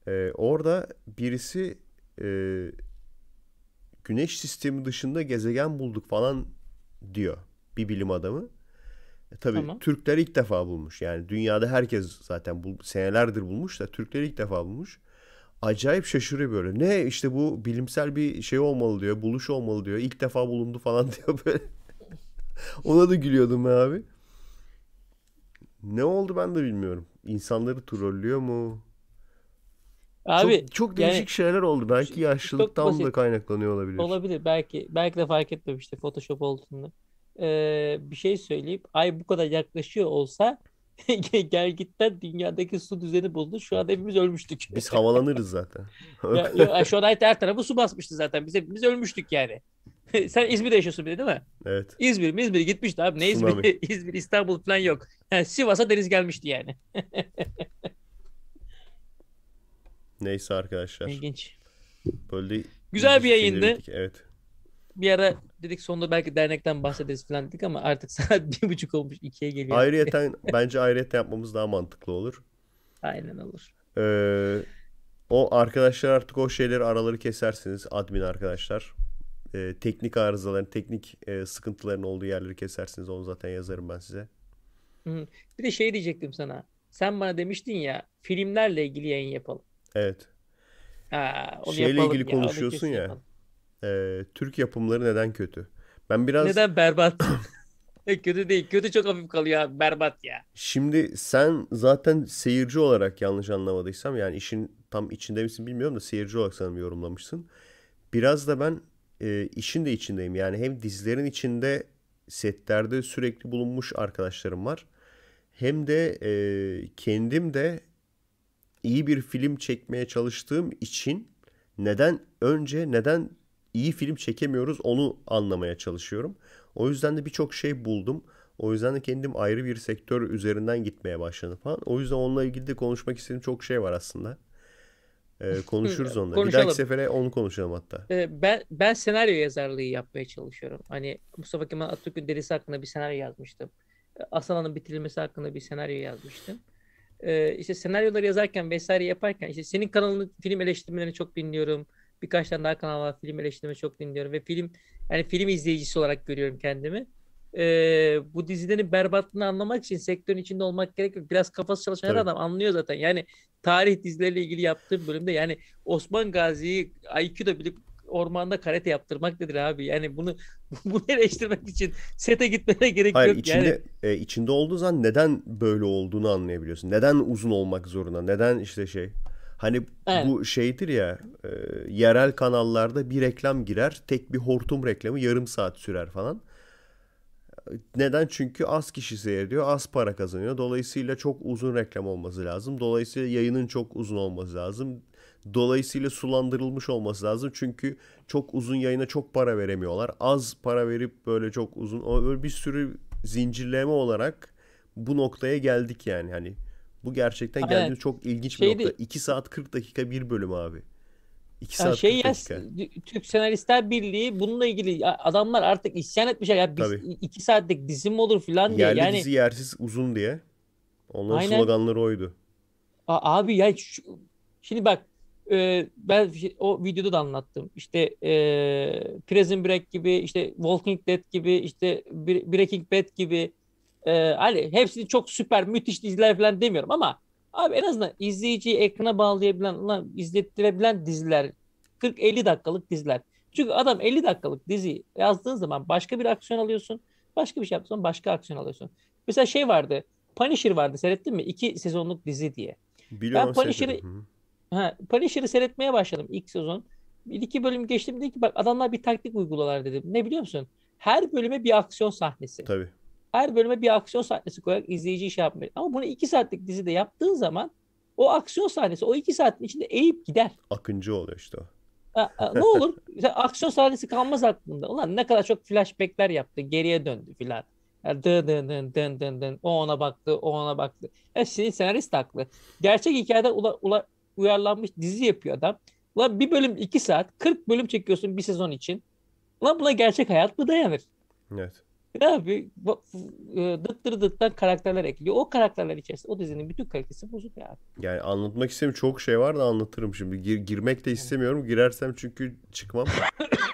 E, orada birisi e, güneş sistemi dışında gezegen bulduk falan diyor bir bilim adamı. E, tabii tamam. Türkler ilk defa bulmuş. Yani dünyada herkes zaten bul, senelerdir bulmuş da Türkler ilk defa bulmuş acayip şaşırıyor böyle. Ne işte bu bilimsel bir şey olmalı diyor. Buluş olmalı diyor. İlk defa bulundu falan (laughs) diyor böyle. Ona da gülüyordum ben abi. Ne oldu ben de bilmiyorum. İnsanları trollüyor mu? Abi çok, çok değişik yani, şeyler oldu. Belki yaşlılıktan da kaynaklanıyor olabilir. Olabilir. Belki belki de fark etmemişti Photoshop olduğunu. Ee, bir şey söyleyip ay bu kadar yaklaşıyor olsa (laughs) Gel gitten dünyadaki su düzeni bozuldu. Şu an hepimiz ölmüştük. Biz havalanırız zaten. (laughs) ya, ya, şu an her tarafı su basmıştı zaten. Biz hepimiz ölmüştük yani. (laughs) Sen İzmir'de yaşıyorsun bir de değil mi? Evet. İzmir mi İzmir gitmişti abi. Ne İzmir? İzmir, İstanbul falan yok. Yani Sivas'a deniz gelmişti yani. Neyse arkadaşlar. İlginç. Böyle Güzel bir yayındı. Evet. Bir ara dedik sonunda belki dernekten bahsederiz falan dedik ama artık (laughs) saat bir buçuk olmuş ikiye geliyor. Ayrıyeten bence ayrıyeten yapmamız daha mantıklı olur. Aynen olur. Ee, o arkadaşlar artık o şeyleri araları kesersiniz admin arkadaşlar. Ee, teknik arızaların, teknik e, sıkıntıların olduğu yerleri kesersiniz. Onu zaten yazarım ben size. Bir de şey diyecektim sana. Sen bana demiştin ya filmlerle ilgili yayın yapalım. Evet. Ha, onu Şeyle ilgili ya, konuşuyorsun ya. Yapalım e, Türk yapımları neden kötü? Ben biraz... Neden berbat? (coughs) kötü değil. Kötü çok hafif kalıyor abi. Berbat ya. Şimdi sen zaten seyirci olarak yanlış anlamadıysam yani işin tam içinde misin bilmiyorum da seyirci olarak sanırım yorumlamışsın. Biraz da ben e, işin de içindeyim. Yani hem dizilerin içinde setlerde sürekli bulunmuş arkadaşlarım var. Hem de e, kendim de iyi bir film çekmeye çalıştığım için neden önce neden iyi film çekemiyoruz onu anlamaya çalışıyorum. O yüzden de birçok şey buldum. O yüzden de kendim ayrı bir sektör üzerinden gitmeye başladım falan. O yüzden onunla ilgili de konuşmak istediğim çok şey var aslında. Ee, (laughs) konuşuruz onunla. Bir dahaki sefere onu konuşalım hatta. Ee, ben ben senaryo yazarlığı yapmaya çalışıyorum. Hani Mustafa Kemal Atatürk'ün derisi hakkında bir senaryo yazmıştım. Ee, Asalan'ın bitirilmesi hakkında bir senaryo yazmıştım. Ee, işte senaryoları yazarken vesaire yaparken işte senin kanalının film eleştirmelerini çok dinliyorum. Birkaç tane daha kanal var. Film eleştirme çok dinliyorum ve film yani film izleyicisi olarak görüyorum kendimi. Ee, bu dizilerin berbatlığını anlamak için sektörün içinde olmak gerek yok. Biraz kafası çalışan her adam anlıyor zaten. Yani tarih dizileriyle ilgili yaptığım bölümde yani Osman Gazi'yi Aikido bilip ormanda karate yaptırmak nedir abi? Yani bunu (laughs) bunu eleştirmek için sete gitmene gerek Hayır, yok. içinde, yani... e, içinde olduğu zaman neden böyle olduğunu anlayabiliyorsun. Neden uzun olmak zorunda? Neden işte şey Hani evet. bu şeydir ya e, yerel kanallarda bir reklam girer tek bir hortum reklamı yarım saat sürer falan. Neden? Çünkü az kişi seyrediyor, az para kazanıyor. Dolayısıyla çok uzun reklam olması lazım. Dolayısıyla yayının çok uzun olması lazım. Dolayısıyla sulandırılmış olması lazım. Çünkü çok uzun yayına çok para veremiyorlar. Az para verip böyle çok uzun böyle bir sürü zincirleme olarak bu noktaya geldik yani. Hani bu gerçekten Aynen. geldiğimiz çok ilginç bir şey nokta. 2 saat 40 dakika bir bölüm abi. 2 saat yani şey 40 dakika. Ya, Türk Senaristler Birliği bununla ilgili adamlar artık isyan etmişler. Ya biz 2 saatlik dizi mi olur falan diye. Yerli yani... dizi yersiz uzun diye. Onların Aynen. sloganları oydu. A- abi ya şu... şimdi bak e, ben şey, o videoda da anlattım. İşte e, Prison Break gibi, işte Walking Dead gibi, işte Breaking Bad gibi e, hani hepsini çok süper müthiş diziler falan demiyorum ama abi en azından izleyiciyi ekrana bağlayabilen, lan, izlettirebilen diziler 40-50 dakikalık diziler. Çünkü adam 50 dakikalık dizi yazdığın zaman başka bir aksiyon alıyorsun. Başka bir şey yaptığın başka aksiyon alıyorsun. Mesela şey vardı. Punisher vardı seyrettin mi? İki sezonluk dizi diye. Biliyorum, ben Punisher'ı ha, Punisher'ı seyretmeye başladım ilk sezon. Bir iki bölüm geçtim dedi ki bak adamlar bir taktik uygulalar dedim. Ne biliyor musun? Her bölüme bir aksiyon sahnesi. Tabii her bölüme bir aksiyon sahnesi koyarak izleyici iş yapmıyor. Ama bunu iki saatlik dizide yaptığın zaman o aksiyon sahnesi o iki saatin içinde eğip gider. Akıncı oluyor işte o. ne olur (laughs) aksiyon sahnesi kalmaz aklında. Ulan ne kadar çok flashbackler yaptı geriye döndü filan. Yani dın dın dın dın dın dın o ona baktı o ona baktı. E senin senarist haklı. Gerçek hikayede ula, ula, uyarlanmış dizi yapıyor adam. Ulan bir bölüm iki saat 40 bölüm çekiyorsun bir sezon için. Ulan buna gerçek hayat mı dayanır? Evet. Abi bak, e, dıttır dıttan karakterler ekliyor. O karakterler içerisinde o dizinin bütün kalitesi bozuk ya. Yani. anlatmak istemiyorum. Çok şey var da anlatırım şimdi. Gir, girmek de istemiyorum. Girersem çünkü çıkmam.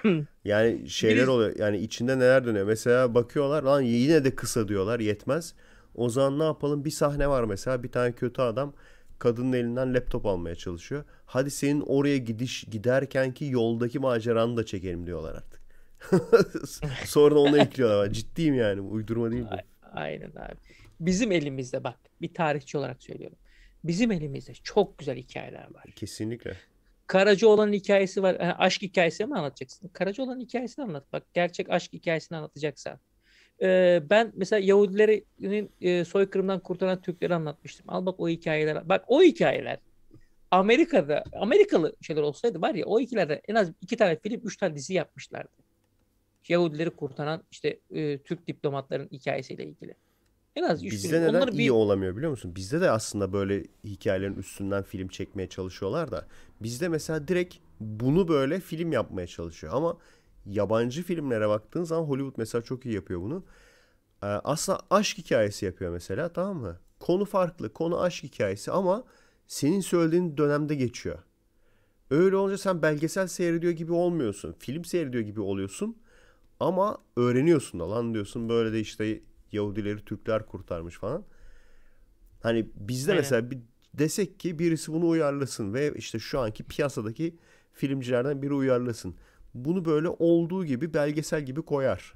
(coughs) yani şeyler oluyor. Yani içinde neler dönüyor. Mesela bakıyorlar lan yine de kısa diyorlar. Yetmez. O zaman ne yapalım? Bir sahne var mesela. Bir tane kötü adam kadının elinden laptop almaya çalışıyor. Hadi senin oraya gidiş giderkenki yoldaki maceranı da çekelim diyorlar artık. (laughs) Sonra onu ekliyorlar. Ciddiyim yani. Uydurma değil mi? Aynen abi. Bizim elimizde bak bir tarihçi olarak söylüyorum. Bizim elimizde çok güzel hikayeler var. Kesinlikle. Karaca olan hikayesi var. Yani aşk hikayesi mi anlatacaksın? Karaca olan hikayesini anlat. Bak gerçek aşk hikayesini anlatacaksan. Ee, ben mesela Yahudilerin e, soykırımdan kurtaran Türkleri anlatmıştım. Al bak o hikayeler. Bak o hikayeler. Amerika'da Amerikalı şeyler olsaydı var ya o ikilerde en az iki tane film, üç tane dizi yapmışlardı. Yahudileri kurtaran işte e, Türk diplomatların hikayesiyle ilgili. En az üç Bizde neden iyi bir... olamıyor biliyor musun? Bizde de aslında böyle hikayelerin üstünden film çekmeye çalışıyorlar da bizde mesela direkt bunu böyle film yapmaya çalışıyor ama yabancı filmlere baktığın zaman Hollywood mesela çok iyi yapıyor bunu. Ee, aslında aşk hikayesi yapıyor mesela tamam mı? Konu farklı, konu aşk hikayesi ama senin söylediğin dönemde geçiyor. Öyle olunca sen belgesel seyrediyor gibi olmuyorsun. Film seyrediyor gibi oluyorsun. Ama öğreniyorsun da lan diyorsun böyle de işte Yahudileri Türkler kurtarmış falan. Hani bizde Aynen. mesela bir desek ki birisi bunu uyarlasın ve işte şu anki piyasadaki filmcilerden biri uyarlasın. Bunu böyle olduğu gibi belgesel gibi koyar.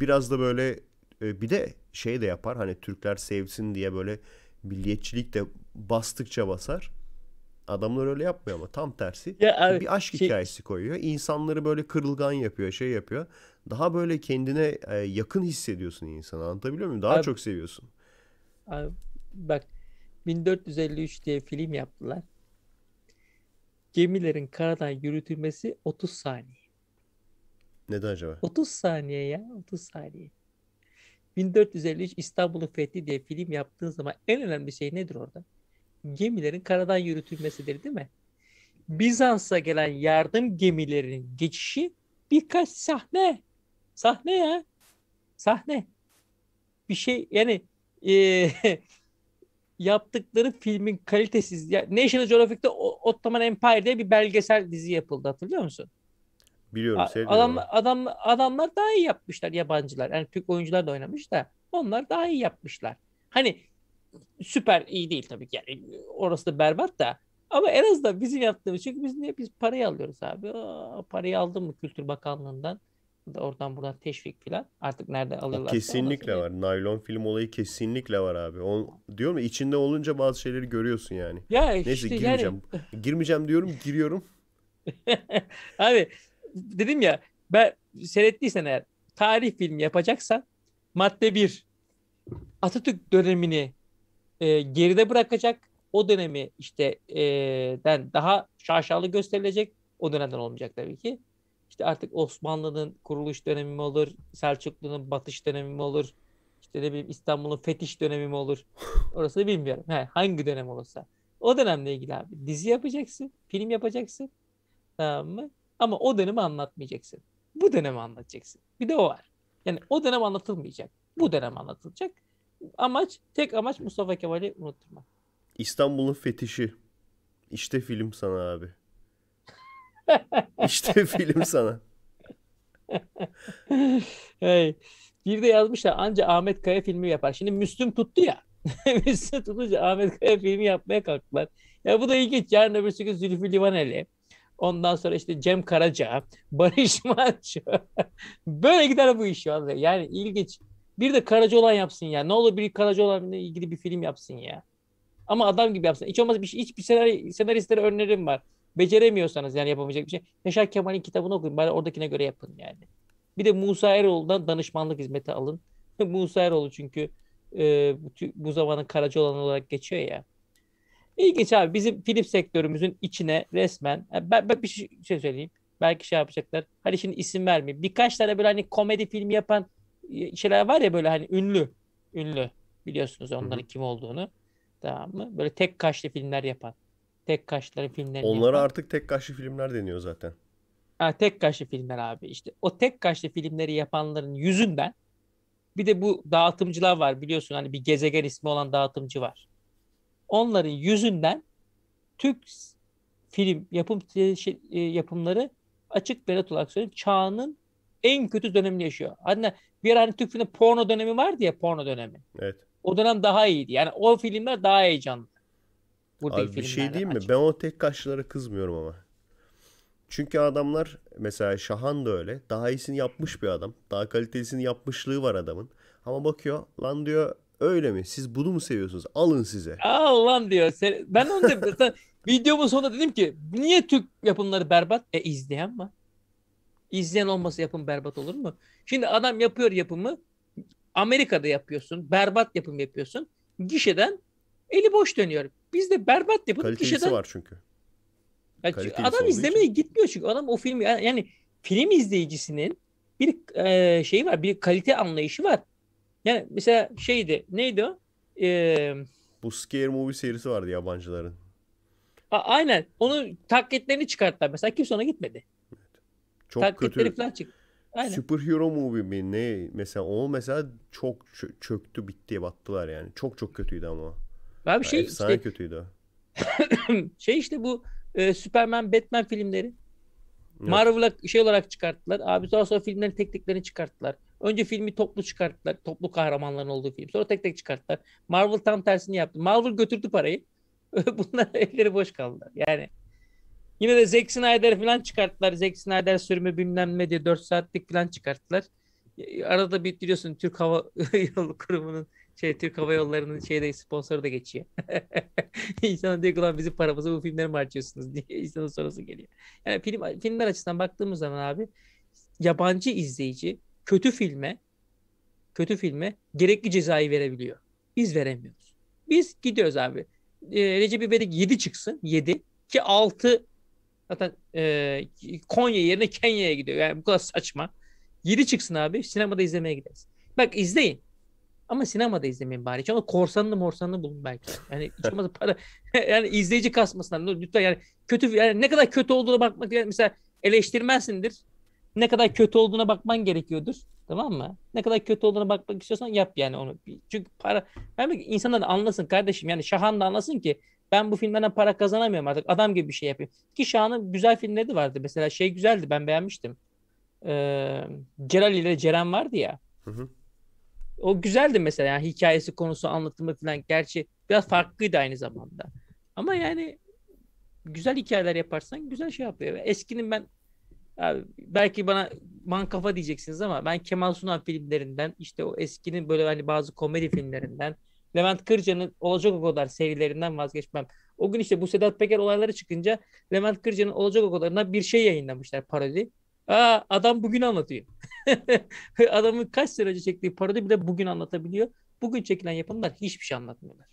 Biraz da böyle e, bir de şey de yapar hani Türkler sevsin diye böyle milliyetçilik de bastıkça basar. Adamlar öyle yapmıyor ama tam tersi. Ya abi, bir aşk şey... hikayesi koyuyor. İnsanları böyle kırılgan yapıyor, şey yapıyor. Daha böyle kendine e, yakın hissediyorsun insanı. Anlatabiliyor muyum? Daha abi, çok seviyorsun. Abi, bak 1453 diye film yaptılar. Gemilerin karadan yürütülmesi 30 saniye. Neden acaba? 30 saniye ya, 30 saniye. 1453 İstanbul'un Fethi diye film yaptığın zaman en önemli şey nedir orada? gemilerin karadan yürütülmesidir değil mi? Bizans'a gelen yardım gemilerinin geçişi birkaç sahne. Sahne ya. Sahne. Bir şey yani e, (laughs) yaptıkları filmin kalitesiz. Ya, National Geographic'te Ottoman Empire diye bir belgesel dizi yapıldı hatırlıyor musun? Biliyorum Adam, adam, adamlar daha iyi yapmışlar yabancılar. Yani Türk oyuncular da oynamış da onlar daha iyi yapmışlar. Hani süper iyi değil tabii ki. Yani orası da berbat da. Ama en azından bizim yaptığımız. Çünkü biz niye? Biz parayı alıyoruz abi. Aa, parayı aldın mı Kültür Bakanlığı'ndan? Oradan buradan teşvik falan. Artık nerede alırlar? Kesinlikle var. Naylon film olayı kesinlikle var abi. On, diyorum ya içinde olunca bazı şeyleri görüyorsun yani. Ya Neyse işte girmeyeceğim. Yani... Girmeyeceğim diyorum giriyorum. (laughs) abi dedim ya ben seyrettiysen eğer tarih film yapacaksan madde bir Atatürk dönemini e, geride bırakacak. O dönemi işte e, den daha şaşalı gösterilecek. O dönemden olmayacak tabii ki. İşte artık Osmanlı'nın kuruluş dönemi mi olur? Selçuklu'nun batış dönemi mi olur? işte ne bileyim İstanbul'un fetiş dönemi mi olur? Orasını bilmiyorum. He, hangi dönem olursa. O dönemle ilgili abi. Dizi yapacaksın, film yapacaksın. Tamam mı? Ama o dönemi anlatmayacaksın. Bu dönemi anlatacaksın. Bir de o var. Yani o dönem anlatılmayacak. Bu dönem anlatılacak. Amaç, tek amaç Mustafa Kemal'i unutturmak. İstanbul'un fetişi. İşte film sana abi. (laughs) İşte film sana. hey. Bir de yazmışlar anca Ahmet Kaya filmi yapar. Şimdi Müslüm tuttu ya. (laughs) Müslüm tutunca Ahmet Kaya filmi yapmaya kalktılar. Ya bu da ilginç. Yarın öbür gün Zülfü Livaneli. Ondan sonra işte Cem Karaca, (laughs) Barış Manço. Böyle gider bu iş vallahi. Yani ilginç. Bir de Karacaoğlan yapsın ya. Ne olur bir Karacaoğlan'la ilgili bir film yapsın ya. Ama adam gibi yapsın. Hiç olmazsa bir, şey, hiçbir senary senaristlere önerim var. Beceremiyorsanız yani yapamayacak bir şey. Yaşar Kemal'in kitabını okuyun. Bari oradakine göre yapın yani. Bir de Musa Eroğlu'dan danışmanlık hizmeti alın. (laughs) Musa Eroğlu çünkü e, bu zamanın Karacaoğlan olarak geçiyor ya. İlginç abi. Bizim film sektörümüzün içine resmen e, ben, ben bir şey söyleyeyim. Belki şey yapacaklar. Hadi şimdi isim vermeyeyim. Birkaç tane böyle hani komedi filmi yapan şeyler var ya böyle hani ünlü. Ünlü. Biliyorsunuz onların Hı-hı. kim olduğunu. Tamam mı? Böyle tek kaşlı filmler yapan. Tek kaşlı filmler Onlara yapan. artık tek kaşlı filmler deniyor zaten. Ha, tek kaşlı filmler abi işte. O tek kaşlı filmleri yapanların yüzünden bir de bu dağıtımcılar var biliyorsun hani bir gezegen ismi olan dağıtımcı var. Onların yüzünden Türk film yapım şey, e, yapımları açık ve net olarak söyleyeyim çağının en kötü dönemini yaşıyor. hani. Bir ara hani Türk filmde porno dönemi vardı ya porno dönemi. Evet. O dönem daha iyiydi. Yani o filmler daha heyecanlı. Buradaki Abi bir şey diyeyim mi? Ben o tek kaşlara kızmıyorum ama. Çünkü adamlar mesela Şahan da öyle. Daha iyisini yapmış bir adam. Daha kalitesini yapmışlığı var adamın. Ama bakıyor lan diyor öyle mi? Siz bunu mu seviyorsunuz? Alın size. Al lan diyor. Ben onu da (laughs) videomun sonunda dedim ki niye Türk yapımları berbat? E izleyen var. İzleyen olmasa yapım berbat olur mu? Şimdi adam yapıyor yapımı. Amerika'da yapıyorsun. Berbat yapım yapıyorsun. Gişeden eli boş dönüyor. Bizde berbat yapım Kalitesi gişeden... var çünkü. Yani adam izlemeye için. gitmiyor çünkü. Adam o filmi yani film izleyicisinin bir e, şeyi var. Bir kalite anlayışı var. Yani mesela şeydi neydi o? Ee, Bu Scare Movie serisi vardı yabancıların. A, aynen. Onun taklitlerini çıkarttılar. Mesela kimse ona gitmedi. Çok Taklitleri kötü. falan çıktı. Aynen. Superhero movie mi ne mesela o mesela çok çöktü bitti battılar yani. Çok çok kötüydü ama. Ben bir şey efsane işte, kötüydü. (coughs) şey işte bu e, Superman Batman filmleri. Evet. Marvel'a şey olarak çıkarttılar. Abi sonra sonra filmlerin tek teklerini çıkarttılar. Önce filmi toplu çıkarttılar. Toplu kahramanların olduğu film. Sonra tek tek çıkarttılar. Marvel tam tersini yaptı. Marvel götürdü parayı. (laughs) Bunlar elleri boş kaldılar. Yani Yine de Zack Snyder falan çıkarttılar. Zack Snyder sürümü bilmem ne diye 4 saatlik falan çıkarttılar. E, arada bir biliyorsun Türk Hava (laughs) Yolu Kurumu'nun şey Türk Hava Yolları'nın şeyde sponsoru da geçiyor. (laughs) İnsanın diyor ki ulan bizim paramızı bu filmlere mi harcıyorsunuz diye (laughs) insanın sorusu geliyor. Yani film, filmler açısından baktığımız zaman abi yabancı izleyici kötü filme kötü filme gerekli cezayı verebiliyor. Biz veremiyoruz. Biz gidiyoruz abi. E, Recep İvedik 7 çıksın. 7 ki 6 Zaten e, Konya yerine Kenya'ya gidiyor. Yani bu kadar saçma. Geri çıksın abi sinemada izlemeye gideriz. Bak izleyin. Ama sinemada izlemeyin bari. Ama korsanlı morsanlı bulun belki. Yani hiç olmazsa (laughs) para (laughs) yani izleyici kasmasınlar. Lütfen yani kötü yani ne kadar kötü olduğuna bakmak yani mesela eleştirmensindir. Ne kadar kötü olduğuna bakman gerekiyordur. Tamam mı? Ne kadar kötü olduğuna bakmak istiyorsan yap yani onu. Çünkü para yani insanlar da anlasın kardeşim yani Şahan da anlasın ki ben bu filmden para kazanamıyorum artık. Adam gibi bir şey yapayım. Ki Şahan'ın güzel filmleri de vardı. Mesela şey güzeldi. Ben beğenmiştim. Ee, Celal ile Ceren vardı ya. Hı hı. O güzeldi mesela. Yani hikayesi, konusu, anlatımı falan. Gerçi biraz farklıydı aynı zamanda. Ama yani güzel hikayeler yaparsan güzel şey yapıyor. Eskinin ben abi belki bana man kafa diyeceksiniz ama ben Kemal Sunan filmlerinden işte o eskinin böyle hani bazı komedi filmlerinden Levent Kırca'nın olacak o kadar serilerinden vazgeçmem. O gün işte bu Sedat Peker olayları çıkınca Levent Kırca'nın olacak o kadarına bir şey yayınlamışlar parodi. Aa, adam bugün anlatıyor. (laughs) Adamın kaç sene önce çektiği parodi bile bugün anlatabiliyor. Bugün çekilen yapımlar hiçbir şey anlatmıyorlar.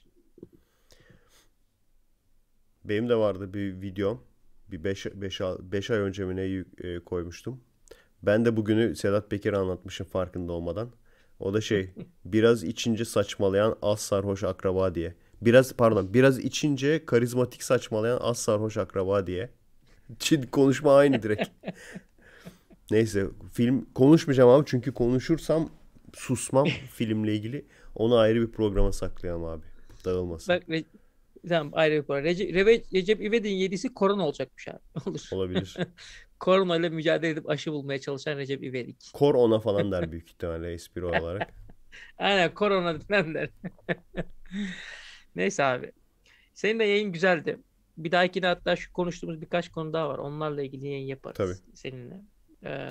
Benim de vardı bir videom. Bir 5 ay önce mi ne e, koymuştum. Ben de bugünü Sedat Peker'e anlatmışım farkında olmadan. O da şey biraz içince saçmalayan az sarhoş akraba diye. Biraz pardon biraz içince karizmatik saçmalayan az sarhoş akraba diye. Çin konuşma aynı direkt. (laughs) Neyse film konuşmayacağım abi çünkü konuşursam susmam (laughs) filmle ilgili. Onu ayrı bir programa saklayalım abi. Dağılmasın. Bak Re- tamam ayrı bir program. Recep, Recep İvedik'in yedisi korona olacakmış abi. (laughs) Olur. Olabilir korona ile mücadele edip aşı bulmaya çalışan Recep İvedik. Korona (laughs) falan der büyük ihtimalle espri olarak. Aynen korona falan der. (laughs) Neyse abi. Senin de yayın güzeldi. Bir dahakine hatta şu konuştuğumuz birkaç konu daha var. Onlarla ilgili yayın yaparız Tabii. seninle. Ee,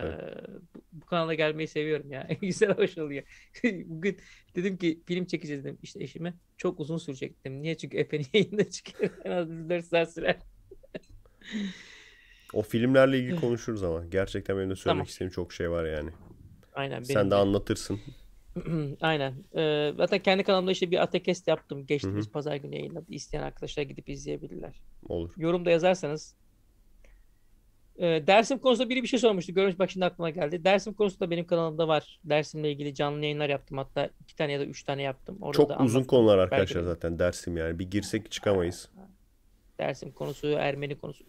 bu, bu kanala gelmeyi seviyorum ya. (laughs) Güzel hoş oluyor. Bugün dedim ki film çekeceğiz dedim işte eşime. Çok uzun sürecek dedim. Niye? Çünkü Efe'nin yayında çıkıyor. En az 4 saat sürer. O filmlerle ilgili konuşuruz ama. Gerçekten benim de söylemek tamam. istediğim çok şey var yani. Aynen. Sen benim de anlatırsın. (clears throat) Aynen. Ee, zaten kendi kanalımda işte bir atekest yaptım. Geçtiğimiz Hı-hı. pazar günü yayınladı. İsteyen arkadaşlar gidip izleyebilirler. Olur. Yorumda yazarsanız. Ee, dersim konusunda biri bir şey sormuştu. Görmüş bak şimdi aklıma geldi. Dersim konusunda benim kanalımda var. Dersimle ilgili canlı yayınlar yaptım. Hatta iki tane ya da üç tane yaptım. Orada Çok uzun konular arkadaşlar zaten dersim yani. Bir girsek çıkamayız. Dersim konusu, Ermeni konusu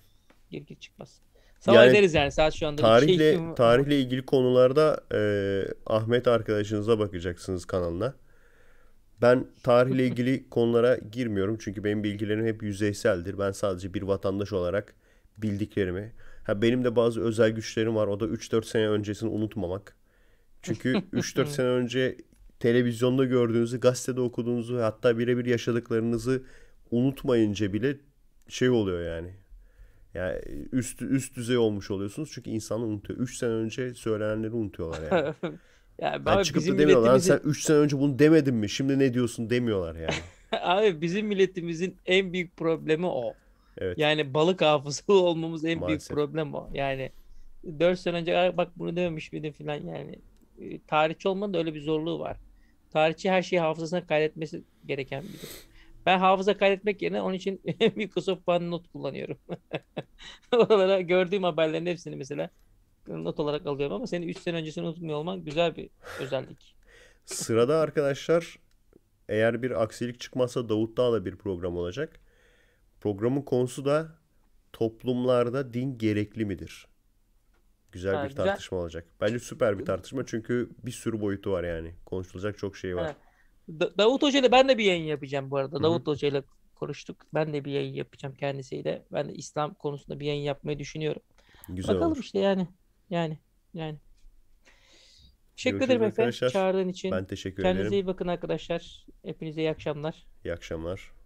gir gir çıkmaz. Sabah yani, ederiz yani saat şu anda. Şey tarihle, şey... tarihle ilgili konularda e, Ahmet arkadaşınıza bakacaksınız kanalına. Ben tarihle ilgili (laughs) konulara girmiyorum çünkü benim bilgilerim hep yüzeyseldir. Ben sadece bir vatandaş olarak bildiklerimi. Ha benim de bazı özel güçlerim var. O da 3-4 sene öncesini unutmamak. Çünkü 3-4 (laughs) sene önce televizyonda gördüğünüzü, gazetede okuduğunuzu hatta birebir yaşadıklarınızı unutmayınca bile şey oluyor yani. Yani üst üst düzey olmuş oluyorsunuz çünkü insanı unutuyor. 3 sene önce söylenenleri unutuyorlar yani. (laughs) yani ben çıkıp da demiyorlar. Milletimizin... Sen 3 sene önce bunu demedin mi? Şimdi ne diyorsun demiyorlar yani. (laughs) abi bizim milletimizin en büyük problemi o. Evet. Yani balık hafızalı (laughs) olmamız en Maalesef. büyük problem o. Yani 4 sene önce bak bunu dememiş miydin falan yani. Ee, tarihçi olmanın da öyle bir zorluğu var. Tarihçi her şeyi hafızasına kaydetmesi gereken biri. Ben hafıza kaydetmek yerine onun için (laughs) Microsoft OneNote kullanıyorum. (laughs) Oralara gördüğüm haberlerin hepsini mesela not olarak alıyorum ama seni 3 sene öncesini unutmuyor olman güzel bir özellik. Sırada arkadaşlar eğer bir aksilik çıkmazsa Davut Dağ'la bir program olacak. Programın konusu da toplumlarda din gerekli midir? Güzel ha, bir güzel. tartışma olacak. Bence süper bir tartışma çünkü bir sürü boyutu var yani. Konuşulacak çok şey var. Ha. Da- Davut Hoca ile ben de bir yayın yapacağım bu arada. Hı-hı. Davut Hoca ile konuştuk. Ben de bir yayın yapacağım kendisiyle. Ben de İslam konusunda bir yayın yapmayı düşünüyorum. Güzel Bakalım olur. işte yani. Yani. Yani. Teşekkür Görüşürüz ederim Efe. Çağırdığın için. Ben teşekkür Kendinize ederim. Kendinize iyi bakın arkadaşlar. Hepinize iyi akşamlar. İyi akşamlar.